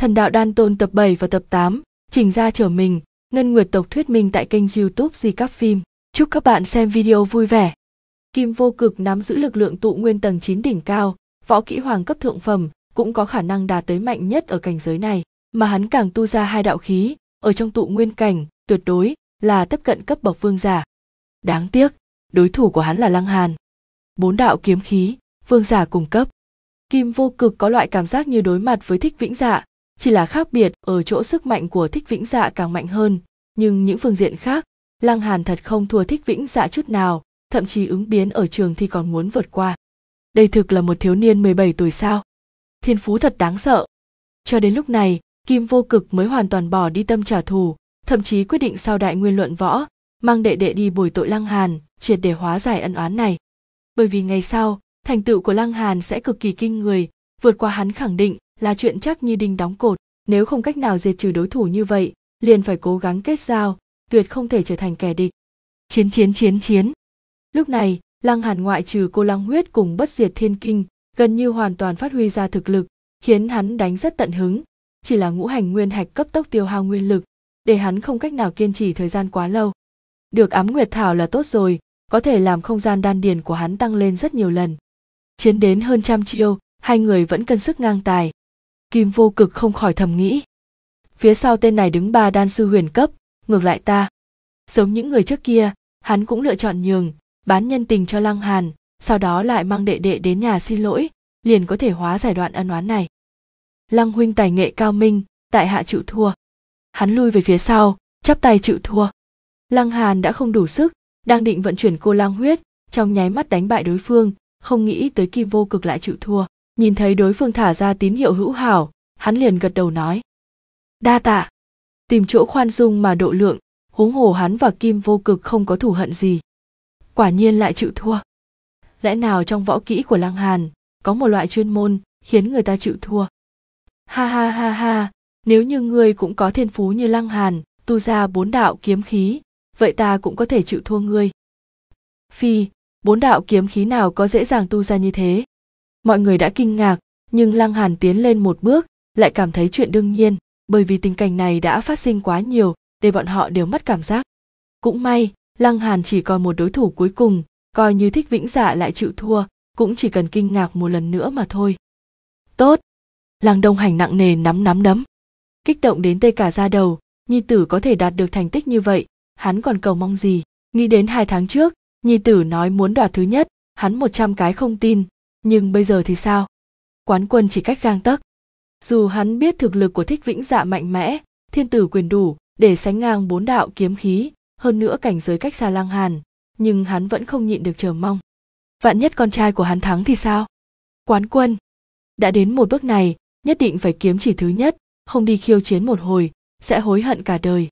Thần đạo đan tôn tập 7 và tập 8, trình ra trở mình, Ngân Nguyệt Tộc thuyết minh tại kênh youtube Di Cáp Phim. Chúc các bạn xem video vui vẻ. Kim vô cực nắm giữ lực lượng tụ nguyên tầng 9 đỉnh cao, võ kỹ hoàng cấp thượng phẩm, cũng có khả năng đạt tới mạnh nhất ở cảnh giới này, mà hắn càng tu ra hai đạo khí, ở trong tụ nguyên cảnh, tuyệt đối là tiếp cận cấp bậc vương giả. Đáng tiếc, đối thủ của hắn là Lăng Hàn. Bốn đạo kiếm khí, vương giả cùng cấp. Kim vô cực có loại cảm giác như đối mặt với thích vĩnh dạ, chỉ là khác biệt ở chỗ sức mạnh của thích vĩnh dạ càng mạnh hơn nhưng những phương diện khác lăng hàn thật không thua thích vĩnh dạ chút nào thậm chí ứng biến ở trường thì còn muốn vượt qua đây thực là một thiếu niên 17 tuổi sao thiên phú thật đáng sợ cho đến lúc này kim vô cực mới hoàn toàn bỏ đi tâm trả thù thậm chí quyết định sau đại nguyên luận võ mang đệ đệ đi bồi tội lăng hàn triệt để hóa giải ân oán này bởi vì ngày sau thành tựu của lăng hàn sẽ cực kỳ kinh người vượt qua hắn khẳng định là chuyện chắc như đinh đóng cột nếu không cách nào diệt trừ đối thủ như vậy liền phải cố gắng kết giao tuyệt không thể trở thành kẻ địch chiến chiến chiến chiến lúc này lăng hàn ngoại trừ cô lăng huyết cùng bất diệt thiên kinh gần như hoàn toàn phát huy ra thực lực khiến hắn đánh rất tận hứng chỉ là ngũ hành nguyên hạch cấp tốc tiêu hao nguyên lực để hắn không cách nào kiên trì thời gian quá lâu được ám nguyệt thảo là tốt rồi có thể làm không gian đan điền của hắn tăng lên rất nhiều lần chiến đến hơn trăm chiêu hai người vẫn cân sức ngang tài Kim vô cực không khỏi thầm nghĩ. Phía sau tên này đứng ba đan sư huyền cấp, ngược lại ta. Giống những người trước kia, hắn cũng lựa chọn nhường, bán nhân tình cho Lăng Hàn, sau đó lại mang đệ đệ đến nhà xin lỗi, liền có thể hóa giải đoạn ân oán này. Lăng huynh tài nghệ cao minh, tại hạ chịu thua. Hắn lui về phía sau, chắp tay chịu thua. Lăng Hàn đã không đủ sức, đang định vận chuyển cô lang huyết, trong nháy mắt đánh bại đối phương, không nghĩ tới Kim Vô Cực lại chịu thua nhìn thấy đối phương thả ra tín hiệu hữu hảo hắn liền gật đầu nói đa tạ tìm chỗ khoan dung mà độ lượng huống hồ hắn và kim vô cực không có thù hận gì quả nhiên lại chịu thua lẽ nào trong võ kỹ của lăng hàn có một loại chuyên môn khiến người ta chịu thua ha ha ha ha nếu như ngươi cũng có thiên phú như lăng hàn tu ra bốn đạo kiếm khí vậy ta cũng có thể chịu thua ngươi phi bốn đạo kiếm khí nào có dễ dàng tu ra như thế mọi người đã kinh ngạc nhưng lăng hàn tiến lên một bước lại cảm thấy chuyện đương nhiên bởi vì tình cảnh này đã phát sinh quá nhiều để bọn họ đều mất cảm giác cũng may lăng hàn chỉ còn một đối thủ cuối cùng coi như thích vĩnh dạ lại chịu thua cũng chỉ cần kinh ngạc một lần nữa mà thôi tốt lăng đông hành nặng nề nắm nắm đấm kích động đến tê cả ra đầu nhi tử có thể đạt được thành tích như vậy hắn còn cầu mong gì nghĩ đến hai tháng trước nhi tử nói muốn đoạt thứ nhất hắn một trăm cái không tin nhưng bây giờ thì sao quán quân chỉ cách gang tấc dù hắn biết thực lực của thích vĩnh dạ mạnh mẽ thiên tử quyền đủ để sánh ngang bốn đạo kiếm khí hơn nữa cảnh giới cách xa lang hàn nhưng hắn vẫn không nhịn được chờ mong vạn nhất con trai của hắn thắng thì sao quán quân đã đến một bước này nhất định phải kiếm chỉ thứ nhất không đi khiêu chiến một hồi sẽ hối hận cả đời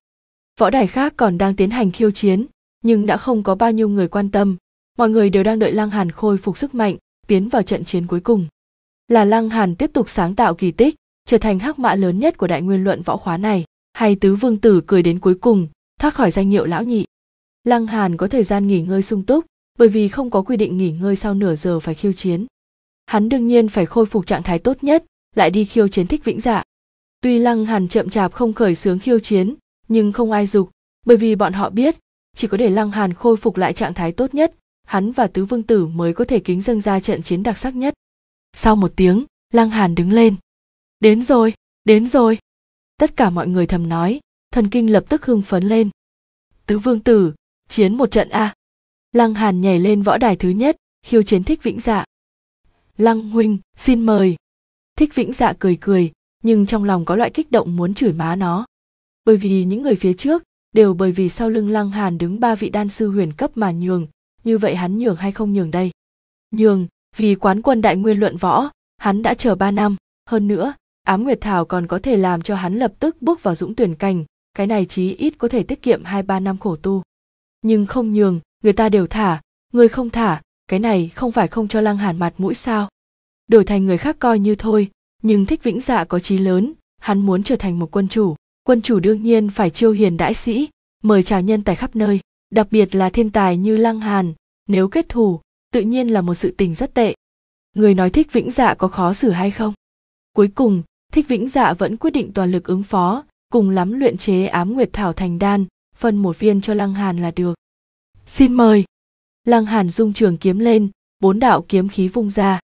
võ đài khác còn đang tiến hành khiêu chiến nhưng đã không có bao nhiêu người quan tâm mọi người đều đang đợi lang hàn khôi phục sức mạnh tiến vào trận chiến cuối cùng. Là Lăng Hàn tiếp tục sáng tạo kỳ tích, trở thành hắc mã lớn nhất của đại nguyên luận võ khóa này, hay tứ vương tử cười đến cuối cùng, thoát khỏi danh hiệu lão nhị. Lăng Hàn có thời gian nghỉ ngơi sung túc, bởi vì không có quy định nghỉ ngơi sau nửa giờ phải khiêu chiến. Hắn đương nhiên phải khôi phục trạng thái tốt nhất, lại đi khiêu chiến thích vĩnh dạ. Tuy Lăng Hàn chậm chạp không khởi sướng khiêu chiến, nhưng không ai dục, bởi vì bọn họ biết, chỉ có để Lăng Hàn khôi phục lại trạng thái tốt nhất hắn và tứ vương tử mới có thể kính dâng ra trận chiến đặc sắc nhất sau một tiếng lăng hàn đứng lên đến rồi đến rồi tất cả mọi người thầm nói thần kinh lập tức hưng phấn lên tứ vương tử chiến một trận a à. lăng hàn nhảy lên võ đài thứ nhất khiêu chiến thích vĩnh dạ lăng huynh xin mời thích vĩnh dạ cười cười nhưng trong lòng có loại kích động muốn chửi má nó bởi vì những người phía trước đều bởi vì sau lưng lăng hàn đứng ba vị đan sư huyền cấp mà nhường như vậy hắn nhường hay không nhường đây? Nhường, vì quán quân đại nguyên luận võ, hắn đã chờ ba năm, hơn nữa, Ám Nguyệt Thảo còn có thể làm cho hắn lập tức bước vào dũng tuyển cảnh, cái này chí ít có thể tiết kiệm hai ba năm khổ tu. Nhưng không nhường, người ta đều thả, người không thả, cái này không phải không cho Lăng Hàn mặt mũi sao? Đổi thành người khác coi như thôi, nhưng thích vĩnh dạ có chí lớn, hắn muốn trở thành một quân chủ, quân chủ đương nhiên phải chiêu hiền đãi sĩ, mời chào nhân tài khắp nơi đặc biệt là thiên tài như Lăng Hàn, nếu kết thù, tự nhiên là một sự tình rất tệ. Người nói thích vĩnh dạ có khó xử hay không? Cuối cùng, thích vĩnh dạ vẫn quyết định toàn lực ứng phó, cùng lắm luyện chế ám nguyệt thảo thành đan, phân một viên cho Lăng Hàn là được. Xin mời! Lăng Hàn dung trường kiếm lên, bốn đạo kiếm khí vung ra.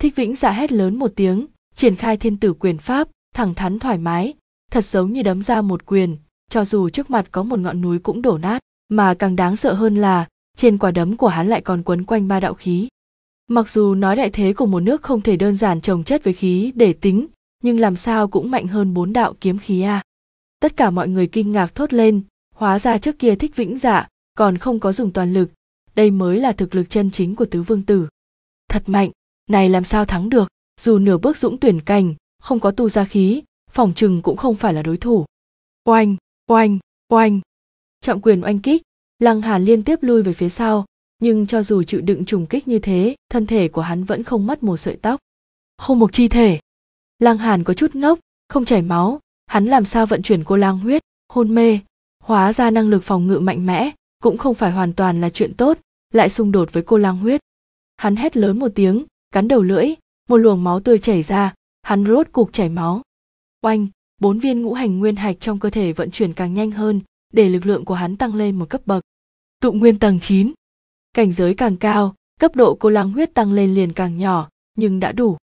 Thích vĩnh dạ hét lớn một tiếng, triển khai thiên tử quyền pháp, thẳng thắn thoải mái, thật giống như đấm ra một quyền, cho dù trước mặt có một ngọn núi cũng đổ nát mà càng đáng sợ hơn là trên quả đấm của hắn lại còn quấn quanh ba đạo khí mặc dù nói đại thế của một nước không thể đơn giản trồng chất với khí để tính nhưng làm sao cũng mạnh hơn bốn đạo kiếm khí a à. tất cả mọi người kinh ngạc thốt lên hóa ra trước kia thích vĩnh dạ còn không có dùng toàn lực đây mới là thực lực chân chính của tứ vương tử thật mạnh này làm sao thắng được dù nửa bước dũng tuyển cành không có tu ra khí phỏng chừng cũng không phải là đối thủ oanh oanh oanh trọng quyền oanh kích lăng hàn liên tiếp lui về phía sau nhưng cho dù chịu đựng trùng kích như thế thân thể của hắn vẫn không mất một sợi tóc không một chi thể lăng hàn có chút ngốc không chảy máu hắn làm sao vận chuyển cô lang huyết hôn mê hóa ra năng lực phòng ngự mạnh mẽ cũng không phải hoàn toàn là chuyện tốt lại xung đột với cô lang huyết hắn hét lớn một tiếng cắn đầu lưỡi một luồng máu tươi chảy ra hắn rốt cục chảy máu oanh bốn viên ngũ hành nguyên hạch trong cơ thể vận chuyển càng nhanh hơn để lực lượng của hắn tăng lên một cấp bậc. Tụ nguyên tầng 9 Cảnh giới càng cao, cấp độ cô lang huyết tăng lên liền càng nhỏ, nhưng đã đủ.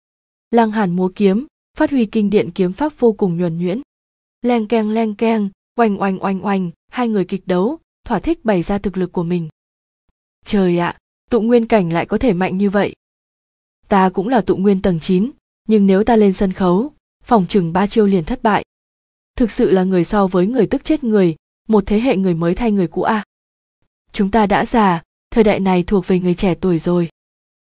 Lang hàn múa kiếm, phát huy kinh điện kiếm pháp vô cùng nhuần nhuyễn. Leng keng leng keng, oanh oanh oanh oanh, hai người kịch đấu, thỏa thích bày ra thực lực của mình. Trời ạ, à, tụ nguyên cảnh lại có thể mạnh như vậy. Ta cũng là tụ nguyên tầng 9, nhưng nếu ta lên sân khấu, phòng chừng ba chiêu liền thất bại. Thực sự là người so với người tức chết người, một thế hệ người mới thay người cũ à. Chúng ta đã già, thời đại này thuộc về người trẻ tuổi rồi.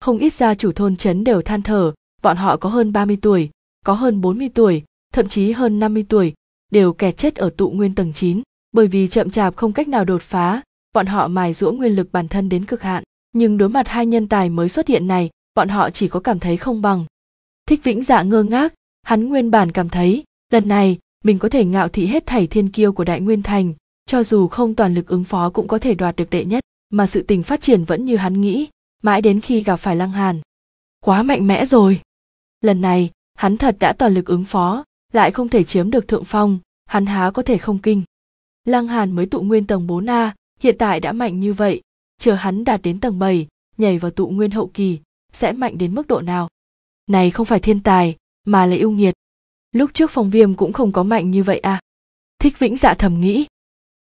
Không ít gia chủ thôn chấn đều than thở, bọn họ có hơn 30 tuổi, có hơn 40 tuổi, thậm chí hơn 50 tuổi, đều kẹt chết ở tụ nguyên tầng 9, bởi vì chậm chạp không cách nào đột phá, bọn họ mài dũa nguyên lực bản thân đến cực hạn. Nhưng đối mặt hai nhân tài mới xuất hiện này, bọn họ chỉ có cảm thấy không bằng. Thích vĩnh dạ ngơ ngác, hắn nguyên bản cảm thấy, lần này, mình có thể ngạo thị hết thảy thiên kiêu của đại nguyên thành, cho dù không toàn lực ứng phó cũng có thể đoạt được đệ nhất mà sự tình phát triển vẫn như hắn nghĩ mãi đến khi gặp phải lăng hàn quá mạnh mẽ rồi lần này hắn thật đã toàn lực ứng phó lại không thể chiếm được thượng phong hắn há có thể không kinh lăng hàn mới tụ nguyên tầng 4 a hiện tại đã mạnh như vậy chờ hắn đạt đến tầng 7, nhảy vào tụ nguyên hậu kỳ sẽ mạnh đến mức độ nào này không phải thiên tài mà là yêu nghiệt lúc trước phong viêm cũng không có mạnh như vậy à thích vĩnh dạ thầm nghĩ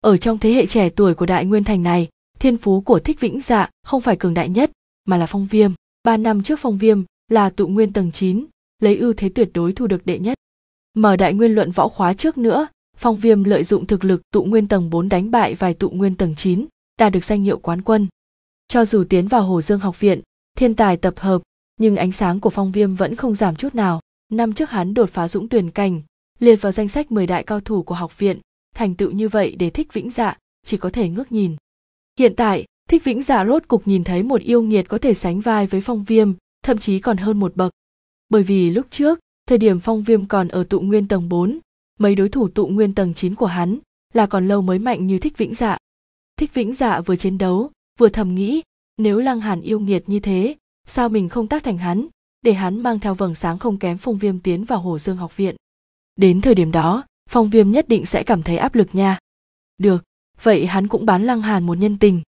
ở trong thế hệ trẻ tuổi của Đại Nguyên Thành này, thiên phú của Thích Vĩnh Dạ không phải cường đại nhất, mà là Phong Viêm. Ba năm trước Phong Viêm là tụ nguyên tầng chín lấy ưu thế tuyệt đối thu được đệ nhất. Mở Đại Nguyên luận võ khóa trước nữa, Phong Viêm lợi dụng thực lực tụ nguyên tầng bốn đánh bại vài tụ nguyên tầng chín đạt được danh hiệu quán quân. Cho dù tiến vào Hồ Dương học viện, thiên tài tập hợp, nhưng ánh sáng của Phong Viêm vẫn không giảm chút nào. Năm trước hắn đột phá dũng tuyển cảnh, liệt vào danh sách 10 đại cao thủ của học viện, thành tựu như vậy để thích vĩnh dạ chỉ có thể ngước nhìn hiện tại thích vĩnh dạ rốt cục nhìn thấy một yêu nghiệt có thể sánh vai với phong viêm thậm chí còn hơn một bậc bởi vì lúc trước thời điểm phong viêm còn ở tụ nguyên tầng 4, mấy đối thủ tụ nguyên tầng 9 của hắn là còn lâu mới mạnh như thích vĩnh dạ thích vĩnh dạ vừa chiến đấu vừa thầm nghĩ nếu lăng hàn yêu nghiệt như thế sao mình không tác thành hắn để hắn mang theo vầng sáng không kém phong viêm tiến vào hồ dương học viện đến thời điểm đó phong viêm nhất định sẽ cảm thấy áp lực nha được vậy hắn cũng bán lăng hàn một nhân tình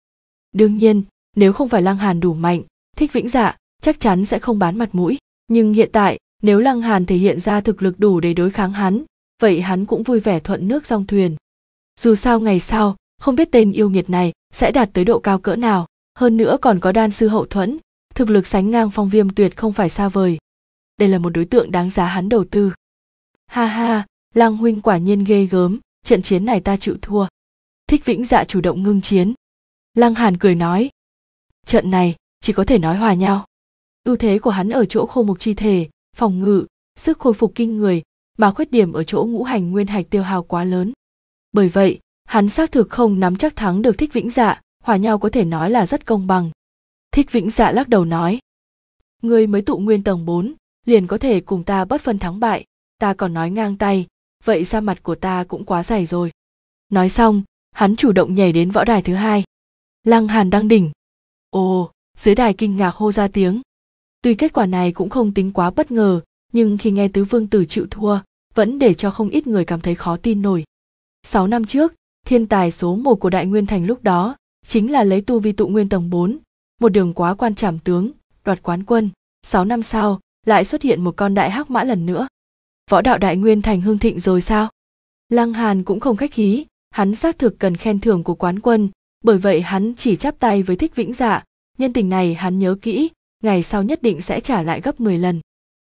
đương nhiên nếu không phải lăng hàn đủ mạnh thích vĩnh dạ chắc chắn sẽ không bán mặt mũi nhưng hiện tại nếu lăng hàn thể hiện ra thực lực đủ để đối kháng hắn vậy hắn cũng vui vẻ thuận nước dòng thuyền dù sao ngày sau không biết tên yêu nghiệt này sẽ đạt tới độ cao cỡ nào hơn nữa còn có đan sư hậu thuẫn thực lực sánh ngang phong viêm tuyệt không phải xa vời đây là một đối tượng đáng giá hắn đầu tư ha ha lang huynh quả nhiên ghê gớm trận chiến này ta chịu thua thích vĩnh dạ chủ động ngưng chiến Lang hàn cười nói trận này chỉ có thể nói hòa nhau ưu thế của hắn ở chỗ khô mục chi thể phòng ngự sức khôi phục kinh người mà khuyết điểm ở chỗ ngũ hành nguyên hạch tiêu hao quá lớn bởi vậy hắn xác thực không nắm chắc thắng được thích vĩnh dạ hòa nhau có thể nói là rất công bằng thích vĩnh dạ lắc đầu nói người mới tụ nguyên tầng 4, liền có thể cùng ta bất phân thắng bại ta còn nói ngang tay vậy ra mặt của ta cũng quá dày rồi nói xong hắn chủ động nhảy đến võ đài thứ hai lăng hàn đang đỉnh ồ dưới đài kinh ngạc hô ra tiếng tuy kết quả này cũng không tính quá bất ngờ nhưng khi nghe tứ vương tử chịu thua vẫn để cho không ít người cảm thấy khó tin nổi sáu năm trước thiên tài số một của đại nguyên thành lúc đó chính là lấy tu vi tụ nguyên tầng 4, một đường quá quan trảm tướng, đoạt quán quân. sáu năm sau, lại xuất hiện một con đại hắc mã lần nữa võ đạo đại nguyên thành hương thịnh rồi sao lăng hàn cũng không khách khí hắn xác thực cần khen thưởng của quán quân bởi vậy hắn chỉ chắp tay với thích vĩnh dạ nhân tình này hắn nhớ kỹ ngày sau nhất định sẽ trả lại gấp 10 lần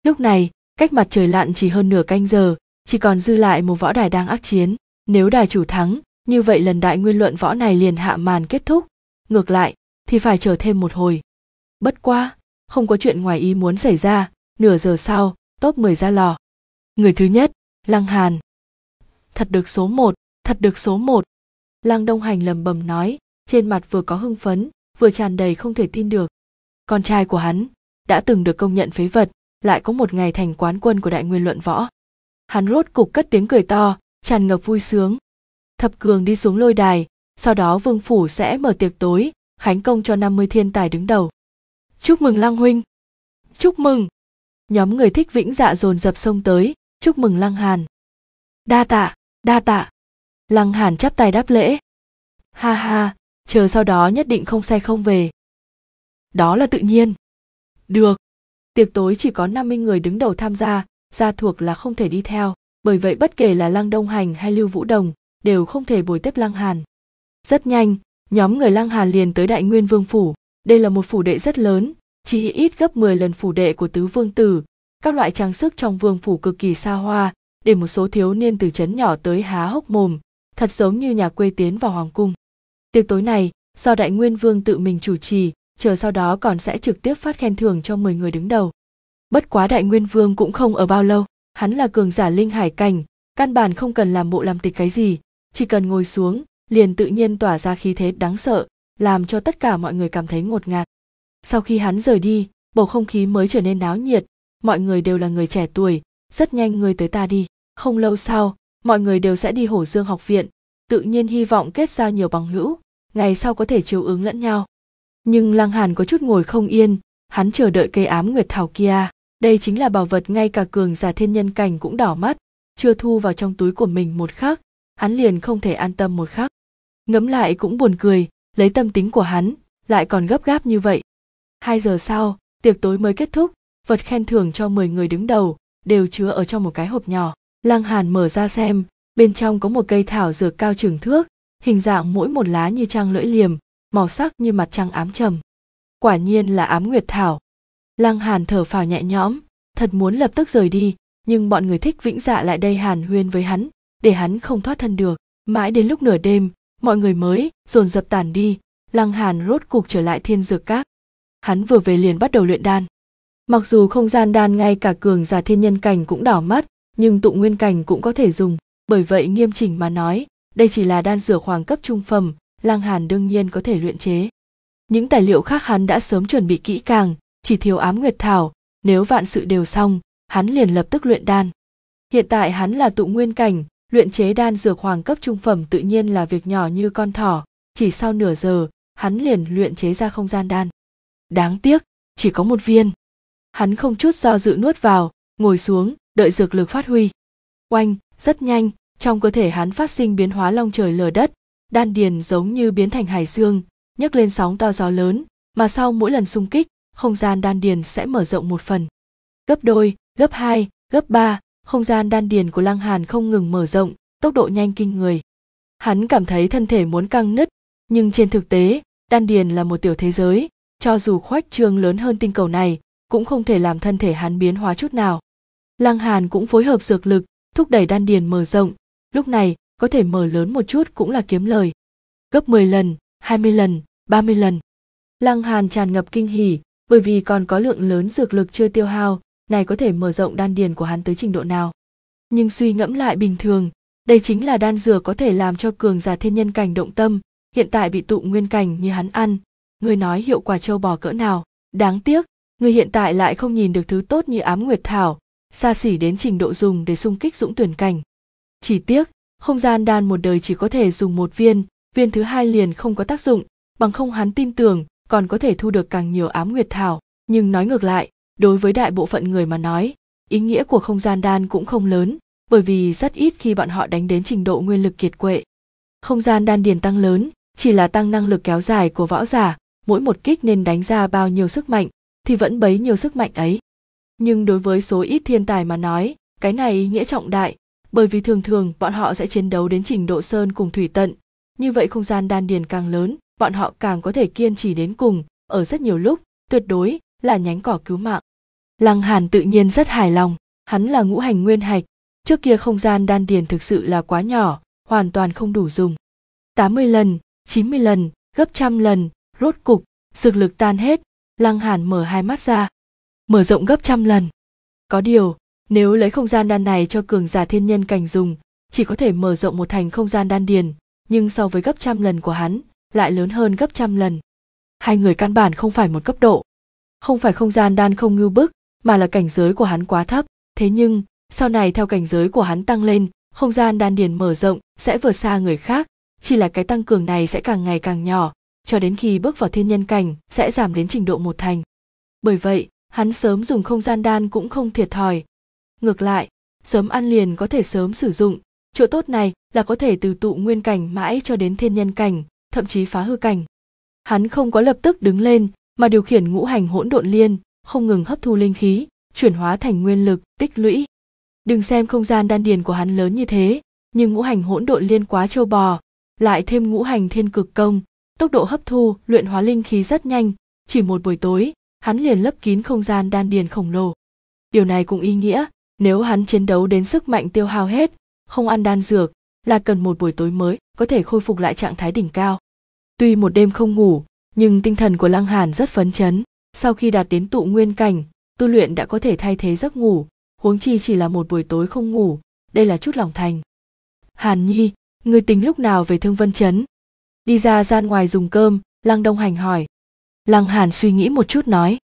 lúc này cách mặt trời lặn chỉ hơn nửa canh giờ chỉ còn dư lại một võ đài đang ác chiến nếu đài chủ thắng như vậy lần đại nguyên luận võ này liền hạ màn kết thúc ngược lại thì phải chờ thêm một hồi bất quá không có chuyện ngoài ý muốn xảy ra nửa giờ sau top 10 ra lò Người thứ nhất, Lăng Hàn. Thật được số một, thật được số một. Lăng Đông Hành lầm bầm nói, trên mặt vừa có hưng phấn, vừa tràn đầy không thể tin được. Con trai của hắn, đã từng được công nhận phế vật, lại có một ngày thành quán quân của đại nguyên luận võ. Hắn rốt cục cất tiếng cười to, tràn ngập vui sướng. Thập Cường đi xuống lôi đài, sau đó Vương Phủ sẽ mở tiệc tối, khánh công cho 50 thiên tài đứng đầu. Chúc mừng Lăng Huynh! Chúc mừng! Nhóm người thích vĩnh dạ dồn dập sông tới, chúc mừng lăng hàn đa tạ đa tạ lăng hàn chắp tay đáp lễ ha ha chờ sau đó nhất định không say không về đó là tự nhiên được tiệc tối chỉ có năm mươi người đứng đầu tham gia gia thuộc là không thể đi theo bởi vậy bất kể là lăng đông hành hay lưu vũ đồng đều không thể bồi tiếp lăng hàn rất nhanh nhóm người lăng hàn liền tới đại nguyên vương phủ đây là một phủ đệ rất lớn chỉ ít gấp 10 lần phủ đệ của tứ vương tử các loại trang sức trong vương phủ cực kỳ xa hoa để một số thiếu niên từ trấn nhỏ tới há hốc mồm thật giống như nhà quê tiến vào hoàng cung tiệc tối này do đại nguyên vương tự mình chủ trì chờ sau đó còn sẽ trực tiếp phát khen thưởng cho 10 người đứng đầu bất quá đại nguyên vương cũng không ở bao lâu hắn là cường giả linh hải cảnh căn bản không cần làm bộ làm tịch cái gì chỉ cần ngồi xuống liền tự nhiên tỏa ra khí thế đáng sợ làm cho tất cả mọi người cảm thấy ngột ngạt sau khi hắn rời đi bầu không khí mới trở nên náo nhiệt mọi người đều là người trẻ tuổi rất nhanh người tới ta đi không lâu sau mọi người đều sẽ đi hổ dương học viện tự nhiên hy vọng kết giao nhiều bằng hữu ngày sau có thể chiếu ứng lẫn nhau nhưng lăng hàn có chút ngồi không yên hắn chờ đợi cây ám nguyệt thảo kia đây chính là bảo vật ngay cả cường giả thiên nhân cảnh cũng đỏ mắt chưa thu vào trong túi của mình một khắc hắn liền không thể an tâm một khắc ngẫm lại cũng buồn cười lấy tâm tính của hắn lại còn gấp gáp như vậy hai giờ sau tiệc tối mới kết thúc vật khen thưởng cho 10 người đứng đầu đều chứa ở trong một cái hộp nhỏ. Lăng Hàn mở ra xem, bên trong có một cây thảo dược cao chừng thước, hình dạng mỗi một lá như trang lưỡi liềm, màu sắc như mặt trăng ám trầm. Quả nhiên là ám nguyệt thảo. Lăng Hàn thở phào nhẹ nhõm, thật muốn lập tức rời đi, nhưng bọn người thích vĩnh dạ lại đây hàn huyên với hắn, để hắn không thoát thân được. Mãi đến lúc nửa đêm, mọi người mới dồn dập tàn đi, Lăng Hàn rốt cục trở lại thiên dược các. Hắn vừa về liền bắt đầu luyện đan. Mặc dù không gian đan ngay cả cường giả thiên nhân cảnh cũng đỏ mắt, nhưng tụ nguyên cảnh cũng có thể dùng, bởi vậy nghiêm chỉnh mà nói, đây chỉ là đan dược hoàng cấp trung phẩm, Lang Hàn đương nhiên có thể luyện chế. Những tài liệu khác hắn đã sớm chuẩn bị kỹ càng, chỉ thiếu ám nguyệt thảo, nếu vạn sự đều xong, hắn liền lập tức luyện đan. Hiện tại hắn là tụ nguyên cảnh, luyện chế đan dược hoàng cấp trung phẩm tự nhiên là việc nhỏ như con thỏ, chỉ sau nửa giờ, hắn liền luyện chế ra không gian đan. Đáng tiếc, chỉ có một viên hắn không chút do dự nuốt vào ngồi xuống đợi dược lực phát huy oanh rất nhanh trong cơ thể hắn phát sinh biến hóa long trời lở đất đan điền giống như biến thành hải dương nhấc lên sóng to gió lớn mà sau mỗi lần sung kích không gian đan điền sẽ mở rộng một phần gấp đôi gấp hai gấp ba không gian đan điền của lăng hàn không ngừng mở rộng tốc độ nhanh kinh người hắn cảm thấy thân thể muốn căng nứt nhưng trên thực tế đan điền là một tiểu thế giới cho dù khoách trương lớn hơn tinh cầu này cũng không thể làm thân thể hắn biến hóa chút nào. Lăng Hàn cũng phối hợp dược lực, thúc đẩy đan điền mở rộng, lúc này có thể mở lớn một chút cũng là kiếm lời. Gấp 10 lần, 20 lần, 30 lần. Lăng Hàn tràn ngập kinh hỉ, bởi vì còn có lượng lớn dược lực chưa tiêu hao, này có thể mở rộng đan điền của hắn tới trình độ nào. Nhưng suy ngẫm lại bình thường, đây chính là đan dược có thể làm cho cường giả thiên nhân cảnh động tâm, hiện tại bị tụ nguyên cảnh như hắn ăn, người nói hiệu quả châu bò cỡ nào, đáng tiếc, người hiện tại lại không nhìn được thứ tốt như ám nguyệt thảo xa xỉ đến trình độ dùng để xung kích dũng tuyển cảnh chỉ tiếc không gian đan một đời chỉ có thể dùng một viên viên thứ hai liền không có tác dụng bằng không hắn tin tưởng còn có thể thu được càng nhiều ám nguyệt thảo nhưng nói ngược lại đối với đại bộ phận người mà nói ý nghĩa của không gian đan cũng không lớn bởi vì rất ít khi bọn họ đánh đến trình độ nguyên lực kiệt quệ không gian đan điền tăng lớn chỉ là tăng năng lực kéo dài của võ giả mỗi một kích nên đánh ra bao nhiêu sức mạnh thì vẫn bấy nhiều sức mạnh ấy nhưng đối với số ít thiên tài mà nói cái này ý nghĩa trọng đại bởi vì thường thường bọn họ sẽ chiến đấu đến trình độ sơn cùng thủy tận như vậy không gian đan điền càng lớn bọn họ càng có thể kiên trì đến cùng ở rất nhiều lúc tuyệt đối là nhánh cỏ cứu mạng lăng hàn tự nhiên rất hài lòng hắn là ngũ hành nguyên hạch trước kia không gian đan điền thực sự là quá nhỏ hoàn toàn không đủ dùng 80 lần 90 lần gấp trăm lần rốt cục sực lực tan hết lăng hàn mở hai mắt ra mở rộng gấp trăm lần có điều nếu lấy không gian đan này cho cường giả thiên nhân cảnh dùng chỉ có thể mở rộng một thành không gian đan điền nhưng so với gấp trăm lần của hắn lại lớn hơn gấp trăm lần hai người căn bản không phải một cấp độ không phải không gian đan không ngưu bức mà là cảnh giới của hắn quá thấp thế nhưng sau này theo cảnh giới của hắn tăng lên không gian đan điền mở rộng sẽ vượt xa người khác chỉ là cái tăng cường này sẽ càng ngày càng nhỏ cho đến khi bước vào thiên nhân cảnh sẽ giảm đến trình độ một thành. Bởi vậy, hắn sớm dùng không gian đan cũng không thiệt thòi. Ngược lại, sớm ăn liền có thể sớm sử dụng, chỗ tốt này là có thể từ tụ nguyên cảnh mãi cho đến thiên nhân cảnh, thậm chí phá hư cảnh. Hắn không có lập tức đứng lên, mà điều khiển ngũ hành hỗn độn liên, không ngừng hấp thu linh khí, chuyển hóa thành nguyên lực, tích lũy. Đừng xem không gian đan điền của hắn lớn như thế, nhưng ngũ hành hỗn độn liên quá trâu bò, lại thêm ngũ hành thiên cực công, tốc độ hấp thu luyện hóa linh khí rất nhanh chỉ một buổi tối hắn liền lấp kín không gian đan điền khổng lồ điều này cũng ý nghĩa nếu hắn chiến đấu đến sức mạnh tiêu hao hết không ăn đan dược là cần một buổi tối mới có thể khôi phục lại trạng thái đỉnh cao tuy một đêm không ngủ nhưng tinh thần của lăng hàn rất phấn chấn sau khi đạt đến tụ nguyên cảnh tu luyện đã có thể thay thế giấc ngủ huống chi chỉ là một buổi tối không ngủ đây là chút lòng thành hàn nhi người tính lúc nào về thương vân chấn đi ra gian ngoài dùng cơm lăng đông hành hỏi lăng hàn suy nghĩ một chút nói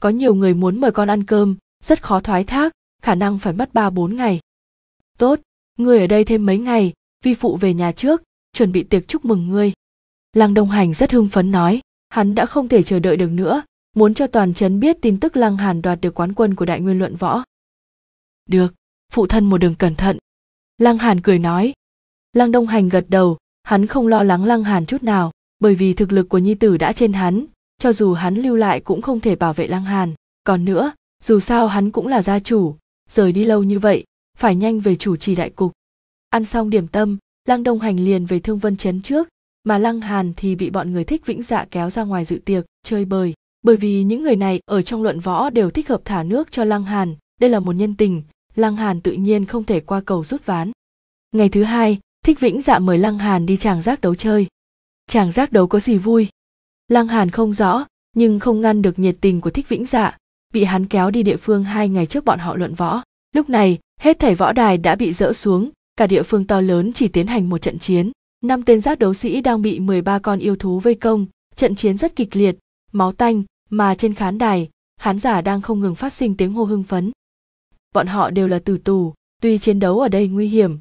có nhiều người muốn mời con ăn cơm rất khó thoái thác khả năng phải mất ba bốn ngày tốt người ở đây thêm mấy ngày vi phụ về nhà trước chuẩn bị tiệc chúc mừng ngươi lăng đông hành rất hưng phấn nói hắn đã không thể chờ đợi được nữa muốn cho toàn trấn biết tin tức lăng hàn đoạt được quán quân của đại nguyên luận võ được phụ thân một đường cẩn thận lăng hàn cười nói lăng đông hành gật đầu hắn không lo lắng lăng hàn chút nào bởi vì thực lực của nhi tử đã trên hắn cho dù hắn lưu lại cũng không thể bảo vệ lăng hàn còn nữa dù sao hắn cũng là gia chủ rời đi lâu như vậy phải nhanh về chủ trì đại cục ăn xong điểm tâm lăng đông hành liền về thương vân chấn trước mà lăng hàn thì bị bọn người thích vĩnh dạ kéo ra ngoài dự tiệc chơi bời bởi vì những người này ở trong luận võ đều thích hợp thả nước cho lăng hàn đây là một nhân tình lăng hàn tự nhiên không thể qua cầu rút ván ngày thứ hai thích vĩnh dạ mời lăng hàn đi chàng giác đấu chơi chàng giác đấu có gì vui lăng hàn không rõ nhưng không ngăn được nhiệt tình của thích vĩnh dạ bị hắn kéo đi địa phương hai ngày trước bọn họ luận võ lúc này hết thảy võ đài đã bị dỡ xuống cả địa phương to lớn chỉ tiến hành một trận chiến năm tên giác đấu sĩ đang bị 13 con yêu thú vây công trận chiến rất kịch liệt máu tanh mà trên khán đài khán giả đang không ngừng phát sinh tiếng hô hưng phấn bọn họ đều là tử tù tuy chiến đấu ở đây nguy hiểm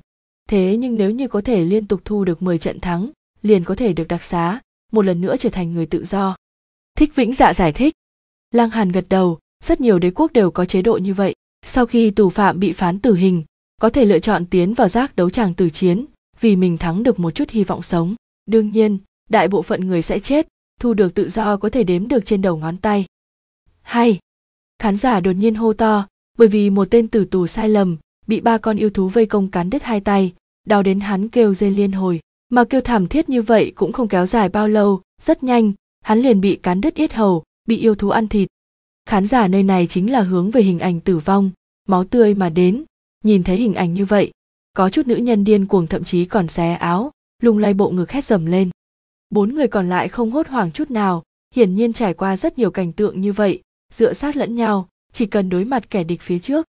Thế nhưng nếu như có thể liên tục thu được 10 trận thắng, liền có thể được đặc xá, một lần nữa trở thành người tự do. Thích Vĩnh Dạ giải thích. Lăng Hàn gật đầu, rất nhiều đế quốc đều có chế độ như vậy. Sau khi tù phạm bị phán tử hình, có thể lựa chọn tiến vào giác đấu tràng tử chiến, vì mình thắng được một chút hy vọng sống. Đương nhiên, đại bộ phận người sẽ chết, thu được tự do có thể đếm được trên đầu ngón tay. Hay! Khán giả đột nhiên hô to, bởi vì một tên tử tù sai lầm, bị ba con yêu thú vây công cắn đứt hai tay, đau đến hắn kêu dây liên hồi mà kêu thảm thiết như vậy cũng không kéo dài bao lâu rất nhanh hắn liền bị cán đứt yết hầu bị yêu thú ăn thịt khán giả nơi này chính là hướng về hình ảnh tử vong máu tươi mà đến nhìn thấy hình ảnh như vậy có chút nữ nhân điên cuồng thậm chí còn xé áo lung lay bộ ngực hét dầm lên bốn người còn lại không hốt hoảng chút nào hiển nhiên trải qua rất nhiều cảnh tượng như vậy dựa sát lẫn nhau chỉ cần đối mặt kẻ địch phía trước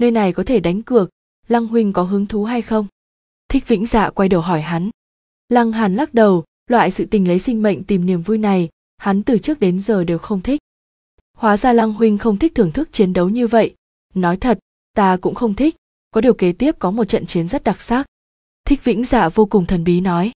nơi này có thể đánh cược lăng huynh có hứng thú hay không thích vĩnh dạ quay đầu hỏi hắn lăng hàn lắc đầu loại sự tình lấy sinh mệnh tìm niềm vui này hắn từ trước đến giờ đều không thích hóa ra lăng huynh không thích thưởng thức chiến đấu như vậy nói thật ta cũng không thích có điều kế tiếp có một trận chiến rất đặc sắc thích vĩnh dạ vô cùng thần bí nói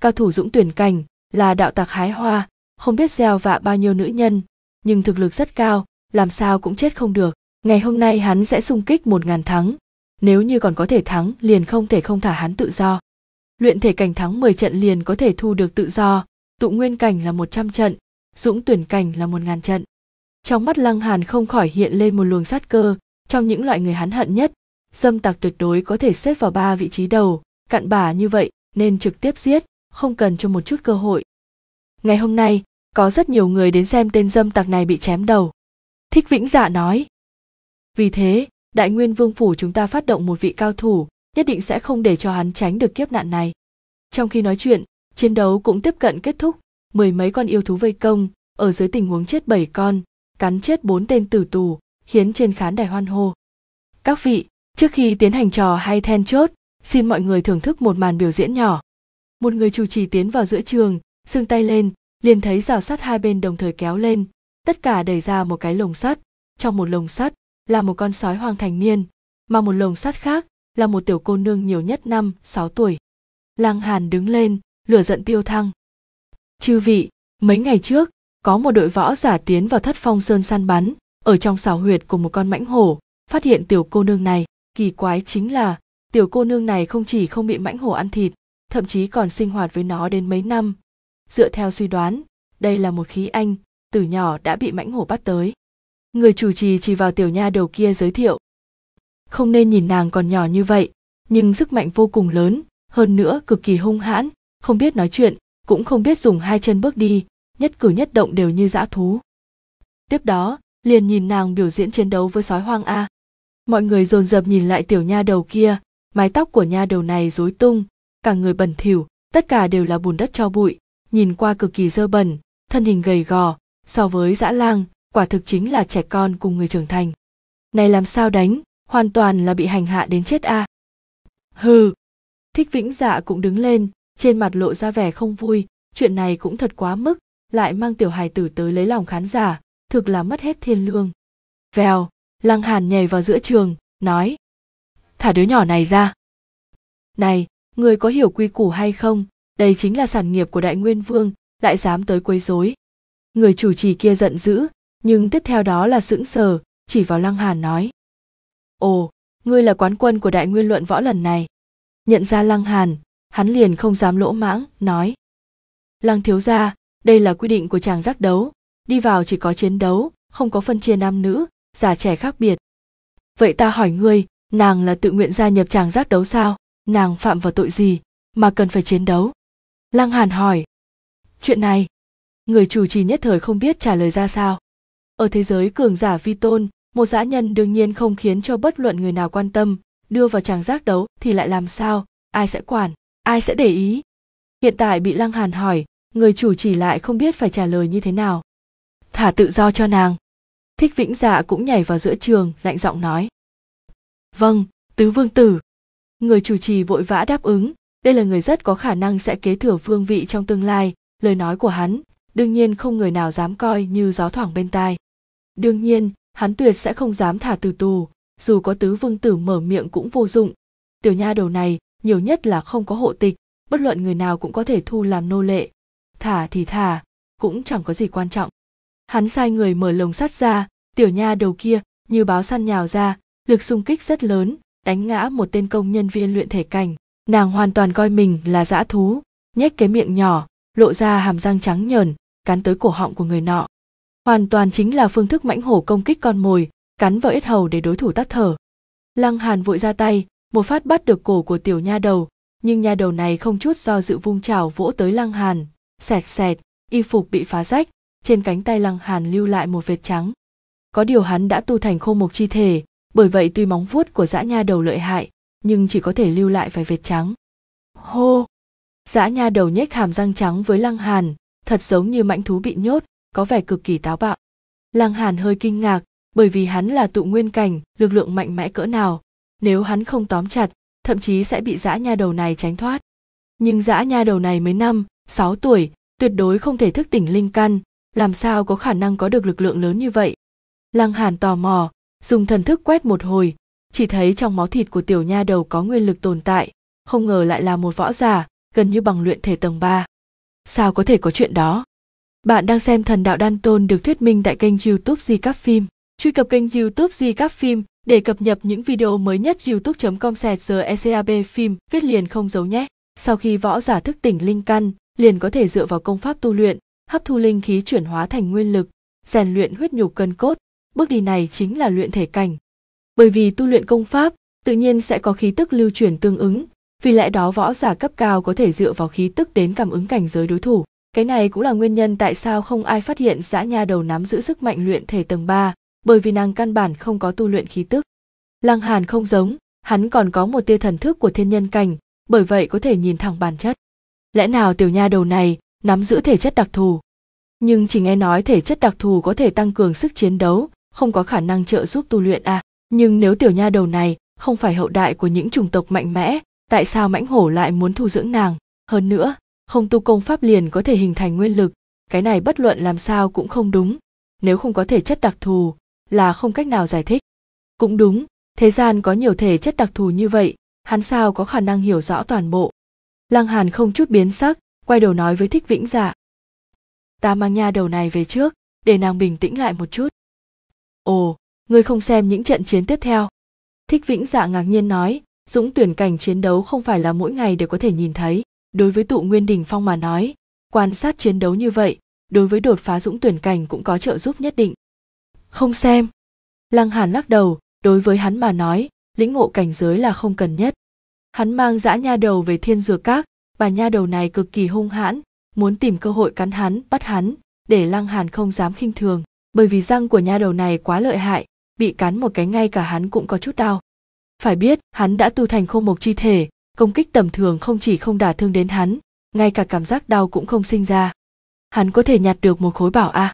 cao thủ dũng tuyển cảnh là đạo tạc hái hoa không biết gieo vạ bao nhiêu nữ nhân nhưng thực lực rất cao làm sao cũng chết không được ngày hôm nay hắn sẽ sung kích một ngàn thắng nếu như còn có thể thắng liền không thể không thả hắn tự do. Luyện thể cảnh thắng 10 trận liền có thể thu được tự do, tụ nguyên cảnh là 100 trận, dũng tuyển cảnh là 1000 trận. Trong mắt Lăng Hàn không khỏi hiện lên một luồng sát cơ, trong những loại người hắn hận nhất, dâm tặc tuyệt đối có thể xếp vào ba vị trí đầu, cặn bã như vậy nên trực tiếp giết, không cần cho một chút cơ hội. Ngày hôm nay, có rất nhiều người đến xem tên dâm tặc này bị chém đầu. Thích Vĩnh Dạ nói. Vì thế, đại nguyên vương phủ chúng ta phát động một vị cao thủ nhất định sẽ không để cho hắn tránh được kiếp nạn này trong khi nói chuyện chiến đấu cũng tiếp cận kết thúc mười mấy con yêu thú vây công ở dưới tình huống chết bảy con cắn chết bốn tên tử tù khiến trên khán đài hoan hô các vị trước khi tiến hành trò hay then chốt xin mọi người thưởng thức một màn biểu diễn nhỏ một người chủ trì tiến vào giữa trường xương tay lên liền thấy rào sắt hai bên đồng thời kéo lên tất cả đẩy ra một cái lồng sắt trong một lồng sắt là một con sói hoàng thành niên mà một lồng sắt khác là một tiểu cô nương nhiều nhất năm sáu tuổi lăng hàn đứng lên lửa giận tiêu thăng chư vị mấy ngày trước có một đội võ giả tiến vào thất phong sơn săn bắn ở trong xào huyệt của một con mãnh hổ phát hiện tiểu cô nương này kỳ quái chính là tiểu cô nương này không chỉ không bị mãnh hổ ăn thịt thậm chí còn sinh hoạt với nó đến mấy năm dựa theo suy đoán đây là một khí anh từ nhỏ đã bị mãnh hổ bắt tới người chủ trì chỉ vào tiểu nha đầu kia giới thiệu không nên nhìn nàng còn nhỏ như vậy nhưng sức mạnh vô cùng lớn hơn nữa cực kỳ hung hãn không biết nói chuyện cũng không biết dùng hai chân bước đi nhất cử nhất động đều như dã thú tiếp đó liền nhìn nàng biểu diễn chiến đấu với sói hoang a mọi người dồn dập nhìn lại tiểu nha đầu kia mái tóc của nha đầu này rối tung cả người bẩn thỉu tất cả đều là bùn đất cho bụi nhìn qua cực kỳ dơ bẩn thân hình gầy gò so với dã lang quả thực chính là trẻ con cùng người trưởng thành này làm sao đánh hoàn toàn là bị hành hạ đến chết a à. hừ thích vĩnh dạ cũng đứng lên trên mặt lộ ra vẻ không vui chuyện này cũng thật quá mức lại mang tiểu hài tử tới lấy lòng khán giả thực là mất hết thiên lương vèo lăng hàn nhảy vào giữa trường nói thả đứa nhỏ này ra này người có hiểu quy củ hay không đây chính là sản nghiệp của đại nguyên vương lại dám tới quấy rối người chủ trì kia giận dữ nhưng tiếp theo đó là sững sờ chỉ vào lăng hàn nói ồ ngươi là quán quân của đại nguyên luận võ lần này nhận ra lăng hàn hắn liền không dám lỗ mãng nói lăng thiếu gia đây là quy định của chàng giác đấu đi vào chỉ có chiến đấu không có phân chia nam nữ già trẻ khác biệt vậy ta hỏi ngươi nàng là tự nguyện gia nhập chàng giác đấu sao nàng phạm vào tội gì mà cần phải chiến đấu lăng hàn hỏi chuyện này người chủ trì nhất thời không biết trả lời ra sao ở thế giới cường giả vi tôn một dã nhân đương nhiên không khiến cho bất luận người nào quan tâm đưa vào tràng giác đấu thì lại làm sao ai sẽ quản ai sẽ để ý hiện tại bị lăng hàn hỏi người chủ chỉ lại không biết phải trả lời như thế nào thả tự do cho nàng thích vĩnh dạ cũng nhảy vào giữa trường lạnh giọng nói vâng tứ vương tử người chủ trì vội vã đáp ứng đây là người rất có khả năng sẽ kế thừa vương vị trong tương lai lời nói của hắn đương nhiên không người nào dám coi như gió thoảng bên tai đương nhiên hắn tuyệt sẽ không dám thả từ tù dù có tứ vương tử mở miệng cũng vô dụng tiểu nha đầu này nhiều nhất là không có hộ tịch bất luận người nào cũng có thể thu làm nô lệ thả thì thả cũng chẳng có gì quan trọng hắn sai người mở lồng sắt ra tiểu nha đầu kia như báo săn nhào ra lực xung kích rất lớn đánh ngã một tên công nhân viên luyện thể cảnh nàng hoàn toàn coi mình là dã thú nhếch cái miệng nhỏ lộ ra hàm răng trắng nhờn cắn tới cổ họng của người nọ hoàn toàn chính là phương thức mãnh hổ công kích con mồi cắn vào ít hầu để đối thủ tắt thở lăng hàn vội ra tay một phát bắt được cổ của tiểu nha đầu nhưng nha đầu này không chút do dự vung chảo vỗ tới lăng hàn sẹt sẹt y phục bị phá rách trên cánh tay lăng hàn lưu lại một vệt trắng có điều hắn đã tu thành khô mộc chi thể bởi vậy tuy móng vuốt của dã nha đầu lợi hại nhưng chỉ có thể lưu lại vài vệt trắng hô dã nha đầu nhếch hàm răng trắng với lăng hàn thật giống như mãnh thú bị nhốt có vẻ cực kỳ táo bạo lăng hàn hơi kinh ngạc bởi vì hắn là tụ nguyên cảnh lực lượng mạnh mẽ cỡ nào nếu hắn không tóm chặt thậm chí sẽ bị dã nha đầu này tránh thoát nhưng dã nha đầu này mới năm sáu tuổi tuyệt đối không thể thức tỉnh linh căn làm sao có khả năng có được lực lượng lớn như vậy lăng hàn tò mò dùng thần thức quét một hồi chỉ thấy trong máu thịt của tiểu nha đầu có nguyên lực tồn tại không ngờ lại là một võ giả gần như bằng luyện thể tầng 3. sao có thể có chuyện đó bạn đang xem Thần Đạo Đan Tôn được thuyết minh tại kênh YouTube Di Các Phim. Truy cập kênh YouTube Di Các Phim để cập nhật những video mới nhất youtube.com sẹt ECAB phim viết liền không giấu nhé. Sau khi võ giả thức tỉnh linh căn, liền có thể dựa vào công pháp tu luyện, hấp thu linh khí chuyển hóa thành nguyên lực, rèn luyện huyết nhục cân cốt. Bước đi này chính là luyện thể cảnh. Bởi vì tu luyện công pháp, tự nhiên sẽ có khí tức lưu chuyển tương ứng, vì lẽ đó võ giả cấp cao có thể dựa vào khí tức đến cảm ứng cảnh giới đối thủ. Cái này cũng là nguyên nhân tại sao không ai phát hiện dã nha đầu nắm giữ sức mạnh luyện thể tầng 3, bởi vì nàng căn bản không có tu luyện khí tức. Lăng Hàn không giống, hắn còn có một tia thần thức của thiên nhân cảnh, bởi vậy có thể nhìn thẳng bản chất. Lẽ nào tiểu nha đầu này nắm giữ thể chất đặc thù? Nhưng chỉ nghe nói thể chất đặc thù có thể tăng cường sức chiến đấu, không có khả năng trợ giúp tu luyện à. Nhưng nếu tiểu nha đầu này không phải hậu đại của những chủng tộc mạnh mẽ, tại sao mãnh hổ lại muốn thu dưỡng nàng? Hơn nữa, không tu công pháp liền có thể hình thành nguyên lực cái này bất luận làm sao cũng không đúng nếu không có thể chất đặc thù là không cách nào giải thích cũng đúng thế gian có nhiều thể chất đặc thù như vậy hắn sao có khả năng hiểu rõ toàn bộ lăng hàn không chút biến sắc quay đầu nói với thích vĩnh dạ ta mang nha đầu này về trước để nàng bình tĩnh lại một chút ồ ngươi không xem những trận chiến tiếp theo thích vĩnh dạ ngạc nhiên nói dũng tuyển cảnh chiến đấu không phải là mỗi ngày đều có thể nhìn thấy đối với tụ nguyên đình phong mà nói quan sát chiến đấu như vậy đối với đột phá dũng tuyển cảnh cũng có trợ giúp nhất định không xem lăng hàn lắc đầu đối với hắn mà nói lĩnh ngộ cảnh giới là không cần nhất hắn mang dã nha đầu về thiên dược các bà nha đầu này cực kỳ hung hãn muốn tìm cơ hội cắn hắn bắt hắn để lăng hàn không dám khinh thường bởi vì răng của nha đầu này quá lợi hại bị cắn một cái ngay cả hắn cũng có chút đau phải biết hắn đã tu thành khô mộc chi thể công kích tầm thường không chỉ không đả thương đến hắn ngay cả cảm giác đau cũng không sinh ra hắn có thể nhặt được một khối bảo a à.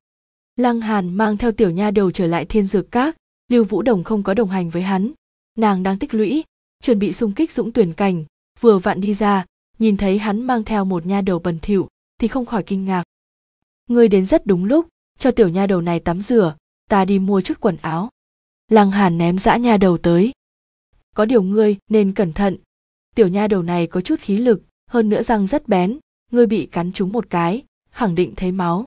lăng hàn mang theo tiểu nha đầu trở lại thiên dược các lưu vũ đồng không có đồng hành với hắn nàng đang tích lũy chuẩn bị xung kích dũng tuyển cảnh vừa vặn đi ra nhìn thấy hắn mang theo một nha đầu bần thỉu thì không khỏi kinh ngạc ngươi đến rất đúng lúc cho tiểu nha đầu này tắm rửa ta đi mua chút quần áo lăng hàn ném dã nha đầu tới có điều ngươi nên cẩn thận tiểu nha đầu này có chút khí lực hơn nữa răng rất bén ngươi bị cắn trúng một cái khẳng định thấy máu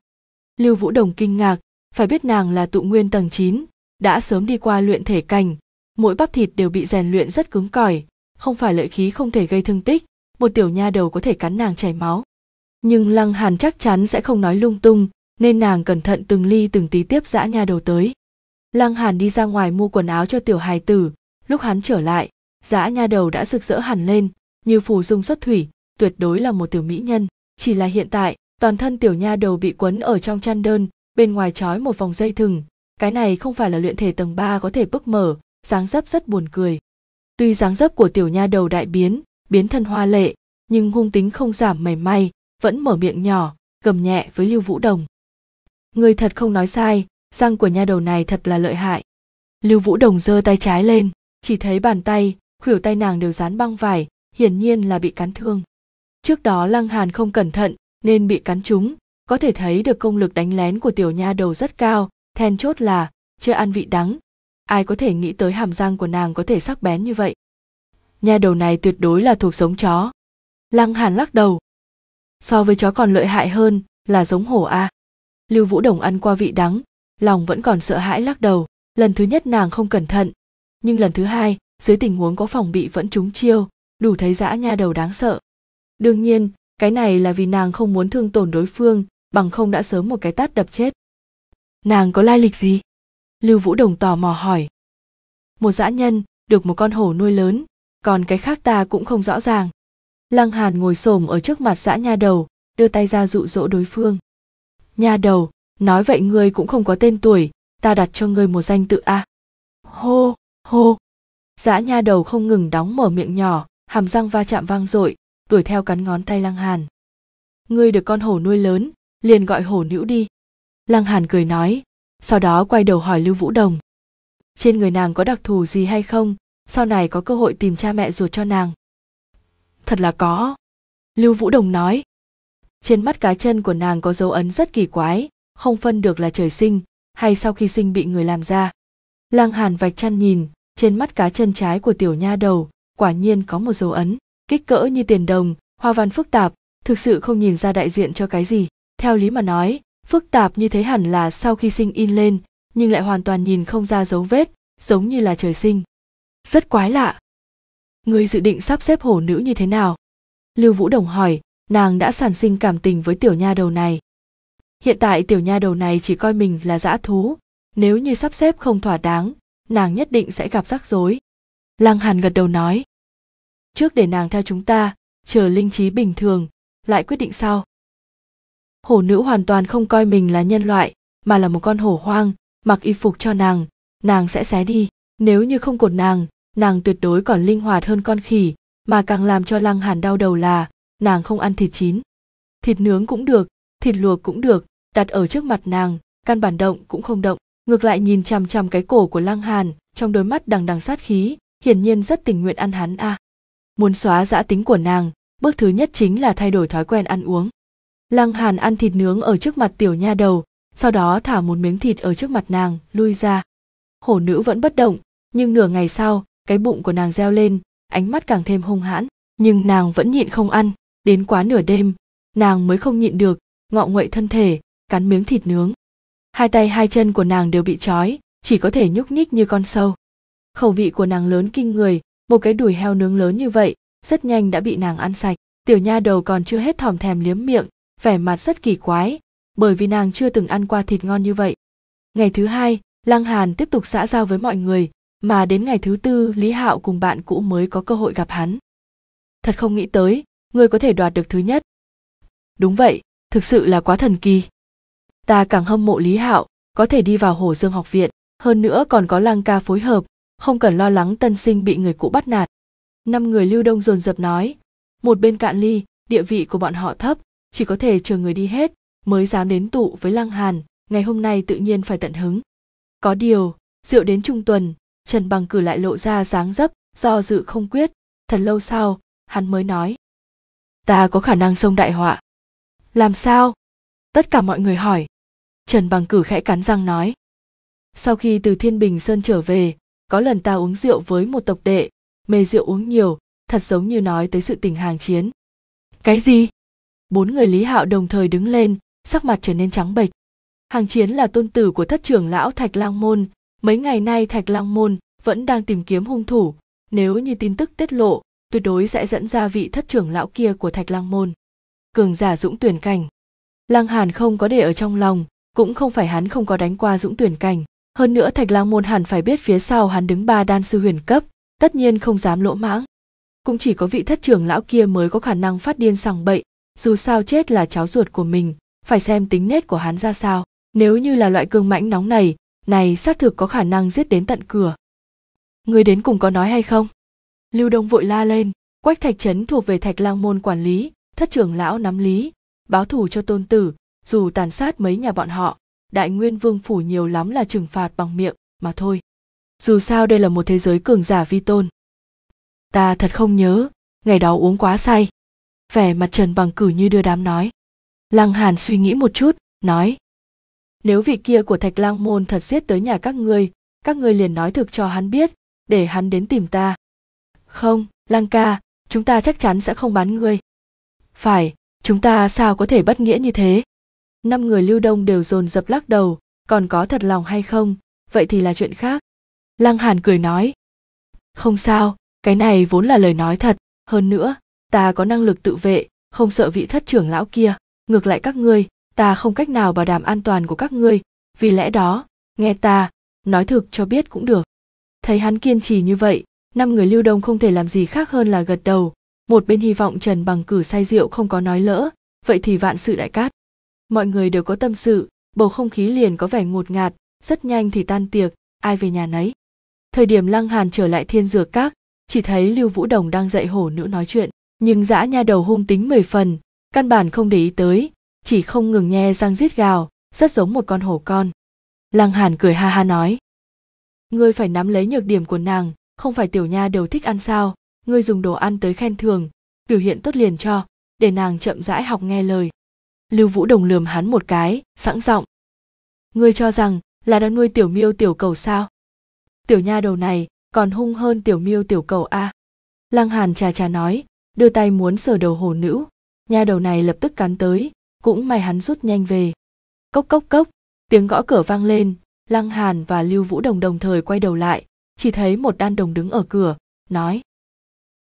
lưu vũ đồng kinh ngạc phải biết nàng là tụ nguyên tầng chín, đã sớm đi qua luyện thể cảnh mỗi bắp thịt đều bị rèn luyện rất cứng cỏi không phải lợi khí không thể gây thương tích một tiểu nha đầu có thể cắn nàng chảy máu nhưng lăng hàn chắc chắn sẽ không nói lung tung nên nàng cẩn thận từng ly từng tí tiếp dã nha đầu tới lăng hàn đi ra ngoài mua quần áo cho tiểu hài tử lúc hắn trở lại giã nha đầu đã rực rỡ hẳn lên như phù dung xuất thủy tuyệt đối là một tiểu mỹ nhân chỉ là hiện tại toàn thân tiểu nha đầu bị quấn ở trong chăn đơn bên ngoài trói một vòng dây thừng cái này không phải là luyện thể tầng ba có thể bức mở dáng dấp rất buồn cười tuy dáng dấp của tiểu nha đầu đại biến biến thân hoa lệ nhưng hung tính không giảm mảy may vẫn mở miệng nhỏ gầm nhẹ với lưu vũ đồng người thật không nói sai răng của nha đầu này thật là lợi hại lưu vũ đồng giơ tay trái lên chỉ thấy bàn tay khuỷu tay nàng đều dán băng vải hiển nhiên là bị cắn thương trước đó lăng hàn không cẩn thận nên bị cắn trúng có thể thấy được công lực đánh lén của tiểu nha đầu rất cao then chốt là chưa ăn vị đắng ai có thể nghĩ tới hàm răng của nàng có thể sắc bén như vậy nha đầu này tuyệt đối là thuộc giống chó lăng hàn lắc đầu so với chó còn lợi hại hơn là giống hổ a à. lưu vũ đồng ăn qua vị đắng lòng vẫn còn sợ hãi lắc đầu lần thứ nhất nàng không cẩn thận nhưng lần thứ hai dưới tình huống có phòng bị vẫn trúng chiêu đủ thấy dã nha đầu đáng sợ đương nhiên cái này là vì nàng không muốn thương tổn đối phương bằng không đã sớm một cái tát đập chết nàng có lai lịch gì lưu vũ đồng tò mò hỏi một dã nhân được một con hổ nuôi lớn còn cái khác ta cũng không rõ ràng lăng hàn ngồi xổm ở trước mặt dã nha đầu đưa tay ra dụ dỗ đối phương nha đầu nói vậy ngươi cũng không có tên tuổi ta đặt cho ngươi một danh tự a à. hô hô dã nha đầu không ngừng đóng mở miệng nhỏ hàm răng va chạm vang dội đuổi theo cắn ngón tay lăng hàn ngươi được con hổ nuôi lớn liền gọi hổ nữ đi lăng hàn cười nói sau đó quay đầu hỏi lưu vũ đồng trên người nàng có đặc thù gì hay không sau này có cơ hội tìm cha mẹ ruột cho nàng thật là có lưu vũ đồng nói trên mắt cá chân của nàng có dấu ấn rất kỳ quái không phân được là trời sinh hay sau khi sinh bị người làm ra lang hàn vạch chăn nhìn trên mắt cá chân trái của tiểu nha đầu quả nhiên có một dấu ấn kích cỡ như tiền đồng hoa văn phức tạp thực sự không nhìn ra đại diện cho cái gì theo lý mà nói phức tạp như thế hẳn là sau khi sinh in lên nhưng lại hoàn toàn nhìn không ra dấu vết giống như là trời sinh rất quái lạ người dự định sắp xếp hổ nữ như thế nào lưu vũ đồng hỏi nàng đã sản sinh cảm tình với tiểu nha đầu này hiện tại tiểu nha đầu này chỉ coi mình là dã thú nếu như sắp xếp không thỏa đáng nàng nhất định sẽ gặp rắc rối lăng hàn gật đầu nói trước để nàng theo chúng ta chờ linh trí bình thường lại quyết định sau hổ nữ hoàn toàn không coi mình là nhân loại mà là một con hổ hoang mặc y phục cho nàng nàng sẽ xé đi nếu như không cột nàng nàng tuyệt đối còn linh hoạt hơn con khỉ mà càng làm cho lăng hàn đau đầu là nàng không ăn thịt chín thịt nướng cũng được thịt luộc cũng được đặt ở trước mặt nàng căn bản động cũng không động ngược lại nhìn chằm chằm cái cổ của lăng hàn trong đôi mắt đằng đằng sát khí hiển nhiên rất tình nguyện ăn hắn a à. muốn xóa dã tính của nàng bước thứ nhất chính là thay đổi thói quen ăn uống lăng hàn ăn thịt nướng ở trước mặt tiểu nha đầu sau đó thả một miếng thịt ở trước mặt nàng lui ra hổ nữ vẫn bất động nhưng nửa ngày sau cái bụng của nàng reo lên ánh mắt càng thêm hung hãn nhưng nàng vẫn nhịn không ăn đến quá nửa đêm nàng mới không nhịn được ngọ nguậy thân thể cắn miếng thịt nướng hai tay hai chân của nàng đều bị trói chỉ có thể nhúc nhích như con sâu khẩu vị của nàng lớn kinh người một cái đùi heo nướng lớn như vậy rất nhanh đã bị nàng ăn sạch tiểu nha đầu còn chưa hết thòm thèm liếm miệng vẻ mặt rất kỳ quái bởi vì nàng chưa từng ăn qua thịt ngon như vậy ngày thứ hai lăng hàn tiếp tục xã giao với mọi người mà đến ngày thứ tư lý hạo cùng bạn cũ mới có cơ hội gặp hắn thật không nghĩ tới ngươi có thể đoạt được thứ nhất đúng vậy thực sự là quá thần kỳ ta càng hâm mộ lý hạo có thể đi vào hồ dương học viện hơn nữa còn có lăng ca phối hợp không cần lo lắng tân sinh bị người cũ bắt nạt năm người lưu đông dồn dập nói một bên cạn ly địa vị của bọn họ thấp chỉ có thể chờ người đi hết mới dám đến tụ với lăng hàn ngày hôm nay tự nhiên phải tận hứng có điều rượu đến trung tuần trần bằng cử lại lộ ra dáng dấp do dự không quyết thật lâu sau hắn mới nói ta có khả năng xông đại họa làm sao tất cả mọi người hỏi Trần Bằng Cử khẽ cắn răng nói. Sau khi từ Thiên Bình Sơn trở về, có lần ta uống rượu với một tộc đệ, mê rượu uống nhiều, thật giống như nói tới sự tình hàng chiến. Cái gì? Bốn người Lý Hạo đồng thời đứng lên, sắc mặt trở nên trắng bệch. Hàng chiến là tôn tử của thất trưởng lão Thạch Lang Môn, mấy ngày nay Thạch Lang Môn vẫn đang tìm kiếm hung thủ, nếu như tin tức tiết lộ, tuyệt đối sẽ dẫn ra vị thất trưởng lão kia của Thạch Lang Môn. Cường giả dũng tuyển cảnh. Lang Hàn không có để ở trong lòng, cũng không phải hắn không có đánh qua dũng tuyển cảnh hơn nữa thạch lang môn hẳn phải biết phía sau hắn đứng ba đan sư huyền cấp tất nhiên không dám lỗ mãng cũng chỉ có vị thất trưởng lão kia mới có khả năng phát điên sằng bậy dù sao chết là cháu ruột của mình phải xem tính nết của hắn ra sao nếu như là loại cương mãnh nóng này này xác thực có khả năng giết đến tận cửa người đến cùng có nói hay không lưu đông vội la lên quách thạch trấn thuộc về thạch lang môn quản lý thất trưởng lão nắm lý báo thủ cho tôn tử dù tàn sát mấy nhà bọn họ đại nguyên vương phủ nhiều lắm là trừng phạt bằng miệng mà thôi dù sao đây là một thế giới cường giả vi tôn ta thật không nhớ ngày đó uống quá say vẻ mặt trần bằng cử như đưa đám nói lăng hàn suy nghĩ một chút nói nếu vị kia của thạch lang môn thật giết tới nhà các ngươi các ngươi liền nói thực cho hắn biết để hắn đến tìm ta không lăng ca chúng ta chắc chắn sẽ không bán ngươi phải chúng ta sao có thể bất nghĩa như thế năm người lưu đông đều dồn dập lắc đầu còn có thật lòng hay không vậy thì là chuyện khác lăng hàn cười nói không sao cái này vốn là lời nói thật hơn nữa ta có năng lực tự vệ không sợ vị thất trưởng lão kia ngược lại các ngươi ta không cách nào bảo đảm an toàn của các ngươi vì lẽ đó nghe ta nói thực cho biết cũng được thấy hắn kiên trì như vậy năm người lưu đông không thể làm gì khác hơn là gật đầu một bên hy vọng trần bằng cử say rượu không có nói lỡ vậy thì vạn sự đại cát mọi người đều có tâm sự bầu không khí liền có vẻ ngột ngạt rất nhanh thì tan tiệc ai về nhà nấy thời điểm lăng hàn trở lại thiên dược các chỉ thấy lưu vũ đồng đang dạy hổ nữ nói chuyện nhưng dã nha đầu hung tính mười phần căn bản không để ý tới chỉ không ngừng nhe răng rít gào rất giống một con hổ con lăng hàn cười ha ha nói ngươi phải nắm lấy nhược điểm của nàng không phải tiểu nha đầu thích ăn sao ngươi dùng đồ ăn tới khen thường biểu hiện tốt liền cho để nàng chậm rãi học nghe lời lưu vũ đồng lườm hắn một cái sẵn giọng ngươi cho rằng là đang nuôi tiểu miêu tiểu cầu sao tiểu nha đầu này còn hung hơn tiểu miêu tiểu cầu a lăng hàn trà trà nói đưa tay muốn sờ đầu hồ nữ nha đầu này lập tức cắn tới cũng may hắn rút nhanh về cốc cốc cốc tiếng gõ cửa vang lên lăng hàn và lưu vũ đồng đồng thời quay đầu lại chỉ thấy một đan đồng đứng ở cửa nói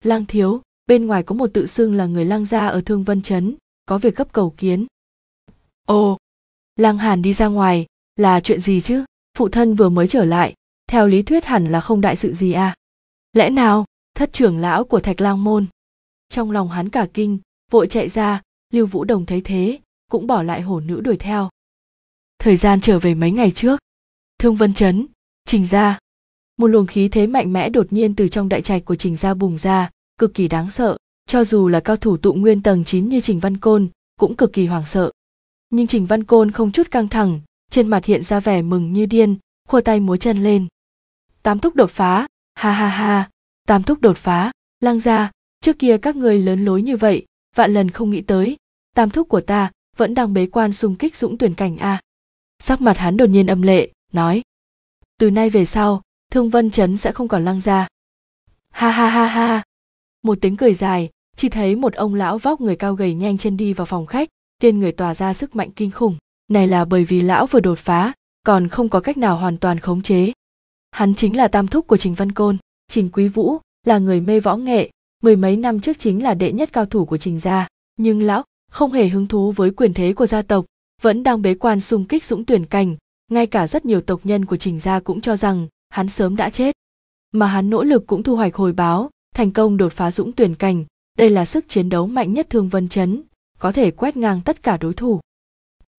lăng thiếu bên ngoài có một tự xưng là người lăng gia ở thương vân chấn có việc gấp cầu kiến Ồ, Lăng Hàn đi ra ngoài, là chuyện gì chứ? Phụ thân vừa mới trở lại, theo lý thuyết hẳn là không đại sự gì à? Lẽ nào, thất trưởng lão của Thạch Lang Môn? Trong lòng hắn cả kinh, vội chạy ra, Lưu Vũ Đồng thấy thế, cũng bỏ lại hổ nữ đuổi theo. Thời gian trở về mấy ngày trước, Thương Vân Chấn, Trình Gia. Một luồng khí thế mạnh mẽ đột nhiên từ trong đại trạch của Trình Gia bùng ra, cực kỳ đáng sợ, cho dù là cao thủ tụ nguyên tầng chín như Trình Văn Côn, cũng cực kỳ hoảng sợ nhưng Trình Văn Côn không chút căng thẳng, trên mặt hiện ra vẻ mừng như điên, khua tay múa chân lên. Tám thúc đột phá, ha ha ha, tám thúc đột phá, lang ra, trước kia các người lớn lối như vậy, vạn lần không nghĩ tới, tam thúc của ta vẫn đang bế quan xung kích dũng tuyển cảnh a. Sắc mặt hắn đột nhiên âm lệ, nói. Từ nay về sau, thương vân chấn sẽ không còn lăng ra. Ha ha ha ha. Một tiếng cười dài, chỉ thấy một ông lão vóc người cao gầy nhanh chân đi vào phòng khách, trên người tỏa ra sức mạnh kinh khủng này là bởi vì lão vừa đột phá còn không có cách nào hoàn toàn khống chế hắn chính là tam thúc của trình văn côn trình quý vũ là người mê võ nghệ mười mấy năm trước chính là đệ nhất cao thủ của trình gia nhưng lão không hề hứng thú với quyền thế của gia tộc vẫn đang bế quan xung kích dũng tuyển cảnh ngay cả rất nhiều tộc nhân của trình gia cũng cho rằng hắn sớm đã chết mà hắn nỗ lực cũng thu hoạch hồi báo thành công đột phá dũng tuyển cảnh đây là sức chiến đấu mạnh nhất thương vân chấn có thể quét ngang tất cả đối thủ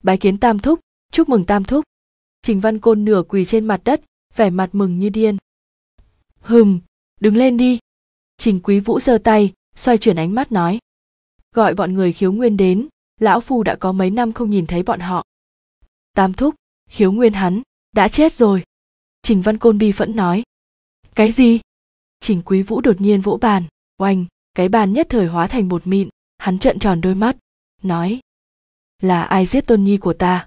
bái kiến tam thúc chúc mừng tam thúc trình văn côn nửa quỳ trên mặt đất vẻ mặt mừng như điên hừm đứng lên đi trình quý vũ giơ tay xoay chuyển ánh mắt nói gọi bọn người khiếu nguyên đến lão phu đã có mấy năm không nhìn thấy bọn họ tam thúc khiếu nguyên hắn đã chết rồi trình văn côn bi phẫn nói cái gì trình quý vũ đột nhiên vỗ bàn oanh cái bàn nhất thời hóa thành một mịn hắn trợn tròn đôi mắt nói là ai giết tôn nhi của ta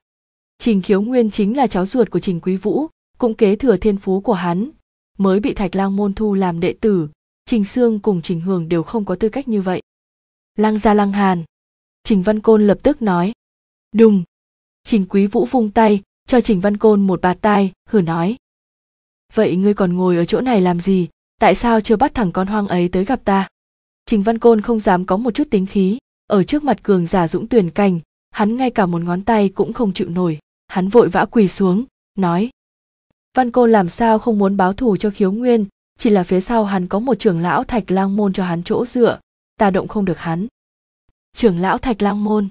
trình khiếu nguyên chính là cháu ruột của trình quý vũ cũng kế thừa thiên phú của hắn mới bị thạch lang môn thu làm đệ tử trình sương cùng trình hường đều không có tư cách như vậy Lang gia Lang hàn trình văn côn lập tức nói đùng trình quý vũ vung tay cho trình văn côn một bạt tai hử nói vậy ngươi còn ngồi ở chỗ này làm gì tại sao chưa bắt thẳng con hoang ấy tới gặp ta trình văn côn không dám có một chút tính khí ở trước mặt cường giả dũng tuyển cành hắn ngay cả một ngón tay cũng không chịu nổi hắn vội vã quỳ xuống nói văn cô làm sao không muốn báo thù cho khiếu nguyên chỉ là phía sau hắn có một trưởng lão thạch lang môn cho hắn chỗ dựa ta động không được hắn trưởng lão thạch lang môn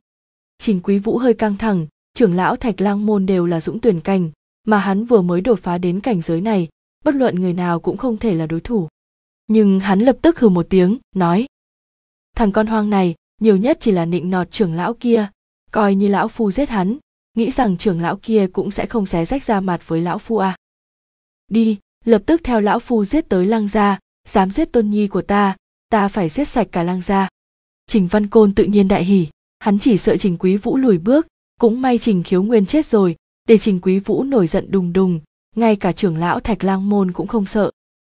trình quý vũ hơi căng thẳng trưởng lão thạch lang môn đều là dũng tuyển cành mà hắn vừa mới đột phá đến cảnh giới này bất luận người nào cũng không thể là đối thủ nhưng hắn lập tức hừ một tiếng nói thằng con hoang này nhiều nhất chỉ là nịnh nọt trưởng lão kia coi như lão phu giết hắn nghĩ rằng trưởng lão kia cũng sẽ không xé rách ra mặt với lão phu à đi lập tức theo lão phu giết tới lăng gia dám giết tôn nhi của ta ta phải giết sạch cả lăng gia trình văn côn tự nhiên đại hỉ hắn chỉ sợ trình quý vũ lùi bước cũng may trình khiếu nguyên chết rồi để trình quý vũ nổi giận đùng đùng ngay cả trưởng lão thạch lang môn cũng không sợ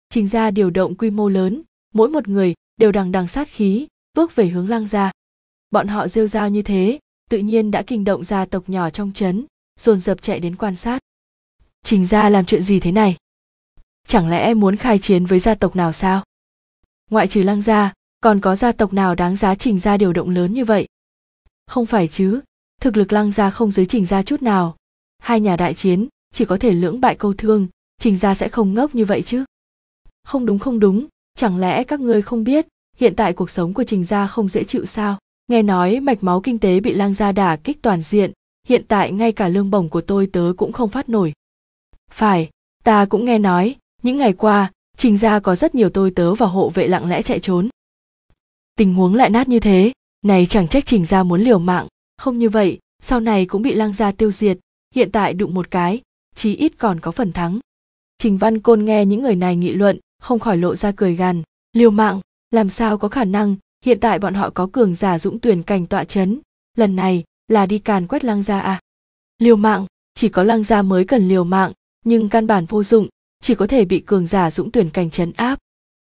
trình gia điều động quy mô lớn mỗi một người đều đằng đằng sát khí bước về hướng lăng gia bọn họ rêu rao như thế tự nhiên đã kinh động gia tộc nhỏ trong trấn dồn dập chạy đến quan sát trình gia làm chuyện gì thế này chẳng lẽ em muốn khai chiến với gia tộc nào sao ngoại trừ lăng gia còn có gia tộc nào đáng giá trình gia điều động lớn như vậy không phải chứ thực lực lăng gia không dưới trình gia chút nào hai nhà đại chiến chỉ có thể lưỡng bại câu thương trình gia sẽ không ngốc như vậy chứ không đúng không đúng chẳng lẽ các ngươi không biết hiện tại cuộc sống của trình gia không dễ chịu sao nghe nói mạch máu kinh tế bị lang gia đả kích toàn diện hiện tại ngay cả lương bổng của tôi tớ cũng không phát nổi phải ta cũng nghe nói những ngày qua trình gia có rất nhiều tôi tớ và hộ vệ lặng lẽ chạy trốn tình huống lại nát như thế này chẳng trách trình gia muốn liều mạng không như vậy sau này cũng bị lang gia tiêu diệt hiện tại đụng một cái chí ít còn có phần thắng trình văn côn nghe những người này nghị luận không khỏi lộ ra cười gằn liều mạng làm sao có khả năng hiện tại bọn họ có cường giả dũng tuyển cảnh tọa chấn lần này là đi càn quét lăng gia à liều mạng chỉ có lăng gia mới cần liều mạng nhưng căn bản vô dụng chỉ có thể bị cường giả dũng tuyển cảnh chấn áp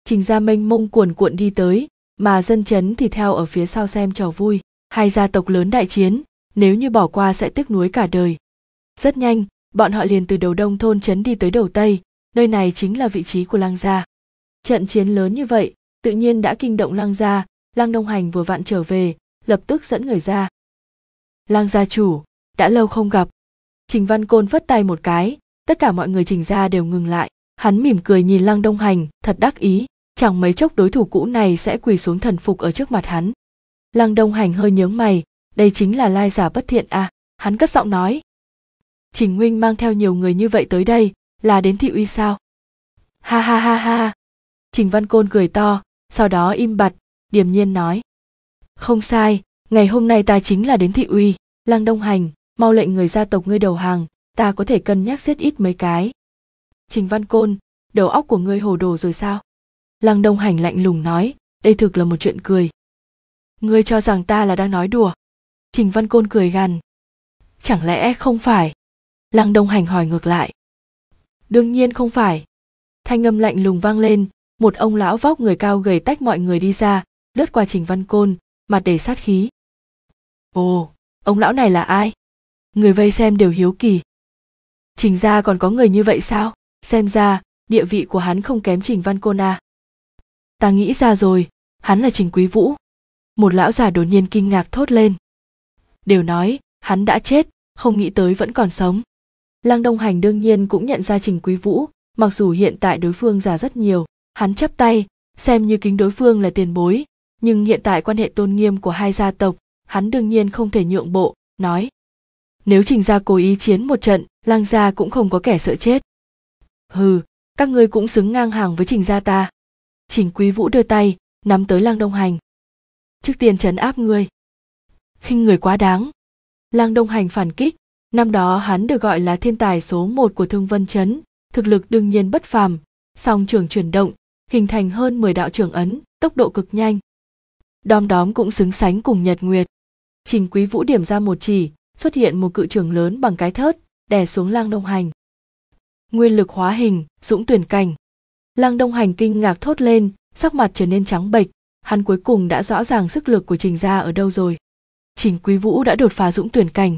trình gia mênh mông cuồn cuộn đi tới mà dân chấn thì theo ở phía sau xem trò vui hai gia tộc lớn đại chiến nếu như bỏ qua sẽ tiếc nuối cả đời rất nhanh bọn họ liền từ đầu đông thôn chấn đi tới đầu tây nơi này chính là vị trí của lăng gia trận chiến lớn như vậy tự nhiên đã kinh động lang gia lang đông hành vừa vặn trở về lập tức dẫn người ra lang gia chủ đã lâu không gặp trình văn côn vất tay một cái tất cả mọi người trình ra đều ngừng lại hắn mỉm cười nhìn lang đông hành thật đắc ý chẳng mấy chốc đối thủ cũ này sẽ quỳ xuống thần phục ở trước mặt hắn lang đông hành hơi nhướng mày đây chính là lai giả bất thiện à hắn cất giọng nói trình huynh mang theo nhiều người như vậy tới đây là đến thị uy sao ha ha ha ha trình văn côn cười to sau đó im bặt điềm nhiên nói không sai ngày hôm nay ta chính là đến thị uy lăng đông hành mau lệnh người gia tộc ngươi đầu hàng ta có thể cân nhắc giết ít mấy cái trình văn côn đầu óc của ngươi hồ đồ rồi sao lăng đông hành lạnh lùng nói đây thực là một chuyện cười ngươi cho rằng ta là đang nói đùa trình văn côn cười gằn chẳng lẽ không phải lăng đông hành hỏi ngược lại đương nhiên không phải thanh âm lạnh lùng vang lên một ông lão vóc người cao gầy tách mọi người đi ra lướt qua trình văn côn mặt đầy sát khí ồ ông lão này là ai người vây xem đều hiếu kỳ trình gia còn có người như vậy sao xem ra địa vị của hắn không kém trình văn côn à ta nghĩ ra rồi hắn là trình quý vũ một lão già đột nhiên kinh ngạc thốt lên đều nói hắn đã chết không nghĩ tới vẫn còn sống lăng đông hành đương nhiên cũng nhận ra trình quý vũ mặc dù hiện tại đối phương già rất nhiều hắn chắp tay xem như kính đối phương là tiền bối nhưng hiện tại quan hệ tôn nghiêm của hai gia tộc hắn đương nhiên không thể nhượng bộ nói nếu trình gia cố ý chiến một trận lang gia cũng không có kẻ sợ chết hừ các ngươi cũng xứng ngang hàng với trình gia ta trình quý vũ đưa tay nắm tới lang đông hành trước tiên trấn áp ngươi khinh người quá đáng lang đông hành phản kích năm đó hắn được gọi là thiên tài số một của thương vân chấn thực lực đương nhiên bất phàm song trường chuyển động hình thành hơn 10 đạo trưởng ấn, tốc độ cực nhanh. Đom đóm cũng xứng sánh cùng Nhật Nguyệt. Trình Quý Vũ điểm ra một chỉ, xuất hiện một cự trưởng lớn bằng cái thớt, đè xuống Lang Đông Hành. Nguyên lực hóa hình, dũng tuyển cảnh. Lang Đông Hành kinh ngạc thốt lên, sắc mặt trở nên trắng bệch, hắn cuối cùng đã rõ ràng sức lực của Trình gia ở đâu rồi. Trình Quý Vũ đã đột phá dũng tuyển cảnh.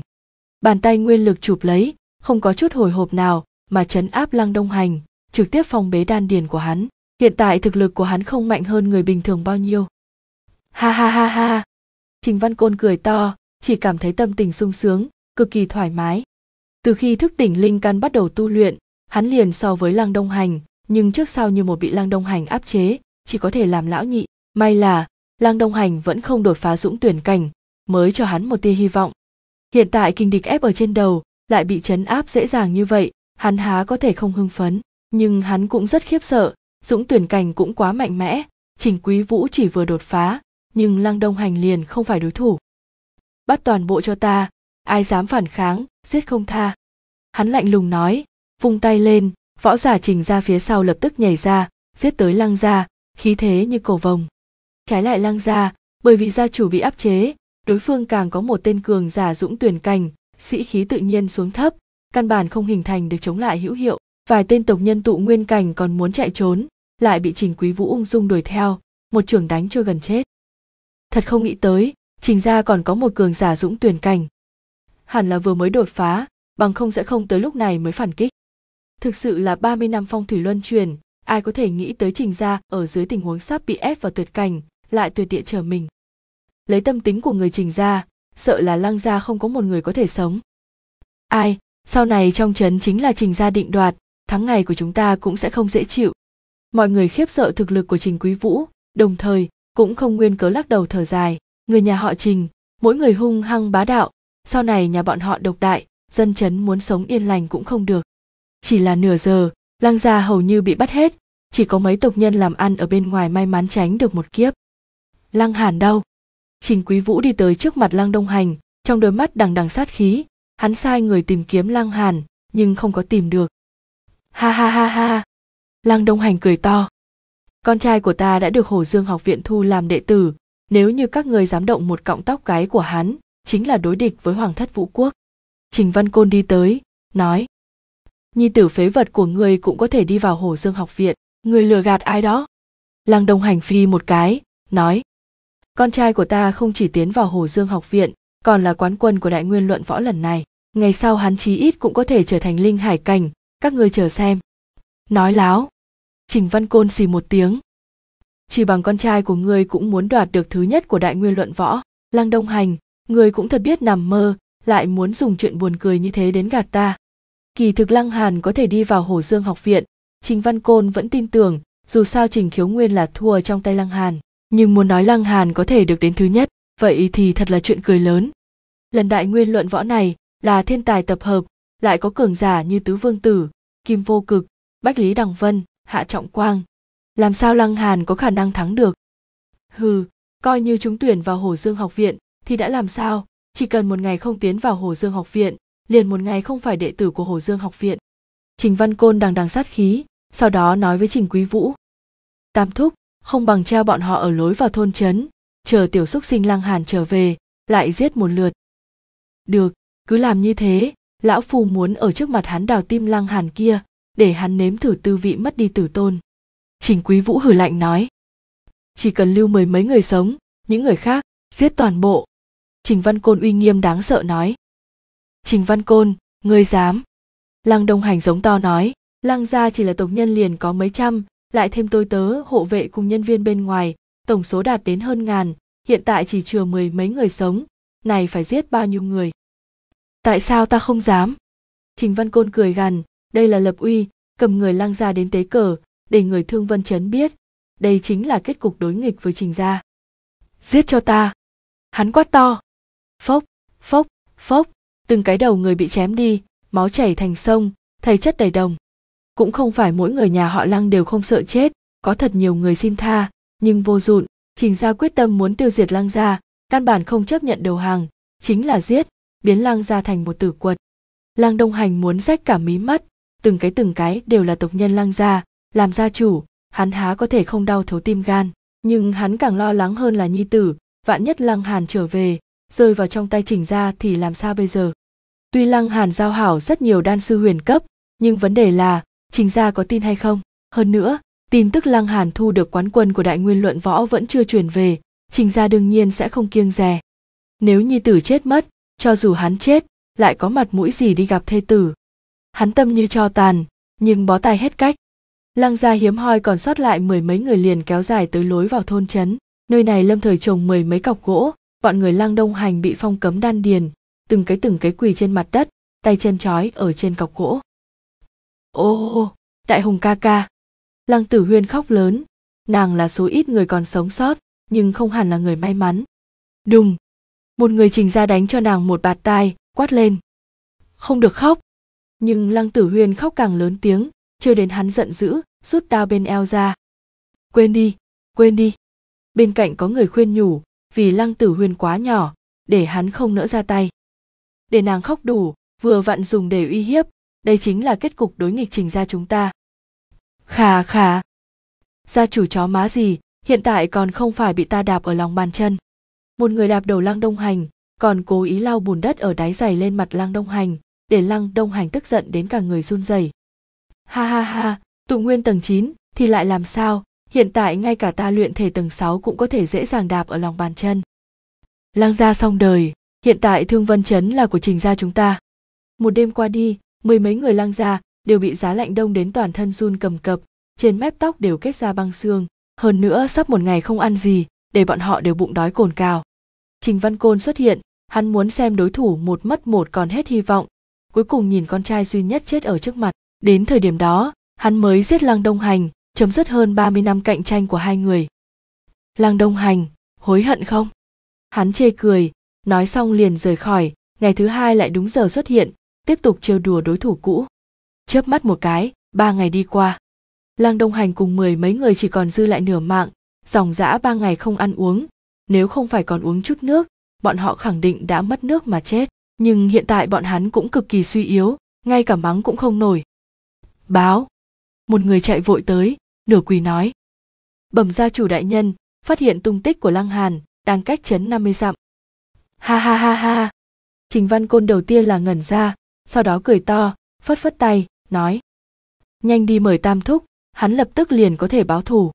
Bàn tay nguyên lực chụp lấy, không có chút hồi hộp nào mà chấn áp lang Đông Hành, trực tiếp phong bế đan điền của hắn hiện tại thực lực của hắn không mạnh hơn người bình thường bao nhiêu ha ha ha ha trình văn côn cười to chỉ cảm thấy tâm tình sung sướng cực kỳ thoải mái từ khi thức tỉnh linh căn bắt đầu tu luyện hắn liền so với lang đông hành nhưng trước sau như một bị lang đông hành áp chế chỉ có thể làm lão nhị may là lang đông hành vẫn không đột phá dũng tuyển cảnh mới cho hắn một tia hy vọng hiện tại kinh địch ép ở trên đầu lại bị chấn áp dễ dàng như vậy hắn há có thể không hưng phấn nhưng hắn cũng rất khiếp sợ Dũng tuyển cảnh cũng quá mạnh mẽ, Trình Quý Vũ chỉ vừa đột phá, nhưng Lăng Đông Hành liền không phải đối thủ. Bắt toàn bộ cho ta, ai dám phản kháng, giết không tha. Hắn lạnh lùng nói, vung tay lên, võ giả Trình ra phía sau lập tức nhảy ra, giết tới Lăng gia, khí thế như cổ vồng. Trái lại Lăng gia, bởi vì gia chủ bị áp chế, đối phương càng có một tên cường giả dũng tuyển cành, sĩ khí tự nhiên xuống thấp, căn bản không hình thành được chống lại hữu hiệu vài tên tộc nhân tụ nguyên cảnh còn muốn chạy trốn lại bị trình quý vũ ung dung đuổi theo một trưởng đánh cho gần chết thật không nghĩ tới trình gia còn có một cường giả dũng tuyển cảnh hẳn là vừa mới đột phá bằng không sẽ không tới lúc này mới phản kích thực sự là 30 năm phong thủy luân truyền ai có thể nghĩ tới trình gia ở dưới tình huống sắp bị ép vào tuyệt cảnh lại tuyệt địa trở mình lấy tâm tính của người trình gia sợ là lăng gia không có một người có thể sống ai sau này trong trấn chính là trình gia định đoạt tháng ngày của chúng ta cũng sẽ không dễ chịu mọi người khiếp sợ thực lực của trình quý vũ đồng thời cũng không nguyên cớ lắc đầu thở dài người nhà họ trình mỗi người hung hăng bá đạo sau này nhà bọn họ độc đại dân chấn muốn sống yên lành cũng không được chỉ là nửa giờ lang gia hầu như bị bắt hết chỉ có mấy tộc nhân làm ăn ở bên ngoài may mắn tránh được một kiếp lăng hàn đâu trình quý vũ đi tới trước mặt lăng đông hành trong đôi mắt đằng đằng sát khí hắn sai người tìm kiếm lăng hàn nhưng không có tìm được ha ha ha ha lăng đông hành cười to con trai của ta đã được hồ dương học viện thu làm đệ tử nếu như các người dám động một cọng tóc cái của hắn chính là đối địch với hoàng thất vũ quốc trình văn côn đi tới nói nhi tử phế vật của ngươi cũng có thể đi vào hồ dương học viện người lừa gạt ai đó lăng đông hành phi một cái nói con trai của ta không chỉ tiến vào hồ dương học viện còn là quán quân của đại nguyên luận võ lần này ngày sau hắn chí ít cũng có thể trở thành linh hải cảnh các ngươi chờ xem nói láo trình văn côn xì một tiếng chỉ bằng con trai của ngươi cũng muốn đoạt được thứ nhất của đại nguyên luận võ lăng đông hành ngươi cũng thật biết nằm mơ lại muốn dùng chuyện buồn cười như thế đến gạt ta kỳ thực lăng hàn có thể đi vào hồ dương học viện trình văn côn vẫn tin tưởng dù sao trình khiếu nguyên là thua trong tay lăng hàn nhưng muốn nói lăng hàn có thể được đến thứ nhất vậy thì thật là chuyện cười lớn lần đại nguyên luận võ này là thiên tài tập hợp lại có cường giả như tứ vương tử kim vô cực bách lý đằng vân hạ trọng quang làm sao lăng hàn có khả năng thắng được hừ coi như chúng tuyển vào hồ dương học viện thì đã làm sao chỉ cần một ngày không tiến vào hồ dương học viện liền một ngày không phải đệ tử của hồ dương học viện trình văn côn đằng đằng sát khí sau đó nói với trình quý vũ tam thúc không bằng treo bọn họ ở lối vào thôn trấn chờ tiểu xúc sinh lăng hàn trở về lại giết một lượt được cứ làm như thế lão phu muốn ở trước mặt hắn đào tim lăng hàn kia để hắn nếm thử tư vị mất đi tử tôn trình quý vũ hử lạnh nói chỉ cần lưu mười mấy người sống những người khác giết toàn bộ trình văn côn uy nghiêm đáng sợ nói trình văn côn ngươi dám lăng đông hành giống to nói lăng gia chỉ là tộc nhân liền có mấy trăm lại thêm tôi tớ hộ vệ cùng nhân viên bên ngoài tổng số đạt đến hơn ngàn hiện tại chỉ chừa mười mấy người sống này phải giết bao nhiêu người tại sao ta không dám trình văn côn cười gằn đây là lập uy cầm người lang gia đến tế cờ để người thương vân chấn biết đây chính là kết cục đối nghịch với trình gia giết cho ta hắn quát to phốc phốc phốc từng cái đầu người bị chém đi máu chảy thành sông thầy chất đầy đồng cũng không phải mỗi người nhà họ lăng đều không sợ chết có thật nhiều người xin tha nhưng vô dụng trình gia quyết tâm muốn tiêu diệt lăng gia căn bản không chấp nhận đầu hàng chính là giết biến lang gia thành một tử quật lang đông hành muốn rách cả mí mắt từng cái từng cái đều là tộc nhân lang gia làm gia chủ hắn há có thể không đau thấu tim gan nhưng hắn càng lo lắng hơn là nhi tử vạn nhất lang hàn trở về rơi vào trong tay trình gia thì làm sao bây giờ tuy lang hàn giao hảo rất nhiều đan sư huyền cấp nhưng vấn đề là trình gia có tin hay không hơn nữa tin tức lang hàn thu được quán quân của đại nguyên luận võ vẫn chưa truyền về trình gia đương nhiên sẽ không kiêng dè nếu nhi tử chết mất cho dù hắn chết lại có mặt mũi gì đi gặp thê tử hắn tâm như cho tàn nhưng bó tay hết cách lăng gia hiếm hoi còn sót lại mười mấy người liền kéo dài tới lối vào thôn trấn nơi này lâm thời trồng mười mấy cọc gỗ bọn người lang đông hành bị phong cấm đan điền từng cái từng cái quỳ trên mặt đất tay chân trói ở trên cọc gỗ ô ô đại hùng ca ca lăng tử huyên khóc lớn nàng là số ít người còn sống sót nhưng không hẳn là người may mắn đùng một người trình ra đánh cho nàng một bạt tai quát lên không được khóc nhưng lăng tử huyên khóc càng lớn tiếng chưa đến hắn giận dữ rút đao bên eo ra quên đi quên đi bên cạnh có người khuyên nhủ vì lăng tử huyên quá nhỏ để hắn không nỡ ra tay để nàng khóc đủ vừa vặn dùng để uy hiếp đây chính là kết cục đối nghịch trình ra chúng ta khà khà gia chủ chó má gì hiện tại còn không phải bị ta đạp ở lòng bàn chân một người đạp đầu lăng đông hành còn cố ý lau bùn đất ở đáy giày lên mặt lăng đông hành để lăng đông hành tức giận đến cả người run rẩy ha ha ha tụ nguyên tầng 9 thì lại làm sao hiện tại ngay cả ta luyện thể tầng 6 cũng có thể dễ dàng đạp ở lòng bàn chân lăng gia xong đời hiện tại thương vân chấn là của trình gia chúng ta một đêm qua đi mười mấy người lăng gia đều bị giá lạnh đông đến toàn thân run cầm cập trên mép tóc đều kết ra băng xương hơn nữa sắp một ngày không ăn gì để bọn họ đều bụng đói cồn cào Trình Văn Côn xuất hiện, hắn muốn xem đối thủ một mất một còn hết hy vọng, cuối cùng nhìn con trai duy nhất chết ở trước mặt. Đến thời điểm đó, hắn mới giết Lăng Đông Hành, chấm dứt hơn 30 năm cạnh tranh của hai người. Lăng Đông Hành, hối hận không? Hắn chê cười, nói xong liền rời khỏi, ngày thứ hai lại đúng giờ xuất hiện, tiếp tục trêu đùa đối thủ cũ. Chớp mắt một cái, ba ngày đi qua. Lăng Đông Hành cùng mười mấy người chỉ còn dư lại nửa mạng, dòng dã ba ngày không ăn uống, nếu không phải còn uống chút nước bọn họ khẳng định đã mất nước mà chết nhưng hiện tại bọn hắn cũng cực kỳ suy yếu ngay cả mắng cũng không nổi báo một người chạy vội tới nửa quỳ nói bẩm gia chủ đại nhân phát hiện tung tích của lăng hàn đang cách chấn 50 dặm ha ha ha ha trình văn côn đầu tiên là ngẩn ra sau đó cười to phất phất tay nói nhanh đi mời tam thúc hắn lập tức liền có thể báo thù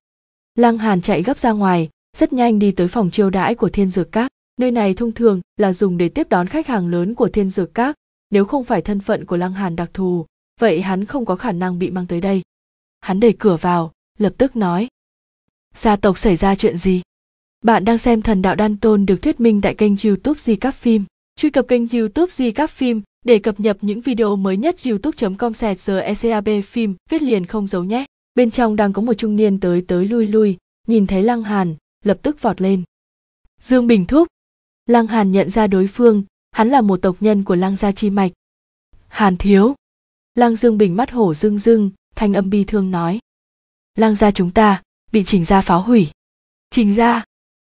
lăng hàn chạy gấp ra ngoài rất nhanh đi tới phòng chiêu đãi của thiên dược các nơi này thông thường là dùng để tiếp đón khách hàng lớn của thiên dược các nếu không phải thân phận của lăng hàn đặc thù vậy hắn không có khả năng bị mang tới đây hắn đẩy cửa vào lập tức nói gia tộc xảy ra chuyện gì bạn đang xem thần đạo đan tôn được thuyết minh tại kênh youtube di các phim truy cập kênh youtube di các phim để cập nhật những video mới nhất youtube com sẹt giờ ecab phim viết liền không giấu nhé bên trong đang có một trung niên tới tới lui lui nhìn thấy lăng hàn lập tức vọt lên dương bình thúc lăng hàn nhận ra đối phương hắn là một tộc nhân của lăng gia chi mạch hàn thiếu lăng dương bình mắt hổ rưng rưng thanh âm bi thương nói lăng gia chúng ta bị trình gia phá hủy trình gia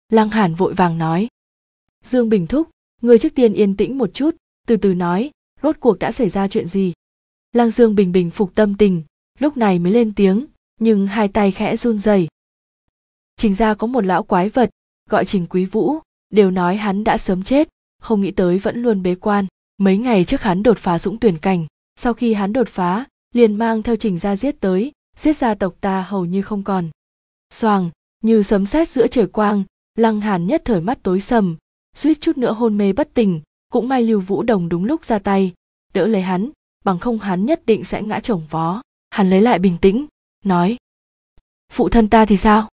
lăng hàn vội vàng nói dương bình thúc người trước tiên yên tĩnh một chút từ từ nói rốt cuộc đã xảy ra chuyện gì lăng dương bình bình phục tâm tình lúc này mới lên tiếng nhưng hai tay khẽ run rẩy trình gia có một lão quái vật gọi trình quý vũ đều nói hắn đã sớm chết không nghĩ tới vẫn luôn bế quan mấy ngày trước hắn đột phá dũng tuyển cảnh sau khi hắn đột phá liền mang theo trình gia giết tới giết gia tộc ta hầu như không còn xoàng như sấm sét giữa trời quang lăng hàn nhất thời mắt tối sầm suýt chút nữa hôn mê bất tỉnh cũng may lưu vũ đồng đúng lúc ra tay đỡ lấy hắn bằng không hắn nhất định sẽ ngã chồng vó hắn lấy lại bình tĩnh nói phụ thân ta thì sao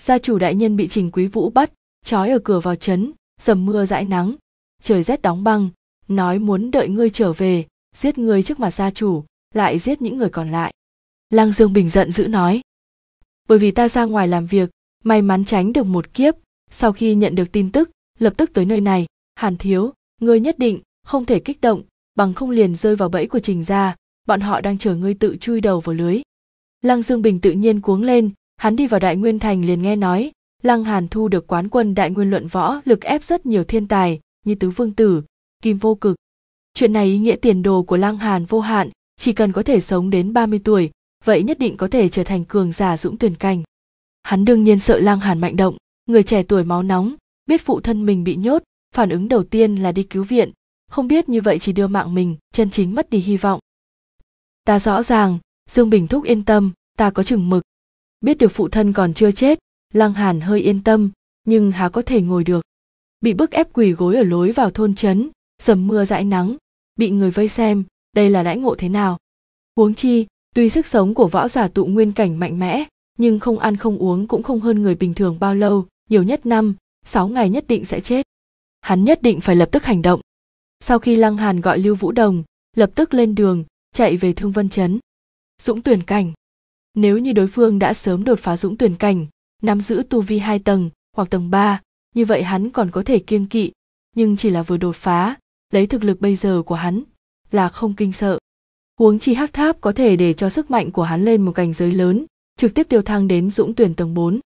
gia chủ đại nhân bị trình quý vũ bắt trói ở cửa vào trấn dầm mưa dãi nắng trời rét đóng băng nói muốn đợi ngươi trở về giết ngươi trước mặt gia chủ lại giết những người còn lại lăng dương bình giận dữ nói bởi vì ta ra ngoài làm việc may mắn tránh được một kiếp sau khi nhận được tin tức lập tức tới nơi này hàn thiếu ngươi nhất định không thể kích động bằng không liền rơi vào bẫy của trình gia bọn họ đang chờ ngươi tự chui đầu vào lưới lăng dương bình tự nhiên cuống lên hắn đi vào đại nguyên thành liền nghe nói lăng hàn thu được quán quân đại nguyên luận võ lực ép rất nhiều thiên tài như tứ vương tử kim vô cực chuyện này ý nghĩa tiền đồ của lăng hàn vô hạn chỉ cần có thể sống đến 30 tuổi vậy nhất định có thể trở thành cường giả dũng tuyển canh hắn đương nhiên sợ lăng hàn mạnh động người trẻ tuổi máu nóng biết phụ thân mình bị nhốt phản ứng đầu tiên là đi cứu viện không biết như vậy chỉ đưa mạng mình chân chính mất đi hy vọng ta rõ ràng dương bình thúc yên tâm ta có chừng mực biết được phụ thân còn chưa chết lăng hàn hơi yên tâm nhưng há có thể ngồi được bị bức ép quỳ gối ở lối vào thôn trấn dầm mưa dãi nắng bị người vây xem đây là đãi ngộ thế nào huống chi tuy sức sống của võ giả tụ nguyên cảnh mạnh mẽ nhưng không ăn không uống cũng không hơn người bình thường bao lâu nhiều nhất năm sáu ngày nhất định sẽ chết hắn nhất định phải lập tức hành động sau khi lăng hàn gọi lưu vũ đồng lập tức lên đường chạy về thương vân Trấn, dũng tuyển cảnh nếu như đối phương đã sớm đột phá dũng tuyển cảnh, nắm giữ tu vi hai tầng hoặc tầng ba như vậy hắn còn có thể kiên kỵ, nhưng chỉ là vừa đột phá, lấy thực lực bây giờ của hắn là không kinh sợ. Huống chi hắc tháp có thể để cho sức mạnh của hắn lên một cảnh giới lớn, trực tiếp tiêu thăng đến dũng tuyển tầng bốn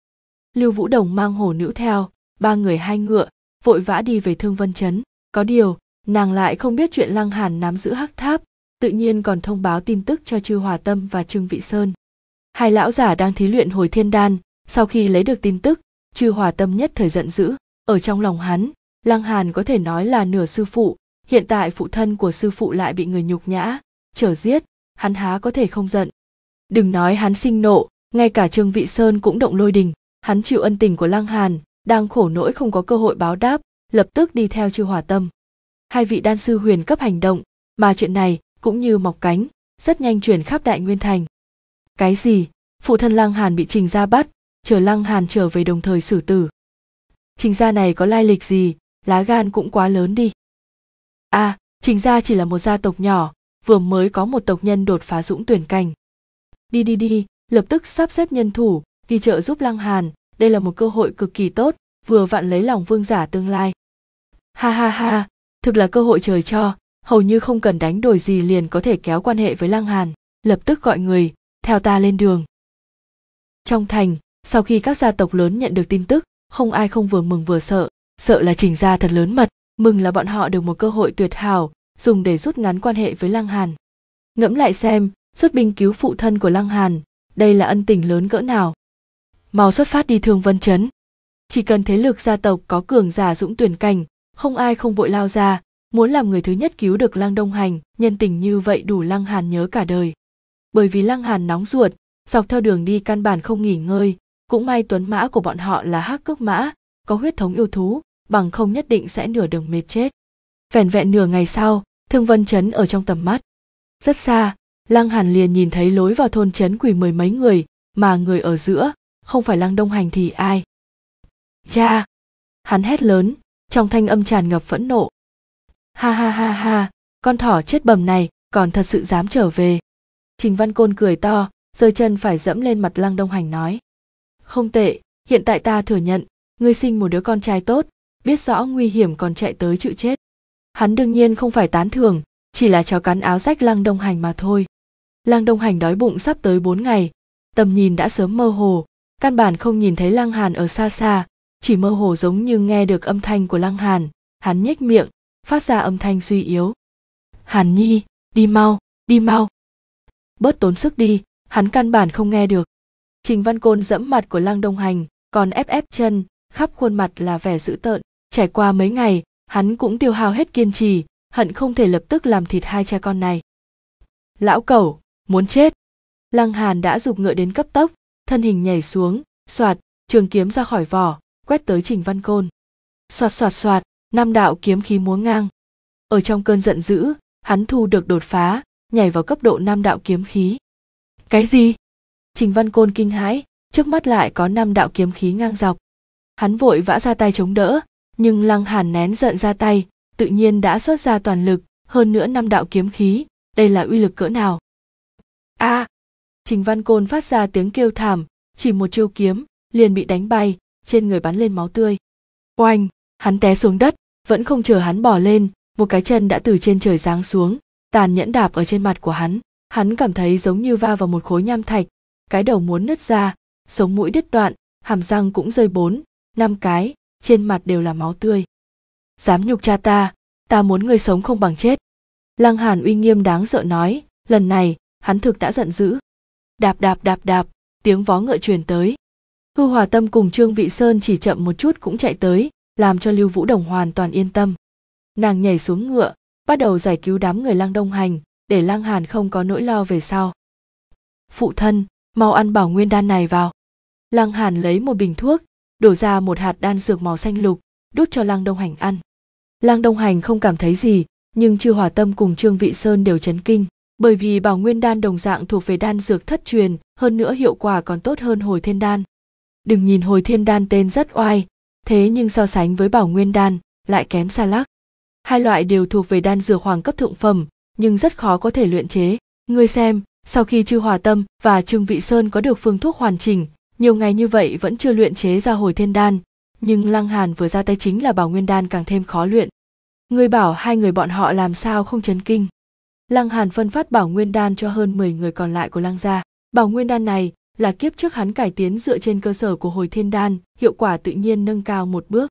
Lưu Vũ Đồng mang hổ nữ theo, ba người hai ngựa, vội vã đi về Thương Vân chấn Có điều, nàng lại không biết chuyện Lăng Hàn nắm giữ hắc tháp, tự nhiên còn thông báo tin tức cho Trư Hòa Tâm và Trương Vị Sơn hai lão giả đang thí luyện hồi thiên đan sau khi lấy được tin tức chư hòa tâm nhất thời giận dữ ở trong lòng hắn lăng hàn có thể nói là nửa sư phụ hiện tại phụ thân của sư phụ lại bị người nhục nhã trở giết hắn há có thể không giận đừng nói hắn sinh nộ ngay cả trương vị sơn cũng động lôi đình hắn chịu ân tình của lăng hàn đang khổ nỗi không có cơ hội báo đáp lập tức đi theo chư hòa tâm hai vị đan sư huyền cấp hành động mà chuyện này cũng như mọc cánh rất nhanh chuyển khắp đại nguyên thành cái gì phụ thân lăng hàn bị trình gia bắt chờ lăng hàn trở về đồng thời xử tử trình gia này có lai lịch gì lá gan cũng quá lớn đi a à, trình gia chỉ là một gia tộc nhỏ vừa mới có một tộc nhân đột phá dũng tuyển cảnh đi đi đi lập tức sắp xếp nhân thủ đi chợ giúp lăng hàn đây là một cơ hội cực kỳ tốt vừa vặn lấy lòng vương giả tương lai ha ha ha thực là cơ hội trời cho hầu như không cần đánh đổi gì liền có thể kéo quan hệ với lăng hàn lập tức gọi người theo ta lên đường trong thành sau khi các gia tộc lớn nhận được tin tức không ai không vừa mừng vừa sợ sợ là chỉnh ra thật lớn mật mừng là bọn họ được một cơ hội tuyệt hảo dùng để rút ngắn quan hệ với lăng hàn ngẫm lại xem xuất binh cứu phụ thân của lăng hàn đây là ân tình lớn cỡ nào mau xuất phát đi thương vân chấn chỉ cần thế lực gia tộc có cường giả dũng tuyển cảnh không ai không vội lao ra muốn làm người thứ nhất cứu được lăng đông hành nhân tình như vậy đủ lăng hàn nhớ cả đời bởi vì lăng hàn nóng ruột dọc theo đường đi căn bản không nghỉ ngơi cũng may tuấn mã của bọn họ là hắc cước mã có huyết thống yêu thú bằng không nhất định sẽ nửa đường mệt chết vẻn vẹn nửa ngày sau thương vân chấn ở trong tầm mắt rất xa lăng hàn liền nhìn thấy lối vào thôn chấn quỳ mười mấy người mà người ở giữa không phải lăng đông hành thì ai cha hắn hét lớn trong thanh âm tràn ngập phẫn nộ ha ha ha ha con thỏ chết bầm này còn thật sự dám trở về Trình Văn Côn cười to, giơ chân phải dẫm lên mặt Lăng Đông Hành nói. Không tệ, hiện tại ta thừa nhận, ngươi sinh một đứa con trai tốt, biết rõ nguy hiểm còn chạy tới chịu chết. Hắn đương nhiên không phải tán thưởng, chỉ là chó cắn áo rách Lăng Đông Hành mà thôi. Lăng Đông Hành đói bụng sắp tới bốn ngày, tầm nhìn đã sớm mơ hồ, căn bản không nhìn thấy Lăng Hàn ở xa xa, chỉ mơ hồ giống như nghe được âm thanh của Lăng Hàn, hắn nhếch miệng, phát ra âm thanh suy yếu. Hàn Nhi, đi mau, đi mau bớt tốn sức đi hắn căn bản không nghe được trình văn côn dẫm mặt của lăng đông hành còn ép ép chân khắp khuôn mặt là vẻ dữ tợn trải qua mấy ngày hắn cũng tiêu hao hết kiên trì hận không thể lập tức làm thịt hai cha con này lão cẩu muốn chết lăng hàn đã giục ngựa đến cấp tốc thân hình nhảy xuống soạt trường kiếm ra khỏi vỏ quét tới trình văn côn soạt soạt soạt năm đạo kiếm khí múa ngang ở trong cơn giận dữ hắn thu được đột phá nhảy vào cấp độ nam đạo kiếm khí. Cái gì? Trình Văn Côn kinh hãi, trước mắt lại có năm đạo kiếm khí ngang dọc. Hắn vội vã ra tay chống đỡ, nhưng Lăng Hàn nén giận ra tay, tự nhiên đã xuất ra toàn lực, hơn nữa năm đạo kiếm khí, đây là uy lực cỡ nào? A! À, Trình Văn Côn phát ra tiếng kêu thảm, chỉ một chiêu kiếm, liền bị đánh bay, trên người bắn lên máu tươi. Oanh, hắn té xuống đất, vẫn không chờ hắn bỏ lên, một cái chân đã từ trên trời giáng xuống, tàn nhẫn đạp ở trên mặt của hắn hắn cảm thấy giống như va vào một khối nham thạch cái đầu muốn nứt ra sống mũi đứt đoạn hàm răng cũng rơi bốn năm cái trên mặt đều là máu tươi dám nhục cha ta ta muốn người sống không bằng chết lăng hàn uy nghiêm đáng sợ nói lần này hắn thực đã giận dữ đạp đạp đạp đạp tiếng vó ngựa truyền tới hư hòa tâm cùng trương vị sơn chỉ chậm một chút cũng chạy tới làm cho lưu vũ đồng hoàn toàn yên tâm nàng nhảy xuống ngựa bắt đầu giải cứu đám người lang đông hành để lang hàn không có nỗi lo về sau phụ thân mau ăn bảo nguyên đan này vào lang hàn lấy một bình thuốc đổ ra một hạt đan dược màu xanh lục đút cho lang đông hành ăn lang đông hành không cảm thấy gì nhưng chư hòa tâm cùng trương vị sơn đều chấn kinh bởi vì bảo nguyên đan đồng dạng thuộc về đan dược thất truyền hơn nữa hiệu quả còn tốt hơn hồi thiên đan đừng nhìn hồi thiên đan tên rất oai thế nhưng so sánh với bảo nguyên đan lại kém xa lắc hai loại đều thuộc về đan dược hoàng cấp thượng phẩm nhưng rất khó có thể luyện chế ngươi xem sau khi chư hòa tâm và trương vị sơn có được phương thuốc hoàn chỉnh nhiều ngày như vậy vẫn chưa luyện chế ra hồi thiên đan nhưng lăng hàn vừa ra tay chính là bảo nguyên đan càng thêm khó luyện ngươi bảo hai người bọn họ làm sao không chấn kinh lăng hàn phân phát bảo nguyên đan cho hơn 10 người còn lại của lăng gia bảo nguyên đan này là kiếp trước hắn cải tiến dựa trên cơ sở của hồi thiên đan hiệu quả tự nhiên nâng cao một bước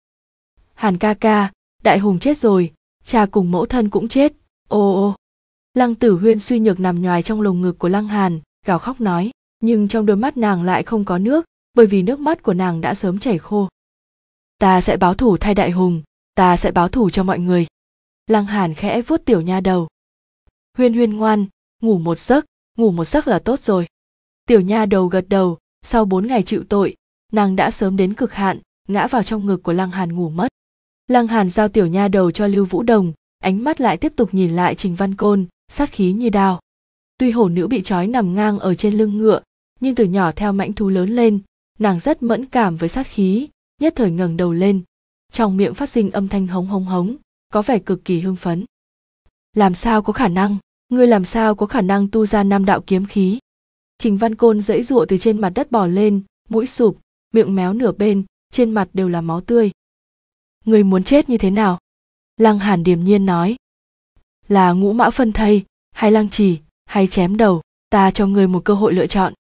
hàn ca ca đại hùng chết rồi cha cùng mẫu thân cũng chết ô ô lăng tử huyên suy nhược nằm nhoài trong lồng ngực của lăng hàn gào khóc nói nhưng trong đôi mắt nàng lại không có nước bởi vì nước mắt của nàng đã sớm chảy khô ta sẽ báo thủ thay đại hùng ta sẽ báo thủ cho mọi người lăng hàn khẽ vuốt tiểu nha đầu huyên huyên ngoan ngủ một giấc ngủ một giấc là tốt rồi tiểu nha đầu gật đầu sau bốn ngày chịu tội nàng đã sớm đến cực hạn ngã vào trong ngực của lăng hàn ngủ mất lăng hàn giao tiểu nha đầu cho lưu vũ đồng ánh mắt lại tiếp tục nhìn lại trình văn côn sát khí như đao tuy hổ nữ bị trói nằm ngang ở trên lưng ngựa nhưng từ nhỏ theo mãnh thú lớn lên nàng rất mẫn cảm với sát khí nhất thời ngẩng đầu lên trong miệng phát sinh âm thanh hống hống hống có vẻ cực kỳ hưng phấn làm sao có khả năng ngươi làm sao có khả năng tu ra nam đạo kiếm khí trình văn côn dãy giụa từ trên mặt đất bò lên mũi sụp miệng méo nửa bên trên mặt đều là máu tươi người muốn chết như thế nào lăng hàn điềm nhiên nói là ngũ mã phân thây hay lăng trì hay chém đầu ta cho người một cơ hội lựa chọn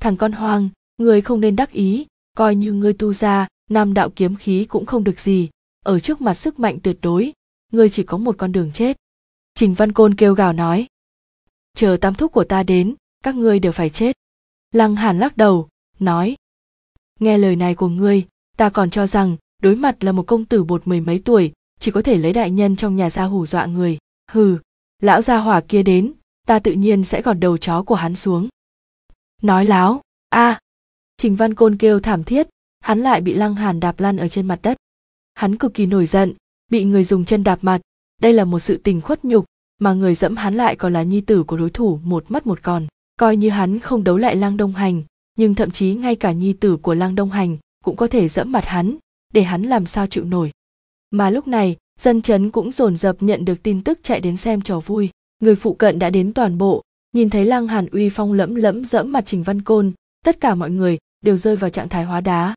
thằng con hoang người không nên đắc ý coi như ngươi tu ra nam đạo kiếm khí cũng không được gì ở trước mặt sức mạnh tuyệt đối ngươi chỉ có một con đường chết trình văn côn kêu gào nói chờ tam thúc của ta đến các ngươi đều phải chết lăng hàn lắc đầu nói nghe lời này của ngươi ta còn cho rằng đối mặt là một công tử bột mười mấy tuổi chỉ có thể lấy đại nhân trong nhà ra hù dọa người hừ lão gia hỏa kia đến ta tự nhiên sẽ gọt đầu chó của hắn xuống nói láo a à, trình văn côn kêu thảm thiết hắn lại bị lăng hàn đạp lăn ở trên mặt đất hắn cực kỳ nổi giận bị người dùng chân đạp mặt đây là một sự tình khuất nhục mà người dẫm hắn lại còn là nhi tử của đối thủ một mất một còn coi như hắn không đấu lại lang đông hành nhưng thậm chí ngay cả nhi tử của lang đông hành cũng có thể dẫm mặt hắn để hắn làm sao chịu nổi mà lúc này dân chấn cũng dồn dập nhận được tin tức chạy đến xem trò vui người phụ cận đã đến toàn bộ nhìn thấy lăng hàn uy phong lẫm lẫm dẫm mặt trình văn côn tất cả mọi người đều rơi vào trạng thái hóa đá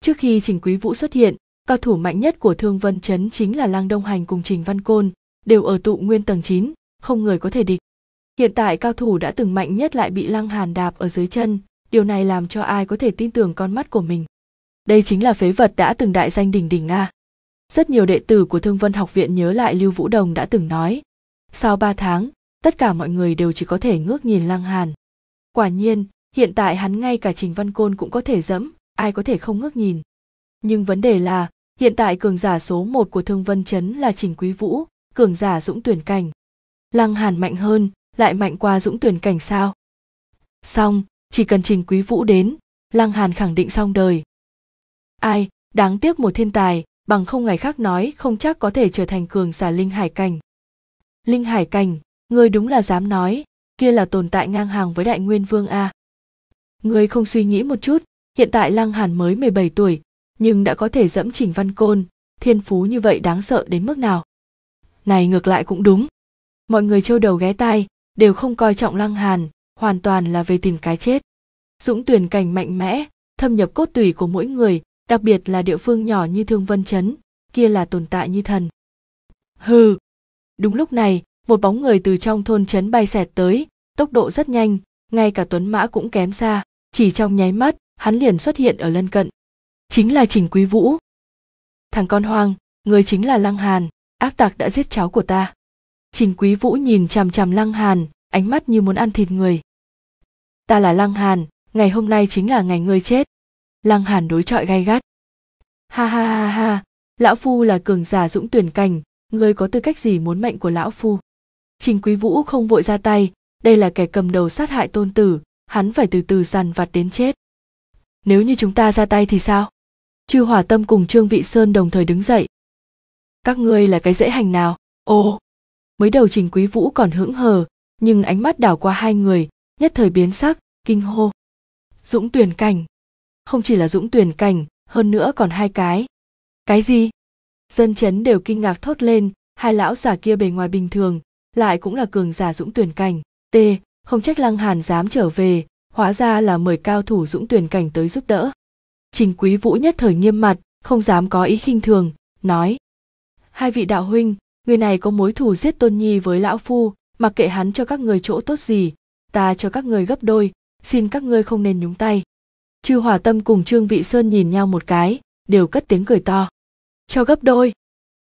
trước khi trình quý vũ xuất hiện cao thủ mạnh nhất của thương vân chấn chính là lang đông hành cùng trình văn côn đều ở tụ nguyên tầng 9, không người có thể địch hiện tại cao thủ đã từng mạnh nhất lại bị lăng hàn đạp ở dưới chân điều này làm cho ai có thể tin tưởng con mắt của mình đây chính là phế vật đã từng đại danh đỉnh đỉnh nga rất nhiều đệ tử của thương vân học viện nhớ lại lưu vũ đồng đã từng nói sau ba tháng tất cả mọi người đều chỉ có thể ngước nhìn lăng hàn quả nhiên hiện tại hắn ngay cả trình văn côn cũng có thể dẫm ai có thể không ngước nhìn nhưng vấn đề là hiện tại cường giả số một của thương vân chấn là trình quý vũ cường giả dũng tuyển cảnh lăng hàn mạnh hơn lại mạnh qua dũng tuyển cảnh sao xong chỉ cần trình quý vũ đến lăng hàn khẳng định xong đời ai đáng tiếc một thiên tài bằng không ngày khác nói không chắc có thể trở thành cường giả linh hải cảnh linh hải cảnh người đúng là dám nói kia là tồn tại ngang hàng với đại nguyên vương a Người không suy nghĩ một chút hiện tại lăng hàn mới 17 tuổi nhưng đã có thể dẫm chỉnh văn côn thiên phú như vậy đáng sợ đến mức nào này ngược lại cũng đúng mọi người trâu đầu ghé tai đều không coi trọng lăng hàn hoàn toàn là về tìm cái chết dũng tuyển cảnh mạnh mẽ thâm nhập cốt tủy của mỗi người đặc biệt là địa phương nhỏ như thương vân chấn kia là tồn tại như thần hừ đúng lúc này một bóng người từ trong thôn chấn bay xẹt tới tốc độ rất nhanh ngay cả tuấn mã cũng kém xa chỉ trong nháy mắt hắn liền xuất hiện ở lân cận chính là chỉnh quý vũ thằng con hoang người chính là lăng hàn áp tặc đã giết cháu của ta trình quý vũ nhìn chằm chằm lăng hàn ánh mắt như muốn ăn thịt người ta là lăng hàn ngày hôm nay chính là ngày ngươi chết lăng hàn đối chọi gay gắt ha ha ha ha lão phu là cường giả dũng tuyển cảnh ngươi có tư cách gì muốn mệnh của lão phu trình quý vũ không vội ra tay đây là kẻ cầm đầu sát hại tôn tử hắn phải từ từ dằn vặt đến chết nếu như chúng ta ra tay thì sao chư hỏa tâm cùng trương vị sơn đồng thời đứng dậy các ngươi là cái dễ hành nào ô mới đầu trình quý vũ còn hững hờ nhưng ánh mắt đảo qua hai người nhất thời biến sắc kinh hô dũng tuyển cảnh không chỉ là dũng tuyển cảnh hơn nữa còn hai cái cái gì dân chấn đều kinh ngạc thốt lên hai lão già kia bề ngoài bình thường lại cũng là cường giả dũng tuyển cảnh t không trách lăng hàn dám trở về hóa ra là mời cao thủ dũng tuyển cảnh tới giúp đỡ trình quý vũ nhất thời nghiêm mặt không dám có ý khinh thường nói hai vị đạo huynh người này có mối thù giết tôn nhi với lão phu mặc kệ hắn cho các người chỗ tốt gì ta cho các người gấp đôi xin các ngươi không nên nhúng tay Chư Hòa Tâm cùng Trương Vị Sơn nhìn nhau một cái, đều cất tiếng cười to. Cho gấp đôi.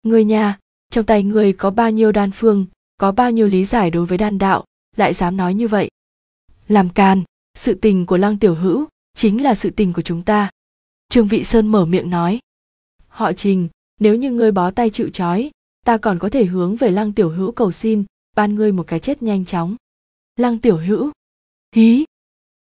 Người nhà, trong tay người có bao nhiêu đan phương, có bao nhiêu lý giải đối với đan đạo, lại dám nói như vậy. Làm càn, sự tình của Lăng Tiểu Hữu chính là sự tình của chúng ta. Trương Vị Sơn mở miệng nói. Họ trình, nếu như ngươi bó tay chịu trói, ta còn có thể hướng về Lăng Tiểu Hữu cầu xin, ban ngươi một cái chết nhanh chóng. Lăng Tiểu Hữu. Hí.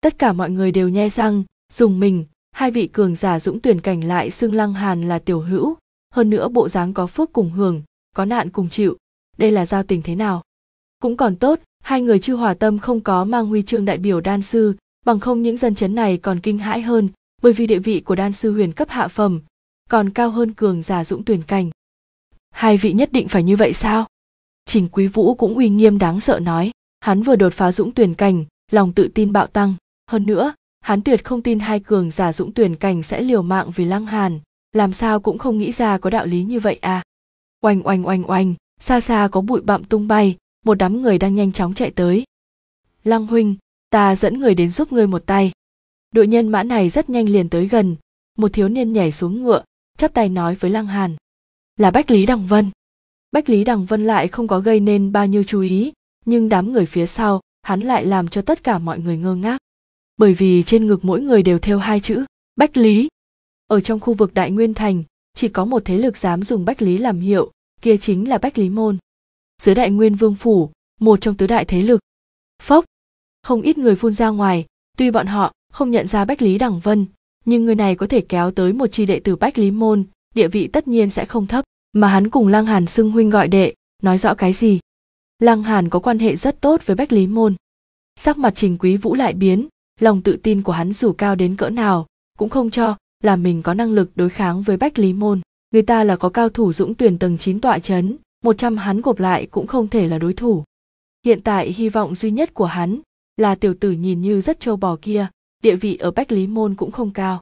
Tất cả mọi người đều nhe răng, dùng mình hai vị cường giả dũng tuyển cảnh lại xương lăng hàn là tiểu hữu hơn nữa bộ dáng có phước cùng hưởng có nạn cùng chịu đây là giao tình thế nào cũng còn tốt hai người chư hòa tâm không có mang huy chương đại biểu đan sư bằng không những dân chấn này còn kinh hãi hơn bởi vì địa vị của đan sư huyền cấp hạ phẩm còn cao hơn cường giả dũng tuyển cảnh hai vị nhất định phải như vậy sao trình quý vũ cũng uy nghiêm đáng sợ nói hắn vừa đột phá dũng tuyển cảnh lòng tự tin bạo tăng hơn nữa hắn tuyệt không tin hai cường giả dũng tuyển cảnh sẽ liều mạng vì lăng hàn làm sao cũng không nghĩ ra có đạo lý như vậy à oanh oanh oanh oanh xa xa có bụi bặm tung bay một đám người đang nhanh chóng chạy tới lăng huynh ta dẫn người đến giúp ngươi một tay đội nhân mã này rất nhanh liền tới gần một thiếu niên nhảy xuống ngựa chắp tay nói với lăng hàn là bách lý đằng vân bách lý đằng vân lại không có gây nên bao nhiêu chú ý nhưng đám người phía sau hắn lại làm cho tất cả mọi người ngơ ngác bởi vì trên ngực mỗi người đều theo hai chữ bách lý ở trong khu vực đại nguyên thành chỉ có một thế lực dám dùng bách lý làm hiệu kia chính là bách lý môn dưới đại nguyên vương phủ một trong tứ đại thế lực phốc không ít người phun ra ngoài tuy bọn họ không nhận ra bách lý đẳng vân nhưng người này có thể kéo tới một chi đệ từ bách lý môn địa vị tất nhiên sẽ không thấp mà hắn cùng lăng hàn xưng huynh gọi đệ nói rõ cái gì lăng hàn có quan hệ rất tốt với bách lý môn sắc mặt trình quý vũ lại biến lòng tự tin của hắn dù cao đến cỡ nào cũng không cho là mình có năng lực đối kháng với Bách Lý Môn. Người ta là có cao thủ dũng tuyển tầng chín tọa chấn, trăm hắn gộp lại cũng không thể là đối thủ. Hiện tại hy vọng duy nhất của hắn là tiểu tử nhìn như rất trâu bò kia, địa vị ở Bách Lý Môn cũng không cao.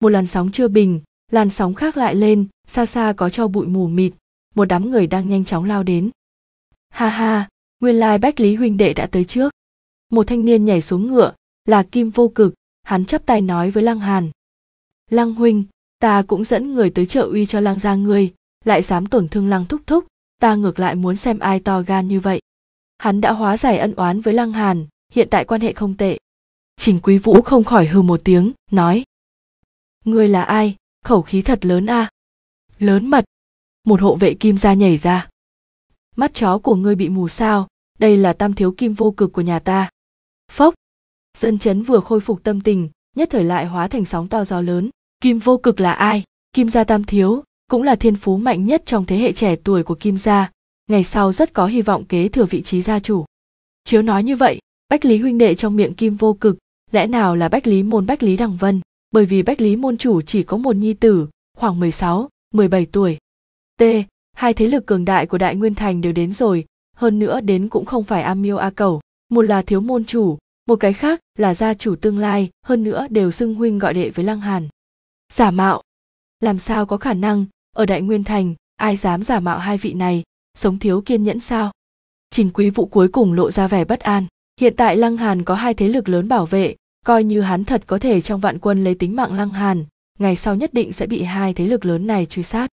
Một làn sóng chưa bình, làn sóng khác lại lên, xa xa có cho bụi mù mịt, một đám người đang nhanh chóng lao đến. Ha ha, nguyên lai Bách Lý huynh đệ đã tới trước. Một thanh niên nhảy xuống ngựa, là kim vô cực hắn chắp tay nói với lăng hàn lăng huynh ta cũng dẫn người tới trợ uy cho lăng gia ngươi lại dám tổn thương lăng thúc thúc ta ngược lại muốn xem ai to gan như vậy hắn đã hóa giải ân oán với lăng hàn hiện tại quan hệ không tệ trình quý vũ không khỏi hừ một tiếng nói ngươi là ai khẩu khí thật lớn a à? lớn mật một hộ vệ kim gia nhảy ra mắt chó của ngươi bị mù sao đây là tam thiếu kim vô cực của nhà ta phốc dân chấn vừa khôi phục tâm tình nhất thời lại hóa thành sóng to gió lớn kim vô cực là ai kim gia tam thiếu cũng là thiên phú mạnh nhất trong thế hệ trẻ tuổi của kim gia ngày sau rất có hy vọng kế thừa vị trí gia chủ chiếu nói như vậy bách lý huynh đệ trong miệng kim vô cực lẽ nào là bách lý môn bách lý đằng vân bởi vì bách lý môn chủ chỉ có một nhi tử khoảng 16, 17 tuổi t hai thế lực cường đại của đại nguyên thành đều đến rồi hơn nữa đến cũng không phải a a cầu một là thiếu môn chủ một cái khác là gia chủ tương lai hơn nữa đều xưng huynh gọi đệ với lăng hàn giả mạo làm sao có khả năng ở đại nguyên thành ai dám giả mạo hai vị này sống thiếu kiên nhẫn sao trình quý vụ cuối cùng lộ ra vẻ bất an hiện tại lăng hàn có hai thế lực lớn bảo vệ coi như hắn thật có thể trong vạn quân lấy tính mạng lăng hàn ngày sau nhất định sẽ bị hai thế lực lớn này truy sát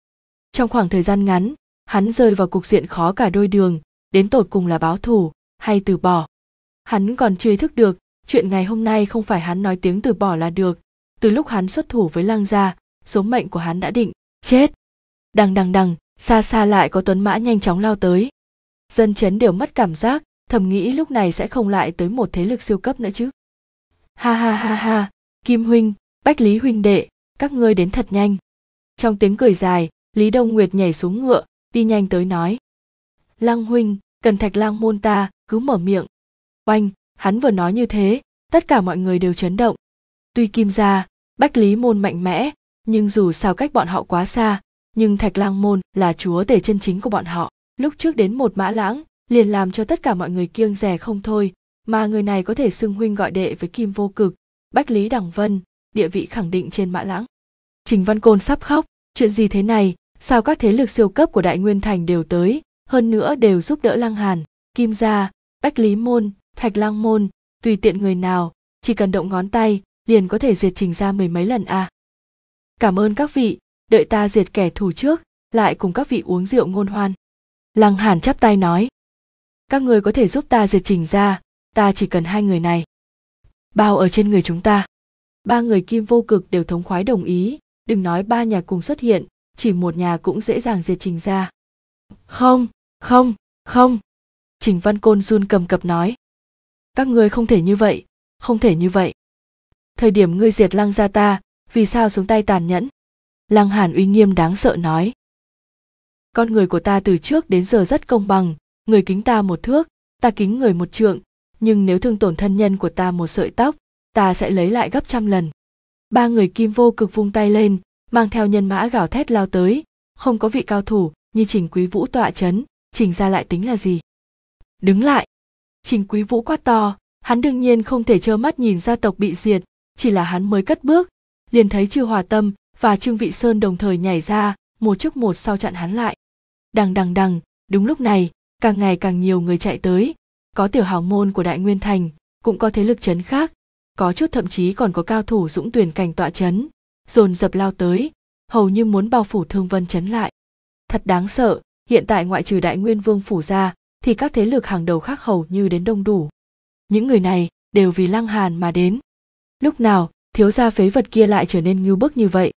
trong khoảng thời gian ngắn hắn rơi vào cục diện khó cả đôi đường đến tột cùng là báo thù hay từ bỏ hắn còn chưa ý thức được chuyện ngày hôm nay không phải hắn nói tiếng từ bỏ là được từ lúc hắn xuất thủ với lăng gia số mệnh của hắn đã định chết đằng đằng đằng xa xa lại có tuấn mã nhanh chóng lao tới dân chấn đều mất cảm giác thầm nghĩ lúc này sẽ không lại tới một thế lực siêu cấp nữa chứ ha ha ha ha kim huynh bách lý huynh đệ các ngươi đến thật nhanh trong tiếng cười dài lý đông nguyệt nhảy xuống ngựa đi nhanh tới nói lăng huynh cần thạch lang môn ta cứ mở miệng Oanh, hắn vừa nói như thế, tất cả mọi người đều chấn động. Tuy Kim gia, Bách Lý môn mạnh mẽ, nhưng dù sao cách bọn họ quá xa, nhưng Thạch Lang môn là chúa tể chân chính của bọn họ. Lúc trước đến một mã lãng, liền làm cho tất cả mọi người kiêng rè không thôi, mà người này có thể xưng huynh gọi đệ với Kim vô cực, Bách Lý Đằng Vân, địa vị khẳng định trên mã lãng. Trình Văn Côn sắp khóc, chuyện gì thế này, sao các thế lực siêu cấp của Đại Nguyên Thành đều tới, hơn nữa đều giúp đỡ Lang Hàn, Kim gia, Bách Lý Môn, thạch lang môn tùy tiện người nào chỉ cần động ngón tay liền có thể diệt trình ra mười mấy lần à cảm ơn các vị đợi ta diệt kẻ thù trước lại cùng các vị uống rượu ngôn hoan lăng hàn chắp tay nói các người có thể giúp ta diệt trình ra ta chỉ cần hai người này bao ở trên người chúng ta ba người kim vô cực đều thống khoái đồng ý đừng nói ba nhà cùng xuất hiện chỉ một nhà cũng dễ dàng diệt trình ra không không không trình văn côn run cầm cập nói các ngươi không thể như vậy không thể như vậy thời điểm ngươi diệt lăng gia ta vì sao xuống tay tàn nhẫn lăng hàn uy nghiêm đáng sợ nói con người của ta từ trước đến giờ rất công bằng người kính ta một thước ta kính người một trượng nhưng nếu thương tổn thân nhân của ta một sợi tóc ta sẽ lấy lại gấp trăm lần ba người kim vô cực vung tay lên mang theo nhân mã gào thét lao tới không có vị cao thủ như trình quý vũ tọa chấn trình ra lại tính là gì đứng lại Trình Quý Vũ quát to, hắn đương nhiên không thể trơ mắt nhìn gia tộc bị diệt, chỉ là hắn mới cất bước, liền thấy Trư Hòa Tâm và Trương Vị Sơn đồng thời nhảy ra, một trước một sau chặn hắn lại. Đằng đằng đằng, đúng lúc này, càng ngày càng nhiều người chạy tới, có tiểu hào môn của Đại Nguyên Thành, cũng có thế lực chấn khác, có chút thậm chí còn có cao thủ dũng tuyển cảnh tọa chấn, dồn dập lao tới, hầu như muốn bao phủ Thương Vân chấn lại. Thật đáng sợ, hiện tại ngoại trừ Đại Nguyên Vương phủ ra, thì các thế lực hàng đầu khác hầu như đến đông đủ. Những người này đều vì Lăng Hàn mà đến. Lúc nào, thiếu gia phế vật kia lại trở nên ngưu bức như vậy.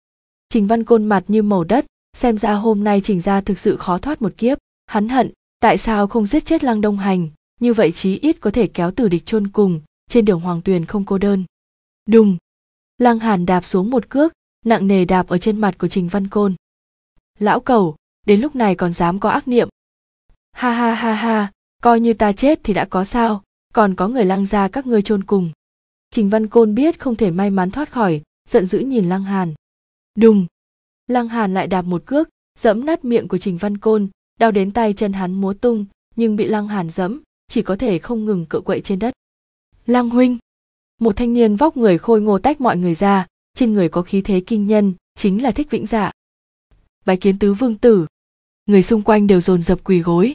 Trình Văn Côn mặt như màu đất, xem ra hôm nay Trình gia thực sự khó thoát một kiếp, hắn hận, tại sao không giết chết Lăng Đông Hành, như vậy chí ít có thể kéo tử địch chôn cùng, trên đường hoàng tuyền không cô đơn. Đùng. Lăng Hàn đạp xuống một cước, nặng nề đạp ở trên mặt của Trình Văn Côn. Lão cầu, đến lúc này còn dám có ác niệm, ha ha ha ha coi như ta chết thì đã có sao còn có người lăng ra các ngươi chôn cùng trình văn côn biết không thể may mắn thoát khỏi giận dữ nhìn lăng hàn đùng lăng hàn lại đạp một cước giẫm nát miệng của trình văn côn đau đến tay chân hắn múa tung nhưng bị lăng hàn giẫm, chỉ có thể không ngừng cựa quậy trên đất lăng huynh một thanh niên vóc người khôi ngô tách mọi người ra trên người có khí thế kinh nhân chính là thích vĩnh dạ bái kiến tứ vương tử người xung quanh đều dồn dập quỳ gối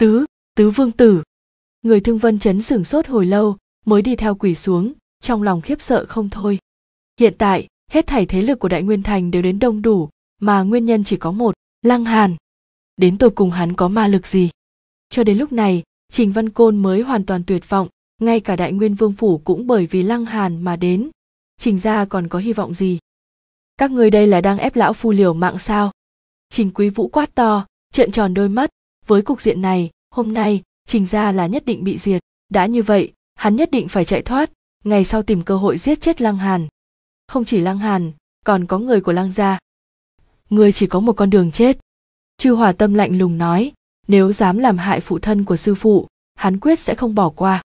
tứ tứ vương tử người thương vân chấn sửng sốt hồi lâu mới đi theo quỷ xuống trong lòng khiếp sợ không thôi hiện tại hết thảy thế lực của đại nguyên thành đều đến đông đủ mà nguyên nhân chỉ có một lăng hàn đến tột cùng hắn có ma lực gì cho đến lúc này trình văn côn mới hoàn toàn tuyệt vọng ngay cả đại nguyên vương phủ cũng bởi vì lăng hàn mà đến trình gia còn có hy vọng gì các người đây là đang ép lão phu liều mạng sao trình quý vũ quát to trợn tròn đôi mắt với cục diện này hôm nay trình gia là nhất định bị diệt đã như vậy hắn nhất định phải chạy thoát ngày sau tìm cơ hội giết chết lăng hàn không chỉ lăng hàn còn có người của lăng gia người chỉ có một con đường chết chư hòa tâm lạnh lùng nói nếu dám làm hại phụ thân của sư phụ hắn quyết sẽ không bỏ qua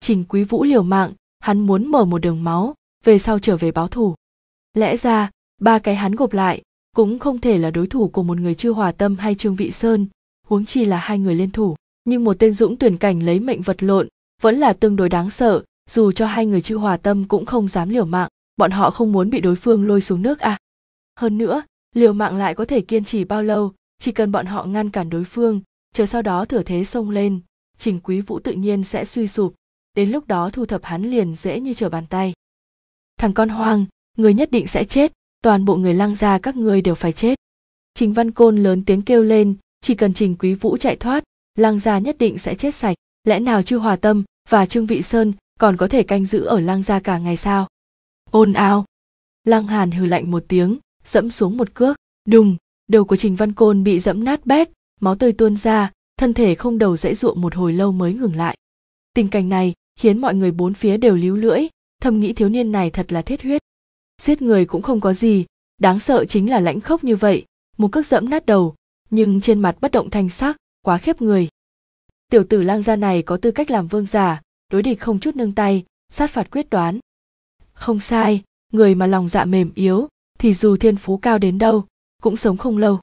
trình quý vũ liều mạng hắn muốn mở một đường máu về sau trở về báo thù lẽ ra ba cái hắn gộp lại cũng không thể là đối thủ của một người chư hòa tâm hay trương vị sơn huống chi là hai người liên thủ nhưng một tên dũng tuyển cảnh lấy mệnh vật lộn vẫn là tương đối đáng sợ dù cho hai người chưa hòa tâm cũng không dám liều mạng bọn họ không muốn bị đối phương lôi xuống nước à hơn nữa liều mạng lại có thể kiên trì bao lâu chỉ cần bọn họ ngăn cản đối phương chờ sau đó thừa thế xông lên trình quý vũ tự nhiên sẽ suy sụp đến lúc đó thu thập hắn liền dễ như trở bàn tay thằng con hoang người nhất định sẽ chết toàn bộ người lăng gia các ngươi đều phải chết trình văn côn lớn tiếng kêu lên chỉ cần trình quý vũ chạy thoát lăng gia nhất định sẽ chết sạch lẽ nào chư hòa tâm và trương vị sơn còn có thể canh giữ ở lăng gia cả ngày sao ôn ao lăng hàn hừ lạnh một tiếng dẫm xuống một cước đùng đầu của trình văn côn bị dẫm nát bét máu tươi tuôn ra thân thể không đầu dãy ruộng một hồi lâu mới ngừng lại tình cảnh này khiến mọi người bốn phía đều líu lưỡi thầm nghĩ thiếu niên này thật là thiết huyết giết người cũng không có gì đáng sợ chính là lãnh khốc như vậy một cước dẫm nát đầu nhưng trên mặt bất động thanh sắc quá khiếp người tiểu tử lang gia này có tư cách làm vương giả đối địch không chút nương tay sát phạt quyết đoán không sai người mà lòng dạ mềm yếu thì dù thiên phú cao đến đâu cũng sống không lâu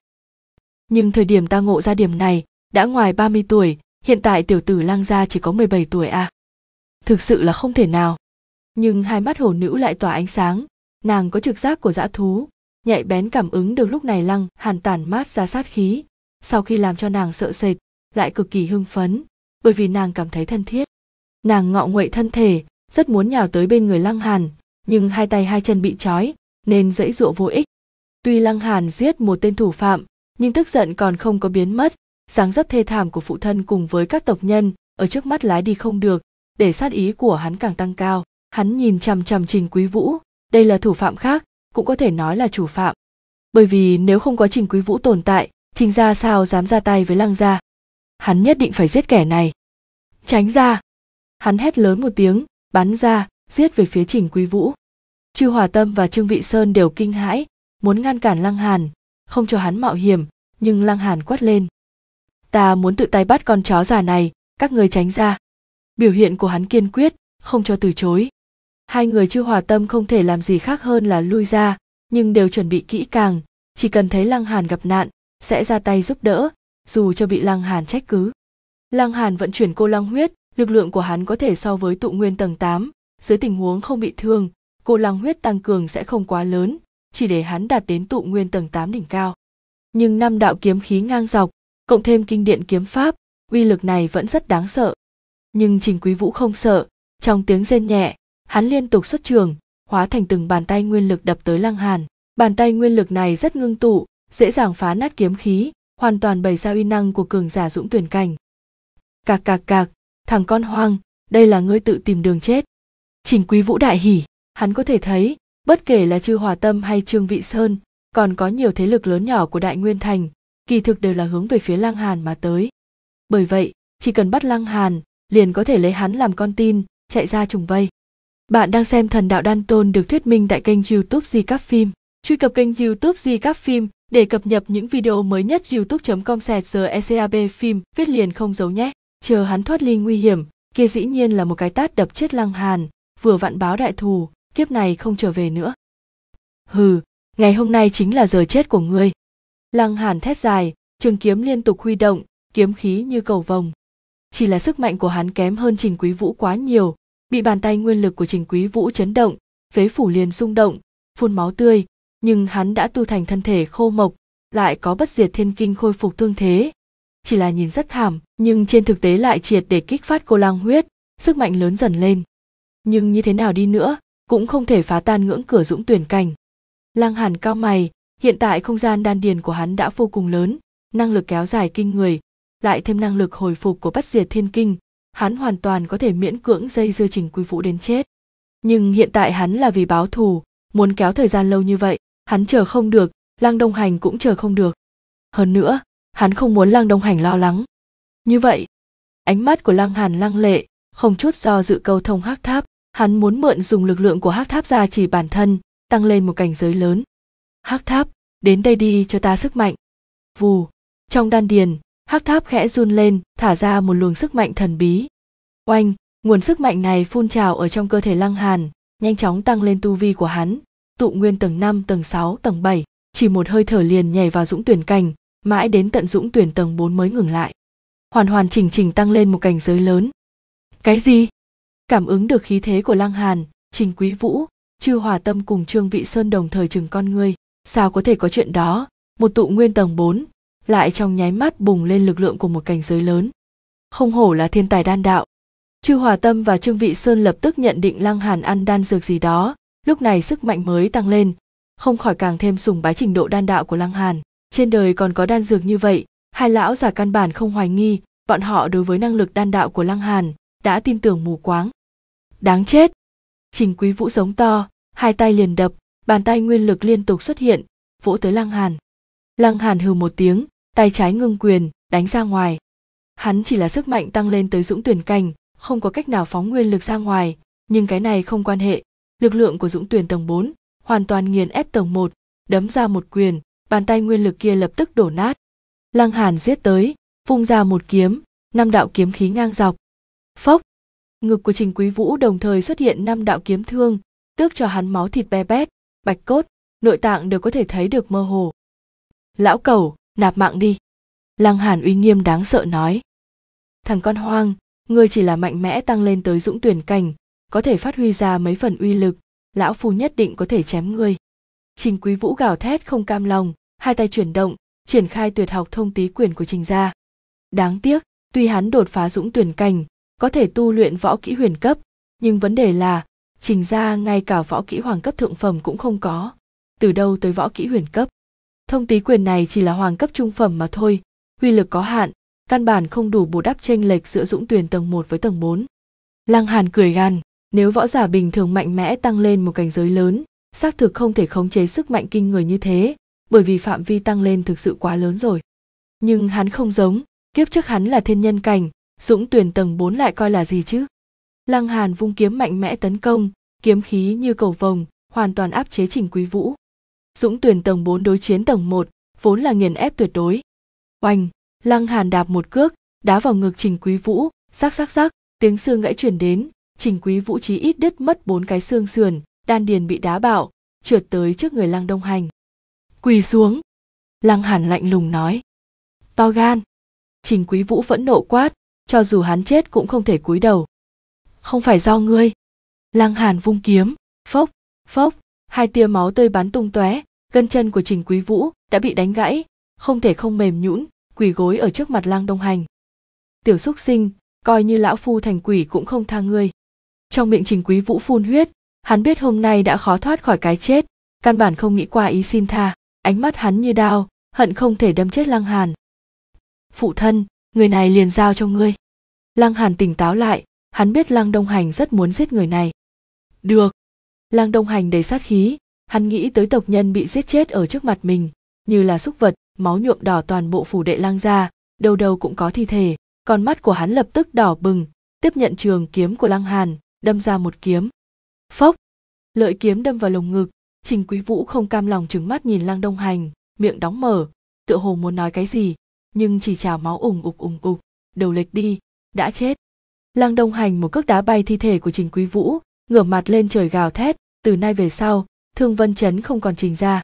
nhưng thời điểm ta ngộ ra điểm này đã ngoài 30 tuổi hiện tại tiểu tử lang gia chỉ có 17 tuổi à thực sự là không thể nào nhưng hai mắt hổ nữ lại tỏa ánh sáng nàng có trực giác của dã thú nhạy bén cảm ứng được lúc này lăng hàn tản mát ra sát khí sau khi làm cho nàng sợ sệt lại cực kỳ hưng phấn bởi vì nàng cảm thấy thân thiết nàng ngọ nguậy thân thể rất muốn nhào tới bên người lăng hàn nhưng hai tay hai chân bị trói nên dãy dụa vô ích tuy lăng hàn giết một tên thủ phạm nhưng tức giận còn không có biến mất dáng dấp thê thảm của phụ thân cùng với các tộc nhân ở trước mắt lái đi không được để sát ý của hắn càng tăng cao hắn nhìn chằm chằm trình quý vũ đây là thủ phạm khác cũng có thể nói là chủ phạm bởi vì nếu không có trình quý vũ tồn tại trình gia sao dám ra tay với lăng gia hắn nhất định phải giết kẻ này tránh ra hắn hét lớn một tiếng bắn ra giết về phía trình quý vũ chư hòa tâm và trương vị sơn đều kinh hãi muốn ngăn cản lăng hàn không cho hắn mạo hiểm nhưng lăng hàn quát lên ta muốn tự tay bắt con chó già này các người tránh ra biểu hiện của hắn kiên quyết không cho từ chối hai người chưa hòa tâm không thể làm gì khác hơn là lui ra nhưng đều chuẩn bị kỹ càng chỉ cần thấy lăng hàn gặp nạn sẽ ra tay giúp đỡ dù cho bị lăng hàn trách cứ lăng hàn vận chuyển cô long huyết lực lượng của hắn có thể so với tụ nguyên tầng 8, dưới tình huống không bị thương cô long huyết tăng cường sẽ không quá lớn chỉ để hắn đạt đến tụ nguyên tầng 8 đỉnh cao nhưng năm đạo kiếm khí ngang dọc cộng thêm kinh điện kiếm pháp uy lực này vẫn rất đáng sợ nhưng trình quý vũ không sợ trong tiếng rên nhẹ hắn liên tục xuất trường hóa thành từng bàn tay nguyên lực đập tới lăng hàn bàn tay nguyên lực này rất ngưng tụ dễ dàng phá nát kiếm khí hoàn toàn bày ra uy năng của cường giả dũng tuyển cảnh cạc cạc cạc thằng con hoang đây là ngươi tự tìm đường chết Chỉnh quý vũ đại hỉ hắn có thể thấy bất kể là chư hòa tâm hay trương vị sơn còn có nhiều thế lực lớn nhỏ của đại nguyên thành kỳ thực đều là hướng về phía lăng hàn mà tới bởi vậy chỉ cần bắt lăng hàn liền có thể lấy hắn làm con tin chạy ra trùng vây bạn đang xem Thần Đạo Đan Tôn được thuyết minh tại kênh YouTube Di Các Phim. Truy cập kênh YouTube Di Các Phim để cập nhật những video mới nhất youtube.com eCab phim viết liền không giấu nhé. Chờ hắn thoát ly nguy hiểm, kia dĩ nhiên là một cái tát đập chết Lăng Hàn, vừa vặn báo đại thù, kiếp này không trở về nữa. Hừ, ngày hôm nay chính là giờ chết của ngươi. Lăng Hàn thét dài, trường kiếm liên tục huy động, kiếm khí như cầu vồng. Chỉ là sức mạnh của hắn kém hơn Trình Quý Vũ quá nhiều, bị bàn tay nguyên lực của trình quý vũ chấn động phế phủ liền rung động phun máu tươi nhưng hắn đã tu thành thân thể khô mộc lại có bất diệt thiên kinh khôi phục thương thế chỉ là nhìn rất thảm nhưng trên thực tế lại triệt để kích phát cô lang huyết sức mạnh lớn dần lên nhưng như thế nào đi nữa cũng không thể phá tan ngưỡng cửa dũng tuyển cảnh lang hàn cao mày hiện tại không gian đan điền của hắn đã vô cùng lớn năng lực kéo dài kinh người lại thêm năng lực hồi phục của bất diệt thiên kinh hắn hoàn toàn có thể miễn cưỡng dây dưa trình quy vũ đến chết nhưng hiện tại hắn là vì báo thù muốn kéo thời gian lâu như vậy hắn chờ không được lang đông hành cũng chờ không được hơn nữa hắn không muốn lang đông hành lo lắng như vậy ánh mắt của lang hàn lăng lệ không chút do dự câu thông hắc tháp hắn muốn mượn dùng lực lượng của hắc tháp ra chỉ bản thân tăng lên một cảnh giới lớn hắc tháp đến đây đi cho ta sức mạnh vù trong đan điền hắc tháp khẽ run lên thả ra một luồng sức mạnh thần bí oanh nguồn sức mạnh này phun trào ở trong cơ thể lăng hàn nhanh chóng tăng lên tu vi của hắn tụ nguyên tầng 5, tầng 6, tầng 7, chỉ một hơi thở liền nhảy vào dũng tuyển cảnh, mãi đến tận dũng tuyển tầng 4 mới ngừng lại. Hoàn hoàn chỉnh chỉnh tăng lên một cảnh giới lớn. Cái gì? Cảm ứng được khí thế của Lăng Hàn, Trình Quý Vũ, Chư Hòa Tâm cùng Trương Vị Sơn đồng thời chừng con ngươi, sao có thể có chuyện đó? Một tụ nguyên tầng 4, lại trong nháy mắt bùng lên lực lượng của một cảnh giới lớn không hổ là thiên tài đan đạo chư hòa tâm và trương vị sơn lập tức nhận định lăng hàn ăn đan dược gì đó lúc này sức mạnh mới tăng lên không khỏi càng thêm sùng bái trình độ đan đạo của lăng hàn trên đời còn có đan dược như vậy hai lão già căn bản không hoài nghi bọn họ đối với năng lực đan đạo của lăng hàn đã tin tưởng mù quáng đáng chết trình quý vũ giống to hai tay liền đập bàn tay nguyên lực liên tục xuất hiện vỗ tới lăng hàn lăng hàn hừ một tiếng tay trái ngưng quyền đánh ra ngoài hắn chỉ là sức mạnh tăng lên tới dũng tuyển cảnh không có cách nào phóng nguyên lực ra ngoài nhưng cái này không quan hệ lực lượng của dũng tuyển tầng 4 hoàn toàn nghiền ép tầng 1, đấm ra một quyền bàn tay nguyên lực kia lập tức đổ nát lăng hàn giết tới vung ra một kiếm năm đạo kiếm khí ngang dọc phốc ngực của trình quý vũ đồng thời xuất hiện năm đạo kiếm thương tước cho hắn máu thịt be bét bạch cốt nội tạng đều có thể thấy được mơ hồ lão cẩu nạp mạng đi lăng hàn uy nghiêm đáng sợ nói thằng con hoang ngươi chỉ là mạnh mẽ tăng lên tới dũng tuyển cảnh có thể phát huy ra mấy phần uy lực lão phu nhất định có thể chém ngươi trình quý vũ gào thét không cam lòng hai tay chuyển động triển khai tuyệt học thông tí quyền của trình gia đáng tiếc tuy hắn đột phá dũng tuyển cảnh có thể tu luyện võ kỹ huyền cấp nhưng vấn đề là trình gia ngay cả võ kỹ hoàng cấp thượng phẩm cũng không có từ đâu tới võ kỹ huyền cấp thông tí quyền này chỉ là hoàng cấp trung phẩm mà thôi uy lực có hạn căn bản không đủ bù đắp chênh lệch giữa dũng tuyển tầng 1 với tầng 4. Lăng Hàn cười gan, nếu võ giả bình thường mạnh mẽ tăng lên một cảnh giới lớn, xác thực không thể khống chế sức mạnh kinh người như thế, bởi vì phạm vi tăng lên thực sự quá lớn rồi. Nhưng hắn không giống, kiếp trước hắn là thiên nhân cảnh, dũng tuyển tầng 4 lại coi là gì chứ? Lăng Hàn vung kiếm mạnh mẽ tấn công, kiếm khí như cầu vồng, hoàn toàn áp chế Trình Quý Vũ. Dũng tuyển tầng 4 đối chiến tầng 1, vốn là nghiền ép tuyệt đối. Oanh, Lăng Hàn đạp một cước, đá vào ngực Trình Quý Vũ, sắc sắc sắc, tiếng xương gãy truyền đến, Trình Quý Vũ chí ít đứt mất bốn cái xương sườn, đan điền bị đá bạo, trượt tới trước người Lăng Đông Hành. Quỳ xuống. Lăng Hàn lạnh lùng nói. To gan. Trình Quý Vũ phẫn nộ quát, cho dù hắn chết cũng không thể cúi đầu. Không phải do ngươi. Lăng Hàn vung kiếm, phốc, phốc, hai tia máu tươi bắn tung tóe gân chân của trình quý vũ đã bị đánh gãy không thể không mềm nhũn quỳ gối ở trước mặt lang đông hành tiểu xúc sinh coi như lão phu thành quỷ cũng không tha ngươi trong miệng trình quý vũ phun huyết hắn biết hôm nay đã khó thoát khỏi cái chết căn bản không nghĩ qua ý xin tha ánh mắt hắn như đao hận không thể đâm chết lăng hàn phụ thân người này liền giao cho ngươi lăng hàn tỉnh táo lại hắn biết lăng đông hành rất muốn giết người này được lang đông hành đầy sát khí hắn nghĩ tới tộc nhân bị giết chết ở trước mặt mình như là súc vật máu nhuộm đỏ toàn bộ phủ đệ lang ra đầu đầu cũng có thi thể con mắt của hắn lập tức đỏ bừng tiếp nhận trường kiếm của Lang hàn đâm ra một kiếm phốc lợi kiếm đâm vào lồng ngực trình quý vũ không cam lòng trừng mắt nhìn lang đông hành miệng đóng mở tựa hồ muốn nói cái gì nhưng chỉ trào máu ủng ục ủng ục đầu lệch đi đã chết lang đông hành một cước đá bay thi thể của trình quý vũ ngửa mặt lên trời gào thét từ nay về sau thương vân chấn không còn trình ra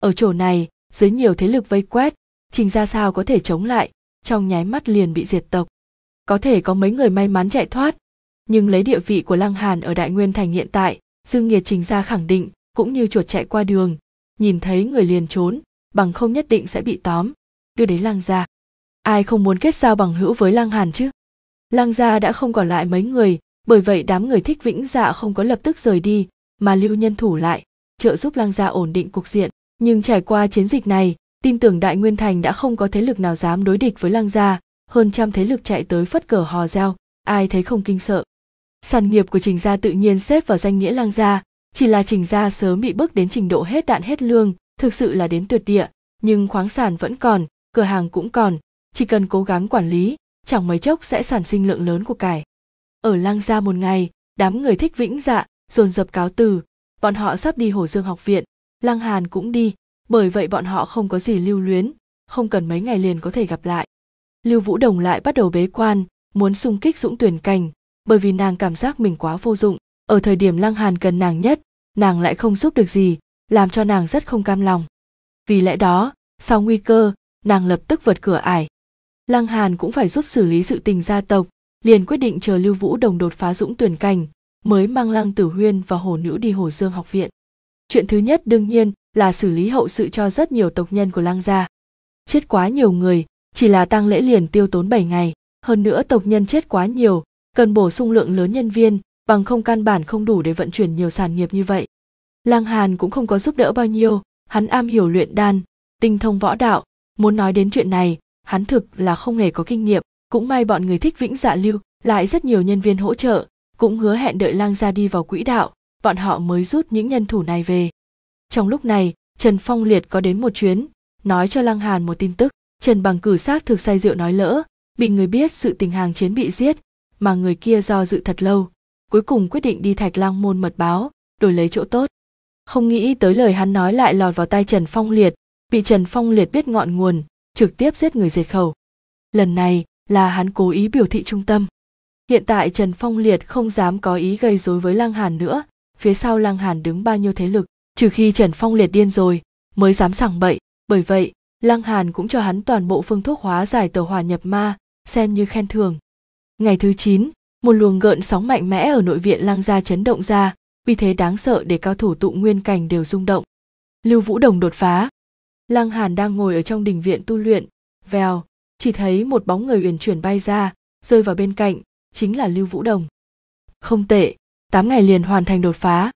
ở chỗ này dưới nhiều thế lực vây quét trình ra sao có thể chống lại trong nháy mắt liền bị diệt tộc có thể có mấy người may mắn chạy thoát nhưng lấy địa vị của lăng hàn ở đại nguyên thành hiện tại dương nghiệt trình ra khẳng định cũng như chuột chạy qua đường nhìn thấy người liền trốn bằng không nhất định sẽ bị tóm đưa đến lăng gia ai không muốn kết giao bằng hữu với lăng hàn chứ lăng gia đã không còn lại mấy người bởi vậy đám người thích vĩnh dạ không có lập tức rời đi mà lưu nhân thủ lại trợ giúp lăng gia ổn định cục diện nhưng trải qua chiến dịch này tin tưởng đại nguyên thành đã không có thế lực nào dám đối địch với lăng gia hơn trăm thế lực chạy tới phất cờ hò reo ai thấy không kinh sợ sản nghiệp của trình gia tự nhiên xếp vào danh nghĩa lăng gia chỉ là trình gia sớm bị bước đến trình độ hết đạn hết lương thực sự là đến tuyệt địa nhưng khoáng sản vẫn còn cửa hàng cũng còn chỉ cần cố gắng quản lý chẳng mấy chốc sẽ sản sinh lượng lớn của cải ở lang gia một ngày đám người thích vĩnh dạ dồn dập cáo từ bọn họ sắp đi hồ dương học viện lang hàn cũng đi bởi vậy bọn họ không có gì lưu luyến không cần mấy ngày liền có thể gặp lại lưu vũ đồng lại bắt đầu bế quan muốn xung kích dũng tuyển cảnh bởi vì nàng cảm giác mình quá vô dụng ở thời điểm lang hàn cần nàng nhất nàng lại không giúp được gì làm cho nàng rất không cam lòng vì lẽ đó sau nguy cơ nàng lập tức vượt cửa ải lăng hàn cũng phải giúp xử lý sự tình gia tộc liền quyết định chờ lưu vũ đồng đột phá dũng tuyển cảnh mới mang lăng tử huyên và hồ nữ đi hồ dương học viện chuyện thứ nhất đương nhiên là xử lý hậu sự cho rất nhiều tộc nhân của lăng gia chết quá nhiều người chỉ là tang lễ liền tiêu tốn 7 ngày hơn nữa tộc nhân chết quá nhiều cần bổ sung lượng lớn nhân viên bằng không căn bản không đủ để vận chuyển nhiều sản nghiệp như vậy lang hàn cũng không có giúp đỡ bao nhiêu hắn am hiểu luyện đan tinh thông võ đạo muốn nói đến chuyện này hắn thực là không hề có kinh nghiệm cũng may bọn người thích vĩnh dạ lưu lại rất nhiều nhân viên hỗ trợ cũng hứa hẹn đợi lang gia đi vào quỹ đạo bọn họ mới rút những nhân thủ này về trong lúc này trần phong liệt có đến một chuyến nói cho lang hàn một tin tức trần bằng cử xác thực say rượu nói lỡ bị người biết sự tình hàng chiến bị giết mà người kia do dự thật lâu cuối cùng quyết định đi thạch lang môn mật báo đổi lấy chỗ tốt không nghĩ tới lời hắn nói lại lọt vào tay trần phong liệt bị trần phong liệt biết ngọn nguồn trực tiếp giết người diệt khẩu lần này là hắn cố ý biểu thị trung tâm hiện tại trần phong liệt không dám có ý gây rối với lăng hàn nữa phía sau lăng hàn đứng bao nhiêu thế lực trừ khi trần phong liệt điên rồi mới dám sảng bậy bởi vậy lăng hàn cũng cho hắn toàn bộ phương thuốc hóa giải tàu hỏa nhập ma xem như khen thưởng ngày thứ 9, một luồng gợn sóng mạnh mẽ ở nội viện lăng gia chấn động ra vì thế đáng sợ để cao thủ tụ nguyên cảnh đều rung động lưu vũ đồng đột phá lăng hàn đang ngồi ở trong đình viện tu luyện vèo chỉ thấy một bóng người uyển chuyển bay ra rơi vào bên cạnh chính là lưu vũ đồng không tệ tám ngày liền hoàn thành đột phá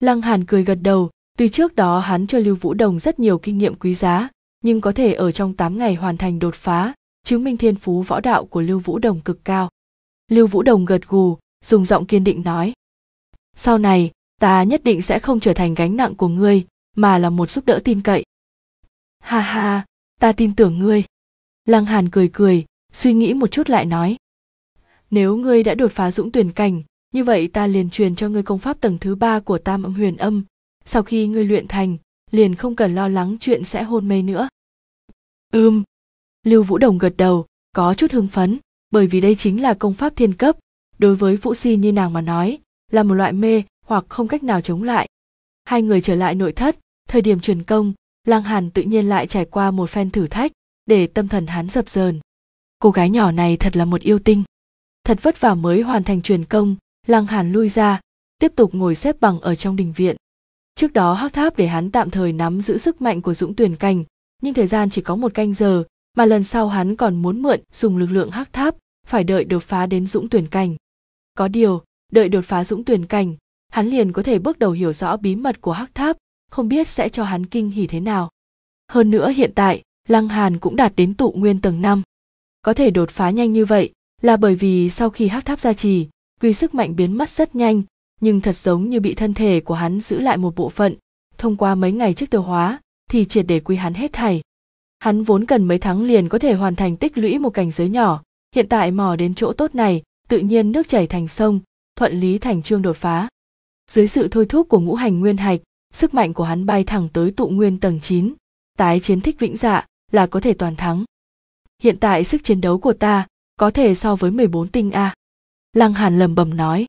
lăng hàn cười gật đầu tuy trước đó hắn cho lưu vũ đồng rất nhiều kinh nghiệm quý giá nhưng có thể ở trong tám ngày hoàn thành đột phá chứng minh thiên phú võ đạo của lưu vũ đồng cực cao lưu vũ đồng gật gù dùng giọng kiên định nói sau này ta nhất định sẽ không trở thành gánh nặng của ngươi mà là một giúp đỡ tin cậy ha ha ta tin tưởng ngươi Lăng Hàn cười cười, suy nghĩ một chút lại nói. Nếu ngươi đã đột phá dũng tuyển cảnh, như vậy ta liền truyền cho ngươi công pháp tầng thứ ba của tam âm huyền âm. Sau khi ngươi luyện thành, liền không cần lo lắng chuyện sẽ hôn mê nữa. Ưm. Lưu Vũ Đồng gật đầu, có chút hưng phấn, bởi vì đây chính là công pháp thiên cấp, đối với Vũ Si như nàng mà nói, là một loại mê hoặc không cách nào chống lại. Hai người trở lại nội thất, thời điểm truyền công, Lăng Hàn tự nhiên lại trải qua một phen thử thách, để tâm thần hắn dập dờn cô gái nhỏ này thật là một yêu tinh thật vất vả mới hoàn thành truyền công lăng hàn lui ra tiếp tục ngồi xếp bằng ở trong đình viện trước đó hắc tháp để hắn tạm thời nắm giữ sức mạnh của dũng tuyển canh nhưng thời gian chỉ có một canh giờ mà lần sau hắn còn muốn mượn dùng lực lượng hắc tháp phải đợi đột phá đến dũng tuyển canh có điều đợi đột phá dũng tuyển canh hắn liền có thể bước đầu hiểu rõ bí mật của hắc tháp không biết sẽ cho hắn kinh hỉ thế nào hơn nữa hiện tại Lăng Hàn cũng đạt đến tụ nguyên tầng 5. Có thể đột phá nhanh như vậy là bởi vì sau khi hắc tháp gia trì, quy sức mạnh biến mất rất nhanh, nhưng thật giống như bị thân thể của hắn giữ lại một bộ phận, thông qua mấy ngày trước tiêu hóa thì triệt để quy hắn hết thảy. Hắn vốn cần mấy tháng liền có thể hoàn thành tích lũy một cảnh giới nhỏ, hiện tại mò đến chỗ tốt này, tự nhiên nước chảy thành sông, thuận lý thành trương đột phá. Dưới sự thôi thúc của ngũ hành nguyên hạch, sức mạnh của hắn bay thẳng tới tụ nguyên tầng 9, tái chiến thích vĩnh dạ, là có thể toàn thắng. Hiện tại sức chiến đấu của ta có thể so với 14 tinh a. Lăng Hàn lầm bầm nói.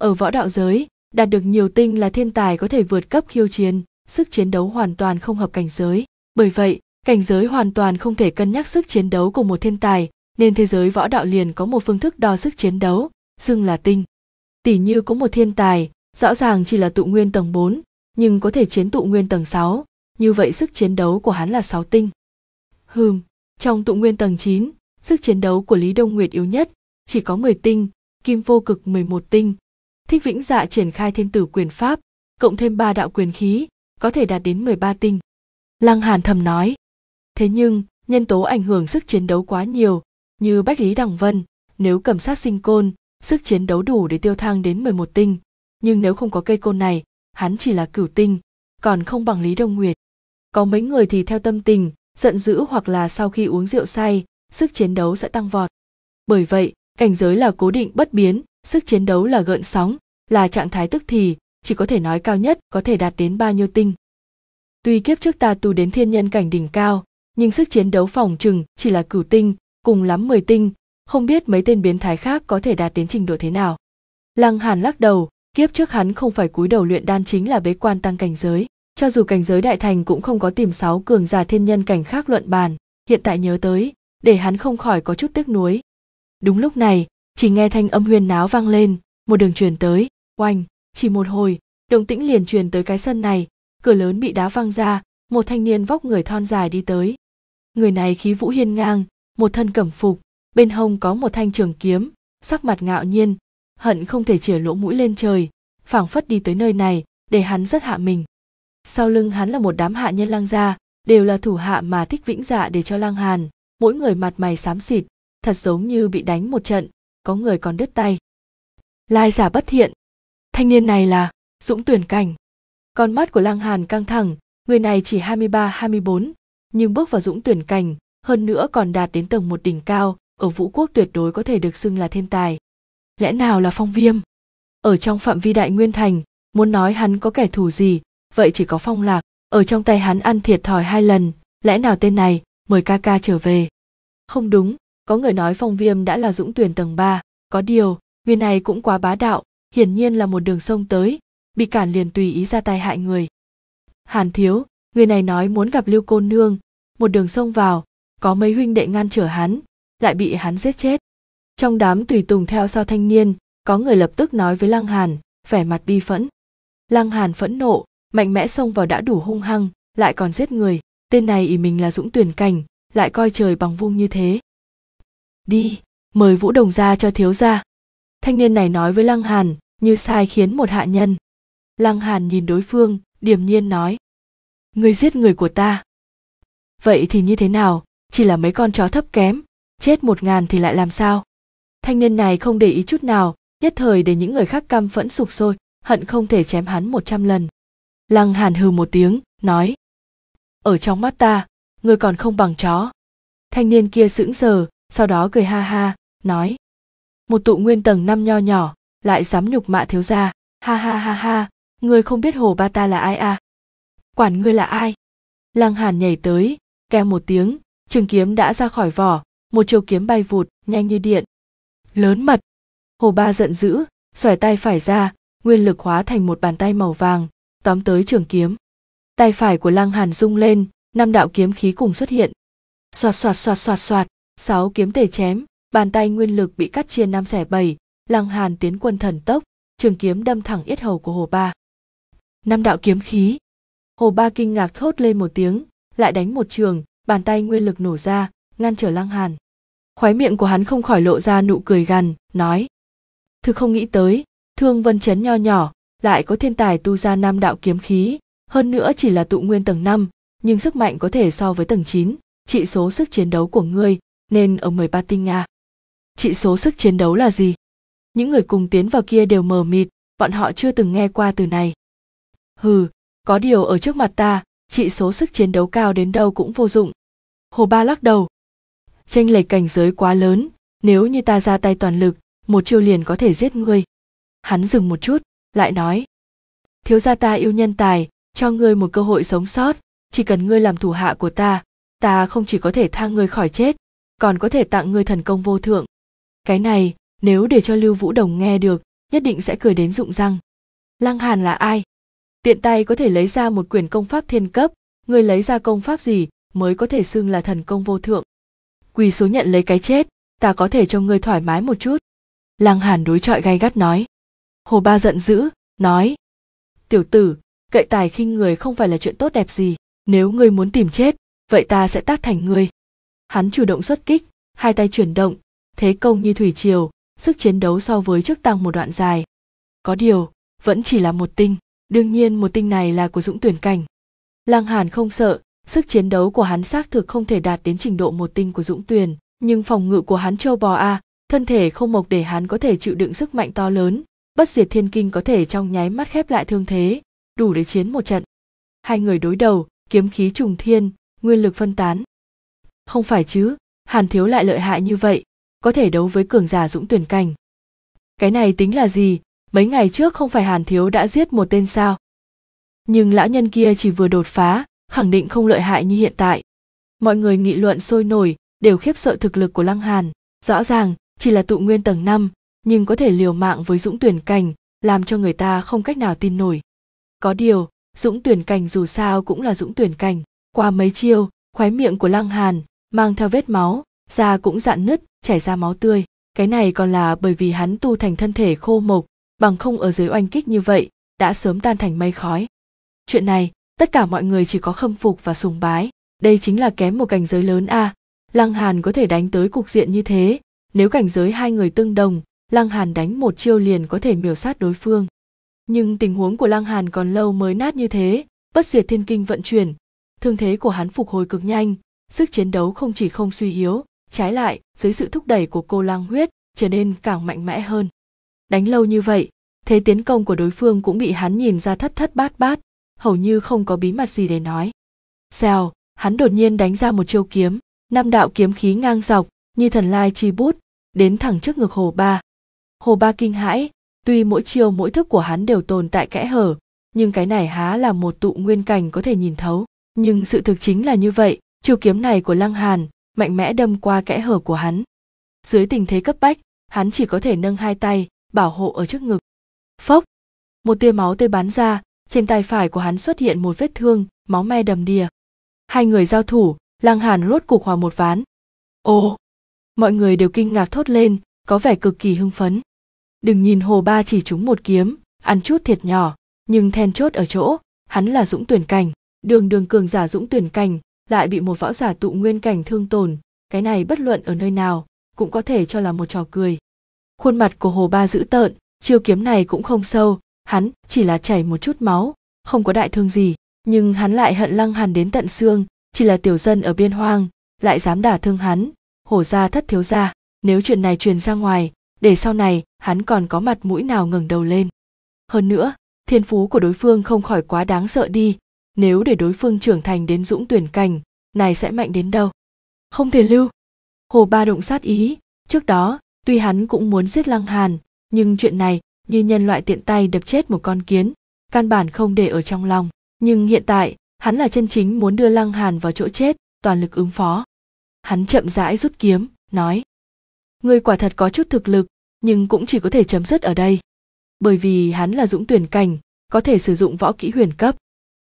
Ở võ đạo giới, đạt được nhiều tinh là thiên tài có thể vượt cấp khiêu chiến, sức chiến đấu hoàn toàn không hợp cảnh giới. Bởi vậy, cảnh giới hoàn toàn không thể cân nhắc sức chiến đấu của một thiên tài, nên thế giới võ đạo liền có một phương thức đo sức chiến đấu, xưng là tinh. Tỷ như có một thiên tài, rõ ràng chỉ là tụ nguyên tầng 4, nhưng có thể chiến tụ nguyên tầng 6, như vậy sức chiến đấu của hắn là 6 tinh. Hừm, trong tụ nguyên tầng 9, sức chiến đấu của Lý Đông Nguyệt yếu nhất, chỉ có 10 tinh, kim vô cực 11 tinh. Thích Vĩnh Dạ triển khai thiên tử quyền pháp, cộng thêm ba đạo quyền khí, có thể đạt đến 13 tinh. Lăng Hàn thầm nói. Thế nhưng, nhân tố ảnh hưởng sức chiến đấu quá nhiều, như Bách Lý Đằng Vân, nếu cầm sát sinh côn, sức chiến đấu đủ để tiêu thang đến 11 tinh, nhưng nếu không có cây côn này, hắn chỉ là cửu tinh, còn không bằng Lý Đông Nguyệt. Có mấy người thì theo tâm tình, giận dữ hoặc là sau khi uống rượu say sức chiến đấu sẽ tăng vọt bởi vậy cảnh giới là cố định bất biến sức chiến đấu là gợn sóng là trạng thái tức thì chỉ có thể nói cao nhất có thể đạt đến bao nhiêu tinh tuy kiếp trước ta tu đến thiên nhân cảnh đỉnh cao nhưng sức chiến đấu phòng chừng chỉ là cửu tinh cùng lắm mười tinh không biết mấy tên biến thái khác có thể đạt đến trình độ thế nào lăng hàn lắc đầu kiếp trước hắn không phải cúi đầu luyện đan chính là bế quan tăng cảnh giới cho dù cảnh giới đại thành cũng không có tìm sáu cường giả thiên nhân cảnh khác luận bàn hiện tại nhớ tới để hắn không khỏi có chút tiếc nuối đúng lúc này chỉ nghe thanh âm huyên náo vang lên một đường truyền tới oanh chỉ một hồi động tĩnh liền truyền tới cái sân này cửa lớn bị đá văng ra một thanh niên vóc người thon dài đi tới người này khí vũ hiên ngang một thân cẩm phục bên hông có một thanh trường kiếm sắc mặt ngạo nhiên hận không thể chĩa lỗ mũi lên trời phảng phất đi tới nơi này để hắn rất hạ mình sau lưng hắn là một đám hạ nhân lang gia đều là thủ hạ mà thích vĩnh dạ để cho lang hàn mỗi người mặt mày xám xịt thật giống như bị đánh một trận có người còn đứt tay lai giả bất thiện thanh niên này là dũng tuyển cảnh con mắt của lang hàn căng thẳng người này chỉ 23-24, nhưng bước vào dũng tuyển cảnh hơn nữa còn đạt đến tầng một đỉnh cao ở vũ quốc tuyệt đối có thể được xưng là thiên tài lẽ nào là phong viêm ở trong phạm vi đại nguyên thành muốn nói hắn có kẻ thù gì vậy chỉ có phong lạc ở trong tay hắn ăn thiệt thòi hai lần lẽ nào tên này mời ca ca trở về không đúng có người nói phong viêm đã là dũng tuyển tầng ba có điều người này cũng quá bá đạo hiển nhiên là một đường sông tới bị cản liền tùy ý ra tay hại người hàn thiếu người này nói muốn gặp lưu cô nương một đường sông vào có mấy huynh đệ ngăn trở hắn lại bị hắn giết chết trong đám tùy tùng theo sau thanh niên có người lập tức nói với lăng hàn vẻ mặt bi phẫn lăng hàn phẫn nộ mạnh mẽ xông vào đã đủ hung hăng lại còn giết người tên này ý mình là dũng tuyển cảnh lại coi trời bằng vung như thế đi mời vũ đồng ra cho thiếu ra thanh niên này nói với lăng hàn như sai khiến một hạ nhân lăng hàn nhìn đối phương điềm nhiên nói người giết người của ta vậy thì như thế nào chỉ là mấy con chó thấp kém chết một ngàn thì lại làm sao thanh niên này không để ý chút nào nhất thời để những người khác căm phẫn sụp sôi hận không thể chém hắn một trăm lần lăng hàn hừ một tiếng nói ở trong mắt ta ngươi còn không bằng chó thanh niên kia sững sờ sau đó cười ha ha nói một tụ nguyên tầng năm nho nhỏ lại dám nhục mạ thiếu gia ha ha ha ha ngươi không biết hồ ba ta là ai à quản ngươi là ai lăng hàn nhảy tới kêu một tiếng trường kiếm đã ra khỏi vỏ một chiều kiếm bay vụt nhanh như điện lớn mật hồ ba giận dữ xòe tay phải ra nguyên lực hóa thành một bàn tay màu vàng tóm tới trường kiếm tay phải của lăng hàn rung lên năm đạo kiếm khí cùng xuất hiện xoạt xoạt xoạt xoạt xoạt sáu kiếm tề chém bàn tay nguyên lực bị cắt chia năm xẻ bảy lăng hàn tiến quân thần tốc trường kiếm đâm thẳng yết hầu của hồ ba năm đạo kiếm khí hồ ba kinh ngạc thốt lên một tiếng lại đánh một trường bàn tay nguyên lực nổ ra ngăn trở lăng hàn khóe miệng của hắn không khỏi lộ ra nụ cười gằn nói thực không nghĩ tới thương vân chấn nho nhỏ lại có thiên tài tu ra nam đạo kiếm khí, hơn nữa chỉ là tụ nguyên tầng 5, nhưng sức mạnh có thể so với tầng 9, trị số sức chiến đấu của ngươi nên ở 13 tinh Nga. Trị số sức chiến đấu là gì? Những người cùng tiến vào kia đều mờ mịt, bọn họ chưa từng nghe qua từ này. Hừ, có điều ở trước mặt ta, trị số sức chiến đấu cao đến đâu cũng vô dụng. Hồ Ba lắc đầu. Tranh lệch cảnh giới quá lớn, nếu như ta ra tay toàn lực, một chiêu liền có thể giết ngươi. Hắn dừng một chút, lại nói thiếu gia ta yêu nhân tài cho ngươi một cơ hội sống sót chỉ cần ngươi làm thủ hạ của ta ta không chỉ có thể tha ngươi khỏi chết còn có thể tặng ngươi thần công vô thượng cái này nếu để cho lưu vũ đồng nghe được nhất định sẽ cười đến rụng răng lăng hàn là ai tiện tay có thể lấy ra một quyển công pháp thiên cấp ngươi lấy ra công pháp gì mới có thể xưng là thần công vô thượng quỳ xuống nhận lấy cái chết ta có thể cho ngươi thoải mái một chút lăng hàn đối chọi gay gắt nói hồ ba giận dữ nói tiểu tử cậy tài khinh người không phải là chuyện tốt đẹp gì nếu ngươi muốn tìm chết vậy ta sẽ tác thành ngươi hắn chủ động xuất kích hai tay chuyển động thế công như thủy triều sức chiến đấu so với trước tăng một đoạn dài có điều vẫn chỉ là một tinh đương nhiên một tinh này là của dũng tuyển cảnh Lang hàn không sợ sức chiến đấu của hắn xác thực không thể đạt đến trình độ một tinh của dũng tuyền nhưng phòng ngự của hắn châu bò a thân thể không mộc để hắn có thể chịu đựng sức mạnh to lớn bất diệt thiên kinh có thể trong nháy mắt khép lại thương thế đủ để chiến một trận hai người đối đầu kiếm khí trùng thiên nguyên lực phân tán không phải chứ hàn thiếu lại lợi hại như vậy có thể đấu với cường giả dũng tuyển cảnh cái này tính là gì mấy ngày trước không phải hàn thiếu đã giết một tên sao nhưng lão nhân kia chỉ vừa đột phá khẳng định không lợi hại như hiện tại mọi người nghị luận sôi nổi đều khiếp sợ thực lực của lăng hàn rõ ràng chỉ là tụ nguyên tầng năm nhưng có thể liều mạng với dũng tuyển cành làm cho người ta không cách nào tin nổi có điều dũng tuyển cành dù sao cũng là dũng tuyển cành qua mấy chiêu khóe miệng của lăng hàn mang theo vết máu da cũng dạn nứt chảy ra máu tươi cái này còn là bởi vì hắn tu thành thân thể khô mộc bằng không ở dưới oanh kích như vậy đã sớm tan thành mây khói chuyện này tất cả mọi người chỉ có khâm phục và sùng bái đây chính là kém một cảnh giới lớn a à. lăng hàn có thể đánh tới cục diện như thế nếu cảnh giới hai người tương đồng Lăng Hàn đánh một chiêu liền có thể miểu sát đối phương. Nhưng tình huống của Lăng Hàn còn lâu mới nát như thế, bất diệt thiên kinh vận chuyển, thương thế của hắn phục hồi cực nhanh, sức chiến đấu không chỉ không suy yếu, trái lại, dưới sự thúc đẩy của cô Lang Huyết, trở nên càng mạnh mẽ hơn. Đánh lâu như vậy, thế tiến công của đối phương cũng bị hắn nhìn ra thất thất bát bát, hầu như không có bí mật gì để nói. Xèo, hắn đột nhiên đánh ra một chiêu kiếm, năm đạo kiếm khí ngang dọc, như thần lai chi bút, đến thẳng trước ngực hồ ba. Hồ Ba kinh hãi, tuy mỗi chiều mỗi thức của hắn đều tồn tại kẽ hở, nhưng cái này há là một tụ nguyên cảnh có thể nhìn thấu. Nhưng sự thực chính là như vậy, chiều kiếm này của Lăng Hàn mạnh mẽ đâm qua kẽ hở của hắn. Dưới tình thế cấp bách, hắn chỉ có thể nâng hai tay, bảo hộ ở trước ngực. Phốc! Một tia máu tê bắn ra, trên tay phải của hắn xuất hiện một vết thương, máu me đầm đìa. Hai người giao thủ, Lăng Hàn rốt cục hòa một ván. Ồ! Mọi người đều kinh ngạc thốt lên, có vẻ cực kỳ hưng phấn đừng nhìn hồ ba chỉ trúng một kiếm ăn chút thiệt nhỏ nhưng then chốt ở chỗ hắn là dũng tuyển cảnh đường đường cường giả dũng tuyển cảnh lại bị một võ giả tụ nguyên cảnh thương tổn cái này bất luận ở nơi nào cũng có thể cho là một trò cười khuôn mặt của hồ ba dữ tợn chiêu kiếm này cũng không sâu hắn chỉ là chảy một chút máu không có đại thương gì nhưng hắn lại hận lăng hàn đến tận xương chỉ là tiểu dân ở biên hoang lại dám đả thương hắn hổ ra thất thiếu ra nếu chuyện này truyền ra ngoài để sau này hắn còn có mặt mũi nào ngẩng đầu lên hơn nữa thiên phú của đối phương không khỏi quá đáng sợ đi nếu để đối phương trưởng thành đến dũng tuyển cảnh này sẽ mạnh đến đâu không thể lưu hồ ba động sát ý trước đó tuy hắn cũng muốn giết lăng hàn nhưng chuyện này như nhân loại tiện tay đập chết một con kiến căn bản không để ở trong lòng nhưng hiện tại hắn là chân chính muốn đưa lăng hàn vào chỗ chết toàn lực ứng phó hắn chậm rãi rút kiếm nói ngươi quả thật có chút thực lực nhưng cũng chỉ có thể chấm dứt ở đây bởi vì hắn là dũng tuyển cảnh có thể sử dụng võ kỹ huyền cấp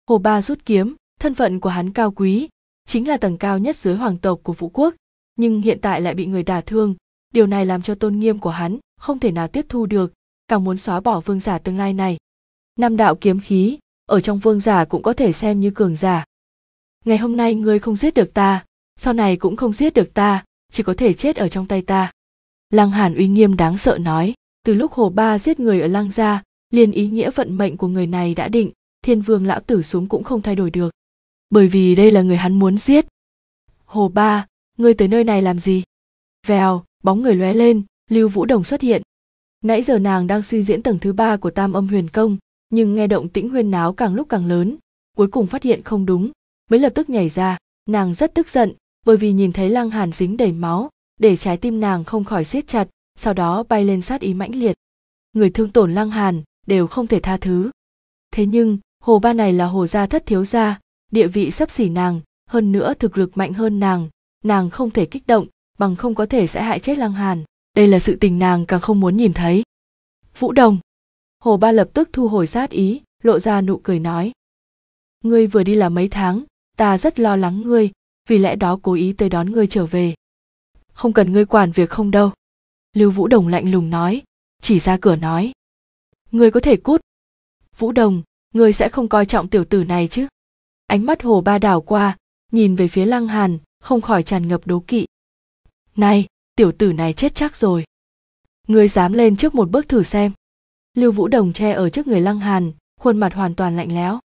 hồ ba rút kiếm thân phận của hắn cao quý chính là tầng cao nhất dưới hoàng tộc của vũ quốc nhưng hiện tại lại bị người đả thương điều này làm cho tôn nghiêm của hắn không thể nào tiếp thu được càng muốn xóa bỏ vương giả tương lai này nam đạo kiếm khí ở trong vương giả cũng có thể xem như cường giả ngày hôm nay ngươi không giết được ta sau này cũng không giết được ta chỉ có thể chết ở trong tay ta Lăng Hàn uy nghiêm đáng sợ nói, từ lúc Hồ Ba giết người ở Lăng gia, liền ý nghĩa vận mệnh của người này đã định, Thiên Vương lão tử xuống cũng không thay đổi được. Bởi vì đây là người hắn muốn giết. Hồ Ba, ngươi tới nơi này làm gì? Vèo, bóng người lóe lên, Lưu Vũ Đồng xuất hiện. Nãy giờ nàng đang suy diễn tầng thứ ba của Tam Âm Huyền Công, nhưng nghe động tĩnh huyên náo càng lúc càng lớn, cuối cùng phát hiện không đúng, mới lập tức nhảy ra, nàng rất tức giận, bởi vì nhìn thấy Lăng Hàn dính đầy máu, để trái tim nàng không khỏi siết chặt sau đó bay lên sát ý mãnh liệt người thương tổn lăng hàn đều không thể tha thứ thế nhưng hồ ba này là hồ gia thất thiếu gia địa vị sấp xỉ nàng hơn nữa thực lực mạnh hơn nàng nàng không thể kích động bằng không có thể sẽ hại chết lăng hàn đây là sự tình nàng càng không muốn nhìn thấy vũ đồng hồ ba lập tức thu hồi sát ý lộ ra nụ cười nói ngươi vừa đi là mấy tháng ta rất lo lắng ngươi vì lẽ đó cố ý tới đón ngươi trở về không cần ngươi quản việc không đâu lưu vũ đồng lạnh lùng nói chỉ ra cửa nói ngươi có thể cút vũ đồng ngươi sẽ không coi trọng tiểu tử này chứ ánh mắt hồ ba đảo qua nhìn về phía lăng hàn không khỏi tràn ngập đố kỵ này tiểu tử này chết chắc rồi ngươi dám lên trước một bước thử xem lưu vũ đồng che ở trước người lăng hàn khuôn mặt hoàn toàn lạnh lẽo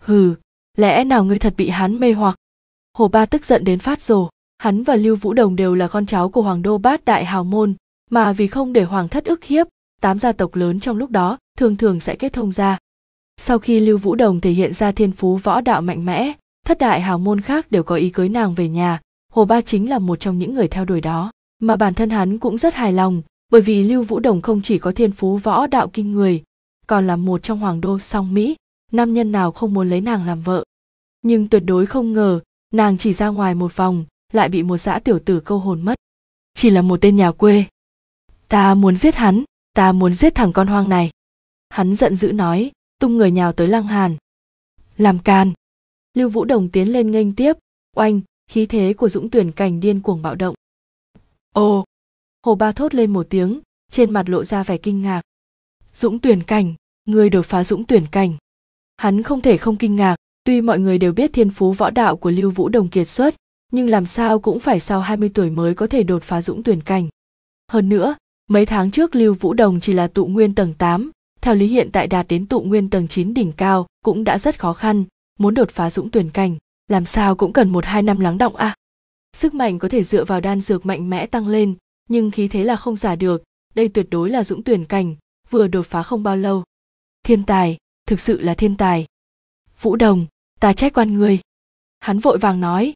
hừ lẽ nào ngươi thật bị hắn mê hoặc hồ ba tức giận đến phát rồi. Hắn và Lưu Vũ Đồng đều là con cháu của Hoàng đô bát đại hào môn, mà vì không để Hoàng thất ức hiếp, tám gia tộc lớn trong lúc đó thường thường sẽ kết thông ra. Sau khi Lưu Vũ Đồng thể hiện ra thiên phú võ đạo mạnh mẽ, thất đại hào môn khác đều có ý cưới nàng về nhà, Hồ Ba chính là một trong những người theo đuổi đó, mà bản thân hắn cũng rất hài lòng, bởi vì Lưu Vũ Đồng không chỉ có thiên phú võ đạo kinh người, còn là một trong hoàng đô song Mỹ, nam nhân nào không muốn lấy nàng làm vợ. Nhưng tuyệt đối không ngờ, nàng chỉ ra ngoài một vòng, lại bị một dã tiểu tử câu hồn mất chỉ là một tên nhà quê ta muốn giết hắn ta muốn giết thằng con hoang này hắn giận dữ nói tung người nhào tới lăng hàn làm can lưu vũ đồng tiến lên nghênh tiếp oanh khí thế của dũng tuyển cảnh điên cuồng bạo động ô hồ ba thốt lên một tiếng trên mặt lộ ra vẻ kinh ngạc dũng tuyển cảnh người đột phá dũng tuyển cảnh hắn không thể không kinh ngạc tuy mọi người đều biết thiên phú võ đạo của lưu vũ đồng kiệt xuất nhưng làm sao cũng phải sau 20 tuổi mới có thể đột phá dũng tuyển cảnh. Hơn nữa, mấy tháng trước Lưu Vũ Đồng chỉ là tụ nguyên tầng 8, theo lý hiện tại đạt đến tụ nguyên tầng 9 đỉnh cao cũng đã rất khó khăn, muốn đột phá dũng tuyển cảnh, làm sao cũng cần một hai năm lắng động à. Sức mạnh có thể dựa vào đan dược mạnh mẽ tăng lên, nhưng khí thế là không giả được, đây tuyệt đối là dũng tuyển cảnh, vừa đột phá không bao lâu. Thiên tài, thực sự là thiên tài. Vũ Đồng, ta trách quan ngươi. Hắn vội vàng nói,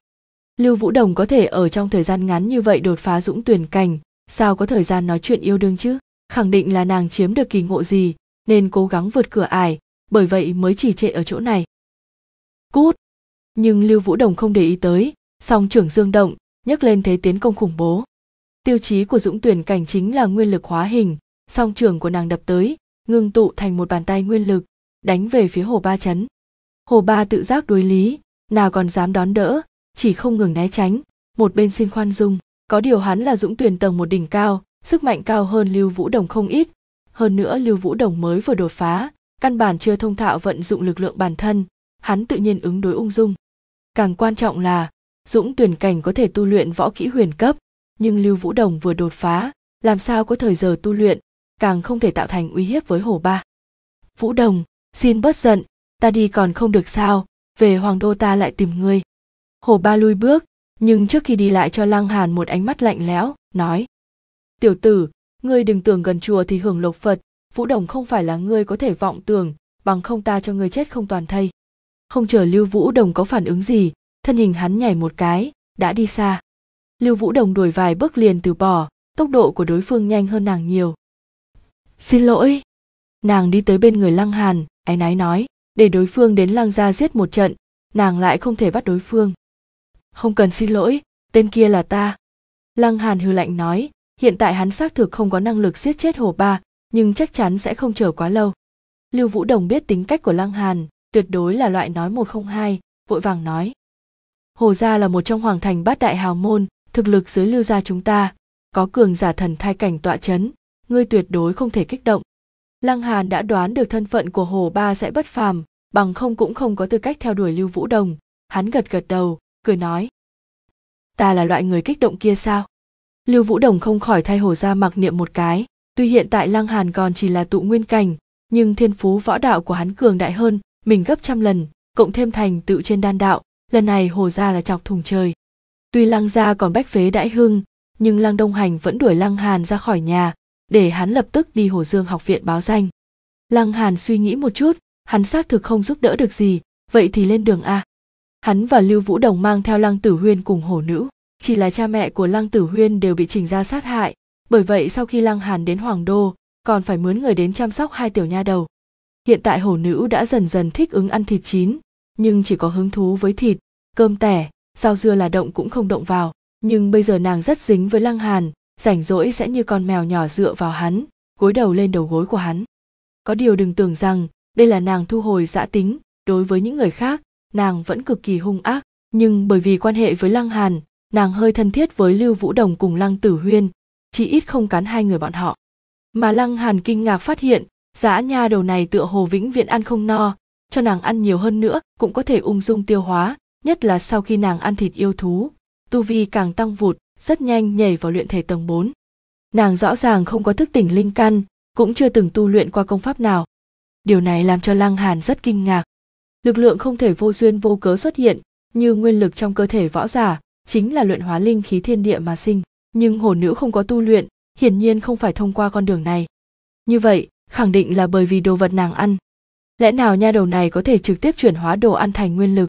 Lưu Vũ Đồng có thể ở trong thời gian ngắn như vậy đột phá dũng tuyển cảnh, sao có thời gian nói chuyện yêu đương chứ? Khẳng định là nàng chiếm được kỳ ngộ gì, nên cố gắng vượt cửa ải, bởi vậy mới chỉ trệ ở chỗ này. Cút! Nhưng Lưu Vũ Đồng không để ý tới, song trưởng dương động, nhấc lên thế tiến công khủng bố. Tiêu chí của dũng tuyển cảnh chính là nguyên lực hóa hình, song trưởng của nàng đập tới, ngưng tụ thành một bàn tay nguyên lực, đánh về phía hồ ba chấn. Hồ ba tự giác đối lý, nào còn dám đón đỡ, chỉ không ngừng né tránh một bên xin khoan dung có điều hắn là dũng tuyển tầng một đỉnh cao sức mạnh cao hơn lưu vũ đồng không ít hơn nữa lưu vũ đồng mới vừa đột phá căn bản chưa thông thạo vận dụng lực lượng bản thân hắn tự nhiên ứng đối ung dung càng quan trọng là dũng tuyển cảnh có thể tu luyện võ kỹ huyền cấp nhưng lưu vũ đồng vừa đột phá làm sao có thời giờ tu luyện càng không thể tạo thành uy hiếp với hồ ba vũ đồng xin bớt giận ta đi còn không được sao về hoàng đô ta lại tìm ngươi hồ ba lui bước nhưng trước khi đi lại cho lăng hàn một ánh mắt lạnh lẽo nói tiểu tử ngươi đừng tưởng gần chùa thì hưởng lộc phật vũ đồng không phải là ngươi có thể vọng tưởng bằng không ta cho ngươi chết không toàn thây không chờ lưu vũ đồng có phản ứng gì thân hình hắn nhảy một cái đã đi xa lưu vũ đồng đuổi vài bước liền từ bỏ tốc độ của đối phương nhanh hơn nàng nhiều xin lỗi nàng đi tới bên người lăng hàn áy náy nói để đối phương đến lăng gia giết một trận nàng lại không thể bắt đối phương không cần xin lỗi tên kia là ta lăng hàn hư lạnh nói hiện tại hắn xác thực không có năng lực giết chết hồ ba nhưng chắc chắn sẽ không chờ quá lâu lưu vũ đồng biết tính cách của lăng hàn tuyệt đối là loại nói một không hai vội vàng nói hồ gia là một trong hoàng thành bát đại hào môn thực lực dưới lưu gia chúng ta có cường giả thần thai cảnh tọa chấn ngươi tuyệt đối không thể kích động lăng hàn đã đoán được thân phận của hồ ba sẽ bất phàm bằng không cũng không có tư cách theo đuổi lưu vũ đồng hắn gật gật đầu cười nói ta là loại người kích động kia sao lưu vũ đồng không khỏi thay hồ Gia mặc niệm một cái tuy hiện tại lăng hàn còn chỉ là tụ nguyên cảnh nhưng thiên phú võ đạo của hắn cường đại hơn mình gấp trăm lần cộng thêm thành tựu trên đan đạo lần này hồ gia là chọc thùng trời tuy lăng gia còn bách phế đãi hưng nhưng lăng đông hành vẫn đuổi lăng hàn ra khỏi nhà để hắn lập tức đi hồ dương học viện báo danh lăng hàn suy nghĩ một chút hắn xác thực không giúp đỡ được gì vậy thì lên đường a hắn và lưu vũ đồng mang theo lăng tử huyên cùng hổ nữ chỉ là cha mẹ của lăng tử huyên đều bị trình gia sát hại bởi vậy sau khi lăng hàn đến hoàng đô còn phải mướn người đến chăm sóc hai tiểu nha đầu hiện tại hổ nữ đã dần dần thích ứng ăn thịt chín nhưng chỉ có hứng thú với thịt cơm tẻ rau dưa là động cũng không động vào nhưng bây giờ nàng rất dính với lăng hàn rảnh rỗi sẽ như con mèo nhỏ dựa vào hắn gối đầu lên đầu gối của hắn có điều đừng tưởng rằng đây là nàng thu hồi dã tính đối với những người khác nàng vẫn cực kỳ hung ác nhưng bởi vì quan hệ với lăng hàn nàng hơi thân thiết với lưu vũ đồng cùng lăng tử huyên chỉ ít không cắn hai người bọn họ mà lăng hàn kinh ngạc phát hiện dã nha đầu này tựa hồ vĩnh viễn ăn không no cho nàng ăn nhiều hơn nữa cũng có thể ung dung tiêu hóa nhất là sau khi nàng ăn thịt yêu thú tu vi càng tăng vụt rất nhanh nhảy vào luyện thể tầng 4. nàng rõ ràng không có thức tỉnh linh căn cũng chưa từng tu luyện qua công pháp nào điều này làm cho lăng hàn rất kinh ngạc lực lượng không thể vô duyên vô cớ xuất hiện như nguyên lực trong cơ thể võ giả chính là luyện hóa linh khí thiên địa mà sinh nhưng hồn nữ không có tu luyện hiển nhiên không phải thông qua con đường này như vậy khẳng định là bởi vì đồ vật nàng ăn lẽ nào nha đầu này có thể trực tiếp chuyển hóa đồ ăn thành nguyên lực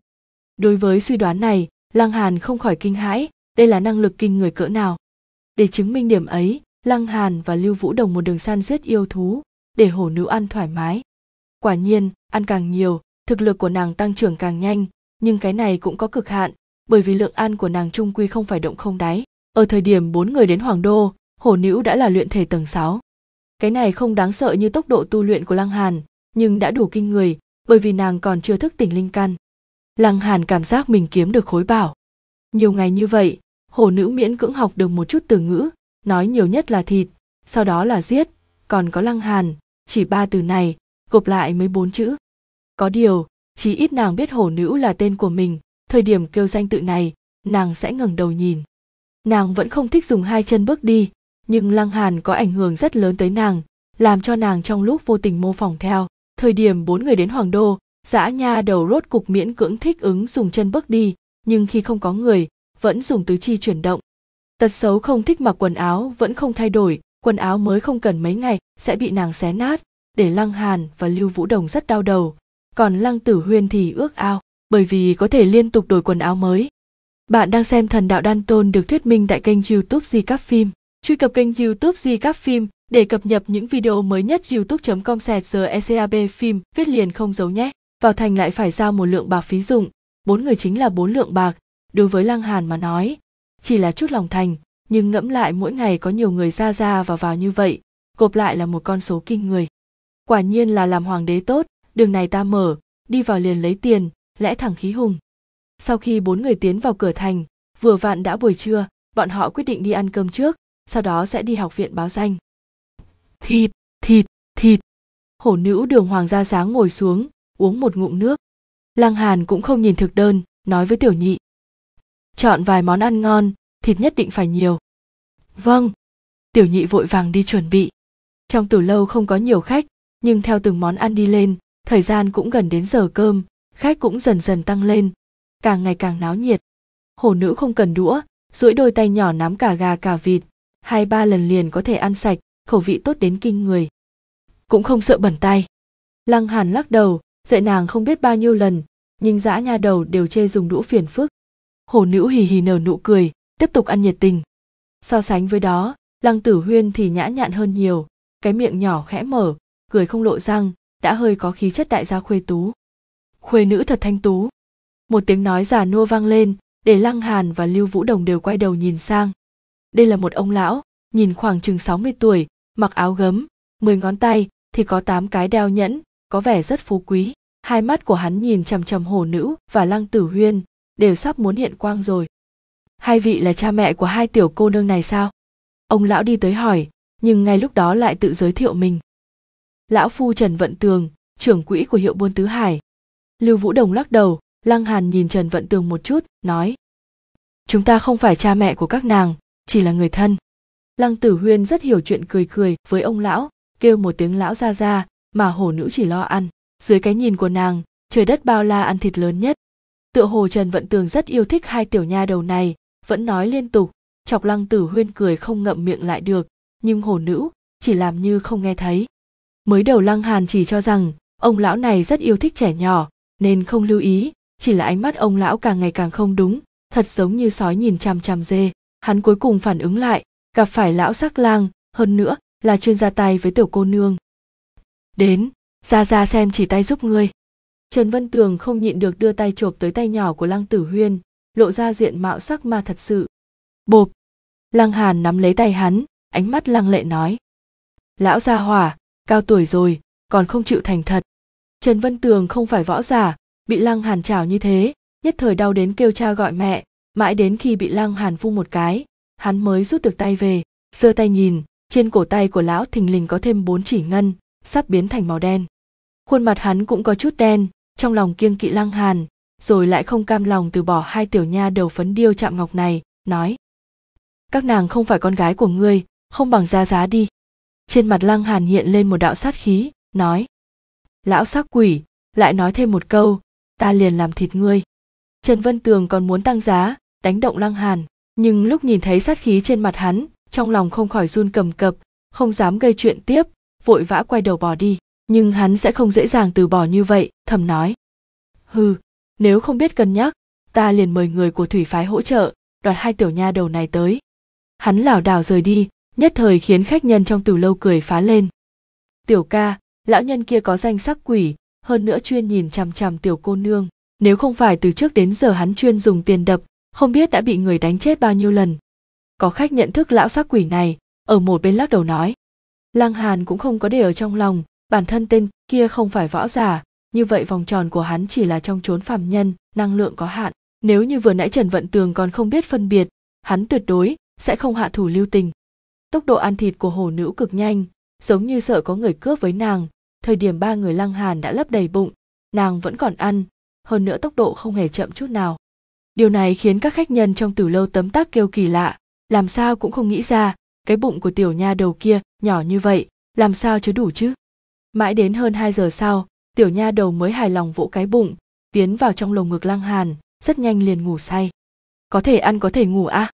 đối với suy đoán này lăng hàn không khỏi kinh hãi đây là năng lực kinh người cỡ nào để chứng minh điểm ấy lăng hàn và lưu vũ đồng một đường săn giết yêu thú để hổ nữ ăn thoải mái quả nhiên ăn càng nhiều thực lực của nàng tăng trưởng càng nhanh nhưng cái này cũng có cực hạn bởi vì lượng ăn của nàng trung quy không phải động không đáy ở thời điểm bốn người đến hoàng đô hổ nữ đã là luyện thể tầng sáu, cái này không đáng sợ như tốc độ tu luyện của lăng hàn nhưng đã đủ kinh người bởi vì nàng còn chưa thức tỉnh linh căn lăng hàn cảm giác mình kiếm được khối bảo nhiều ngày như vậy hổ nữ miễn cưỡng học được một chút từ ngữ nói nhiều nhất là thịt sau đó là giết còn có lăng hàn chỉ ba từ này gộp lại mới bốn chữ có điều chí ít nàng biết hổ nữ là tên của mình thời điểm kêu danh tự này nàng sẽ ngẩng đầu nhìn nàng vẫn không thích dùng hai chân bước đi nhưng lăng hàn có ảnh hưởng rất lớn tới nàng làm cho nàng trong lúc vô tình mô phỏng theo thời điểm bốn người đến hoàng đô dã nha đầu rốt cục miễn cưỡng thích ứng dùng chân bước đi nhưng khi không có người vẫn dùng tứ chi chuyển động tật xấu không thích mặc quần áo vẫn không thay đổi quần áo mới không cần mấy ngày sẽ bị nàng xé nát để lăng hàn và lưu vũ đồng rất đau đầu còn lăng tử huyên thì ước ao bởi vì có thể liên tục đổi quần áo mới bạn đang xem thần đạo đan tôn được thuyết minh tại kênh youtube di các phim truy cập kênh youtube di các phim để cập nhật những video mới nhất youtube com sẹt giờ ecab phim viết liền không giấu nhé vào thành lại phải giao một lượng bạc phí dụng bốn người chính là bốn lượng bạc đối với lăng hàn mà nói chỉ là chút lòng thành nhưng ngẫm lại mỗi ngày có nhiều người ra ra và vào như vậy gộp lại là một con số kinh người quả nhiên là làm hoàng đế tốt đường này ta mở đi vào liền lấy tiền lẽ thẳng khí hùng sau khi bốn người tiến vào cửa thành vừa vặn đã buổi trưa bọn họ quyết định đi ăn cơm trước sau đó sẽ đi học viện báo danh thịt thịt thịt hổ nữ đường hoàng gia sáng ngồi xuống uống một ngụm nước lăng hàn cũng không nhìn thực đơn nói với tiểu nhị chọn vài món ăn ngon thịt nhất định phải nhiều vâng tiểu nhị vội vàng đi chuẩn bị trong tủ lâu không có nhiều khách nhưng theo từng món ăn đi lên thời gian cũng gần đến giờ cơm khách cũng dần dần tăng lên càng ngày càng náo nhiệt hổ nữ không cần đũa duỗi đôi tay nhỏ nắm cả gà cả vịt hai ba lần liền có thể ăn sạch khẩu vị tốt đến kinh người cũng không sợ bẩn tay lăng hàn lắc đầu dạy nàng không biết bao nhiêu lần nhưng dã nha đầu đều chê dùng đũa phiền phức hổ nữ hì hì nở nụ cười tiếp tục ăn nhiệt tình so sánh với đó lăng tử huyên thì nhã nhặn hơn nhiều cái miệng nhỏ khẽ mở cười không lộ răng đã hơi có khí chất đại gia khuê tú khuê nữ thật thanh tú một tiếng nói già nua vang lên để lăng hàn và lưu vũ đồng đều quay đầu nhìn sang đây là một ông lão nhìn khoảng chừng 60 tuổi mặc áo gấm mười ngón tay thì có tám cái đeo nhẫn có vẻ rất phú quý hai mắt của hắn nhìn chằm chằm hồ nữ và lăng tử huyên đều sắp muốn hiện quang rồi hai vị là cha mẹ của hai tiểu cô nương này sao ông lão đi tới hỏi nhưng ngay lúc đó lại tự giới thiệu mình lão phu trần vận tường trưởng quỹ của hiệu buôn tứ hải lưu vũ đồng lắc đầu lăng hàn nhìn trần vận tường một chút nói chúng ta không phải cha mẹ của các nàng chỉ là người thân lăng tử huyên rất hiểu chuyện cười cười với ông lão kêu một tiếng lão ra ra mà hổ nữ chỉ lo ăn dưới cái nhìn của nàng trời đất bao la ăn thịt lớn nhất tựa hồ trần vận tường rất yêu thích hai tiểu nha đầu này vẫn nói liên tục chọc lăng tử huyên cười không ngậm miệng lại được nhưng hổ nữ chỉ làm như không nghe thấy mới đầu lăng hàn chỉ cho rằng ông lão này rất yêu thích trẻ nhỏ nên không lưu ý chỉ là ánh mắt ông lão càng ngày càng không đúng thật giống như sói nhìn chằm chằm dê hắn cuối cùng phản ứng lại gặp phải lão sắc lang hơn nữa là chuyên gia tay với tiểu cô nương đến ra ra xem chỉ tay giúp ngươi trần vân tường không nhịn được đưa tay chộp tới tay nhỏ của lăng tử huyên lộ ra diện mạo sắc ma thật sự bộp lăng hàn nắm lấy tay hắn ánh mắt lăng lệ nói lão gia hỏa cao tuổi rồi còn không chịu thành thật trần vân tường không phải võ giả bị lăng hàn chảo như thế nhất thời đau đến kêu cha gọi mẹ mãi đến khi bị lăng hàn phun một cái hắn mới rút được tay về giơ tay nhìn trên cổ tay của lão thình lình có thêm bốn chỉ ngân sắp biến thành màu đen khuôn mặt hắn cũng có chút đen trong lòng kiêng kỵ lăng hàn rồi lại không cam lòng từ bỏ hai tiểu nha đầu phấn điêu chạm ngọc này nói các nàng không phải con gái của ngươi không bằng ra giá đi trên mặt lăng hàn hiện lên một đạo sát khí nói lão xác quỷ lại nói thêm một câu ta liền làm thịt ngươi trần vân tường còn muốn tăng giá đánh động lăng hàn nhưng lúc nhìn thấy sát khí trên mặt hắn trong lòng không khỏi run cầm cập không dám gây chuyện tiếp vội vã quay đầu bỏ đi nhưng hắn sẽ không dễ dàng từ bỏ như vậy thầm nói hừ nếu không biết cân nhắc ta liền mời người của thủy phái hỗ trợ đoạt hai tiểu nha đầu này tới hắn lảo đảo rời đi nhất thời khiến khách nhân trong từ lâu cười phá lên tiểu ca lão nhân kia có danh sắc quỷ hơn nữa chuyên nhìn chằm chằm tiểu cô nương nếu không phải từ trước đến giờ hắn chuyên dùng tiền đập không biết đã bị người đánh chết bao nhiêu lần có khách nhận thức lão sắc quỷ này ở một bên lắc đầu nói lăng hàn cũng không có để ở trong lòng bản thân tên kia không phải võ giả như vậy vòng tròn của hắn chỉ là trong chốn phàm nhân năng lượng có hạn nếu như vừa nãy trần vận tường còn không biết phân biệt hắn tuyệt đối sẽ không hạ thủ lưu tình tốc độ ăn thịt của hồ nữ cực nhanh giống như sợ có người cướp với nàng thời điểm ba người lăng hàn đã lấp đầy bụng nàng vẫn còn ăn hơn nữa tốc độ không hề chậm chút nào điều này khiến các khách nhân trong tử lâu tấm tắc kêu kỳ lạ làm sao cũng không nghĩ ra cái bụng của tiểu nha đầu kia nhỏ như vậy làm sao chứa đủ chứ mãi đến hơn hai giờ sau tiểu nha đầu mới hài lòng vỗ cái bụng tiến vào trong lồng ngực lăng hàn rất nhanh liền ngủ say có thể ăn có thể ngủ à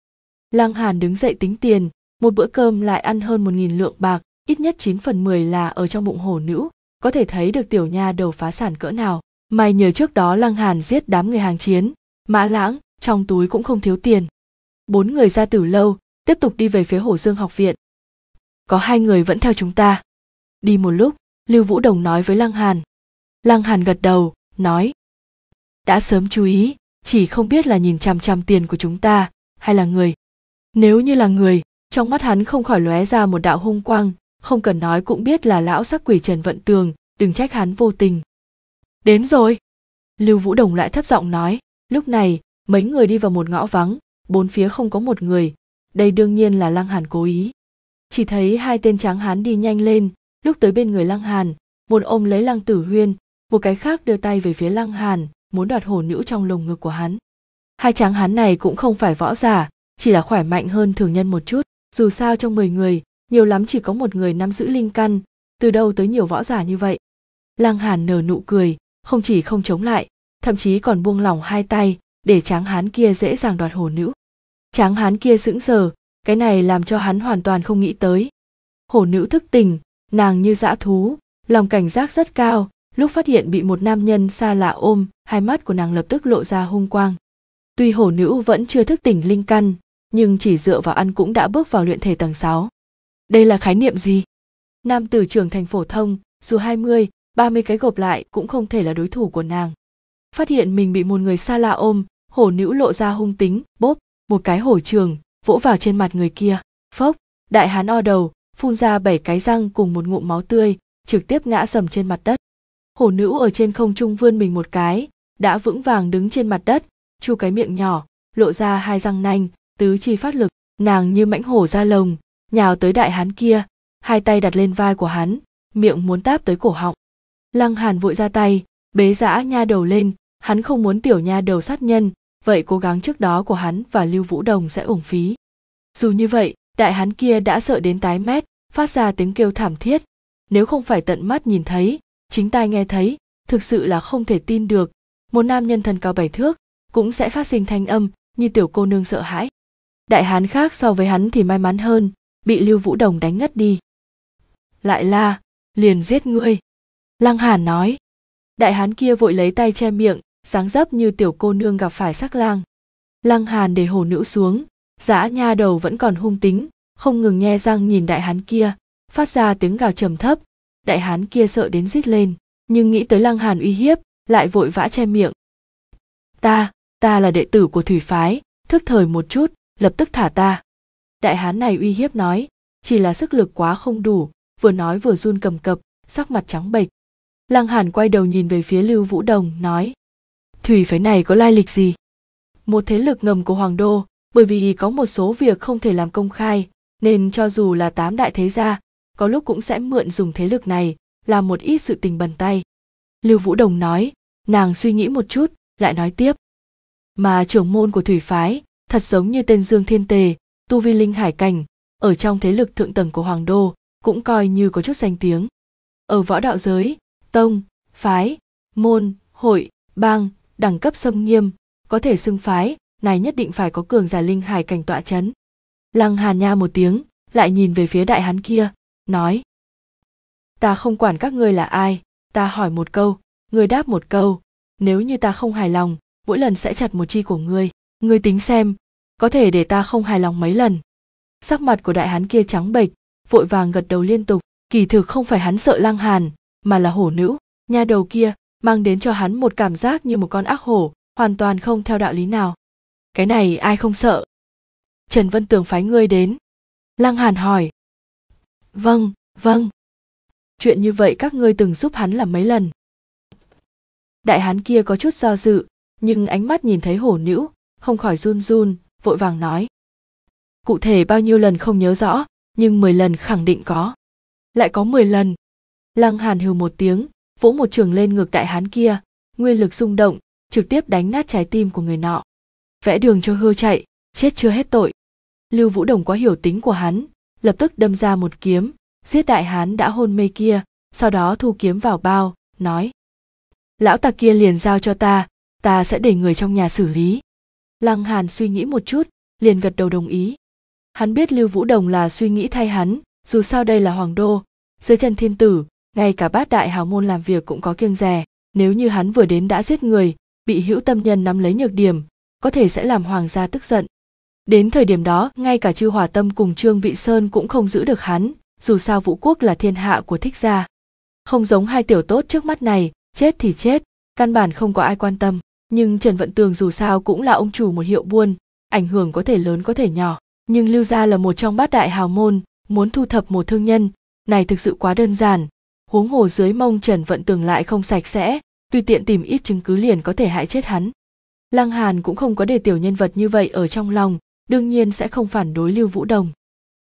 lăng hàn đứng dậy tính tiền một bữa cơm lại ăn hơn một nghìn lượng bạc, ít nhất chín phần mười là ở trong bụng hồ nữ, có thể thấy được tiểu nha đầu phá sản cỡ nào. May nhờ trước đó Lăng Hàn giết đám người hàng chiến, Mã Lãng trong túi cũng không thiếu tiền. Bốn người ra từ lâu, tiếp tục đi về phía hồ Dương học viện. Có hai người vẫn theo chúng ta. Đi một lúc, Lưu Vũ Đồng nói với Lăng Hàn. Lăng Hàn gật đầu, nói: "Đã sớm chú ý, chỉ không biết là nhìn chằm chằm tiền của chúng ta hay là người. Nếu như là người, trong mắt hắn không khỏi lóe ra một đạo hung quang không cần nói cũng biết là lão sắc quỷ trần vận tường đừng trách hắn vô tình đến rồi lưu vũ đồng lại thấp giọng nói lúc này mấy người đi vào một ngõ vắng bốn phía không có một người đây đương nhiên là lăng hàn cố ý chỉ thấy hai tên tráng hán đi nhanh lên lúc tới bên người lăng hàn một ôm lấy lăng tử huyên một cái khác đưa tay về phía lăng hàn muốn đoạt hồ nữ trong lồng ngực của hắn hai tráng hán này cũng không phải võ giả chỉ là khỏe mạnh hơn thường nhân một chút dù sao trong 10 người nhiều lắm chỉ có một người nắm giữ linh căn từ đâu tới nhiều võ giả như vậy lang hàn nở nụ cười không chỉ không chống lại thậm chí còn buông lỏng hai tay để tráng hán kia dễ dàng đoạt hồ nữ tráng hán kia sững sờ cái này làm cho hắn hoàn toàn không nghĩ tới hổ nữ thức tình nàng như dã thú lòng cảnh giác rất cao lúc phát hiện bị một nam nhân xa lạ ôm hai mắt của nàng lập tức lộ ra hung quang tuy hổ nữ vẫn chưa thức tỉnh linh căn nhưng chỉ dựa vào ăn cũng đã bước vào luyện thể tầng 6. Đây là khái niệm gì? Nam tử trưởng thành phổ thông, dù 20, 30 cái gộp lại cũng không thể là đối thủ của nàng. Phát hiện mình bị một người xa lạ ôm, hổ nữ lộ ra hung tính, bốp, một cái hổ trường, vỗ vào trên mặt người kia. Phốc, đại hán o đầu, phun ra bảy cái răng cùng một ngụm máu tươi, trực tiếp ngã sầm trên mặt đất. Hổ nữ ở trên không trung vươn mình một cái, đã vững vàng đứng trên mặt đất, chu cái miệng nhỏ, lộ ra hai răng nanh, tứ chi phát lực nàng như mãnh hổ ra lồng nhào tới đại hán kia hai tay đặt lên vai của hắn miệng muốn táp tới cổ họng lăng hàn vội ra tay bế giã nha đầu lên hắn không muốn tiểu nha đầu sát nhân vậy cố gắng trước đó của hắn và lưu vũ đồng sẽ uổng phí dù như vậy đại hán kia đã sợ đến tái mét phát ra tiếng kêu thảm thiết nếu không phải tận mắt nhìn thấy chính tai nghe thấy thực sự là không thể tin được một nam nhân thần cao bảy thước cũng sẽ phát sinh thanh âm như tiểu cô nương sợ hãi đại hán khác so với hắn thì may mắn hơn bị lưu vũ đồng đánh ngất đi lại la liền giết ngươi lăng hàn nói đại hán kia vội lấy tay che miệng sáng dấp như tiểu cô nương gặp phải sắc lang lăng hàn để hồ nữ xuống dã nha đầu vẫn còn hung tính không ngừng nhe răng nhìn đại hán kia phát ra tiếng gào trầm thấp đại hán kia sợ đến rít lên nhưng nghĩ tới lăng hàn uy hiếp lại vội vã che miệng ta ta là đệ tử của thủy phái thức thời một chút lập tức thả ta đại hán này uy hiếp nói chỉ là sức lực quá không đủ vừa nói vừa run cầm cập sắc mặt trắng bệch lăng hàn quay đầu nhìn về phía lưu vũ đồng nói thủy phái này có lai lịch gì một thế lực ngầm của hoàng đô bởi vì có một số việc không thể làm công khai nên cho dù là tám đại thế gia có lúc cũng sẽ mượn dùng thế lực này làm một ít sự tình bần tay lưu vũ đồng nói nàng suy nghĩ một chút lại nói tiếp mà trưởng môn của thủy phái thật giống như tên Dương Thiên Tề, tu vi linh hải cảnh, ở trong thế lực thượng tầng của Hoàng Đô, cũng coi như có chút danh tiếng. Ở võ đạo giới, tông, phái, môn, hội, bang, đẳng cấp xâm nghiêm, có thể xưng phái, này nhất định phải có cường giả linh hải cảnh tọa chấn. Lăng Hàn Nha một tiếng, lại nhìn về phía đại hán kia, nói. Ta không quản các ngươi là ai, ta hỏi một câu, ngươi đáp một câu, nếu như ta không hài lòng, mỗi lần sẽ chặt một chi của ngươi ngươi tính xem có thể để ta không hài lòng mấy lần sắc mặt của đại hán kia trắng bệch vội vàng gật đầu liên tục kỳ thực không phải hắn sợ lang hàn mà là hổ nữ nha đầu kia mang đến cho hắn một cảm giác như một con ác hổ hoàn toàn không theo đạo lý nào cái này ai không sợ trần vân tường phái ngươi đến lang hàn hỏi vâng vâng chuyện như vậy các ngươi từng giúp hắn làm mấy lần đại hán kia có chút do dự nhưng ánh mắt nhìn thấy hổ nữ không khỏi run run vội vàng nói cụ thể bao nhiêu lần không nhớ rõ nhưng 10 lần khẳng định có lại có 10 lần lăng hàn hừ một tiếng vỗ một trường lên ngược đại hán kia nguyên lực rung động trực tiếp đánh nát trái tim của người nọ vẽ đường cho hư chạy chết chưa hết tội lưu vũ đồng quá hiểu tính của hắn lập tức đâm ra một kiếm giết đại hán đã hôn mê kia sau đó thu kiếm vào bao nói lão ta kia liền giao cho ta ta sẽ để người trong nhà xử lý lăng hàn suy nghĩ một chút liền gật đầu đồng ý hắn biết lưu vũ đồng là suy nghĩ thay hắn dù sao đây là hoàng đô dưới chân thiên tử ngay cả bát đại hào môn làm việc cũng có kiêng rè nếu như hắn vừa đến đã giết người bị hữu tâm nhân nắm lấy nhược điểm có thể sẽ làm hoàng gia tức giận đến thời điểm đó ngay cả chư hòa tâm cùng trương vị sơn cũng không giữ được hắn dù sao vũ quốc là thiên hạ của thích gia không giống hai tiểu tốt trước mắt này chết thì chết căn bản không có ai quan tâm nhưng trần vận tường dù sao cũng là ông chủ một hiệu buôn ảnh hưởng có thể lớn có thể nhỏ nhưng lưu gia là một trong bát đại hào môn muốn thu thập một thương nhân này thực sự quá đơn giản huống hồ dưới mông trần vận tường lại không sạch sẽ tùy tiện tìm ít chứng cứ liền có thể hại chết hắn lăng hàn cũng không có để tiểu nhân vật như vậy ở trong lòng đương nhiên sẽ không phản đối lưu vũ đồng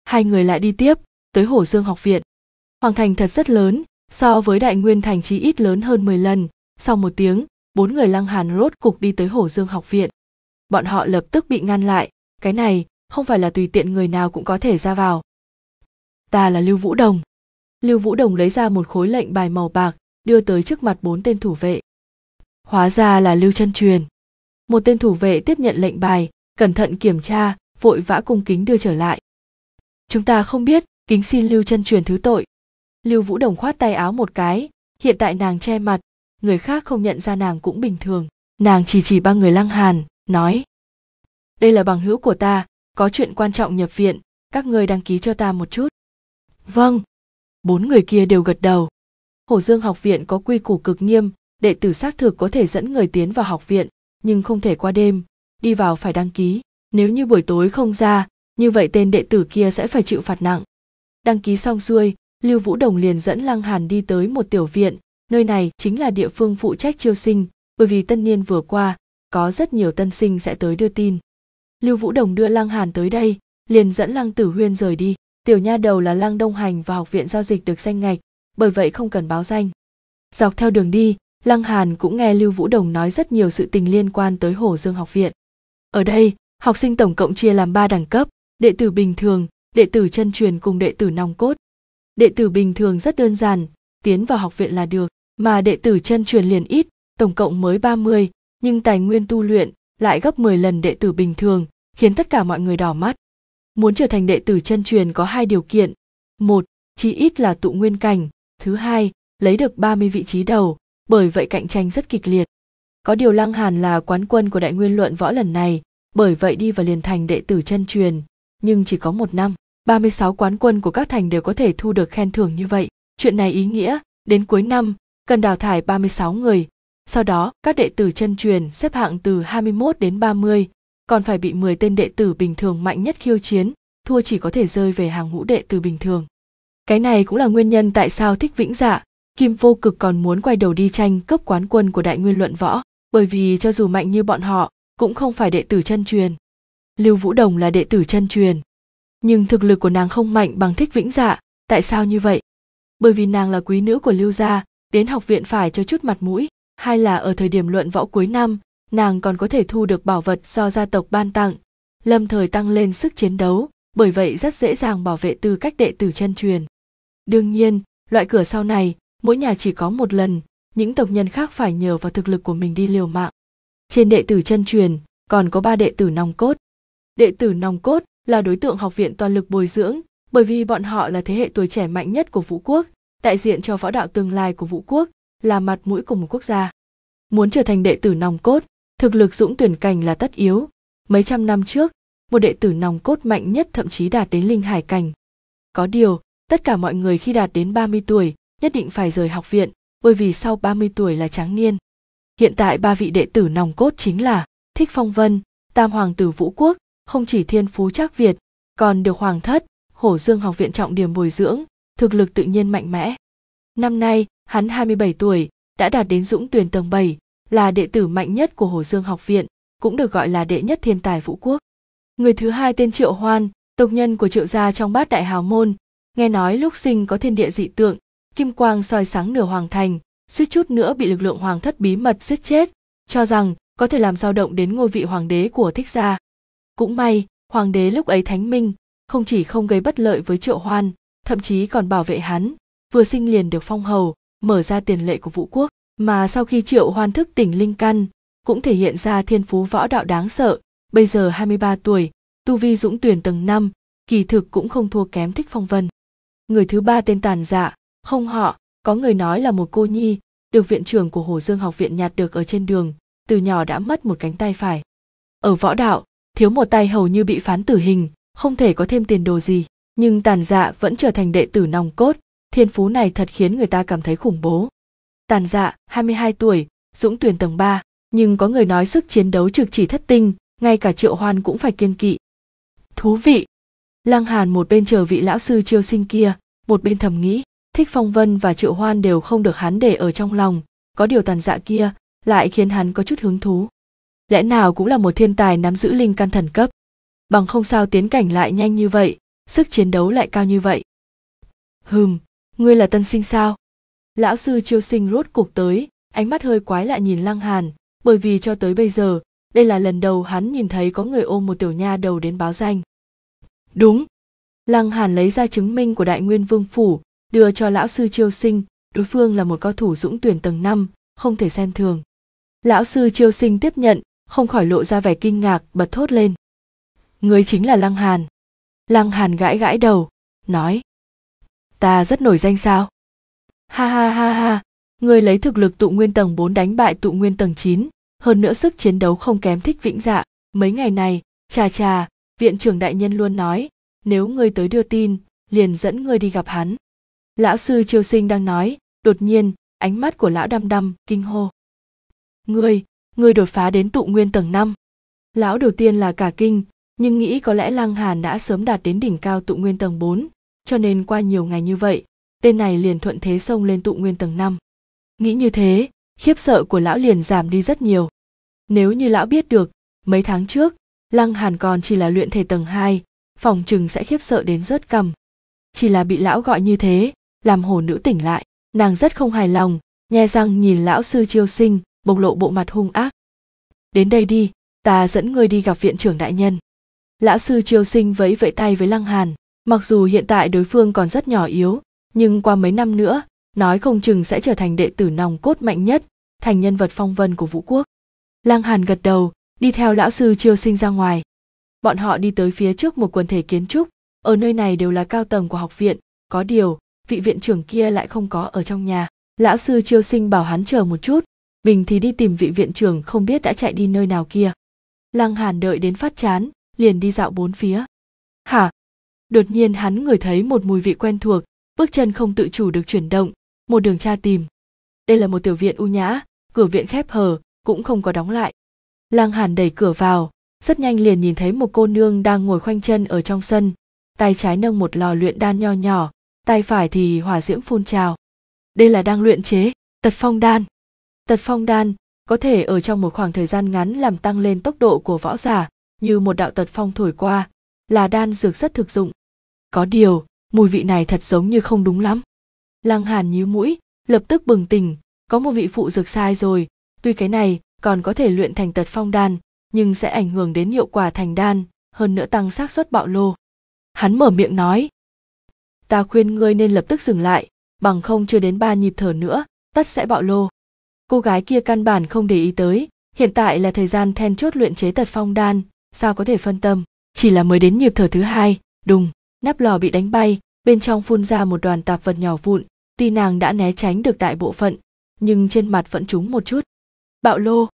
hai người lại đi tiếp tới Hồ dương học viện hoàng thành thật rất lớn so với đại nguyên thành chí ít lớn hơn 10 lần sau một tiếng bốn người lăng hàn rốt cục đi tới Hổ Dương học viện. Bọn họ lập tức bị ngăn lại, cái này không phải là tùy tiện người nào cũng có thể ra vào. Ta là Lưu Vũ Đồng. Lưu Vũ Đồng lấy ra một khối lệnh bài màu bạc, đưa tới trước mặt bốn tên thủ vệ. Hóa ra là Lưu Chân Truyền. Một tên thủ vệ tiếp nhận lệnh bài, cẩn thận kiểm tra, vội vã cung kính đưa trở lại. Chúng ta không biết, kính xin Lưu Chân Truyền thứ tội. Lưu Vũ Đồng khoát tay áo một cái, hiện tại nàng che mặt, người khác không nhận ra nàng cũng bình thường nàng chỉ chỉ ba người lăng hàn nói đây là bằng hữu của ta có chuyện quan trọng nhập viện các ngươi đăng ký cho ta một chút vâng bốn người kia đều gật đầu Hồ Dương học viện có quy củ cực nghiêm, đệ tử xác thực có thể dẫn người tiến vào học viện, nhưng không thể qua đêm, đi vào phải đăng ký, nếu như buổi tối không ra, như vậy tên đệ tử kia sẽ phải chịu phạt nặng. Đăng ký xong xuôi, Lưu Vũ Đồng liền dẫn Lăng Hàn đi tới một tiểu viện, Nơi này chính là địa phương phụ trách chiêu sinh, bởi vì tân niên vừa qua, có rất nhiều tân sinh sẽ tới đưa tin. Lưu Vũ Đồng đưa Lăng Hàn tới đây, liền dẫn Lăng Tử Huyên rời đi. Tiểu nha đầu là Lăng Đông Hành và học viện giao dịch được danh ngạch, bởi vậy không cần báo danh. Dọc theo đường đi, Lăng Hàn cũng nghe Lưu Vũ Đồng nói rất nhiều sự tình liên quan tới Hồ Dương học viện. Ở đây, học sinh tổng cộng chia làm ba đẳng cấp, đệ tử bình thường, đệ tử chân truyền cùng đệ tử nòng cốt. Đệ tử bình thường rất đơn giản, tiến vào học viện là được, mà đệ tử chân truyền liền ít, tổng cộng mới 30, nhưng tài nguyên tu luyện lại gấp 10 lần đệ tử bình thường, khiến tất cả mọi người đỏ mắt. Muốn trở thành đệ tử chân truyền có hai điều kiện. Một, chí ít là tụ nguyên cảnh, thứ hai, lấy được 30 vị trí đầu, bởi vậy cạnh tranh rất kịch liệt. Có điều Lăng Hàn là quán quân của đại nguyên luận võ lần này, bởi vậy đi vào liền thành đệ tử chân truyền, nhưng chỉ có một năm, 36 quán quân của các thành đều có thể thu được khen thưởng như vậy. Chuyện này ý nghĩa, đến cuối năm, cần đào thải 36 người. Sau đó, các đệ tử chân truyền xếp hạng từ 21 đến 30, còn phải bị 10 tên đệ tử bình thường mạnh nhất khiêu chiến, thua chỉ có thể rơi về hàng ngũ đệ tử bình thường. Cái này cũng là nguyên nhân tại sao thích vĩnh dạ, Kim vô cực còn muốn quay đầu đi tranh cướp quán quân của đại nguyên luận võ, bởi vì cho dù mạnh như bọn họ, cũng không phải đệ tử chân truyền. Lưu Vũ Đồng là đệ tử chân truyền, nhưng thực lực của nàng không mạnh bằng thích vĩnh dạ, tại sao như vậy? Bởi vì nàng là quý nữ của Lưu gia, đến học viện phải cho chút mặt mũi hay là ở thời điểm luận võ cuối năm nàng còn có thể thu được bảo vật do gia tộc ban tặng lâm thời tăng lên sức chiến đấu bởi vậy rất dễ dàng bảo vệ tư cách đệ tử chân truyền đương nhiên loại cửa sau này mỗi nhà chỉ có một lần những tộc nhân khác phải nhờ vào thực lực của mình đi liều mạng trên đệ tử chân truyền còn có ba đệ tử nòng cốt đệ tử nòng cốt là đối tượng học viện toàn lực bồi dưỡng bởi vì bọn họ là thế hệ tuổi trẻ mạnh nhất của vũ quốc đại diện cho võ đạo tương lai của vũ quốc là mặt mũi của một quốc gia muốn trở thành đệ tử nòng cốt thực lực dũng tuyển cảnh là tất yếu mấy trăm năm trước một đệ tử nòng cốt mạnh nhất thậm chí đạt đến linh hải cảnh có điều tất cả mọi người khi đạt đến 30 tuổi nhất định phải rời học viện bởi vì sau 30 tuổi là tráng niên hiện tại ba vị đệ tử nòng cốt chính là thích phong vân tam hoàng tử vũ quốc không chỉ thiên phú trác việt còn được hoàng thất hổ dương học viện trọng điểm bồi dưỡng thực lực tự nhiên mạnh mẽ. Năm nay, hắn 27 tuổi, đã đạt đến dũng tuyển tầng 7, là đệ tử mạnh nhất của Hồ Dương học viện, cũng được gọi là đệ nhất thiên tài vũ quốc. Người thứ hai tên Triệu Hoan, tộc nhân của Triệu gia trong bát đại hào môn, nghe nói lúc sinh có thiên địa dị tượng, kim quang soi sáng nửa hoàng thành, suýt chút nữa bị lực lượng hoàng thất bí mật giết chết, cho rằng có thể làm dao động đến ngôi vị hoàng đế của thích gia. Cũng may, hoàng đế lúc ấy thánh minh, không chỉ không gây bất lợi với Triệu Hoan, thậm chí còn bảo vệ hắn vừa sinh liền được phong hầu mở ra tiền lệ của vũ quốc mà sau khi triệu hoan thức tỉnh linh căn cũng thể hiện ra thiên phú võ đạo đáng sợ bây giờ 23 tuổi tu vi dũng tuyển tầng 5, kỳ thực cũng không thua kém thích phong vân người thứ ba tên tàn dạ không họ có người nói là một cô nhi được viện trưởng của hồ dương học viện nhặt được ở trên đường từ nhỏ đã mất một cánh tay phải ở võ đạo thiếu một tay hầu như bị phán tử hình không thể có thêm tiền đồ gì nhưng tàn dạ vẫn trở thành đệ tử nòng cốt, thiên phú này thật khiến người ta cảm thấy khủng bố. Tàn dạ, 22 tuổi, dũng tuyển tầng 3, nhưng có người nói sức chiến đấu trực chỉ thất tinh, ngay cả triệu hoan cũng phải kiên kỵ. Thú vị! Lăng Hàn một bên chờ vị lão sư chiêu sinh kia, một bên thầm nghĩ, thích phong vân và triệu hoan đều không được hắn để ở trong lòng, có điều tàn dạ kia lại khiến hắn có chút hứng thú. Lẽ nào cũng là một thiên tài nắm giữ linh căn thần cấp. Bằng không sao tiến cảnh lại nhanh như vậy, sức chiến đấu lại cao như vậy hừm ngươi là tân sinh sao lão sư chiêu sinh rốt cục tới ánh mắt hơi quái lạ nhìn lăng hàn bởi vì cho tới bây giờ đây là lần đầu hắn nhìn thấy có người ôm một tiểu nha đầu đến báo danh đúng lăng hàn lấy ra chứng minh của đại nguyên vương phủ đưa cho lão sư chiêu sinh đối phương là một cao thủ dũng tuyển tầng 5, không thể xem thường lão sư chiêu sinh tiếp nhận không khỏi lộ ra vẻ kinh ngạc bật thốt lên người chính là lăng hàn lăng hàn gãi gãi đầu nói ta rất nổi danh sao ha ha ha ha người lấy thực lực tụ nguyên tầng 4 đánh bại tụ nguyên tầng 9, hơn nữa sức chiến đấu không kém thích vĩnh dạ mấy ngày này chà chà viện trưởng đại nhân luôn nói nếu ngươi tới đưa tin liền dẫn ngươi đi gặp hắn lão sư triều sinh đang nói đột nhiên ánh mắt của lão đăm đăm kinh hô ngươi ngươi đột phá đến tụ nguyên tầng 5. lão đầu tiên là cả kinh nhưng nghĩ có lẽ Lăng Hàn đã sớm đạt đến đỉnh cao tụ nguyên tầng 4, cho nên qua nhiều ngày như vậy, tên này liền thuận thế xông lên tụ nguyên tầng 5. Nghĩ như thế, khiếp sợ của lão liền giảm đi rất nhiều. Nếu như lão biết được, mấy tháng trước, Lăng Hàn còn chỉ là luyện thể tầng 2, phòng trừng sẽ khiếp sợ đến rớt cầm. Chỉ là bị lão gọi như thế, làm hồ nữ tỉnh lại, nàng rất không hài lòng, nhe răng nhìn lão sư chiêu sinh, bộc lộ bộ mặt hung ác. Đến đây đi, ta dẫn ngươi đi gặp viện trưởng đại nhân lão sư triều sinh vẫy vẫy tay với lăng hàn mặc dù hiện tại đối phương còn rất nhỏ yếu nhưng qua mấy năm nữa nói không chừng sẽ trở thành đệ tử nòng cốt mạnh nhất thành nhân vật phong vân của vũ quốc lăng hàn gật đầu đi theo lão sư triều sinh ra ngoài bọn họ đi tới phía trước một quần thể kiến trúc ở nơi này đều là cao tầng của học viện có điều vị viện trưởng kia lại không có ở trong nhà lão sư triều sinh bảo hắn chờ một chút mình thì đi tìm vị viện trưởng không biết đã chạy đi nơi nào kia lăng hàn đợi đến phát chán liền đi dạo bốn phía hả đột nhiên hắn người thấy một mùi vị quen thuộc bước chân không tự chủ được chuyển động một đường tra tìm đây là một tiểu viện u nhã cửa viện khép hờ cũng không có đóng lại lang hàn đẩy cửa vào rất nhanh liền nhìn thấy một cô nương đang ngồi khoanh chân ở trong sân tay trái nâng một lò luyện đan nho nhỏ tay phải thì hỏa diễm phun trào đây là đang luyện chế tật phong đan tật phong đan có thể ở trong một khoảng thời gian ngắn làm tăng lên tốc độ của võ giả như một đạo tật phong thổi qua là đan dược rất thực dụng có điều mùi vị này thật giống như không đúng lắm lăng hàn nhíu mũi lập tức bừng tỉnh có một vị phụ dược sai rồi tuy cái này còn có thể luyện thành tật phong đan nhưng sẽ ảnh hưởng đến hiệu quả thành đan hơn nữa tăng xác suất bạo lô hắn mở miệng nói ta khuyên ngươi nên lập tức dừng lại bằng không chưa đến ba nhịp thở nữa tất sẽ bạo lô cô gái kia căn bản không để ý tới hiện tại là thời gian then chốt luyện chế tật phong đan sao có thể phân tâm chỉ là mới đến nhịp thở thứ hai đùng nắp lò bị đánh bay bên trong phun ra một đoàn tạp vật nhỏ vụn tuy nàng đã né tránh được đại bộ phận nhưng trên mặt vẫn trúng một chút bạo lô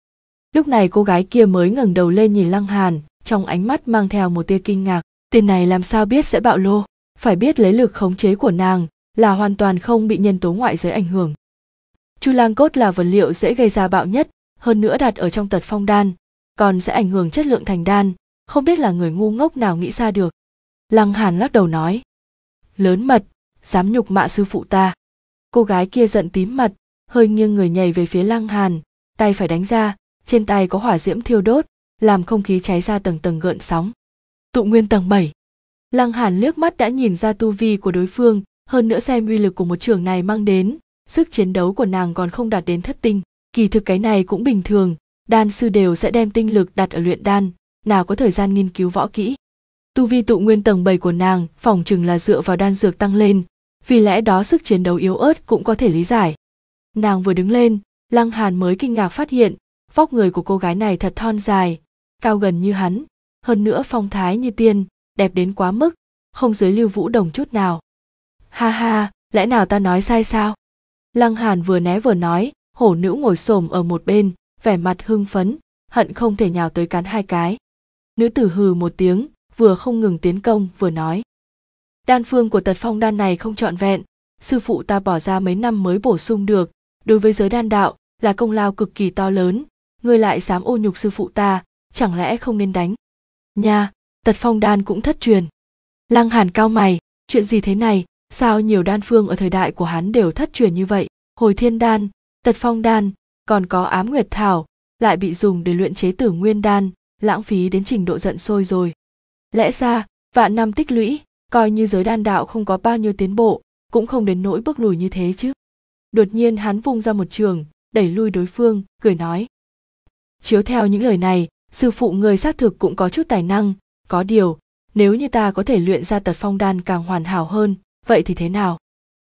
lúc này cô gái kia mới ngẩng đầu lên nhìn lăng hàn trong ánh mắt mang theo một tia kinh ngạc tên này làm sao biết sẽ bạo lô phải biết lấy lực khống chế của nàng là hoàn toàn không bị nhân tố ngoại giới ảnh hưởng chu lang cốt là vật liệu dễ gây ra bạo nhất hơn nữa đặt ở trong tật phong đan còn sẽ ảnh hưởng chất lượng thành đan không biết là người ngu ngốc nào nghĩ ra được lăng hàn lắc đầu nói lớn mật dám nhục mạ sư phụ ta cô gái kia giận tím mặt hơi nghiêng người nhảy về phía lăng hàn tay phải đánh ra trên tay có hỏa diễm thiêu đốt làm không khí cháy ra tầng tầng gợn sóng tụ nguyên tầng 7. lăng hàn liếc mắt đã nhìn ra tu vi của đối phương hơn nữa xem uy lực của một trường này mang đến sức chiến đấu của nàng còn không đạt đến thất tinh kỳ thực cái này cũng bình thường đan sư đều sẽ đem tinh lực đặt ở luyện đan nào có thời gian nghiên cứu võ kỹ tu vi tụ nguyên tầng 7 của nàng phòng chừng là dựa vào đan dược tăng lên vì lẽ đó sức chiến đấu yếu ớt cũng có thể lý giải nàng vừa đứng lên lăng hàn mới kinh ngạc phát hiện vóc người của cô gái này thật thon dài cao gần như hắn hơn nữa phong thái như tiên đẹp đến quá mức không dưới lưu vũ đồng chút nào ha ha lẽ nào ta nói sai sao lăng hàn vừa né vừa nói hổ nữ ngồi xổm ở một bên vẻ mặt hưng phấn hận không thể nhào tới cắn hai cái nữ tử hừ một tiếng vừa không ngừng tiến công vừa nói đan phương của tật phong đan này không trọn vẹn sư phụ ta bỏ ra mấy năm mới bổ sung được đối với giới đan đạo là công lao cực kỳ to lớn ngươi lại dám ô nhục sư phụ ta chẳng lẽ không nên đánh nha tật phong đan cũng thất truyền lăng hàn cao mày chuyện gì thế này sao nhiều đan phương ở thời đại của hắn đều thất truyền như vậy hồi thiên đan tật phong đan còn có ám nguyệt thảo lại bị dùng để luyện chế tử nguyên đan lãng phí đến trình độ giận sôi rồi lẽ ra vạn năm tích lũy coi như giới đan đạo không có bao nhiêu tiến bộ cũng không đến nỗi bước lùi như thế chứ đột nhiên hắn vung ra một trường đẩy lui đối phương cười nói chiếu theo những lời này sư phụ người xác thực cũng có chút tài năng có điều nếu như ta có thể luyện ra tật phong đan càng hoàn hảo hơn vậy thì thế nào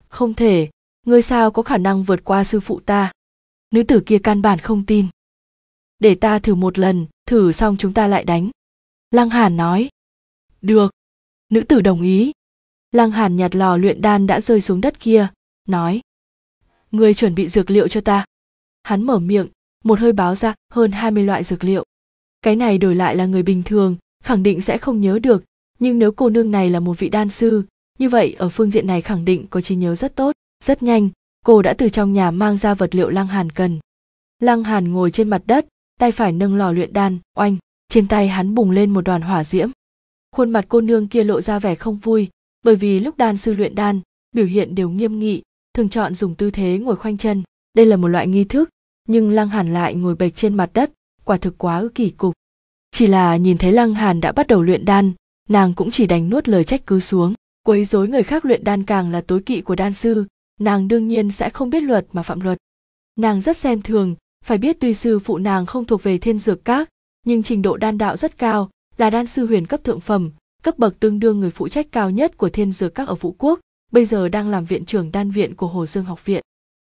không thể ngươi sao có khả năng vượt qua sư phụ ta nữ tử kia căn bản không tin để ta thử một lần thử xong chúng ta lại đánh lăng hàn nói được nữ tử đồng ý lăng hàn nhặt lò luyện đan đã rơi xuống đất kia nói người chuẩn bị dược liệu cho ta hắn mở miệng một hơi báo ra hơn hai mươi loại dược liệu cái này đổi lại là người bình thường khẳng định sẽ không nhớ được nhưng nếu cô nương này là một vị đan sư như vậy ở phương diện này khẳng định có trí nhớ rất tốt rất nhanh cô đã từ trong nhà mang ra vật liệu lăng hàn cần lăng hàn ngồi trên mặt đất tay phải nâng lò luyện đan oanh trên tay hắn bùng lên một đoàn hỏa diễm khuôn mặt cô nương kia lộ ra vẻ không vui bởi vì lúc đan sư luyện đan biểu hiện đều nghiêm nghị thường chọn dùng tư thế ngồi khoanh chân đây là một loại nghi thức nhưng lăng hàn lại ngồi bệch trên mặt đất quả thực quá ư kỳ cục chỉ là nhìn thấy lăng hàn đã bắt đầu luyện đan nàng cũng chỉ đành nuốt lời trách cứ xuống quấy rối người khác luyện đan càng là tối kỵ của đan sư nàng đương nhiên sẽ không biết luật mà phạm luật nàng rất xem thường phải biết tuy sư phụ nàng không thuộc về thiên dược các nhưng trình độ đan đạo rất cao là đan sư huyền cấp thượng phẩm cấp bậc tương đương người phụ trách cao nhất của thiên dược các ở vũ quốc bây giờ đang làm viện trưởng đan viện của hồ dương học viện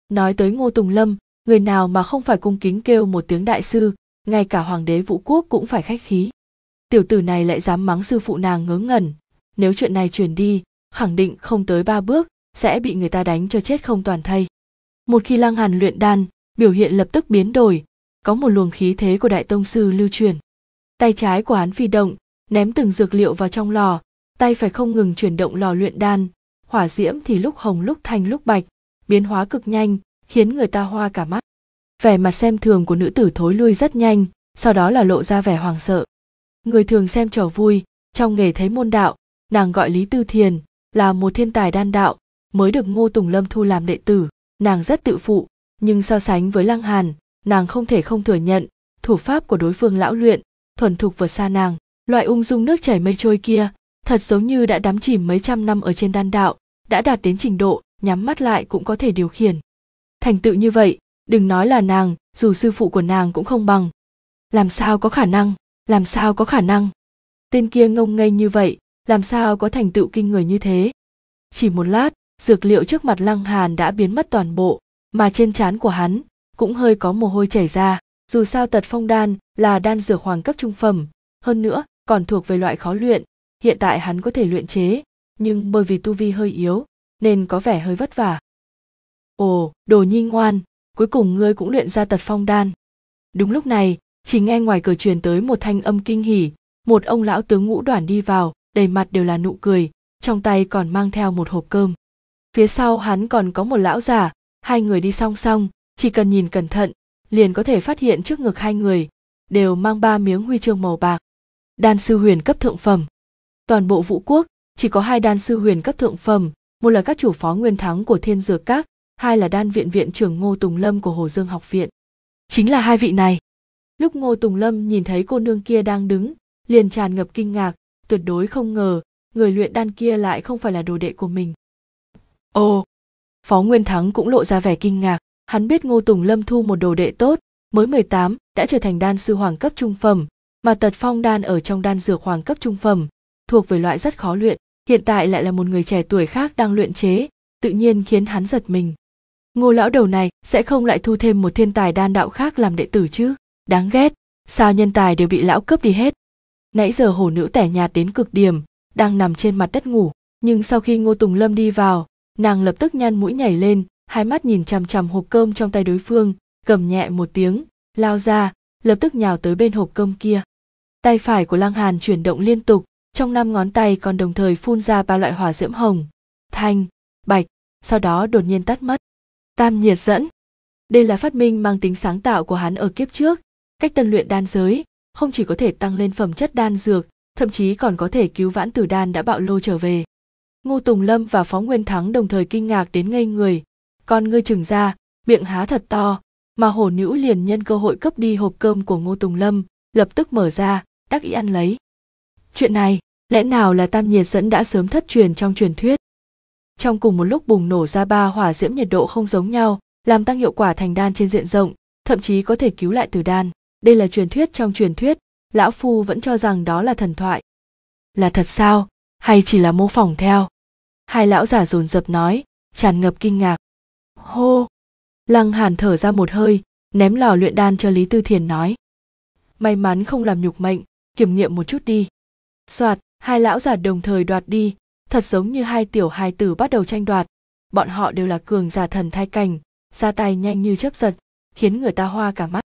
nói tới ngô tùng lâm người nào mà không phải cung kính kêu một tiếng đại sư ngay cả hoàng đế vũ quốc cũng phải khách khí tiểu tử này lại dám mắng sư phụ nàng ngớ ngẩn nếu chuyện này truyền đi khẳng định không tới ba bước sẽ bị người ta đánh cho chết không toàn thây. Một khi Lăng Hàn luyện đan, biểu hiện lập tức biến đổi, có một luồng khí thế của đại tông sư lưu truyền. Tay trái của hắn phi động, ném từng dược liệu vào trong lò, tay phải không ngừng chuyển động lò luyện đan, hỏa diễm thì lúc hồng lúc thanh lúc bạch, biến hóa cực nhanh, khiến người ta hoa cả mắt. Vẻ mặt xem thường của nữ tử thối lui rất nhanh, sau đó là lộ ra vẻ hoàng sợ. Người thường xem trò vui, trong nghề thấy môn đạo, nàng gọi Lý Tư Thiền là một thiên tài đan đạo, mới được ngô tùng lâm thu làm đệ tử nàng rất tự phụ nhưng so sánh với lăng hàn nàng không thể không thừa nhận thủ pháp của đối phương lão luyện thuần thục vượt xa nàng loại ung dung nước chảy mây trôi kia thật giống như đã đắm chìm mấy trăm năm ở trên đan đạo đã đạt đến trình độ nhắm mắt lại cũng có thể điều khiển thành tựu như vậy đừng nói là nàng dù sư phụ của nàng cũng không bằng làm sao có khả năng làm sao có khả năng tên kia ngông nghênh như vậy làm sao có thành tựu kinh người như thế chỉ một lát dược liệu trước mặt lăng hàn đã biến mất toàn bộ mà trên trán của hắn cũng hơi có mồ hôi chảy ra dù sao tật phong đan là đan dược hoàng cấp trung phẩm hơn nữa còn thuộc về loại khó luyện hiện tại hắn có thể luyện chế nhưng bởi vì tu vi hơi yếu nên có vẻ hơi vất vả ồ đồ nhi ngoan cuối cùng ngươi cũng luyện ra tật phong đan đúng lúc này chỉ nghe ngoài cửa truyền tới một thanh âm kinh hỉ một ông lão tướng ngũ đoàn đi vào đầy mặt đều là nụ cười trong tay còn mang theo một hộp cơm phía sau hắn còn có một lão giả hai người đi song song chỉ cần nhìn cẩn thận liền có thể phát hiện trước ngực hai người đều mang ba miếng huy chương màu bạc đan sư huyền cấp thượng phẩm toàn bộ vũ quốc chỉ có hai đan sư huyền cấp thượng phẩm một là các chủ phó nguyên thắng của thiên dược các hai là đan viện viện trưởng ngô tùng lâm của hồ dương học viện chính là hai vị này lúc ngô tùng lâm nhìn thấy cô nương kia đang đứng liền tràn ngập kinh ngạc tuyệt đối không ngờ người luyện đan kia lại không phải là đồ đệ của mình Ồ, Phó Nguyên Thắng cũng lộ ra vẻ kinh ngạc, hắn biết Ngô Tùng Lâm thu một đồ đệ tốt, mới mười tám đã trở thành đan sư hoàng cấp trung phẩm, mà Tật Phong đan ở trong đan dược hoàng cấp trung phẩm, thuộc về loại rất khó luyện, hiện tại lại là một người trẻ tuổi khác đang luyện chế, tự nhiên khiến hắn giật mình. Ngô lão đầu này sẽ không lại thu thêm một thiên tài đan đạo khác làm đệ tử chứ? Đáng ghét, sao nhân tài đều bị lão cướp đi hết? Nãy giờ hổ nữ tẻ nhạt đến cực điểm, đang nằm trên mặt đất ngủ, nhưng sau khi Ngô Tùng Lâm đi vào, nàng lập tức nhăn mũi nhảy lên hai mắt nhìn chằm chằm hộp cơm trong tay đối phương gầm nhẹ một tiếng lao ra lập tức nhào tới bên hộp cơm kia tay phải của lăng hàn chuyển động liên tục trong năm ngón tay còn đồng thời phun ra ba loại hỏa diễm hồng thanh bạch sau đó đột nhiên tắt mất tam nhiệt dẫn đây là phát minh mang tính sáng tạo của hắn ở kiếp trước cách tân luyện đan giới không chỉ có thể tăng lên phẩm chất đan dược thậm chí còn có thể cứu vãn tử đan đã bạo lô trở về Ngô Tùng Lâm và Phó Nguyên Thắng đồng thời kinh ngạc đến ngây người, con ngươi trừng ra, miệng há thật to, mà hổ nữ liền nhân cơ hội cướp đi hộp cơm của Ngô Tùng Lâm, lập tức mở ra, đắc ý ăn lấy. Chuyện này, lẽ nào là tam nhiệt dẫn đã sớm thất truyền trong truyền thuyết? Trong cùng một lúc bùng nổ ra ba hỏa diễm nhiệt độ không giống nhau, làm tăng hiệu quả thành đan trên diện rộng, thậm chí có thể cứu lại từ đan. Đây là truyền thuyết trong truyền thuyết, lão phu vẫn cho rằng đó là thần thoại. Là thật sao? hay chỉ là mô phỏng theo hai lão giả dồn dập nói tràn ngập kinh ngạc hô lăng hàn thở ra một hơi ném lò luyện đan cho lý tư thiền nói may mắn không làm nhục mệnh kiểm nghiệm một chút đi soạt hai lão giả đồng thời đoạt đi thật giống như hai tiểu hài tử bắt đầu tranh đoạt bọn họ đều là cường giả thần thai cảnh ra tay nhanh như chớp giật khiến người ta hoa cả mắt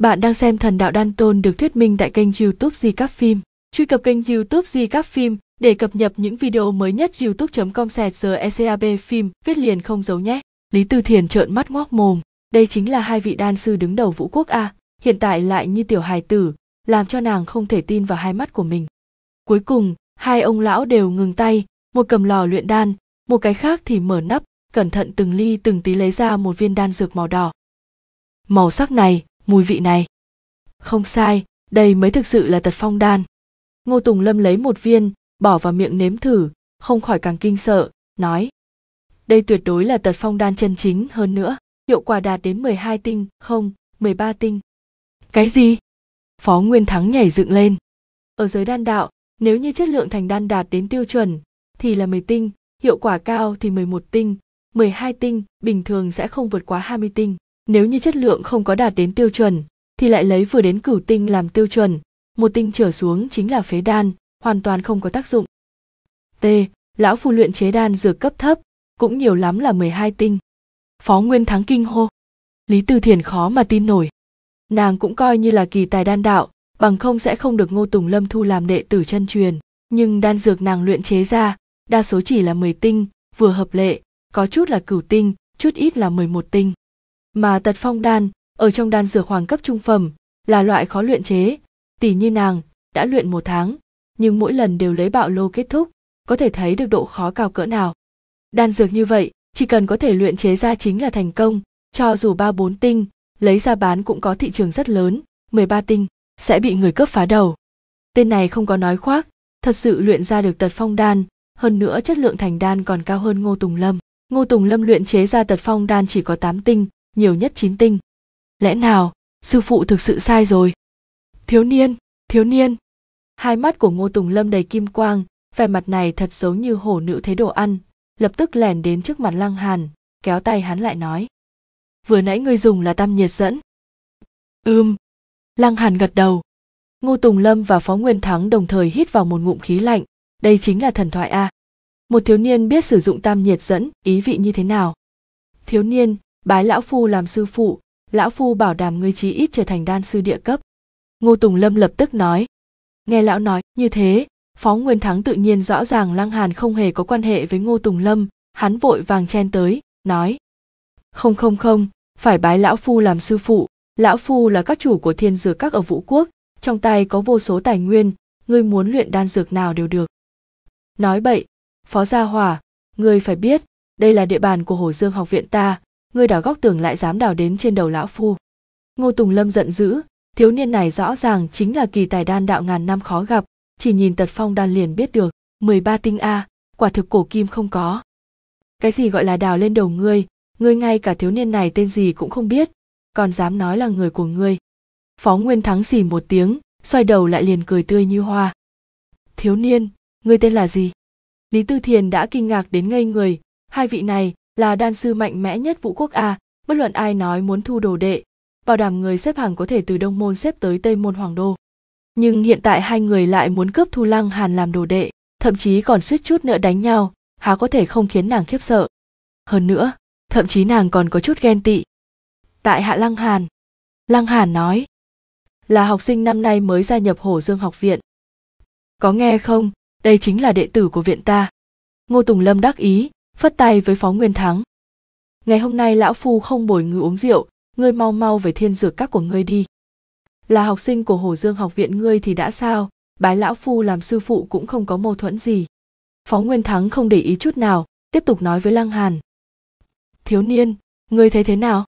bạn đang xem thần đạo đan tôn được thuyết minh tại kênh youtube di các phim truy cập kênh youtube di các phim để cập nhật những video mới nhất youtube.com sẹt giờ ECAB phim viết liền không giấu nhé. Lý Tư Thiền trợn mắt ngoác mồm. Đây chính là hai vị đan sư đứng đầu vũ quốc A, hiện tại lại như tiểu hài tử, làm cho nàng không thể tin vào hai mắt của mình. Cuối cùng, hai ông lão đều ngừng tay, một cầm lò luyện đan, một cái khác thì mở nắp, cẩn thận từng ly từng tí lấy ra một viên đan dược màu đỏ. Màu sắc này, mùi vị này. Không sai, đây mới thực sự là tật phong đan. Ngô Tùng Lâm lấy một viên, bỏ vào miệng nếm thử không khỏi càng kinh sợ nói đây tuyệt đối là tật phong đan chân chính hơn nữa hiệu quả đạt đến 12 tinh không 13 tinh cái gì phó nguyên thắng nhảy dựng lên ở giới đan đạo nếu như chất lượng thành đan đạt đến tiêu chuẩn thì là 10 tinh hiệu quả cao thì 11 tinh 12 tinh bình thường sẽ không vượt quá 20 tinh nếu như chất lượng không có đạt đến tiêu chuẩn thì lại lấy vừa đến cửu tinh làm tiêu chuẩn một tinh trở xuống chính là phế đan hoàn toàn không có tác dụng. T. Lão phu luyện chế đan dược cấp thấp, cũng nhiều lắm là 12 tinh. Phó Nguyên Thắng kinh hô. Lý Từ Thiền khó mà tin nổi. Nàng cũng coi như là kỳ tài đan đạo, bằng không sẽ không được Ngô Tùng Lâm thu làm đệ tử chân truyền, nhưng đan dược nàng luyện chế ra, đa số chỉ là 10 tinh, vừa hợp lệ, có chút là cửu tinh, chút ít là 11 tinh. Mà tật phong đan, ở trong đan dược hoàng cấp trung phẩm, là loại khó luyện chế, tỷ như nàng, đã luyện một tháng, nhưng mỗi lần đều lấy bạo lô kết thúc có thể thấy được độ khó cao cỡ nào đan dược như vậy chỉ cần có thể luyện chế ra chính là thành công cho dù ba bốn tinh lấy ra bán cũng có thị trường rất lớn 13 tinh sẽ bị người cướp phá đầu tên này không có nói khoác thật sự luyện ra được tật phong đan hơn nữa chất lượng thành đan còn cao hơn ngô tùng lâm ngô tùng lâm luyện chế ra tật phong đan chỉ có 8 tinh nhiều nhất 9 tinh lẽ nào sư phụ thực sự sai rồi thiếu niên thiếu niên hai mắt của ngô tùng lâm đầy kim quang vẻ mặt này thật giống như hổ nữ thế đồ ăn lập tức lẻn đến trước mặt lăng hàn kéo tay hắn lại nói vừa nãy ngươi dùng là tam nhiệt dẫn ưm lăng hàn gật đầu ngô tùng lâm và phó nguyên thắng đồng thời hít vào một ngụm khí lạnh đây chính là thần thoại a một thiếu niên biết sử dụng tam nhiệt dẫn ý vị như thế nào thiếu niên bái lão phu làm sư phụ lão phu bảo đảm ngươi chí ít trở thành đan sư địa cấp ngô tùng lâm lập tức nói nghe lão nói như thế phó nguyên thắng tự nhiên rõ ràng lăng hàn không hề có quan hệ với ngô tùng lâm hắn vội vàng chen tới nói không không không phải bái lão phu làm sư phụ lão phu là các chủ của thiên dược các ở vũ quốc trong tay có vô số tài nguyên ngươi muốn luyện đan dược nào đều được nói bậy phó gia hòa, ngươi phải biết đây là địa bàn của hồ dương học viện ta ngươi đào góc tường lại dám đào đến trên đầu lão phu ngô tùng lâm giận dữ thiếu niên này rõ ràng chính là kỳ tài đan đạo ngàn năm khó gặp chỉ nhìn tật phong đan liền biết được 13 tinh a quả thực cổ kim không có cái gì gọi là đào lên đầu ngươi ngươi ngay cả thiếu niên này tên gì cũng không biết còn dám nói là người của ngươi phó nguyên thắng xì một tiếng xoay đầu lại liền cười tươi như hoa thiếu niên ngươi tên là gì lý tư thiền đã kinh ngạc đến ngây người hai vị này là đan sư mạnh mẽ nhất vũ quốc a bất luận ai nói muốn thu đồ đệ bảo đảm người xếp hàng có thể từ Đông Môn xếp tới Tây Môn Hoàng Đô. Nhưng hiện tại hai người lại muốn cướp Thu Lăng Hàn làm đồ đệ, thậm chí còn suýt chút nữa đánh nhau, há có thể không khiến nàng khiếp sợ. Hơn nữa, thậm chí nàng còn có chút ghen tị. Tại Hạ Lăng Hàn, Lăng Hàn nói, là học sinh năm nay mới gia nhập Hổ Dương học viện. Có nghe không, đây chính là đệ tử của viện ta. Ngô Tùng Lâm đắc ý, phất tay với Phó Nguyên Thắng. Ngày hôm nay lão phu không bồi ngư uống rượu, ngươi mau mau về thiên dược các của ngươi đi là học sinh của hồ dương học viện ngươi thì đã sao bái lão phu làm sư phụ cũng không có mâu thuẫn gì phó nguyên thắng không để ý chút nào tiếp tục nói với lăng hàn thiếu niên ngươi thấy thế nào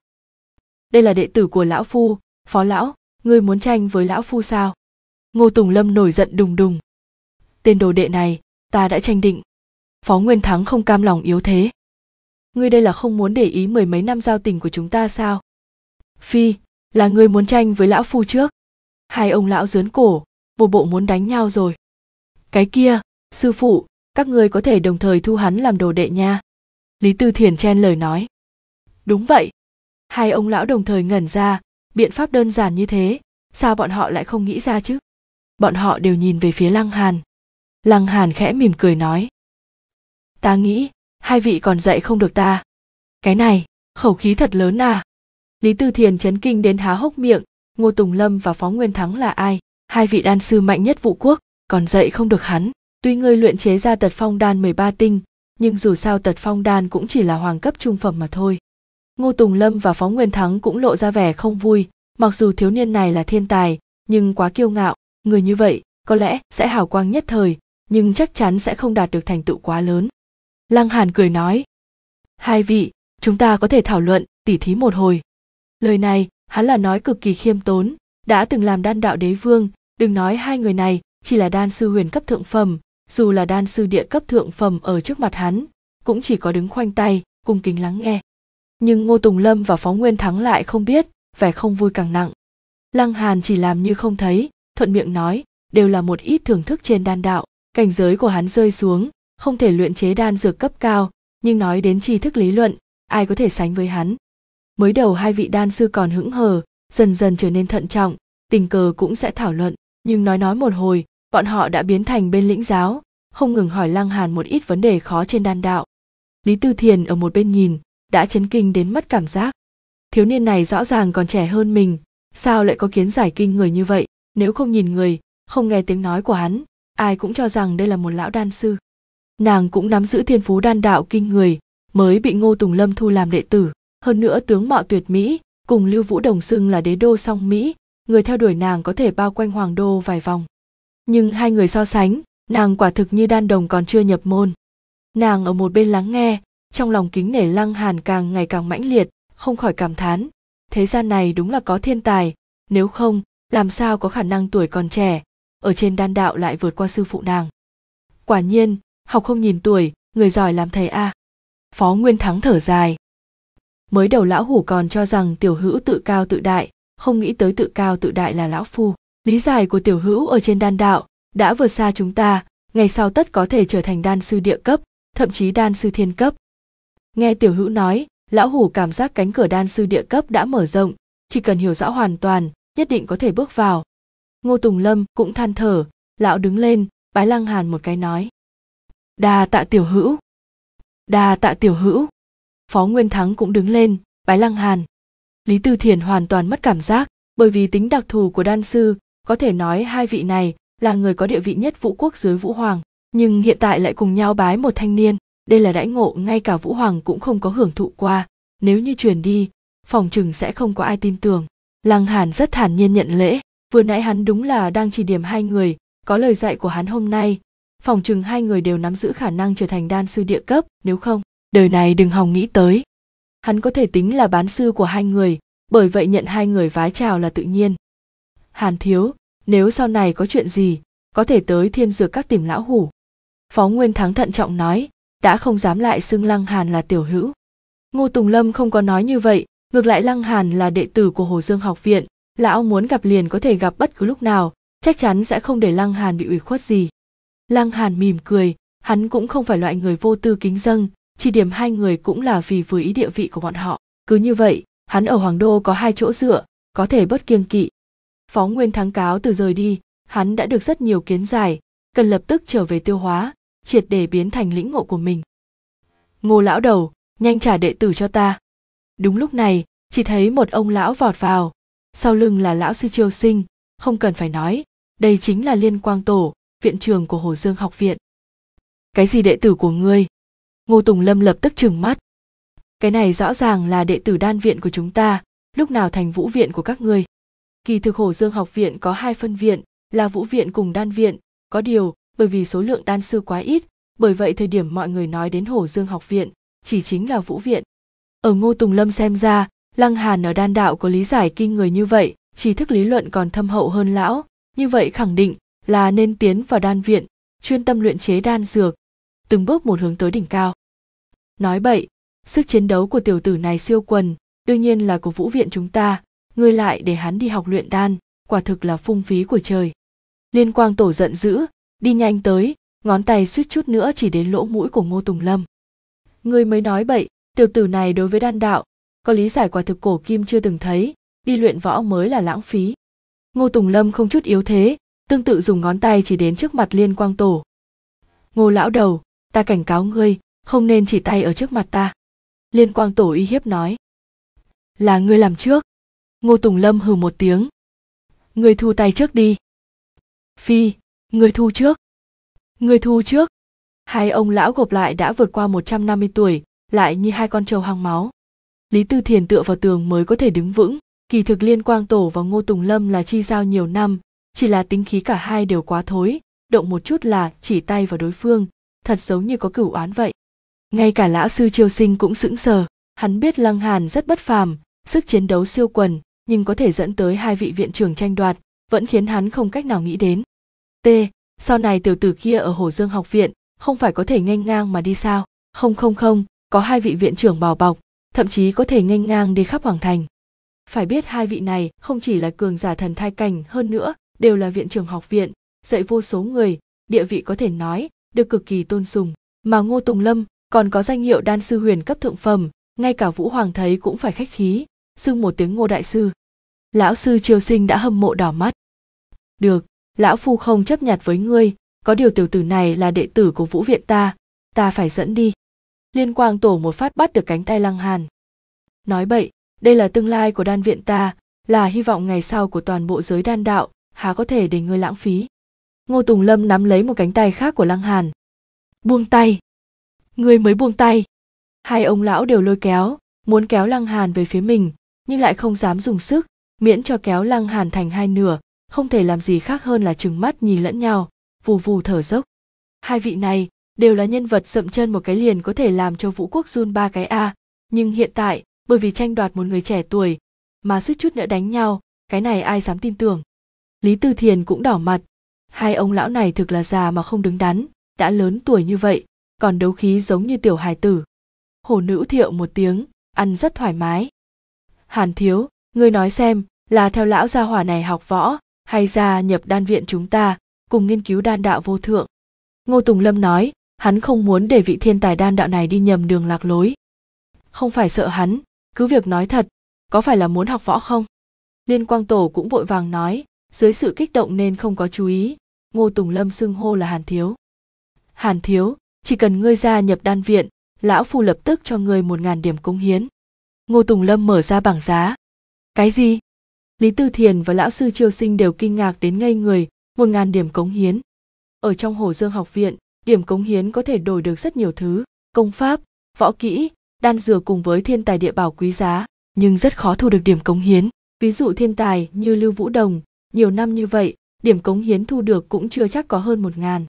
đây là đệ tử của lão phu phó lão ngươi muốn tranh với lão phu sao ngô tùng lâm nổi giận đùng đùng tên đồ đệ này ta đã tranh định phó nguyên thắng không cam lòng yếu thế ngươi đây là không muốn để ý mười mấy năm giao tình của chúng ta sao phi là người muốn tranh với lão phu trước hai ông lão dướn cổ một bộ muốn đánh nhau rồi cái kia sư phụ các ngươi có thể đồng thời thu hắn làm đồ đệ nha lý tư thiền chen lời nói đúng vậy hai ông lão đồng thời ngẩn ra biện pháp đơn giản như thế sao bọn họ lại không nghĩ ra chứ bọn họ đều nhìn về phía lăng hàn lăng hàn khẽ mỉm cười nói ta nghĩ hai vị còn dạy không được ta cái này khẩu khí thật lớn à lý Tư thiền chấn kinh đến há hốc miệng ngô tùng lâm và phó nguyên thắng là ai hai vị đan sư mạnh nhất vũ quốc còn dạy không được hắn tuy ngươi luyện chế ra tật phong đan 13 tinh nhưng dù sao tật phong đan cũng chỉ là hoàng cấp trung phẩm mà thôi ngô tùng lâm và phó nguyên thắng cũng lộ ra vẻ không vui mặc dù thiếu niên này là thiên tài nhưng quá kiêu ngạo người như vậy có lẽ sẽ hào quang nhất thời nhưng chắc chắn sẽ không đạt được thành tựu quá lớn lăng hàn cười nói hai vị chúng ta có thể thảo luận tỉ thí một hồi lời này hắn là nói cực kỳ khiêm tốn đã từng làm đan đạo đế vương đừng nói hai người này chỉ là đan sư huyền cấp thượng phẩm dù là đan sư địa cấp thượng phẩm ở trước mặt hắn cũng chỉ có đứng khoanh tay cung kính lắng nghe nhưng ngô tùng lâm và phó nguyên thắng lại không biết vẻ không vui càng nặng lăng hàn chỉ làm như không thấy thuận miệng nói đều là một ít thưởng thức trên đan đạo cảnh giới của hắn rơi xuống không thể luyện chế đan dược cấp cao nhưng nói đến tri thức lý luận ai có thể sánh với hắn mới đầu hai vị đan sư còn hững hờ dần dần trở nên thận trọng tình cờ cũng sẽ thảo luận nhưng nói nói một hồi bọn họ đã biến thành bên lĩnh giáo không ngừng hỏi lăng hàn một ít vấn đề khó trên đan đạo lý tư thiền ở một bên nhìn đã chấn kinh đến mất cảm giác thiếu niên này rõ ràng còn trẻ hơn mình sao lại có kiến giải kinh người như vậy nếu không nhìn người không nghe tiếng nói của hắn ai cũng cho rằng đây là một lão đan sư nàng cũng nắm giữ thiên phú đan đạo kinh người mới bị ngô tùng lâm thu làm đệ tử hơn nữa tướng mạo tuyệt mỹ cùng lưu vũ đồng xưng là đế đô song mỹ người theo đuổi nàng có thể bao quanh hoàng đô vài vòng nhưng hai người so sánh nàng quả thực như đan đồng còn chưa nhập môn nàng ở một bên lắng nghe trong lòng kính nể lăng hàn càng ngày càng mãnh liệt không khỏi cảm thán thế gian này đúng là có thiên tài nếu không làm sao có khả năng tuổi còn trẻ ở trên đan đạo lại vượt qua sư phụ nàng quả nhiên học không nhìn tuổi người giỏi làm thầy a à. phó nguyên thắng thở dài mới đầu lão hủ còn cho rằng tiểu hữu tự cao tự đại không nghĩ tới tự cao tự đại là lão phu lý giải của tiểu hữu ở trên đan đạo đã vượt xa chúng ta ngày sau tất có thể trở thành đan sư địa cấp thậm chí đan sư thiên cấp nghe tiểu hữu nói lão hủ cảm giác cánh cửa đan sư địa cấp đã mở rộng chỉ cần hiểu rõ hoàn toàn nhất định có thể bước vào ngô tùng lâm cũng than thở lão đứng lên bái lăng hàn một cái nói đa tạ tiểu hữu đa tạ tiểu hữu phó nguyên thắng cũng đứng lên bái lăng hàn lý tư thiền hoàn toàn mất cảm giác bởi vì tính đặc thù của đan sư có thể nói hai vị này là người có địa vị nhất vũ quốc dưới vũ hoàng nhưng hiện tại lại cùng nhau bái một thanh niên đây là đãi ngộ ngay cả vũ hoàng cũng không có hưởng thụ qua nếu như truyền đi phòng chừng sẽ không có ai tin tưởng lăng hàn rất thản nhiên nhận lễ vừa nãy hắn đúng là đang chỉ điểm hai người có lời dạy của hắn hôm nay phòng chừng hai người đều nắm giữ khả năng trở thành đan sư địa cấp nếu không đời này đừng hòng nghĩ tới hắn có thể tính là bán sư của hai người bởi vậy nhận hai người vái chào là tự nhiên hàn thiếu nếu sau này có chuyện gì có thể tới thiên dược các tìm lão hủ phó nguyên thắng thận trọng nói đã không dám lại xưng lăng hàn là tiểu hữu ngô tùng lâm không có nói như vậy ngược lại lăng hàn là đệ tử của hồ dương học viện lão muốn gặp liền có thể gặp bất cứ lúc nào chắc chắn sẽ không để lăng hàn bị ủy khuất gì lăng hàn mỉm cười hắn cũng không phải loại người vô tư kính dâng chỉ điểm hai người cũng là vì với ý địa vị của bọn họ cứ như vậy hắn ở hoàng đô có hai chỗ dựa có thể bớt kiêng kỵ phó nguyên thắng cáo từ rời đi hắn đã được rất nhiều kiến giải cần lập tức trở về tiêu hóa triệt để biến thành lĩnh ngộ của mình ngô lão đầu nhanh trả đệ tử cho ta đúng lúc này chỉ thấy một ông lão vọt vào sau lưng là lão sư triều sinh không cần phải nói đây chính là liên quang tổ viện trường của hồ dương học viện cái gì đệ tử của ngươi ngô tùng lâm lập tức trừng mắt cái này rõ ràng là đệ tử đan viện của chúng ta lúc nào thành vũ viện của các ngươi kỳ thực Hồ dương học viện có hai phân viện là vũ viện cùng đan viện có điều bởi vì số lượng đan sư quá ít bởi vậy thời điểm mọi người nói đến Hồ dương học viện chỉ chính là vũ viện ở ngô tùng lâm xem ra lăng hàn ở đan đạo có lý giải kinh người như vậy trí thức lý luận còn thâm hậu hơn lão như vậy khẳng định là nên tiến vào đan viện chuyên tâm luyện chế đan dược từng bước một hướng tới đỉnh cao nói bậy sức chiến đấu của tiểu tử này siêu quần đương nhiên là của vũ viện chúng ta ngươi lại để hắn đi học luyện đan quả thực là phung phí của trời liên quang tổ giận dữ đi nhanh tới ngón tay suýt chút nữa chỉ đến lỗ mũi của ngô tùng lâm ngươi mới nói bậy tiểu tử này đối với đan đạo có lý giải quả thực cổ kim chưa từng thấy đi luyện võ mới là lãng phí ngô tùng lâm không chút yếu thế tương tự dùng ngón tay chỉ đến trước mặt liên quang tổ ngô lão đầu ta cảnh cáo ngươi không nên chỉ tay ở trước mặt ta liên quang tổ uy hiếp nói là ngươi làm trước ngô tùng lâm hừ một tiếng ngươi thu tay trước đi phi ngươi thu trước ngươi thu trước hai ông lão gộp lại đã vượt qua 150 tuổi lại như hai con trâu hăng máu lý tư thiền tựa vào tường mới có thể đứng vững kỳ thực liên quang tổ và ngô tùng lâm là chi giao nhiều năm chỉ là tính khí cả hai đều quá thối động một chút là chỉ tay vào đối phương thật giống như có cửu oán vậy ngay cả lão sư triều sinh cũng sững sờ hắn biết lăng hàn rất bất phàm sức chiến đấu siêu quần nhưng có thể dẫn tới hai vị viện trưởng tranh đoạt vẫn khiến hắn không cách nào nghĩ đến t sau này tiểu tử kia ở hồ dương học viện không phải có thể nghênh ngang mà đi sao không không không có hai vị viện trưởng bảo bọc thậm chí có thể nghênh ngang đi khắp hoàng thành phải biết hai vị này không chỉ là cường giả thần thai cảnh hơn nữa đều là viện trưởng học viện dạy vô số người địa vị có thể nói được cực kỳ tôn sùng mà ngô tùng lâm còn có danh hiệu đan sư huyền cấp thượng phẩm ngay cả vũ hoàng thấy cũng phải khách khí xưng một tiếng ngô đại sư lão sư triều sinh đã hâm mộ đỏ mắt được lão phu không chấp nhặt với ngươi có điều tiểu tử này là đệ tử của vũ viện ta ta phải dẫn đi liên quang tổ một phát bắt được cánh tay lăng hàn nói bậy đây là tương lai của đan viện ta là hy vọng ngày sau của toàn bộ giới đan đạo há có thể để ngươi lãng phí ngô tùng lâm nắm lấy một cánh tay khác của lăng hàn buông tay người mới buông tay hai ông lão đều lôi kéo muốn kéo lăng hàn về phía mình nhưng lại không dám dùng sức miễn cho kéo lăng hàn thành hai nửa không thể làm gì khác hơn là trừng mắt nhìn lẫn nhau vù vù thở dốc hai vị này đều là nhân vật dậm chân một cái liền có thể làm cho vũ quốc run ba cái a nhưng hiện tại bởi vì tranh đoạt một người trẻ tuổi mà suýt chút nữa đánh nhau cái này ai dám tin tưởng lý tư thiền cũng đỏ mặt hai ông lão này thực là già mà không đứng đắn đã lớn tuổi như vậy còn đấu khí giống như tiểu hài tử hồ nữ thiệu một tiếng ăn rất thoải mái hàn thiếu ngươi nói xem là theo lão gia hỏa này học võ hay gia nhập đan viện chúng ta cùng nghiên cứu đan đạo vô thượng ngô tùng lâm nói hắn không muốn để vị thiên tài đan đạo này đi nhầm đường lạc lối không phải sợ hắn cứ việc nói thật có phải là muốn học võ không liên quang tổ cũng vội vàng nói dưới sự kích động nên không có chú ý ngô tùng lâm xưng hô là hàn thiếu hàn thiếu chỉ cần ngươi gia nhập đan viện lão phu lập tức cho ngươi một ngàn điểm cống hiến ngô tùng lâm mở ra bảng giá cái gì lý tư thiền và lão sư triều sinh đều kinh ngạc đến ngây người một ngàn điểm cống hiến ở trong hồ dương học viện điểm cống hiến có thể đổi được rất nhiều thứ công pháp võ kỹ đan dừa cùng với thiên tài địa bảo quý giá nhưng rất khó thu được điểm cống hiến ví dụ thiên tài như lưu vũ đồng nhiều năm như vậy điểm cống hiến thu được cũng chưa chắc có hơn một ngàn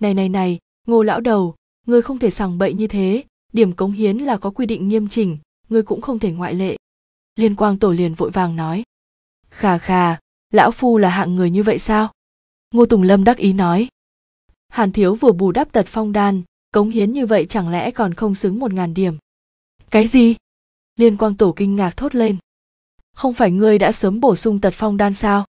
này này này ngô lão đầu ngươi không thể sòng bậy như thế điểm cống hiến là có quy định nghiêm chỉnh ngươi cũng không thể ngoại lệ liên quang tổ liền vội vàng nói khà khà lão phu là hạng người như vậy sao ngô tùng lâm đắc ý nói hàn thiếu vừa bù đắp tật phong đan cống hiến như vậy chẳng lẽ còn không xứng một ngàn điểm cái gì liên quang tổ kinh ngạc thốt lên không phải ngươi đã sớm bổ sung tật phong đan sao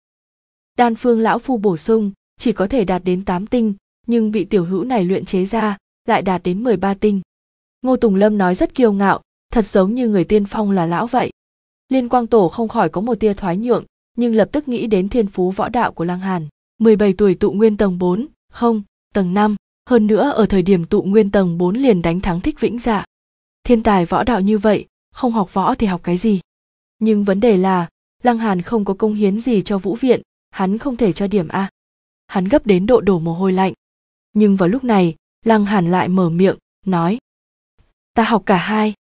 đan phương lão phu bổ sung chỉ có thể đạt đến tám tinh nhưng vị tiểu hữu này luyện chế ra lại đạt đến 13 tinh. Ngô Tùng Lâm nói rất kiêu ngạo, thật giống như người tiên phong là lão vậy. Liên Quang Tổ không khỏi có một tia thoái nhượng, nhưng lập tức nghĩ đến thiên phú võ đạo của Lăng Hàn. 17 tuổi tụ nguyên tầng 4, không, tầng 5, hơn nữa ở thời điểm tụ nguyên tầng 4 liền đánh thắng thích vĩnh dạ. Thiên tài võ đạo như vậy, không học võ thì học cái gì? Nhưng vấn đề là, Lăng Hàn không có công hiến gì cho Vũ Viện, hắn không thể cho điểm A. Hắn gấp đến độ đổ mồ hôi lạnh, nhưng vào lúc này lăng hàn lại mở miệng nói ta học cả hai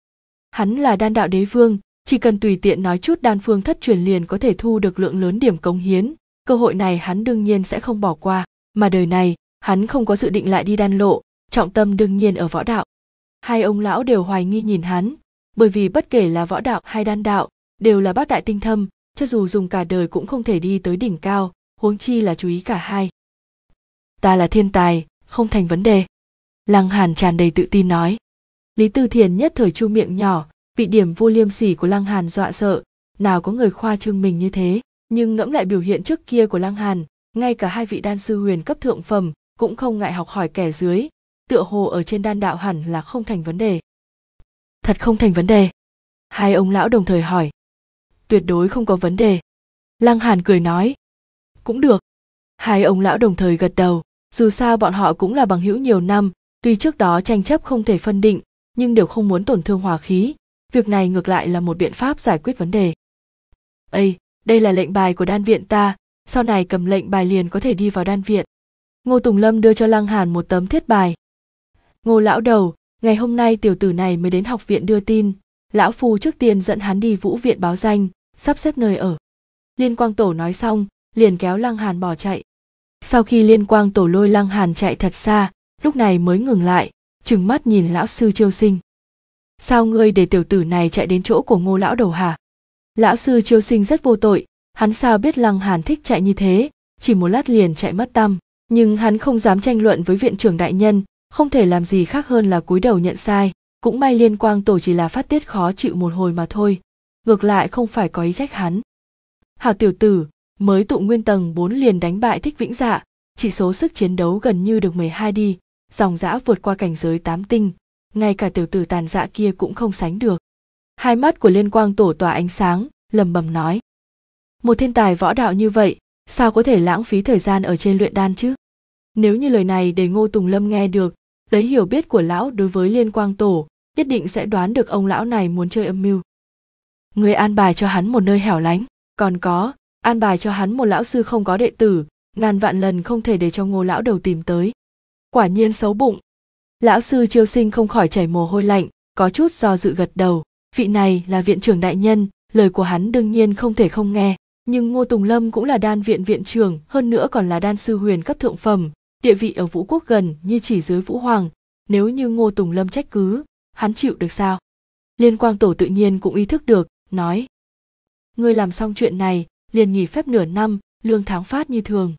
hắn là đan đạo đế vương chỉ cần tùy tiện nói chút đan phương thất truyền liền có thể thu được lượng lớn điểm công hiến cơ hội này hắn đương nhiên sẽ không bỏ qua mà đời này hắn không có dự định lại đi đan lộ trọng tâm đương nhiên ở võ đạo hai ông lão đều hoài nghi nhìn hắn bởi vì bất kể là võ đạo hay đan đạo đều là bác đại tinh thâm cho dù dùng cả đời cũng không thể đi tới đỉnh cao huống chi là chú ý cả hai ta là thiên tài không thành vấn đề lăng hàn tràn đầy tự tin nói lý tư thiền nhất thời chu miệng nhỏ bị điểm vô liêm sỉ của lăng hàn dọa sợ nào có người khoa trương mình như thế nhưng ngẫm lại biểu hiện trước kia của lăng hàn ngay cả hai vị đan sư huyền cấp thượng phẩm cũng không ngại học hỏi kẻ dưới tựa hồ ở trên đan đạo hẳn là không thành vấn đề thật không thành vấn đề hai ông lão đồng thời hỏi tuyệt đối không có vấn đề lăng hàn cười nói cũng được hai ông lão đồng thời gật đầu dù sao bọn họ cũng là bằng hữu nhiều năm tuy trước đó tranh chấp không thể phân định nhưng đều không muốn tổn thương hòa khí việc này ngược lại là một biện pháp giải quyết vấn đề ây đây là lệnh bài của đan viện ta sau này cầm lệnh bài liền có thể đi vào đan viện ngô tùng lâm đưa cho lăng hàn một tấm thiết bài ngô lão đầu ngày hôm nay tiểu tử này mới đến học viện đưa tin lão phu trước tiên dẫn hắn đi vũ viện báo danh sắp xếp nơi ở liên quang tổ nói xong liền kéo lăng hàn bỏ chạy sau khi liên quang tổ lôi lăng hàn chạy thật xa lúc này mới ngừng lại trừng mắt nhìn lão sư chiêu sinh sao ngươi để tiểu tử này chạy đến chỗ của ngô lão đầu hả lão sư chiêu sinh rất vô tội hắn sao biết lăng hàn thích chạy như thế chỉ một lát liền chạy mất tâm nhưng hắn không dám tranh luận với viện trưởng đại nhân không thể làm gì khác hơn là cúi đầu nhận sai cũng may liên quang tổ chỉ là phát tiết khó chịu một hồi mà thôi ngược lại không phải có ý trách hắn hảo tiểu tử mới tụ nguyên tầng 4 liền đánh bại thích vĩnh dạ, chỉ số sức chiến đấu gần như được 12 đi, dòng dã vượt qua cảnh giới 8 tinh, ngay cả tiểu tử tàn dạ kia cũng không sánh được. Hai mắt của liên quang tổ tỏa ánh sáng, lầm bầm nói. Một thiên tài võ đạo như vậy, sao có thể lãng phí thời gian ở trên luyện đan chứ? Nếu như lời này để Ngô Tùng Lâm nghe được, lấy hiểu biết của lão đối với liên quang tổ, nhất định sẽ đoán được ông lão này muốn chơi âm mưu. Người an bài cho hắn một nơi hẻo lánh, còn có, an bài cho hắn một lão sư không có đệ tử ngàn vạn lần không thể để cho ngô lão đầu tìm tới quả nhiên xấu bụng lão sư chiêu sinh không khỏi chảy mồ hôi lạnh có chút do dự gật đầu vị này là viện trưởng đại nhân lời của hắn đương nhiên không thể không nghe nhưng ngô tùng lâm cũng là đan viện viện trưởng hơn nữa còn là đan sư huyền cấp thượng phẩm địa vị ở vũ quốc gần như chỉ dưới vũ hoàng nếu như ngô tùng lâm trách cứ hắn chịu được sao liên quang tổ tự nhiên cũng ý thức được nói ngươi làm xong chuyện này liền nghỉ phép nửa năm lương tháng phát như thường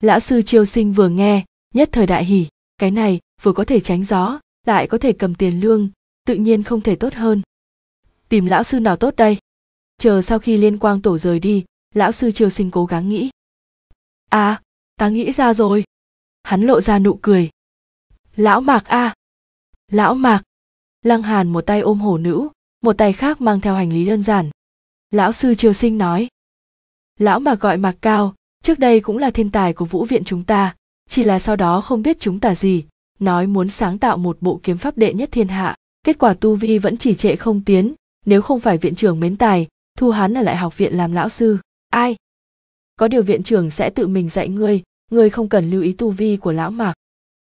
lão sư chiêu sinh vừa nghe nhất thời đại hỉ cái này vừa có thể tránh gió lại có thể cầm tiền lương tự nhiên không thể tốt hơn tìm lão sư nào tốt đây chờ sau khi liên quang tổ rời đi lão sư triều sinh cố gắng nghĩ à ta nghĩ ra rồi hắn lộ ra nụ cười lão mạc a à. lão mạc lăng hàn một tay ôm hổ nữ một tay khác mang theo hành lý đơn giản lão sư triều sinh nói lão mà gọi mạc cao trước đây cũng là thiên tài của vũ viện chúng ta chỉ là sau đó không biết chúng ta gì nói muốn sáng tạo một bộ kiếm pháp đệ nhất thiên hạ kết quả tu vi vẫn chỉ trệ không tiến nếu không phải viện trưởng mến tài thu hắn ở lại học viện làm lão sư ai có điều viện trưởng sẽ tự mình dạy ngươi ngươi không cần lưu ý tu vi của lão mạc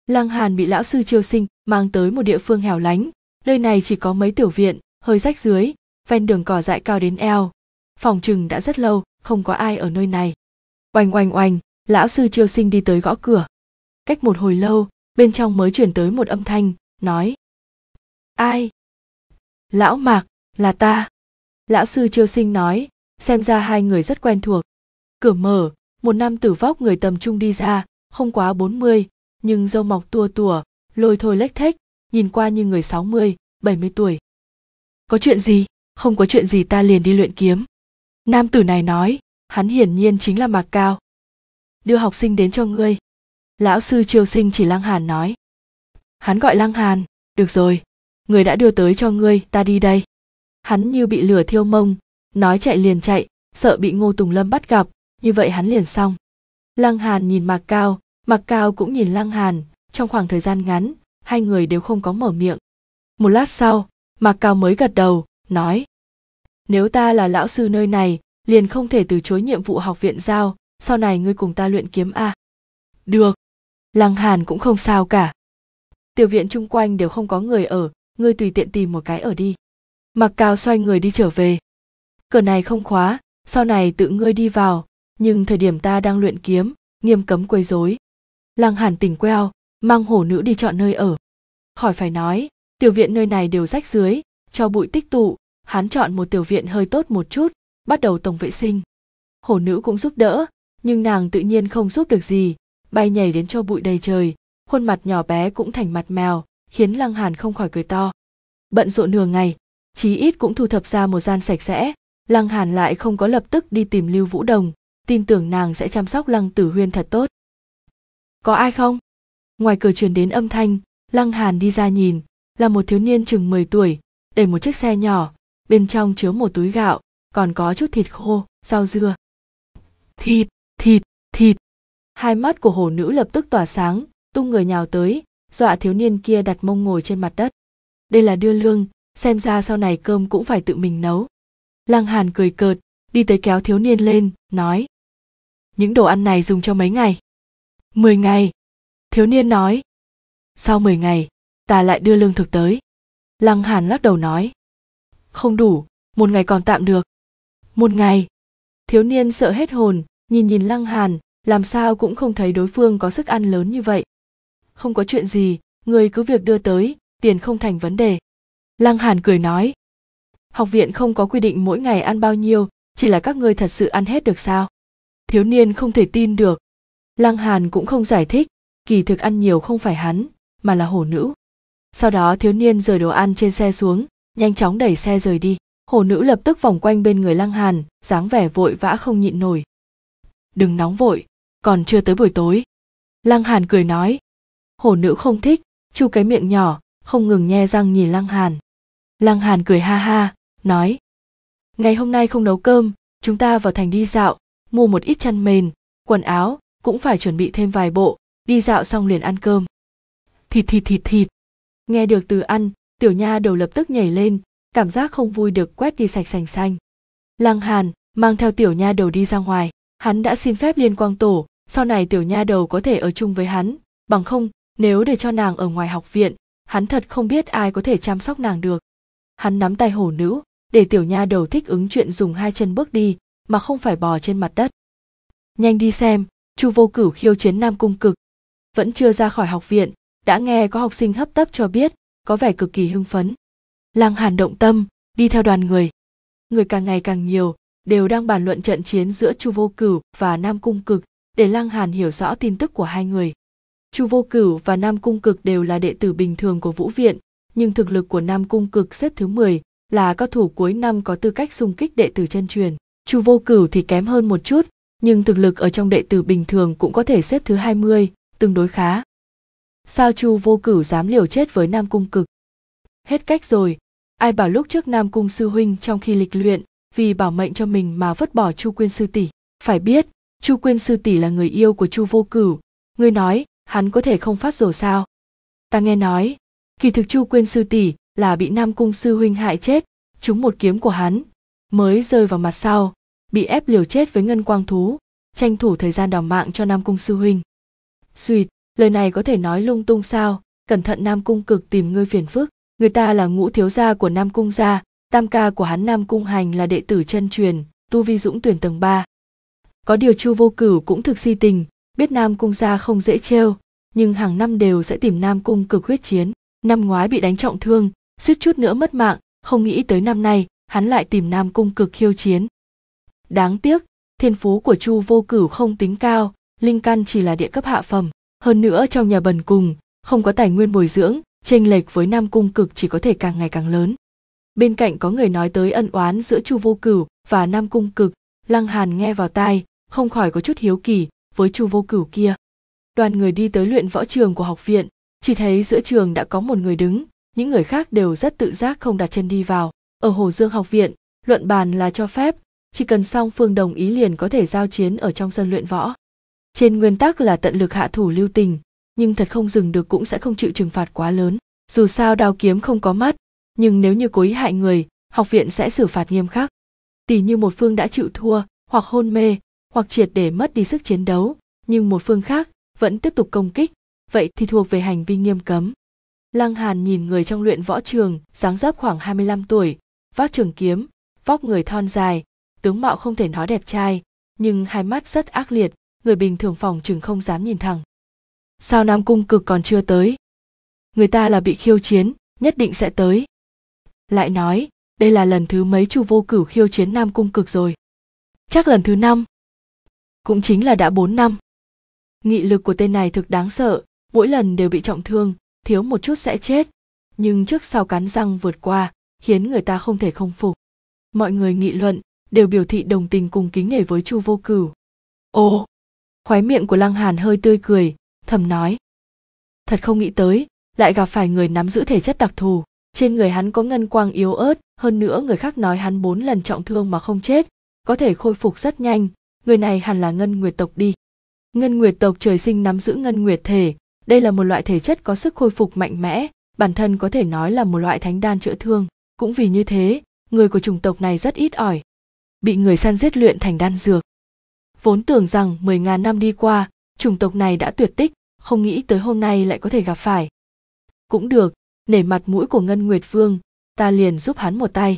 lăng hàn bị lão sư chiêu sinh mang tới một địa phương hẻo lánh nơi này chỉ có mấy tiểu viện hơi rách dưới ven đường cỏ dại cao đến eo phòng trừng đã rất lâu không có ai ở nơi này oanh oanh oanh lão sư chiêu sinh đi tới gõ cửa cách một hồi lâu bên trong mới chuyển tới một âm thanh nói ai lão mạc là ta lão sư chiêu sinh nói xem ra hai người rất quen thuộc cửa mở một nam tử vóc người tầm trung đi ra không quá bốn mươi nhưng râu mọc tua tủa lôi thôi lếch thếch nhìn qua như người sáu mươi bảy mươi tuổi có chuyện gì không có chuyện gì ta liền đi luyện kiếm Nam tử này nói, hắn hiển nhiên chính là Mạc Cao. Đưa học sinh đến cho ngươi. Lão sư triều sinh chỉ Lăng Hàn nói. Hắn gọi Lăng Hàn, được rồi, người đã đưa tới cho ngươi, ta đi đây. Hắn như bị lửa thiêu mông, nói chạy liền chạy, sợ bị Ngô Tùng Lâm bắt gặp, như vậy hắn liền xong. Lăng Hàn nhìn Mạc Cao, Mạc Cao cũng nhìn Lăng Hàn, trong khoảng thời gian ngắn, hai người đều không có mở miệng. Một lát sau, Mạc Cao mới gật đầu, nói, nếu ta là lão sư nơi này liền không thể từ chối nhiệm vụ học viện giao sau này ngươi cùng ta luyện kiếm a được lăng hàn cũng không sao cả tiểu viện chung quanh đều không có người ở ngươi tùy tiện tìm một cái ở đi mặc cao xoay người đi trở về cửa này không khóa sau này tự ngươi đi vào nhưng thời điểm ta đang luyện kiếm nghiêm cấm quấy rối lăng hàn tỉnh queo mang hổ nữ đi chọn nơi ở khỏi phải nói tiểu viện nơi này đều rách dưới cho bụi tích tụ hắn chọn một tiểu viện hơi tốt một chút bắt đầu tổng vệ sinh hổ nữ cũng giúp đỡ nhưng nàng tự nhiên không giúp được gì bay nhảy đến cho bụi đầy trời khuôn mặt nhỏ bé cũng thành mặt mèo khiến lăng hàn không khỏi cười to bận rộn nửa ngày chí ít cũng thu thập ra một gian sạch sẽ lăng hàn lại không có lập tức đi tìm lưu vũ đồng tin tưởng nàng sẽ chăm sóc lăng tử huyên thật tốt có ai không ngoài cửa truyền đến âm thanh lăng hàn đi ra nhìn là một thiếu niên chừng 10 tuổi đẩy một chiếc xe nhỏ bên trong chứa một túi gạo còn có chút thịt khô rau dưa thịt thịt thịt hai mắt của hồ nữ lập tức tỏa sáng tung người nhào tới dọa thiếu niên kia đặt mông ngồi trên mặt đất đây là đưa lương xem ra sau này cơm cũng phải tự mình nấu lăng hàn cười cợt đi tới kéo thiếu niên lên nói những đồ ăn này dùng cho mấy ngày mười ngày thiếu niên nói sau mười ngày ta lại đưa lương thực tới lăng hàn lắc đầu nói không đủ một ngày còn tạm được một ngày thiếu niên sợ hết hồn nhìn nhìn lăng hàn làm sao cũng không thấy đối phương có sức ăn lớn như vậy không có chuyện gì người cứ việc đưa tới tiền không thành vấn đề lăng hàn cười nói học viện không có quy định mỗi ngày ăn bao nhiêu chỉ là các ngươi thật sự ăn hết được sao thiếu niên không thể tin được lăng hàn cũng không giải thích kỳ thực ăn nhiều không phải hắn mà là hổ nữ sau đó thiếu niên rời đồ ăn trên xe xuống nhanh chóng đẩy xe rời đi hổ nữ lập tức vòng quanh bên người lăng hàn dáng vẻ vội vã không nhịn nổi đừng nóng vội còn chưa tới buổi tối lăng hàn cười nói hổ nữ không thích chu cái miệng nhỏ không ngừng nhe răng nhìn lăng hàn lăng hàn cười ha ha nói ngày hôm nay không nấu cơm chúng ta vào thành đi dạo mua một ít chăn mền quần áo cũng phải chuẩn bị thêm vài bộ đi dạo xong liền ăn cơm thịt thịt thịt thịt nghe được từ ăn tiểu nha đầu lập tức nhảy lên cảm giác không vui được quét đi sạch sành xanh lăng hàn mang theo tiểu nha đầu đi ra ngoài hắn đã xin phép liên quang tổ sau này tiểu nha đầu có thể ở chung với hắn bằng không nếu để cho nàng ở ngoài học viện hắn thật không biết ai có thể chăm sóc nàng được hắn nắm tay hổ nữ để tiểu nha đầu thích ứng chuyện dùng hai chân bước đi mà không phải bò trên mặt đất nhanh đi xem chu vô cửu khiêu chiến nam cung cực vẫn chưa ra khỏi học viện đã nghe có học sinh hấp tấp cho biết có vẻ cực kỳ hưng phấn lăng hàn động tâm đi theo đoàn người người càng ngày càng nhiều đều đang bàn luận trận chiến giữa chu vô cửu và nam cung cực để lăng hàn hiểu rõ tin tức của hai người chu vô cửu và nam cung cực đều là đệ tử bình thường của vũ viện nhưng thực lực của nam cung cực xếp thứ 10, là cao thủ cuối năm có tư cách xung kích đệ tử chân truyền chu vô cửu thì kém hơn một chút nhưng thực lực ở trong đệ tử bình thường cũng có thể xếp thứ 20, tương đối khá sao chu vô cửu dám liều chết với nam cung cực hết cách rồi ai bảo lúc trước nam cung sư huynh trong khi lịch luyện vì bảo mệnh cho mình mà vứt bỏ chu quyên sư tỷ phải biết chu quyên sư tỷ là người yêu của chu vô cửu ngươi nói hắn có thể không phát rồ sao ta nghe nói kỳ thực chu quyên sư tỷ là bị nam cung sư huynh hại chết trúng một kiếm của hắn mới rơi vào mặt sau bị ép liều chết với ngân quang thú tranh thủ thời gian đào mạng cho nam cung sư huynh suỵt lời này có thể nói lung tung sao cẩn thận nam cung cực tìm ngươi phiền phức người ta là ngũ thiếu gia của nam cung gia tam ca của hắn nam cung hành là đệ tử chân truyền tu vi dũng tuyển tầng ba. có điều chu vô cửu cũng thực si tình biết nam cung gia không dễ trêu nhưng hàng năm đều sẽ tìm nam cung cực huyết chiến năm ngoái bị đánh trọng thương suýt chút nữa mất mạng không nghĩ tới năm nay hắn lại tìm nam cung cực khiêu chiến đáng tiếc thiên phú của chu vô cửu không tính cao linh căn chỉ là địa cấp hạ phẩm hơn nữa trong nhà bần cùng không có tài nguyên bồi dưỡng chênh lệch với nam cung cực chỉ có thể càng ngày càng lớn bên cạnh có người nói tới ân oán giữa chu vô cửu và nam cung cực lăng hàn nghe vào tai không khỏi có chút hiếu kỳ với chu vô cửu kia đoàn người đi tới luyện võ trường của học viện chỉ thấy giữa trường đã có một người đứng những người khác đều rất tự giác không đặt chân đi vào ở hồ dương học viện luận bàn là cho phép chỉ cần song phương đồng ý liền có thể giao chiến ở trong sân luyện võ trên nguyên tắc là tận lực hạ thủ lưu tình nhưng thật không dừng được cũng sẽ không chịu trừng phạt quá lớn dù sao đao kiếm không có mắt nhưng nếu như cố ý hại người học viện sẽ xử phạt nghiêm khắc tỷ như một phương đã chịu thua hoặc hôn mê hoặc triệt để mất đi sức chiến đấu nhưng một phương khác vẫn tiếp tục công kích vậy thì thuộc về hành vi nghiêm cấm lăng hàn nhìn người trong luyện võ trường dáng dấp khoảng 25 tuổi vác trường kiếm vóc người thon dài tướng mạo không thể nói đẹp trai nhưng hai mắt rất ác liệt người bình thường phòng chừng không dám nhìn thẳng sao nam cung cực còn chưa tới người ta là bị khiêu chiến nhất định sẽ tới lại nói đây là lần thứ mấy chu vô cửu khiêu chiến nam cung cực rồi chắc lần thứ năm cũng chính là đã bốn năm nghị lực của tên này thực đáng sợ mỗi lần đều bị trọng thương thiếu một chút sẽ chết nhưng trước sau cắn răng vượt qua khiến người ta không thể không phục mọi người nghị luận đều biểu thị đồng tình cùng kính nể với chu vô cửu ồ khóe miệng của lăng hàn hơi tươi cười thầm nói thật không nghĩ tới lại gặp phải người nắm giữ thể chất đặc thù trên người hắn có ngân quang yếu ớt hơn nữa người khác nói hắn bốn lần trọng thương mà không chết có thể khôi phục rất nhanh người này hẳn là ngân nguyệt tộc đi ngân nguyệt tộc trời sinh nắm giữ ngân nguyệt thể đây là một loại thể chất có sức khôi phục mạnh mẽ bản thân có thể nói là một loại thánh đan chữa thương cũng vì như thế người của chủng tộc này rất ít ỏi bị người săn giết luyện thành đan dược vốn tưởng rằng 10.000 năm đi qua, chủng tộc này đã tuyệt tích, không nghĩ tới hôm nay lại có thể gặp phải. Cũng được, nể mặt mũi của Ngân Nguyệt Vương, ta liền giúp hắn một tay.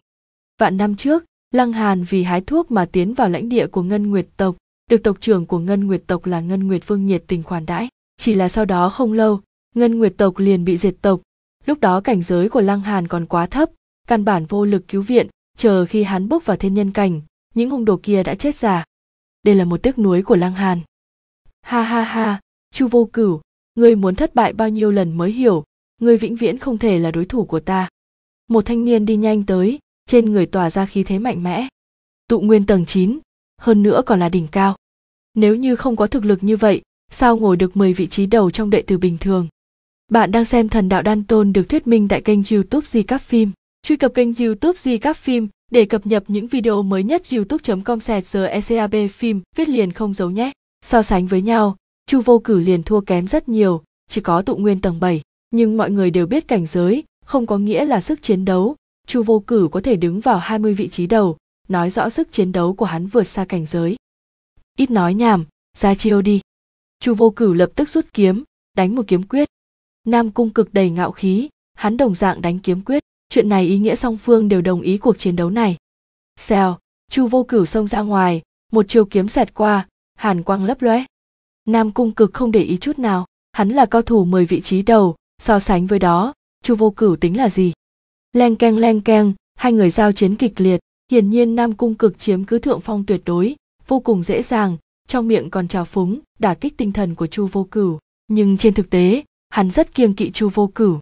Vạn năm trước, Lăng Hàn vì hái thuốc mà tiến vào lãnh địa của Ngân Nguyệt tộc, được tộc trưởng của Ngân Nguyệt tộc là Ngân Nguyệt Vương nhiệt tình khoản đãi. Chỉ là sau đó không lâu, Ngân Nguyệt tộc liền bị diệt tộc. Lúc đó cảnh giới của Lăng Hàn còn quá thấp, căn bản vô lực cứu viện, chờ khi hắn bước vào thiên nhân cảnh, những hung đồ kia đã chết già đây là một tiếc nuối của Lăng Hàn. Ha ha ha, Chu Vô Cửu, ngươi muốn thất bại bao nhiêu lần mới hiểu, ngươi vĩnh viễn không thể là đối thủ của ta. Một thanh niên đi nhanh tới, trên người tỏa ra khí thế mạnh mẽ. Tụ nguyên tầng chín hơn nữa còn là đỉnh cao. Nếu như không có thực lực như vậy, sao ngồi được 10 vị trí đầu trong đệ tử bình thường? Bạn đang xem Thần Đạo Đan Tôn được thuyết minh tại kênh YouTube Di Các Phim. Truy cập kênh YouTube Di Các Phim để cập nhật những video mới nhất youtube.com sẹt giờ ECAB phim viết liền không giấu nhé. So sánh với nhau, Chu vô cử liền thua kém rất nhiều, chỉ có tụ nguyên tầng 7. Nhưng mọi người đều biết cảnh giới, không có nghĩa là sức chiến đấu. Chu vô cử có thể đứng vào 20 vị trí đầu, nói rõ sức chiến đấu của hắn vượt xa cảnh giới. Ít nói nhảm, ra chiêu đi. Chu vô cử lập tức rút kiếm, đánh một kiếm quyết. Nam cung cực đầy ngạo khí, hắn đồng dạng đánh kiếm quyết chuyện này ý nghĩa song phương đều đồng ý cuộc chiến đấu này xèo chu vô cửu xông ra ngoài một chiều kiếm xẹt qua hàn quang lấp lóe nam cung cực không để ý chút nào hắn là cao thủ mười vị trí đầu so sánh với đó chu vô cửu tính là gì leng keng leng keng hai người giao chiến kịch liệt hiển nhiên nam cung cực chiếm cứ thượng phong tuyệt đối vô cùng dễ dàng trong miệng còn trào phúng đả kích tinh thần của chu vô cửu nhưng trên thực tế hắn rất kiêng kỵ chu vô cửu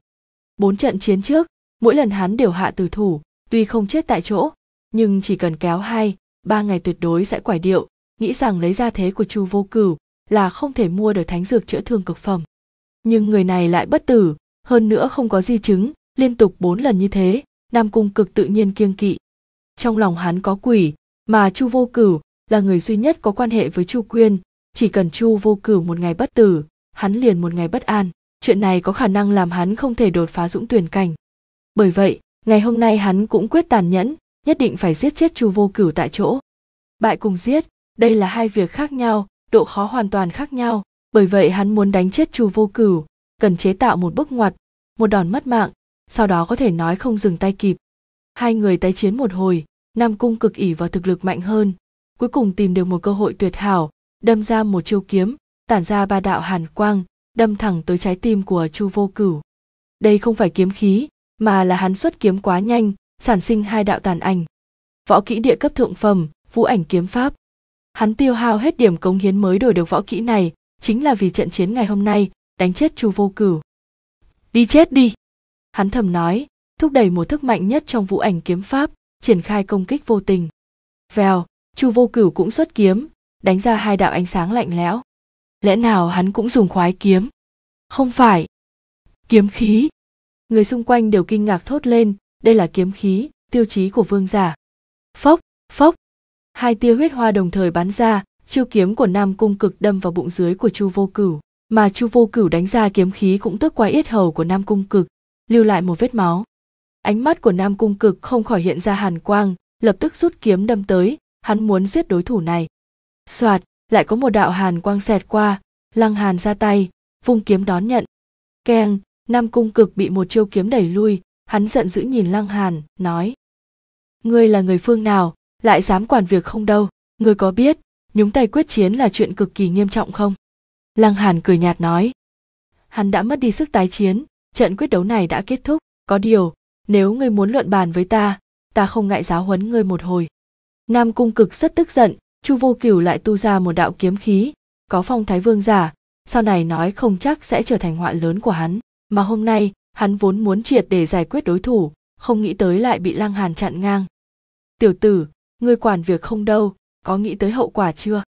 bốn trận chiến trước mỗi lần hắn đều hạ tử thủ tuy không chết tại chỗ nhưng chỉ cần kéo hai ba ngày tuyệt đối sẽ quải điệu nghĩ rằng lấy ra thế của chu vô cửu là không thể mua được thánh dược chữa thương cực phẩm nhưng người này lại bất tử hơn nữa không có di chứng liên tục bốn lần như thế nam cung cực tự nhiên kiêng kỵ trong lòng hắn có quỷ mà chu vô cửu là người duy nhất có quan hệ với chu quyên chỉ cần chu vô cửu một ngày bất tử hắn liền một ngày bất an chuyện này có khả năng làm hắn không thể đột phá dũng tuyển cảnh bởi vậy ngày hôm nay hắn cũng quyết tàn nhẫn nhất định phải giết chết chu vô cửu tại chỗ bại cùng giết đây là hai việc khác nhau độ khó hoàn toàn khác nhau bởi vậy hắn muốn đánh chết chu vô cửu cần chế tạo một bước ngoặt một đòn mất mạng sau đó có thể nói không dừng tay kịp hai người tái chiến một hồi nam cung cực ỉ vào thực lực mạnh hơn cuối cùng tìm được một cơ hội tuyệt hảo đâm ra một chiêu kiếm tản ra ba đạo hàn quang đâm thẳng tới trái tim của chu vô cửu đây không phải kiếm khí mà là hắn xuất kiếm quá nhanh sản sinh hai đạo tàn ảnh võ kỹ địa cấp thượng phẩm vũ ảnh kiếm pháp hắn tiêu hao hết điểm cống hiến mới đổi được võ kỹ này chính là vì trận chiến ngày hôm nay đánh chết chu vô cửu đi chết đi hắn thầm nói thúc đẩy một thức mạnh nhất trong vũ ảnh kiếm pháp triển khai công kích vô tình vèo chu vô cửu cũng xuất kiếm đánh ra hai đạo ánh sáng lạnh lẽo lẽ nào hắn cũng dùng khoái kiếm không phải kiếm khí người xung quanh đều kinh ngạc thốt lên đây là kiếm khí tiêu chí của vương giả phốc phốc hai tia huyết hoa đồng thời bắn ra chiêu kiếm của nam cung cực đâm vào bụng dưới của chu vô cửu mà chu vô cửu đánh ra kiếm khí cũng tước qua yết hầu của nam cung cực lưu lại một vết máu ánh mắt của nam cung cực không khỏi hiện ra hàn quang lập tức rút kiếm đâm tới hắn muốn giết đối thủ này soạt lại có một đạo hàn quang xẹt qua lăng hàn ra tay vung kiếm đón nhận keng Nam Cung Cực bị một chiêu kiếm đẩy lui, hắn giận dữ nhìn Lăng Hàn, nói: "Ngươi là người phương nào, lại dám quản việc không đâu, ngươi có biết, nhúng tay quyết chiến là chuyện cực kỳ nghiêm trọng không?" Lăng Hàn cười nhạt nói: "Hắn đã mất đi sức tái chiến, trận quyết đấu này đã kết thúc, có điều, nếu ngươi muốn luận bàn với ta, ta không ngại giáo huấn ngươi một hồi." Nam Cung Cực rất tức giận, Chu Vô Cửu lại tu ra một đạo kiếm khí, có phong thái vương giả, sau này nói không chắc sẽ trở thành họa lớn của hắn mà hôm nay hắn vốn muốn triệt để giải quyết đối thủ không nghĩ tới lại bị lăng hàn chặn ngang tiểu tử ngươi quản việc không đâu có nghĩ tới hậu quả chưa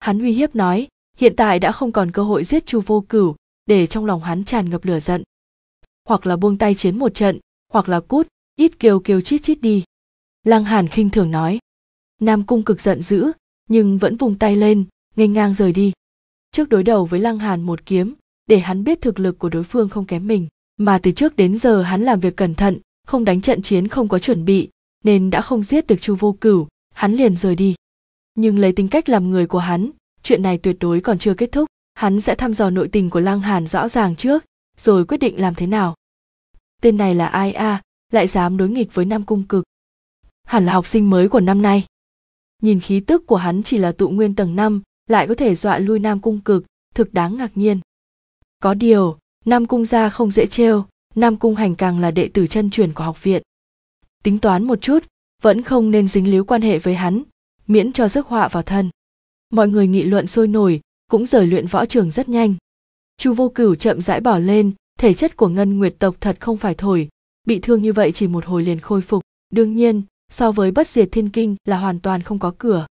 hắn uy hiếp nói hiện tại đã không còn cơ hội giết chu vô cửu để trong lòng hắn tràn ngập lửa giận hoặc là buông tay chiến một trận hoặc là cút ít kêu kêu chít chít đi lăng hàn khinh thường nói nam cung cực giận dữ nhưng vẫn vùng tay lên nghênh ngang rời đi trước đối đầu với lăng hàn một kiếm để hắn biết thực lực của đối phương không kém mình mà từ trước đến giờ hắn làm việc cẩn thận không đánh trận chiến không có chuẩn bị nên đã không giết được chu vô cửu hắn liền rời đi nhưng lấy tính cách làm người của hắn chuyện này tuyệt đối còn chưa kết thúc hắn sẽ thăm dò nội tình của lăng hàn rõ ràng trước rồi quyết định làm thế nào tên này là ai a lại dám đối nghịch với nam cung cực hẳn là học sinh mới của năm nay nhìn khí tức của hắn chỉ là tụ nguyên tầng năm lại có thể dọa lui nam cung cực thực đáng ngạc nhiên có điều nam cung gia không dễ trêu nam cung hành càng là đệ tử chân truyền của học viện tính toán một chút vẫn không nên dính líu quan hệ với hắn miễn cho rước họa vào thân mọi người nghị luận sôi nổi cũng rời luyện võ trường rất nhanh chu vô cửu chậm rãi bỏ lên thể chất của ngân nguyệt tộc thật không phải thổi bị thương như vậy chỉ một hồi liền khôi phục đương nhiên so với bất diệt thiên kinh là hoàn toàn không có cửa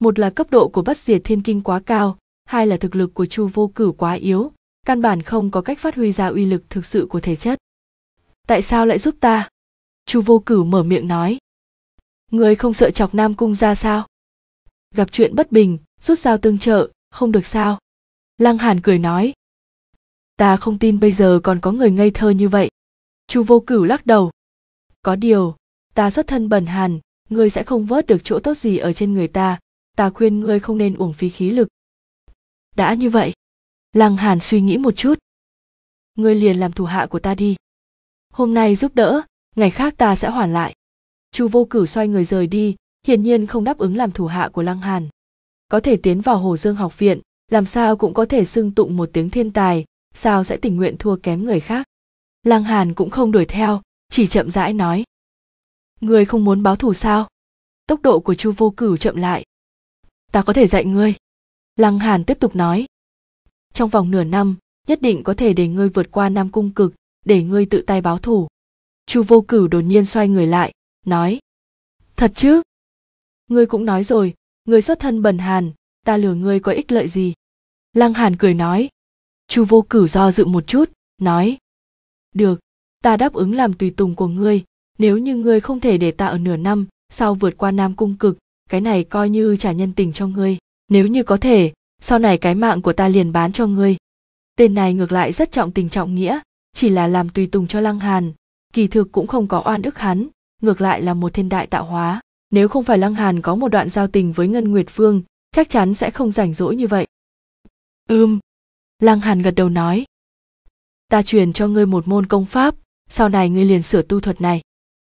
một là cấp độ của bất diệt thiên kinh quá cao hai là thực lực của chu vô cửu quá yếu căn bản không có cách phát huy ra uy lực thực sự của thể chất tại sao lại giúp ta chu vô cửu mở miệng nói người không sợ chọc nam cung ra sao gặp chuyện bất bình rút dao tương trợ không được sao lăng hàn cười nói ta không tin bây giờ còn có người ngây thơ như vậy chu vô cửu lắc đầu có điều ta xuất thân bần hàn ngươi sẽ không vớt được chỗ tốt gì ở trên người ta ta khuyên ngươi không nên uổng phí khí lực đã như vậy lăng hàn suy nghĩ một chút ngươi liền làm thủ hạ của ta đi hôm nay giúp đỡ ngày khác ta sẽ hoàn lại chu vô cử xoay người rời đi hiển nhiên không đáp ứng làm thủ hạ của lăng hàn có thể tiến vào hồ dương học viện làm sao cũng có thể xưng tụng một tiếng thiên tài sao sẽ tình nguyện thua kém người khác lăng hàn cũng không đuổi theo chỉ chậm rãi nói ngươi không muốn báo thù sao tốc độ của chu vô cửu chậm lại ta có thể dạy ngươi lăng hàn tiếp tục nói trong vòng nửa năm nhất định có thể để ngươi vượt qua nam cung cực để ngươi tự tay báo thù chu vô cửu đột nhiên xoay người lại nói thật chứ ngươi cũng nói rồi ngươi xuất thân bần hàn ta lừa ngươi có ích lợi gì lăng hàn cười nói chu vô cửu do dự một chút nói được ta đáp ứng làm tùy tùng của ngươi nếu như ngươi không thể để ta ở nửa năm sau vượt qua nam cung cực cái này coi như trả nhân tình cho ngươi nếu như có thể sau này cái mạng của ta liền bán cho ngươi tên này ngược lại rất trọng tình trọng nghĩa chỉ là làm tùy tùng cho lăng hàn kỳ thực cũng không có oan ức hắn ngược lại là một thiên đại tạo hóa nếu không phải lăng hàn có một đoạn giao tình với ngân nguyệt Phương, chắc chắn sẽ không rảnh rỗi như vậy ưm lăng hàn gật đầu nói ta truyền cho ngươi một môn công pháp sau này ngươi liền sửa tu thuật này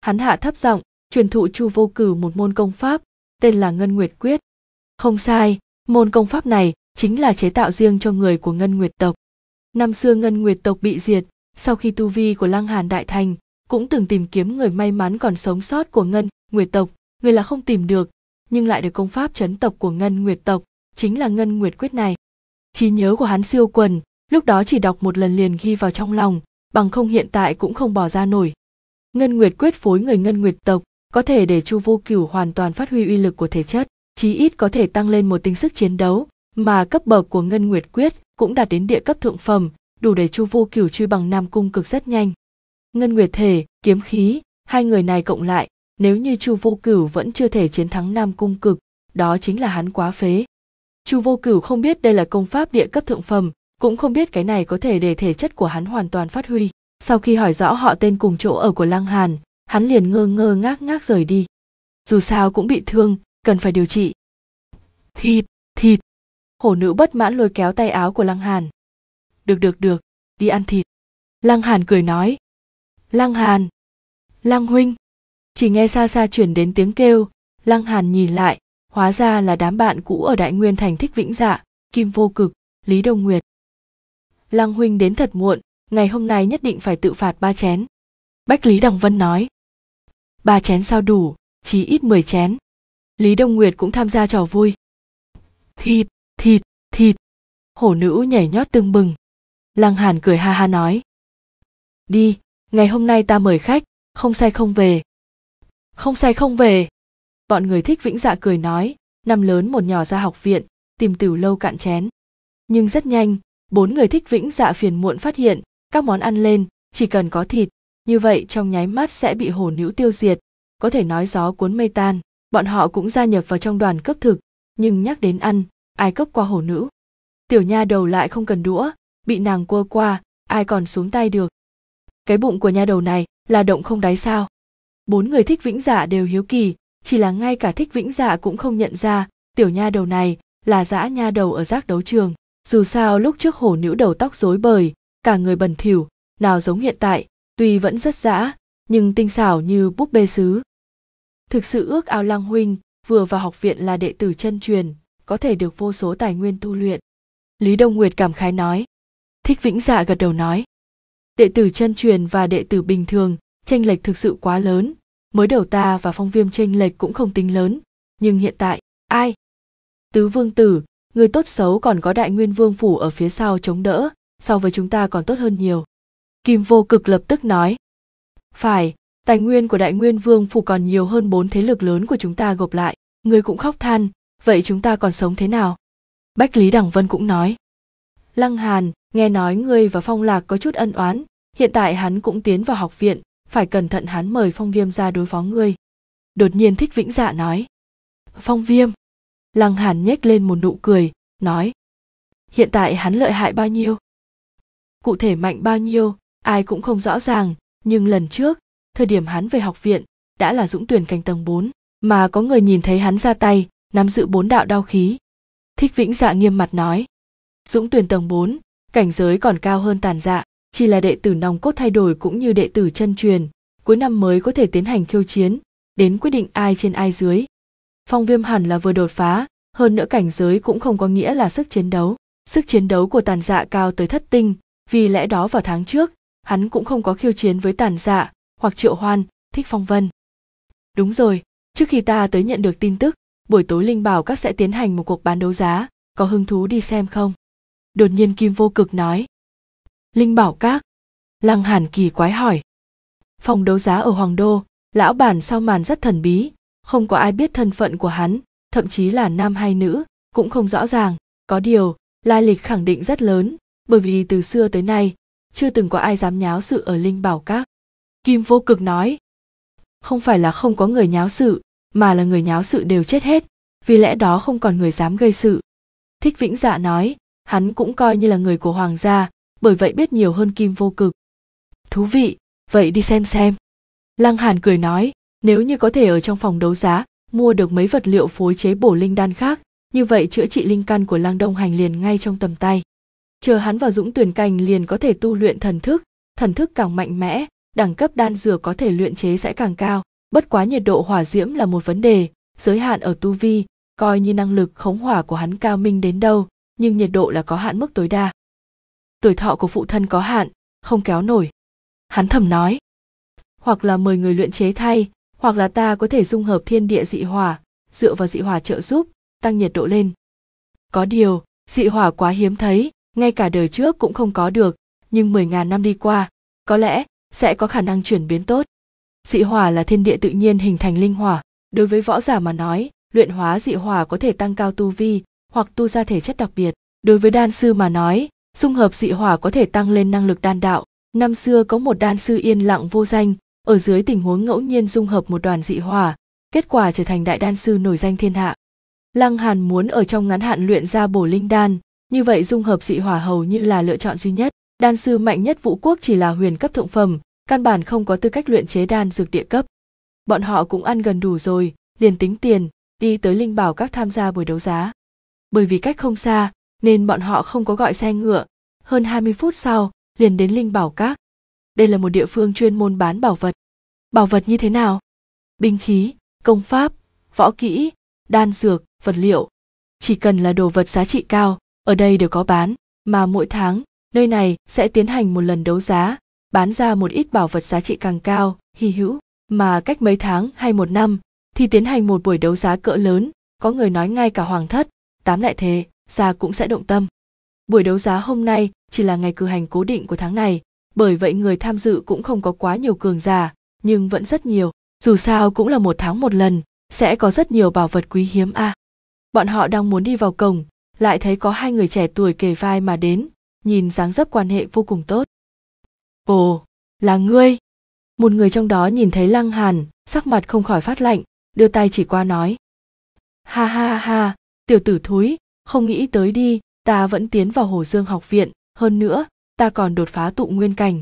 hắn hạ thấp giọng truyền thụ chu vô cử một môn công pháp tên là ngân nguyệt quyết không sai Môn công pháp này chính là chế tạo riêng cho người của Ngân Nguyệt tộc. Năm xưa Ngân Nguyệt tộc bị diệt, sau khi tu vi của Lăng Hàn đại thành, cũng từng tìm kiếm người may mắn còn sống sót của Ngân Nguyệt tộc, người là không tìm được, nhưng lại được công pháp chấn tộc của Ngân Nguyệt tộc, chính là Ngân Nguyệt quyết này. Trí nhớ của hắn siêu quần, lúc đó chỉ đọc một lần liền ghi vào trong lòng, bằng không hiện tại cũng không bỏ ra nổi. Ngân Nguyệt quyết phối người Ngân Nguyệt tộc, có thể để Chu Vô Cửu hoàn toàn phát huy uy lực của thể chất chí ít có thể tăng lên một tính sức chiến đấu, mà cấp bậc của Ngân Nguyệt Quyết cũng đạt đến địa cấp thượng phẩm, đủ để Chu Vô Cửu truy bằng Nam Cung Cực rất nhanh. Ngân Nguyệt Thể, Kiếm Khí, hai người này cộng lại, nếu như Chu Vô Cửu vẫn chưa thể chiến thắng Nam Cung Cực, đó chính là hắn quá phế. Chu Vô Cửu không biết đây là công pháp địa cấp thượng phẩm, cũng không biết cái này có thể để thể chất của hắn hoàn toàn phát huy. Sau khi hỏi rõ họ tên cùng chỗ ở của Lăng Hàn, hắn liền ngơ ngơ ngác ngác rời đi. Dù sao cũng bị thương, cần phải điều trị thịt thịt hổ nữ bất mãn lôi kéo tay áo của lăng hàn được được được đi ăn thịt lăng hàn cười nói lăng hàn lăng huynh chỉ nghe xa xa chuyển đến tiếng kêu lăng hàn nhìn lại hóa ra là đám bạn cũ ở đại nguyên thành thích vĩnh dạ kim vô cực lý đông nguyệt lăng huynh đến thật muộn ngày hôm nay nhất định phải tự phạt ba chén bách lý đằng vân nói ba chén sao đủ chí ít mười chén lý đông nguyệt cũng tham gia trò vui thịt thịt thịt hổ nữ nhảy nhót tưng bừng lăng hàn cười ha ha nói đi ngày hôm nay ta mời khách không say không về không say không về bọn người thích vĩnh dạ cười nói năm lớn một nhỏ ra học viện tìm từ lâu cạn chén nhưng rất nhanh bốn người thích vĩnh dạ phiền muộn phát hiện các món ăn lên chỉ cần có thịt như vậy trong nháy mắt sẽ bị hồ nữ tiêu diệt có thể nói gió cuốn mây tan bọn họ cũng gia nhập vào trong đoàn cấp thực nhưng nhắc đến ăn ai cấp qua hổ nữ tiểu nha đầu lại không cần đũa bị nàng quơ qua ai còn xuống tay được cái bụng của nha đầu này là động không đáy sao bốn người thích vĩnh dạ đều hiếu kỳ chỉ là ngay cả thích vĩnh dạ cũng không nhận ra tiểu nha đầu này là dã nha đầu ở giác đấu trường dù sao lúc trước hổ nữ đầu tóc rối bời cả người bẩn thỉu nào giống hiện tại tuy vẫn rất dã nhưng tinh xảo như búp bê sứ thực sự ước ao lăng huynh vừa vào học viện là đệ tử chân truyền có thể được vô số tài nguyên tu luyện lý đông nguyệt cảm khái nói thích vĩnh dạ gật đầu nói đệ tử chân truyền và đệ tử bình thường tranh lệch thực sự quá lớn mới đầu ta và phong viêm tranh lệch cũng không tính lớn nhưng hiện tại ai tứ vương tử người tốt xấu còn có đại nguyên vương phủ ở phía sau chống đỡ so với chúng ta còn tốt hơn nhiều kim vô cực lập tức nói phải Tài nguyên của Đại Nguyên Vương phủ còn nhiều hơn bốn thế lực lớn của chúng ta gộp lại, người cũng khóc than, vậy chúng ta còn sống thế nào? Bách Lý Đẳng Vân cũng nói. Lăng Hàn, nghe nói ngươi và Phong Lạc có chút ân oán, hiện tại hắn cũng tiến vào học viện, phải cẩn thận hắn mời Phong Viêm ra đối phó ngươi. Đột nhiên Thích Vĩnh Dạ nói. Phong Viêm. Lăng Hàn nhếch lên một nụ cười, nói. Hiện tại hắn lợi hại bao nhiêu? Cụ thể mạnh bao nhiêu, ai cũng không rõ ràng, nhưng lần trước, thời điểm hắn về học viện đã là dũng tuyển cảnh tầng 4, mà có người nhìn thấy hắn ra tay, nắm giữ bốn đạo đao khí. Thích Vĩnh Dạ nghiêm mặt nói, dũng tuyển tầng 4, cảnh giới còn cao hơn tàn dạ, chỉ là đệ tử nòng cốt thay đổi cũng như đệ tử chân truyền, cuối năm mới có thể tiến hành khiêu chiến, đến quyết định ai trên ai dưới. Phong Viêm hẳn là vừa đột phá, hơn nữa cảnh giới cũng không có nghĩa là sức chiến đấu. Sức chiến đấu của tàn dạ cao tới thất tinh, vì lẽ đó vào tháng trước, hắn cũng không có khiêu chiến với tàn dạ, hoặc triệu hoan thích phong vân đúng rồi trước khi ta tới nhận được tin tức buổi tối linh bảo các sẽ tiến hành một cuộc bán đấu giá có hứng thú đi xem không đột nhiên kim vô cực nói linh bảo các lăng hàn kỳ quái hỏi phòng đấu giá ở hoàng đô lão bản sau màn rất thần bí không có ai biết thân phận của hắn thậm chí là nam hay nữ cũng không rõ ràng có điều lai lịch khẳng định rất lớn bởi vì từ xưa tới nay chưa từng có ai dám nháo sự ở linh bảo các Kim vô cực nói. Không phải là không có người nháo sự, mà là người nháo sự đều chết hết, vì lẽ đó không còn người dám gây sự. Thích Vĩnh Dạ nói, hắn cũng coi như là người của hoàng gia, bởi vậy biết nhiều hơn Kim vô cực. Thú vị, vậy đi xem xem. Lăng Hàn cười nói, nếu như có thể ở trong phòng đấu giá, mua được mấy vật liệu phối chế bổ linh đan khác, như vậy chữa trị linh căn của Lăng Đông Hành liền ngay trong tầm tay. Chờ hắn vào dũng tuyển cành liền có thể tu luyện thần thức, thần thức càng mạnh mẽ, đẳng cấp đan dược có thể luyện chế sẽ càng cao bất quá nhiệt độ hỏa diễm là một vấn đề giới hạn ở tu vi coi như năng lực khống hỏa của hắn cao minh đến đâu nhưng nhiệt độ là có hạn mức tối đa tuổi thọ của phụ thân có hạn không kéo nổi hắn thầm nói hoặc là mời người luyện chế thay hoặc là ta có thể dung hợp thiên địa dị hỏa dựa vào dị hỏa trợ giúp tăng nhiệt độ lên có điều dị hỏa quá hiếm thấy ngay cả đời trước cũng không có được nhưng 10.000 năm đi qua, có lẽ sẽ có khả năng chuyển biến tốt dị hỏa là thiên địa tự nhiên hình thành linh hỏa đối với võ giả mà nói luyện hóa dị hỏa có thể tăng cao tu vi hoặc tu ra thể chất đặc biệt đối với đan sư mà nói dung hợp dị hỏa có thể tăng lên năng lực đan đạo năm xưa có một đan sư yên lặng vô danh ở dưới tình huống ngẫu nhiên dung hợp một đoàn dị hỏa kết quả trở thành đại đan sư nổi danh thiên hạ lăng hàn muốn ở trong ngắn hạn luyện ra bổ linh đan như vậy dung hợp dị hỏa hầu như là lựa chọn duy nhất đan sư mạnh nhất vũ quốc chỉ là huyền cấp thượng phẩm căn bản không có tư cách luyện chế đan dược địa cấp bọn họ cũng ăn gần đủ rồi liền tính tiền đi tới linh bảo các tham gia buổi đấu giá bởi vì cách không xa nên bọn họ không có gọi xe ngựa hơn 20 phút sau liền đến linh bảo các đây là một địa phương chuyên môn bán bảo vật bảo vật như thế nào binh khí công pháp võ kỹ đan dược vật liệu chỉ cần là đồ vật giá trị cao ở đây đều có bán mà mỗi tháng Nơi này sẽ tiến hành một lần đấu giá, bán ra một ít bảo vật giá trị càng cao, hy hữu, mà cách mấy tháng hay một năm thì tiến hành một buổi đấu giá cỡ lớn, có người nói ngay cả hoàng thất, tám đại thế, gia cũng sẽ động tâm. Buổi đấu giá hôm nay chỉ là ngày cử hành cố định của tháng này, bởi vậy người tham dự cũng không có quá nhiều cường giả, nhưng vẫn rất nhiều, dù sao cũng là một tháng một lần, sẽ có rất nhiều bảo vật quý hiếm a. À. Bọn họ đang muốn đi vào cổng, lại thấy có hai người trẻ tuổi kề vai mà đến, nhìn dáng dấp quan hệ vô cùng tốt ồ là ngươi một người trong đó nhìn thấy lăng hàn sắc mặt không khỏi phát lạnh đưa tay chỉ qua nói ha ha ha tiểu tử thúi không nghĩ tới đi ta vẫn tiến vào hồ dương học viện hơn nữa ta còn đột phá tụ nguyên cảnh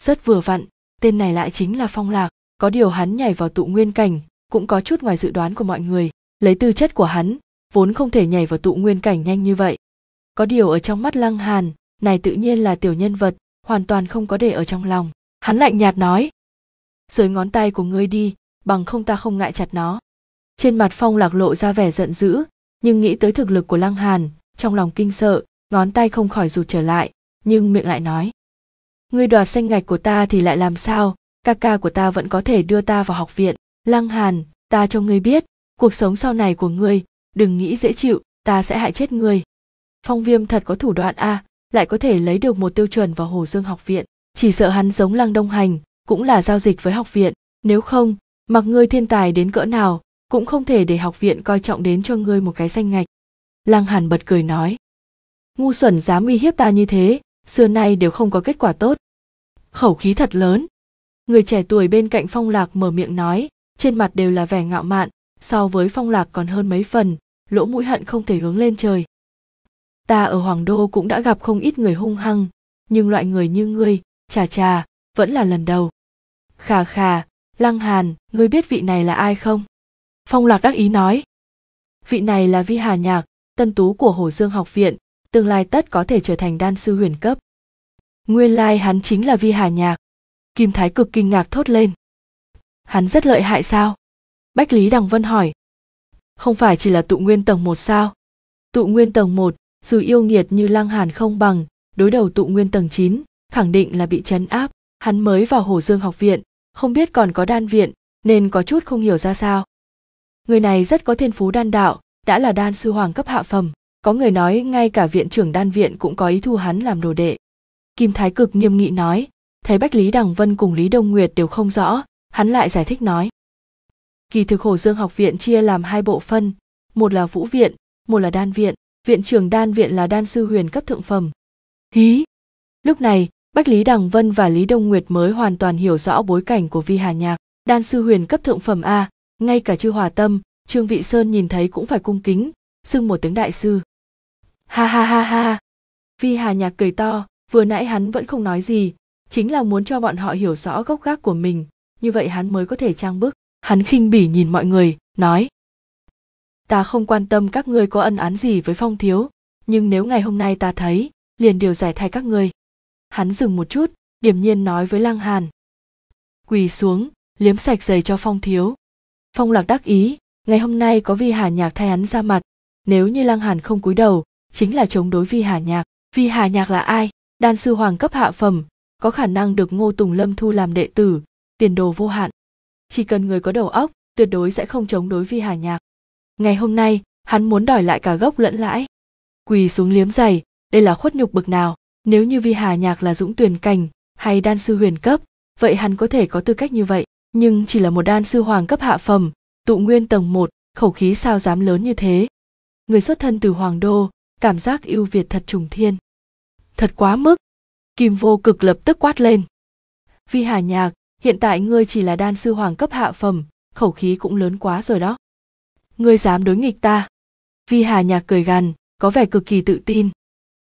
rất vừa vặn tên này lại chính là phong lạc có điều hắn nhảy vào tụ nguyên cảnh cũng có chút ngoài dự đoán của mọi người lấy tư chất của hắn vốn không thể nhảy vào tụ nguyên cảnh nhanh như vậy có điều ở trong mắt lăng hàn này tự nhiên là tiểu nhân vật hoàn toàn không có để ở trong lòng hắn lạnh nhạt nói dưới ngón tay của ngươi đi bằng không ta không ngại chặt nó trên mặt phong lạc lộ ra vẻ giận dữ nhưng nghĩ tới thực lực của lăng hàn trong lòng kinh sợ ngón tay không khỏi rụt trở lại nhưng miệng lại nói ngươi đoạt xanh ngạch của ta thì lại làm sao ca ca của ta vẫn có thể đưa ta vào học viện lăng hàn ta cho ngươi biết cuộc sống sau này của ngươi đừng nghĩ dễ chịu ta sẽ hại chết ngươi phong viêm thật có thủ đoạn a à, lại có thể lấy được một tiêu chuẩn vào Hồ Dương học viện. Chỉ sợ hắn giống Lăng Đông Hành, cũng là giao dịch với học viện, nếu không, mặc ngươi thiên tài đến cỡ nào, cũng không thể để học viện coi trọng đến cho ngươi một cái danh ngạch. Lăng Hàn bật cười nói. Ngu xuẩn dám uy hiếp ta như thế, xưa nay đều không có kết quả tốt. Khẩu khí thật lớn. Người trẻ tuổi bên cạnh Phong Lạc mở miệng nói, trên mặt đều là vẻ ngạo mạn, so với Phong Lạc còn hơn mấy phần, lỗ mũi hận không thể hướng lên trời ta ở hoàng đô cũng đã gặp không ít người hung hăng nhưng loại người như ngươi chà chà vẫn là lần đầu khà khà lăng hàn ngươi biết vị này là ai không phong lạc đắc ý nói vị này là vi hà nhạc tân tú của hồ dương học viện tương lai tất có thể trở thành đan sư huyền cấp nguyên lai hắn chính là vi hà nhạc kim thái cực kinh ngạc thốt lên hắn rất lợi hại sao bách lý đằng vân hỏi không phải chỉ là tụ nguyên tầng một sao tụ nguyên tầng một dù yêu nghiệt như lang hàn không bằng đối đầu tụ nguyên tầng 9, khẳng định là bị chấn áp hắn mới vào hồ dương học viện không biết còn có đan viện nên có chút không hiểu ra sao người này rất có thiên phú đan đạo đã là đan sư hoàng cấp hạ phẩm có người nói ngay cả viện trưởng đan viện cũng có ý thu hắn làm đồ đệ kim thái cực nghiêm nghị nói thấy bách lý đằng vân cùng lý đông nguyệt đều không rõ hắn lại giải thích nói kỳ thực hồ dương học viện chia làm hai bộ phân một là vũ viện một là đan viện viện trưởng đan viện là đan sư huyền cấp thượng phẩm hí lúc này bách lý đằng vân và lý đông nguyệt mới hoàn toàn hiểu rõ bối cảnh của vi hà nhạc đan sư huyền cấp thượng phẩm a ngay cả chư hòa tâm trương vị sơn nhìn thấy cũng phải cung kính xưng một tiếng đại sư ha ha ha ha vi hà nhạc cười to vừa nãy hắn vẫn không nói gì chính là muốn cho bọn họ hiểu rõ gốc gác của mình như vậy hắn mới có thể trang bức hắn khinh bỉ nhìn mọi người nói ta không quan tâm các ngươi có ân án gì với phong thiếu nhưng nếu ngày hôm nay ta thấy liền điều giải thay các ngươi hắn dừng một chút điểm nhiên nói với lăng hàn quỳ xuống liếm sạch giày cho phong thiếu phong lạc đắc ý ngày hôm nay có vi hà nhạc thay hắn ra mặt nếu như lăng hàn không cúi đầu chính là chống đối vi hà nhạc vi hà nhạc là ai đan sư hoàng cấp hạ phẩm có khả năng được ngô tùng lâm thu làm đệ tử tiền đồ vô hạn chỉ cần người có đầu óc tuyệt đối sẽ không chống đối vi hà nhạc ngày hôm nay hắn muốn đòi lại cả gốc lẫn lãi quỳ xuống liếm giày đây là khuất nhục bực nào nếu như vi hà nhạc là dũng tuyền cảnh hay đan sư huyền cấp vậy hắn có thể có tư cách như vậy nhưng chỉ là một đan sư hoàng cấp hạ phẩm tụ nguyên tầng một khẩu khí sao dám lớn như thế người xuất thân từ hoàng đô cảm giác ưu việt thật trùng thiên thật quá mức kim vô cực lập tức quát lên vi hà nhạc hiện tại ngươi chỉ là đan sư hoàng cấp hạ phẩm khẩu khí cũng lớn quá rồi đó ngươi dám đối nghịch ta vi hà nhạc cười gằn có vẻ cực kỳ tự tin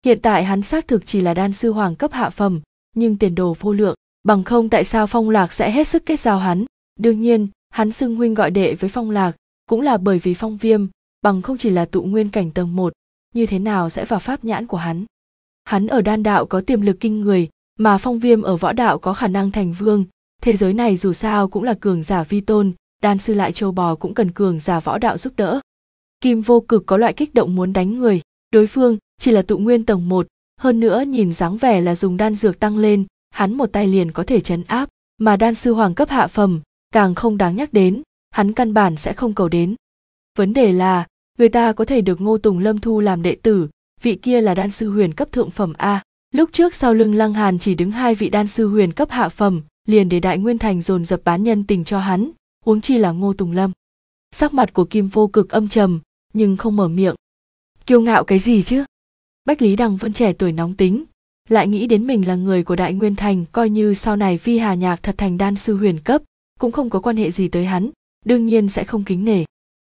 hiện tại hắn xác thực chỉ là đan sư hoàng cấp hạ phẩm nhưng tiền đồ vô lượng bằng không tại sao phong lạc sẽ hết sức kết giao hắn đương nhiên hắn xưng huynh gọi đệ với phong lạc cũng là bởi vì phong viêm bằng không chỉ là tụ nguyên cảnh tầng một như thế nào sẽ vào pháp nhãn của hắn hắn ở đan đạo có tiềm lực kinh người mà phong viêm ở võ đạo có khả năng thành vương thế giới này dù sao cũng là cường giả vi tôn đan sư lại châu bò cũng cần cường giả võ đạo giúp đỡ kim vô cực có loại kích động muốn đánh người đối phương chỉ là tụ nguyên tầng một hơn nữa nhìn dáng vẻ là dùng đan dược tăng lên hắn một tay liền có thể chấn áp mà đan sư hoàng cấp hạ phẩm càng không đáng nhắc đến hắn căn bản sẽ không cầu đến vấn đề là người ta có thể được ngô tùng lâm thu làm đệ tử vị kia là đan sư huyền cấp thượng phẩm a lúc trước sau lưng lăng hàn chỉ đứng hai vị đan sư huyền cấp hạ phẩm liền để đại nguyên thành dồn dập bán nhân tình cho hắn huống chi là ngô tùng lâm sắc mặt của kim vô cực âm trầm nhưng không mở miệng kiêu ngạo cái gì chứ bách lý đằng vẫn trẻ tuổi nóng tính lại nghĩ đến mình là người của đại nguyên thành coi như sau này vi hà nhạc thật thành đan sư huyền cấp cũng không có quan hệ gì tới hắn đương nhiên sẽ không kính nể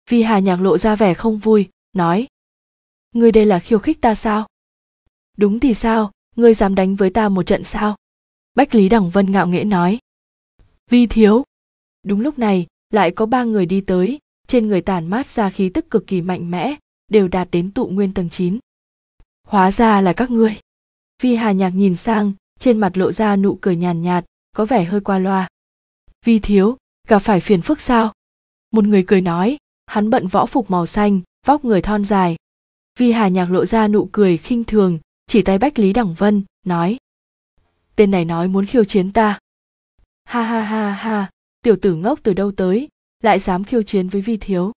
vi hà nhạc lộ ra vẻ không vui nói ngươi đây là khiêu khích ta sao đúng thì sao ngươi dám đánh với ta một trận sao bách lý đằng vân ngạo nghễ nói vi thiếu đúng lúc này lại có ba người đi tới trên người tản mát ra khí tức cực kỳ mạnh mẽ đều đạt đến tụ nguyên tầng chín hóa ra là các ngươi vi hà nhạc nhìn sang trên mặt lộ ra nụ cười nhàn nhạt, nhạt có vẻ hơi qua loa vi thiếu gặp phải phiền phức sao một người cười nói hắn bận võ phục màu xanh vóc người thon dài vi hà nhạc lộ ra nụ cười khinh thường chỉ tay bách lý đẳng vân nói tên này nói muốn khiêu chiến ta ha ha ha ha tiểu tử ngốc từ đâu tới lại dám khiêu chiến với vi thiếu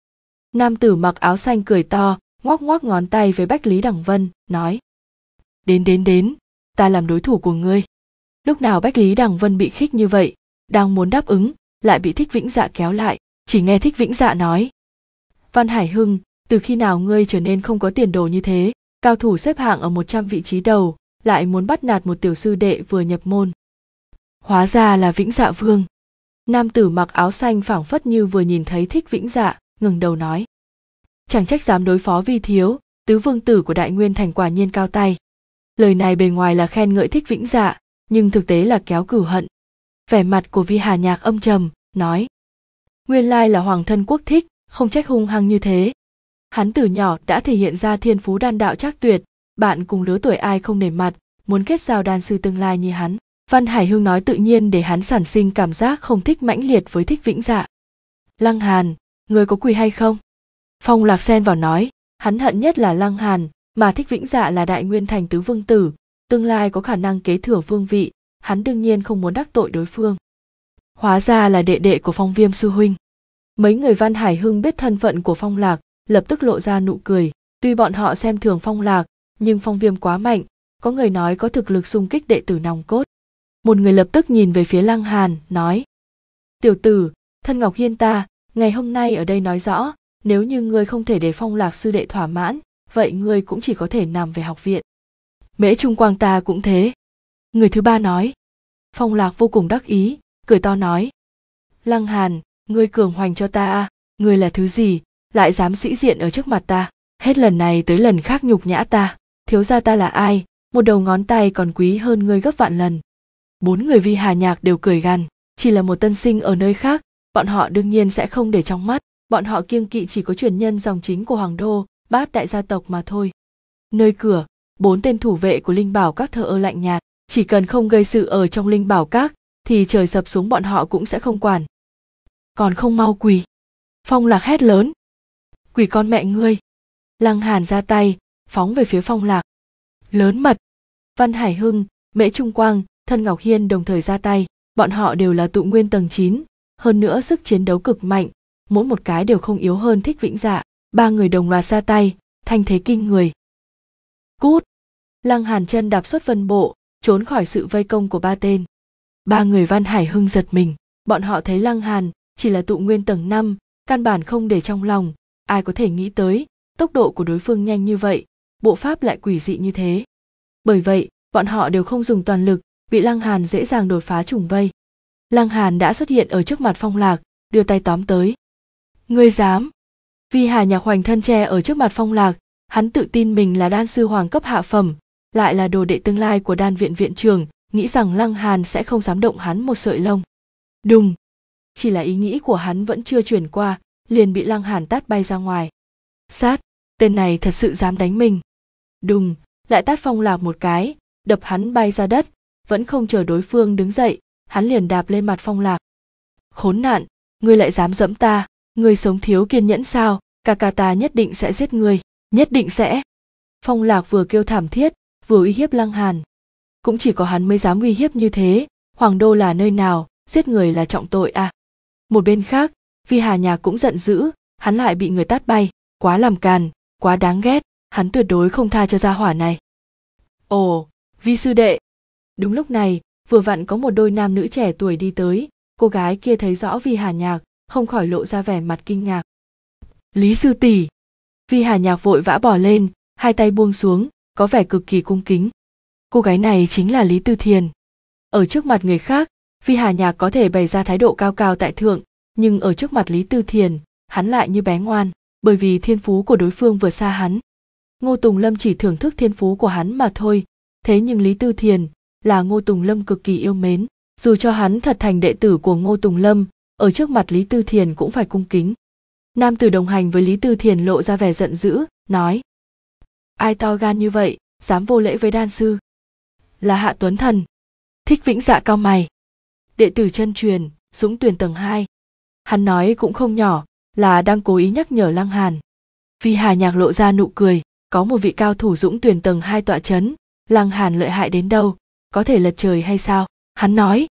nam tử mặc áo xanh cười to ngoắc ngoắc ngón tay với bách lý đằng vân nói đến đến đến ta làm đối thủ của ngươi lúc nào bách lý đằng vân bị khích như vậy đang muốn đáp ứng lại bị thích vĩnh dạ kéo lại chỉ nghe thích vĩnh dạ nói văn hải hưng từ khi nào ngươi trở nên không có tiền đồ như thế cao thủ xếp hạng ở 100 vị trí đầu lại muốn bắt nạt một tiểu sư đệ vừa nhập môn hóa ra là vĩnh dạ vương nam tử mặc áo xanh phảng phất như vừa nhìn thấy thích vĩnh dạ ngừng đầu nói chẳng trách dám đối phó vi thiếu tứ vương tử của đại nguyên thành quả nhiên cao tay lời này bề ngoài là khen ngợi thích vĩnh dạ nhưng thực tế là kéo cửu hận vẻ mặt của vi hà nhạc âm trầm nói nguyên lai là hoàng thân quốc thích không trách hung hăng như thế hắn từ nhỏ đã thể hiện ra thiên phú đan đạo trác tuyệt bạn cùng lứa tuổi ai không nể mặt muốn kết giao đan sư tương lai như hắn Văn Hải Hương nói tự nhiên để hắn sản sinh cảm giác không thích mãnh liệt với thích vĩnh dạ. Lăng Hàn, người có quỳ hay không? Phong Lạc Sen vào nói, hắn hận nhất là Lăng Hàn, mà thích vĩnh dạ là đại nguyên thành tứ vương tử, tương lai có khả năng kế thừa vương vị, hắn đương nhiên không muốn đắc tội đối phương. Hóa ra là đệ đệ của Phong Viêm Sư Huynh. Mấy người Văn Hải Hưng biết thân phận của Phong Lạc, lập tức lộ ra nụ cười, tuy bọn họ xem thường Phong Lạc, nhưng Phong Viêm quá mạnh, có người nói có thực lực xung kích đệ tử nòng cốt một người lập tức nhìn về phía lăng hàn nói tiểu tử thân ngọc hiên ta ngày hôm nay ở đây nói rõ nếu như ngươi không thể để phong lạc sư đệ thỏa mãn vậy ngươi cũng chỉ có thể nằm về học viện mễ trung quang ta cũng thế người thứ ba nói phong lạc vô cùng đắc ý cười to nói lăng hàn ngươi cường hoành cho ta ngươi là thứ gì lại dám sĩ diện ở trước mặt ta hết lần này tới lần khác nhục nhã ta thiếu gia ta là ai một đầu ngón tay còn quý hơn ngươi gấp vạn lần bốn người vi hà nhạc đều cười gằn chỉ là một tân sinh ở nơi khác bọn họ đương nhiên sẽ không để trong mắt bọn họ kiêng kỵ chỉ có truyền nhân dòng chính của hoàng đô bát đại gia tộc mà thôi nơi cửa bốn tên thủ vệ của linh bảo các thờ ơ lạnh nhạt chỉ cần không gây sự ở trong linh bảo các thì trời sập xuống bọn họ cũng sẽ không quản còn không mau quỳ phong lạc hét lớn quỳ con mẹ ngươi lăng hàn ra tay phóng về phía phong lạc lớn mật văn hải hưng mễ trung quang thân Ngọc Hiên đồng thời ra tay, bọn họ đều là tụ nguyên tầng chín hơn nữa sức chiến đấu cực mạnh, mỗi một cái đều không yếu hơn thích vĩnh dạ, ba người đồng loạt ra tay, thanh thế kinh người. Cút! Lăng Hàn chân đạp xuất vân bộ, trốn khỏi sự vây công của ba tên. Ba người Văn Hải Hưng giật mình, bọn họ thấy Lăng Hàn chỉ là tụ nguyên tầng năm căn bản không để trong lòng, ai có thể nghĩ tới, tốc độ của đối phương nhanh như vậy, bộ pháp lại quỷ dị như thế. Bởi vậy, bọn họ đều không dùng toàn lực, bị Lăng Hàn dễ dàng đột phá trùng vây. Lăng Hàn đã xuất hiện ở trước mặt Phong Lạc, đưa tay tóm tới. Ngươi dám? Vi Hà nhạc hoành thân tre ở trước mặt Phong Lạc, hắn tự tin mình là đan sư hoàng cấp hạ phẩm, lại là đồ đệ tương lai của đan viện viện trưởng, nghĩ rằng Lăng Hàn sẽ không dám động hắn một sợi lông. Đùng! Chỉ là ý nghĩ của hắn vẫn chưa chuyển qua, liền bị Lăng Hàn tát bay ra ngoài. Sát! Tên này thật sự dám đánh mình. Đùng! Lại tát Phong Lạc một cái, đập hắn bay ra đất, vẫn không chờ đối phương đứng dậy hắn liền đạp lên mặt phong lạc khốn nạn ngươi lại dám dẫm ta ngươi sống thiếu kiên nhẫn sao cà cà ta nhất định sẽ giết ngươi nhất định sẽ phong lạc vừa kêu thảm thiết vừa uy hiếp lăng hàn cũng chỉ có hắn mới dám uy hiếp như thế hoàng đô là nơi nào giết người là trọng tội à một bên khác vi hà nhà cũng giận dữ hắn lại bị người tát bay quá làm càn quá đáng ghét hắn tuyệt đối không tha cho gia hỏa này ồ vi sư đệ Đúng lúc này, vừa vặn có một đôi nam nữ trẻ tuổi đi tới, cô gái kia thấy rõ Vi Hà Nhạc, không khỏi lộ ra vẻ mặt kinh ngạc. Lý sư tỷ. Vi Hà Nhạc vội vã bỏ lên, hai tay buông xuống, có vẻ cực kỳ cung kính. Cô gái này chính là Lý Tư Thiền. Ở trước mặt người khác, Vi Hà Nhạc có thể bày ra thái độ cao cao tại thượng, nhưng ở trước mặt Lý Tư Thiền, hắn lại như bé ngoan, bởi vì thiên phú của đối phương vừa xa hắn. Ngô Tùng Lâm chỉ thưởng thức thiên phú của hắn mà thôi, thế nhưng Lý Tư Thiền là Ngô Tùng Lâm cực kỳ yêu mến, dù cho hắn thật thành đệ tử của Ngô Tùng Lâm, ở trước mặt Lý Tư Thiền cũng phải cung kính. Nam tử đồng hành với Lý Tư Thiền lộ ra vẻ giận dữ, nói: "Ai to gan như vậy, dám vô lễ với đan sư?" Là Hạ Tuấn Thần. Thích Vĩnh Dạ cao mày. Đệ tử chân truyền, Dũng Tuyền tầng 2. Hắn nói cũng không nhỏ, là đang cố ý nhắc nhở Lăng Hàn. Vi Hà Nhạc lộ ra nụ cười, có một vị cao thủ Dũng Tuyền tầng 2 tọa chấn, Lăng Hàn lợi hại đến đâu, có thể lật trời hay sao hắn nói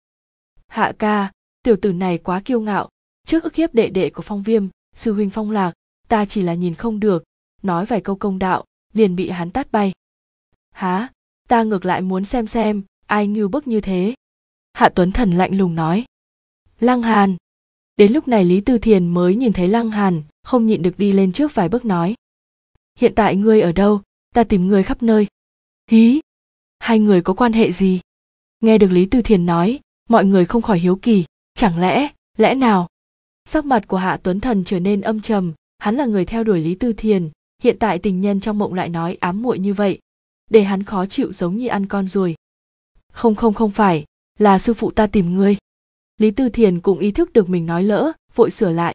hạ ca tiểu tử này quá kiêu ngạo trước ức hiếp đệ đệ của phong viêm sư huynh phong lạc ta chỉ là nhìn không được nói vài câu công đạo liền bị hắn tát bay há ta ngược lại muốn xem xem ai như bức như thế hạ tuấn thần lạnh lùng nói lăng hàn đến lúc này lý tư thiền mới nhìn thấy lăng hàn không nhịn được đi lên trước vài bước nói hiện tại ngươi ở đâu ta tìm ngươi khắp nơi hí hai người có quan hệ gì nghe được lý tư thiền nói mọi người không khỏi hiếu kỳ chẳng lẽ lẽ nào sắc mặt của hạ tuấn thần trở nên âm trầm hắn là người theo đuổi lý tư thiền hiện tại tình nhân trong mộng lại nói ám muội như vậy để hắn khó chịu giống như ăn con ruồi không không không phải là sư phụ ta tìm ngươi lý tư thiền cũng ý thức được mình nói lỡ vội sửa lại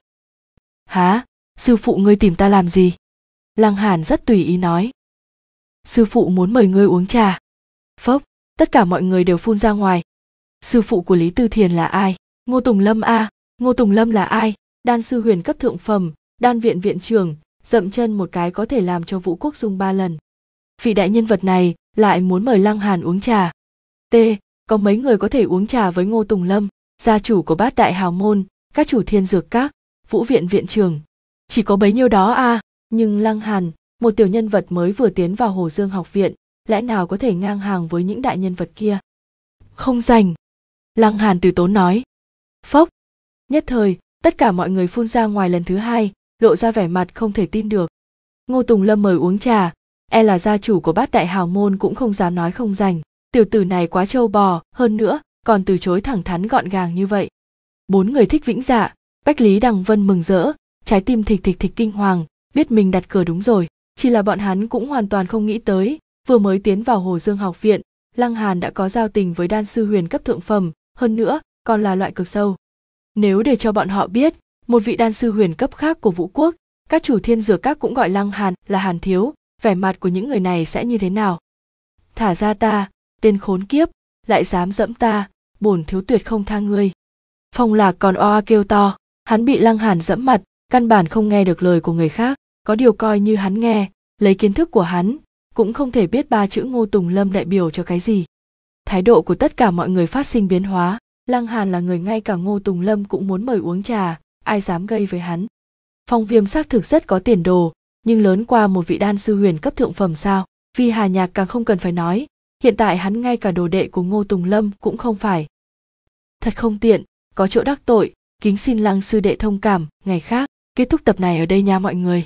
há sư phụ ngươi tìm ta làm gì lăng hàn rất tùy ý nói sư phụ muốn mời ngươi uống trà phốc tất cả mọi người đều phun ra ngoài sư phụ của lý tư thiền là ai ngô tùng lâm a à? ngô tùng lâm là ai đan sư huyền cấp thượng phẩm đan viện viện trưởng dậm chân một cái có thể làm cho vũ quốc dung ba lần vị đại nhân vật này lại muốn mời lăng hàn uống trà t có mấy người có thể uống trà với ngô tùng lâm gia chủ của bát đại hào môn các chủ thiên dược các vũ viện viện trưởng chỉ có bấy nhiêu đó a à. nhưng lăng hàn một tiểu nhân vật mới vừa tiến vào hồ dương học viện lẽ nào có thể ngang hàng với những đại nhân vật kia không dành lăng hàn từ tốn nói phốc nhất thời tất cả mọi người phun ra ngoài lần thứ hai lộ ra vẻ mặt không thể tin được ngô tùng lâm mời uống trà e là gia chủ của bát đại hào môn cũng không dám nói không dành tiểu tử này quá trâu bò hơn nữa còn từ chối thẳng thắn gọn gàng như vậy bốn người thích vĩnh dạ bách lý đằng vân mừng rỡ trái tim thịch thịch thịch kinh hoàng biết mình đặt cờ đúng rồi chỉ là bọn hắn cũng hoàn toàn không nghĩ tới Vừa mới tiến vào Hồ Dương học viện, Lăng Hàn đã có giao tình với đan sư huyền cấp thượng phẩm, hơn nữa còn là loại cực sâu. Nếu để cho bọn họ biết, một vị đan sư huyền cấp khác của Vũ Quốc, các chủ thiên dược các cũng gọi Lăng Hàn là Hàn Thiếu, vẻ mặt của những người này sẽ như thế nào? Thả ra ta, tên khốn kiếp, lại dám dẫm ta, bổn thiếu tuyệt không tha ngươi. Phong lạc còn oa kêu to, hắn bị Lăng Hàn dẫm mặt, căn bản không nghe được lời của người khác, có điều coi như hắn nghe, lấy kiến thức của hắn, cũng không thể biết ba chữ ngô tùng lâm đại biểu cho cái gì thái độ của tất cả mọi người phát sinh biến hóa lăng hàn là người ngay cả ngô tùng lâm cũng muốn mời uống trà ai dám gây với hắn phong viêm xác thực rất có tiền đồ nhưng lớn qua một vị đan sư huyền cấp thượng phẩm sao vì hà nhạc càng không cần phải nói hiện tại hắn ngay cả đồ đệ của ngô tùng lâm cũng không phải thật không tiện có chỗ đắc tội kính xin lăng sư đệ thông cảm ngày khác kết thúc tập này ở đây nha mọi người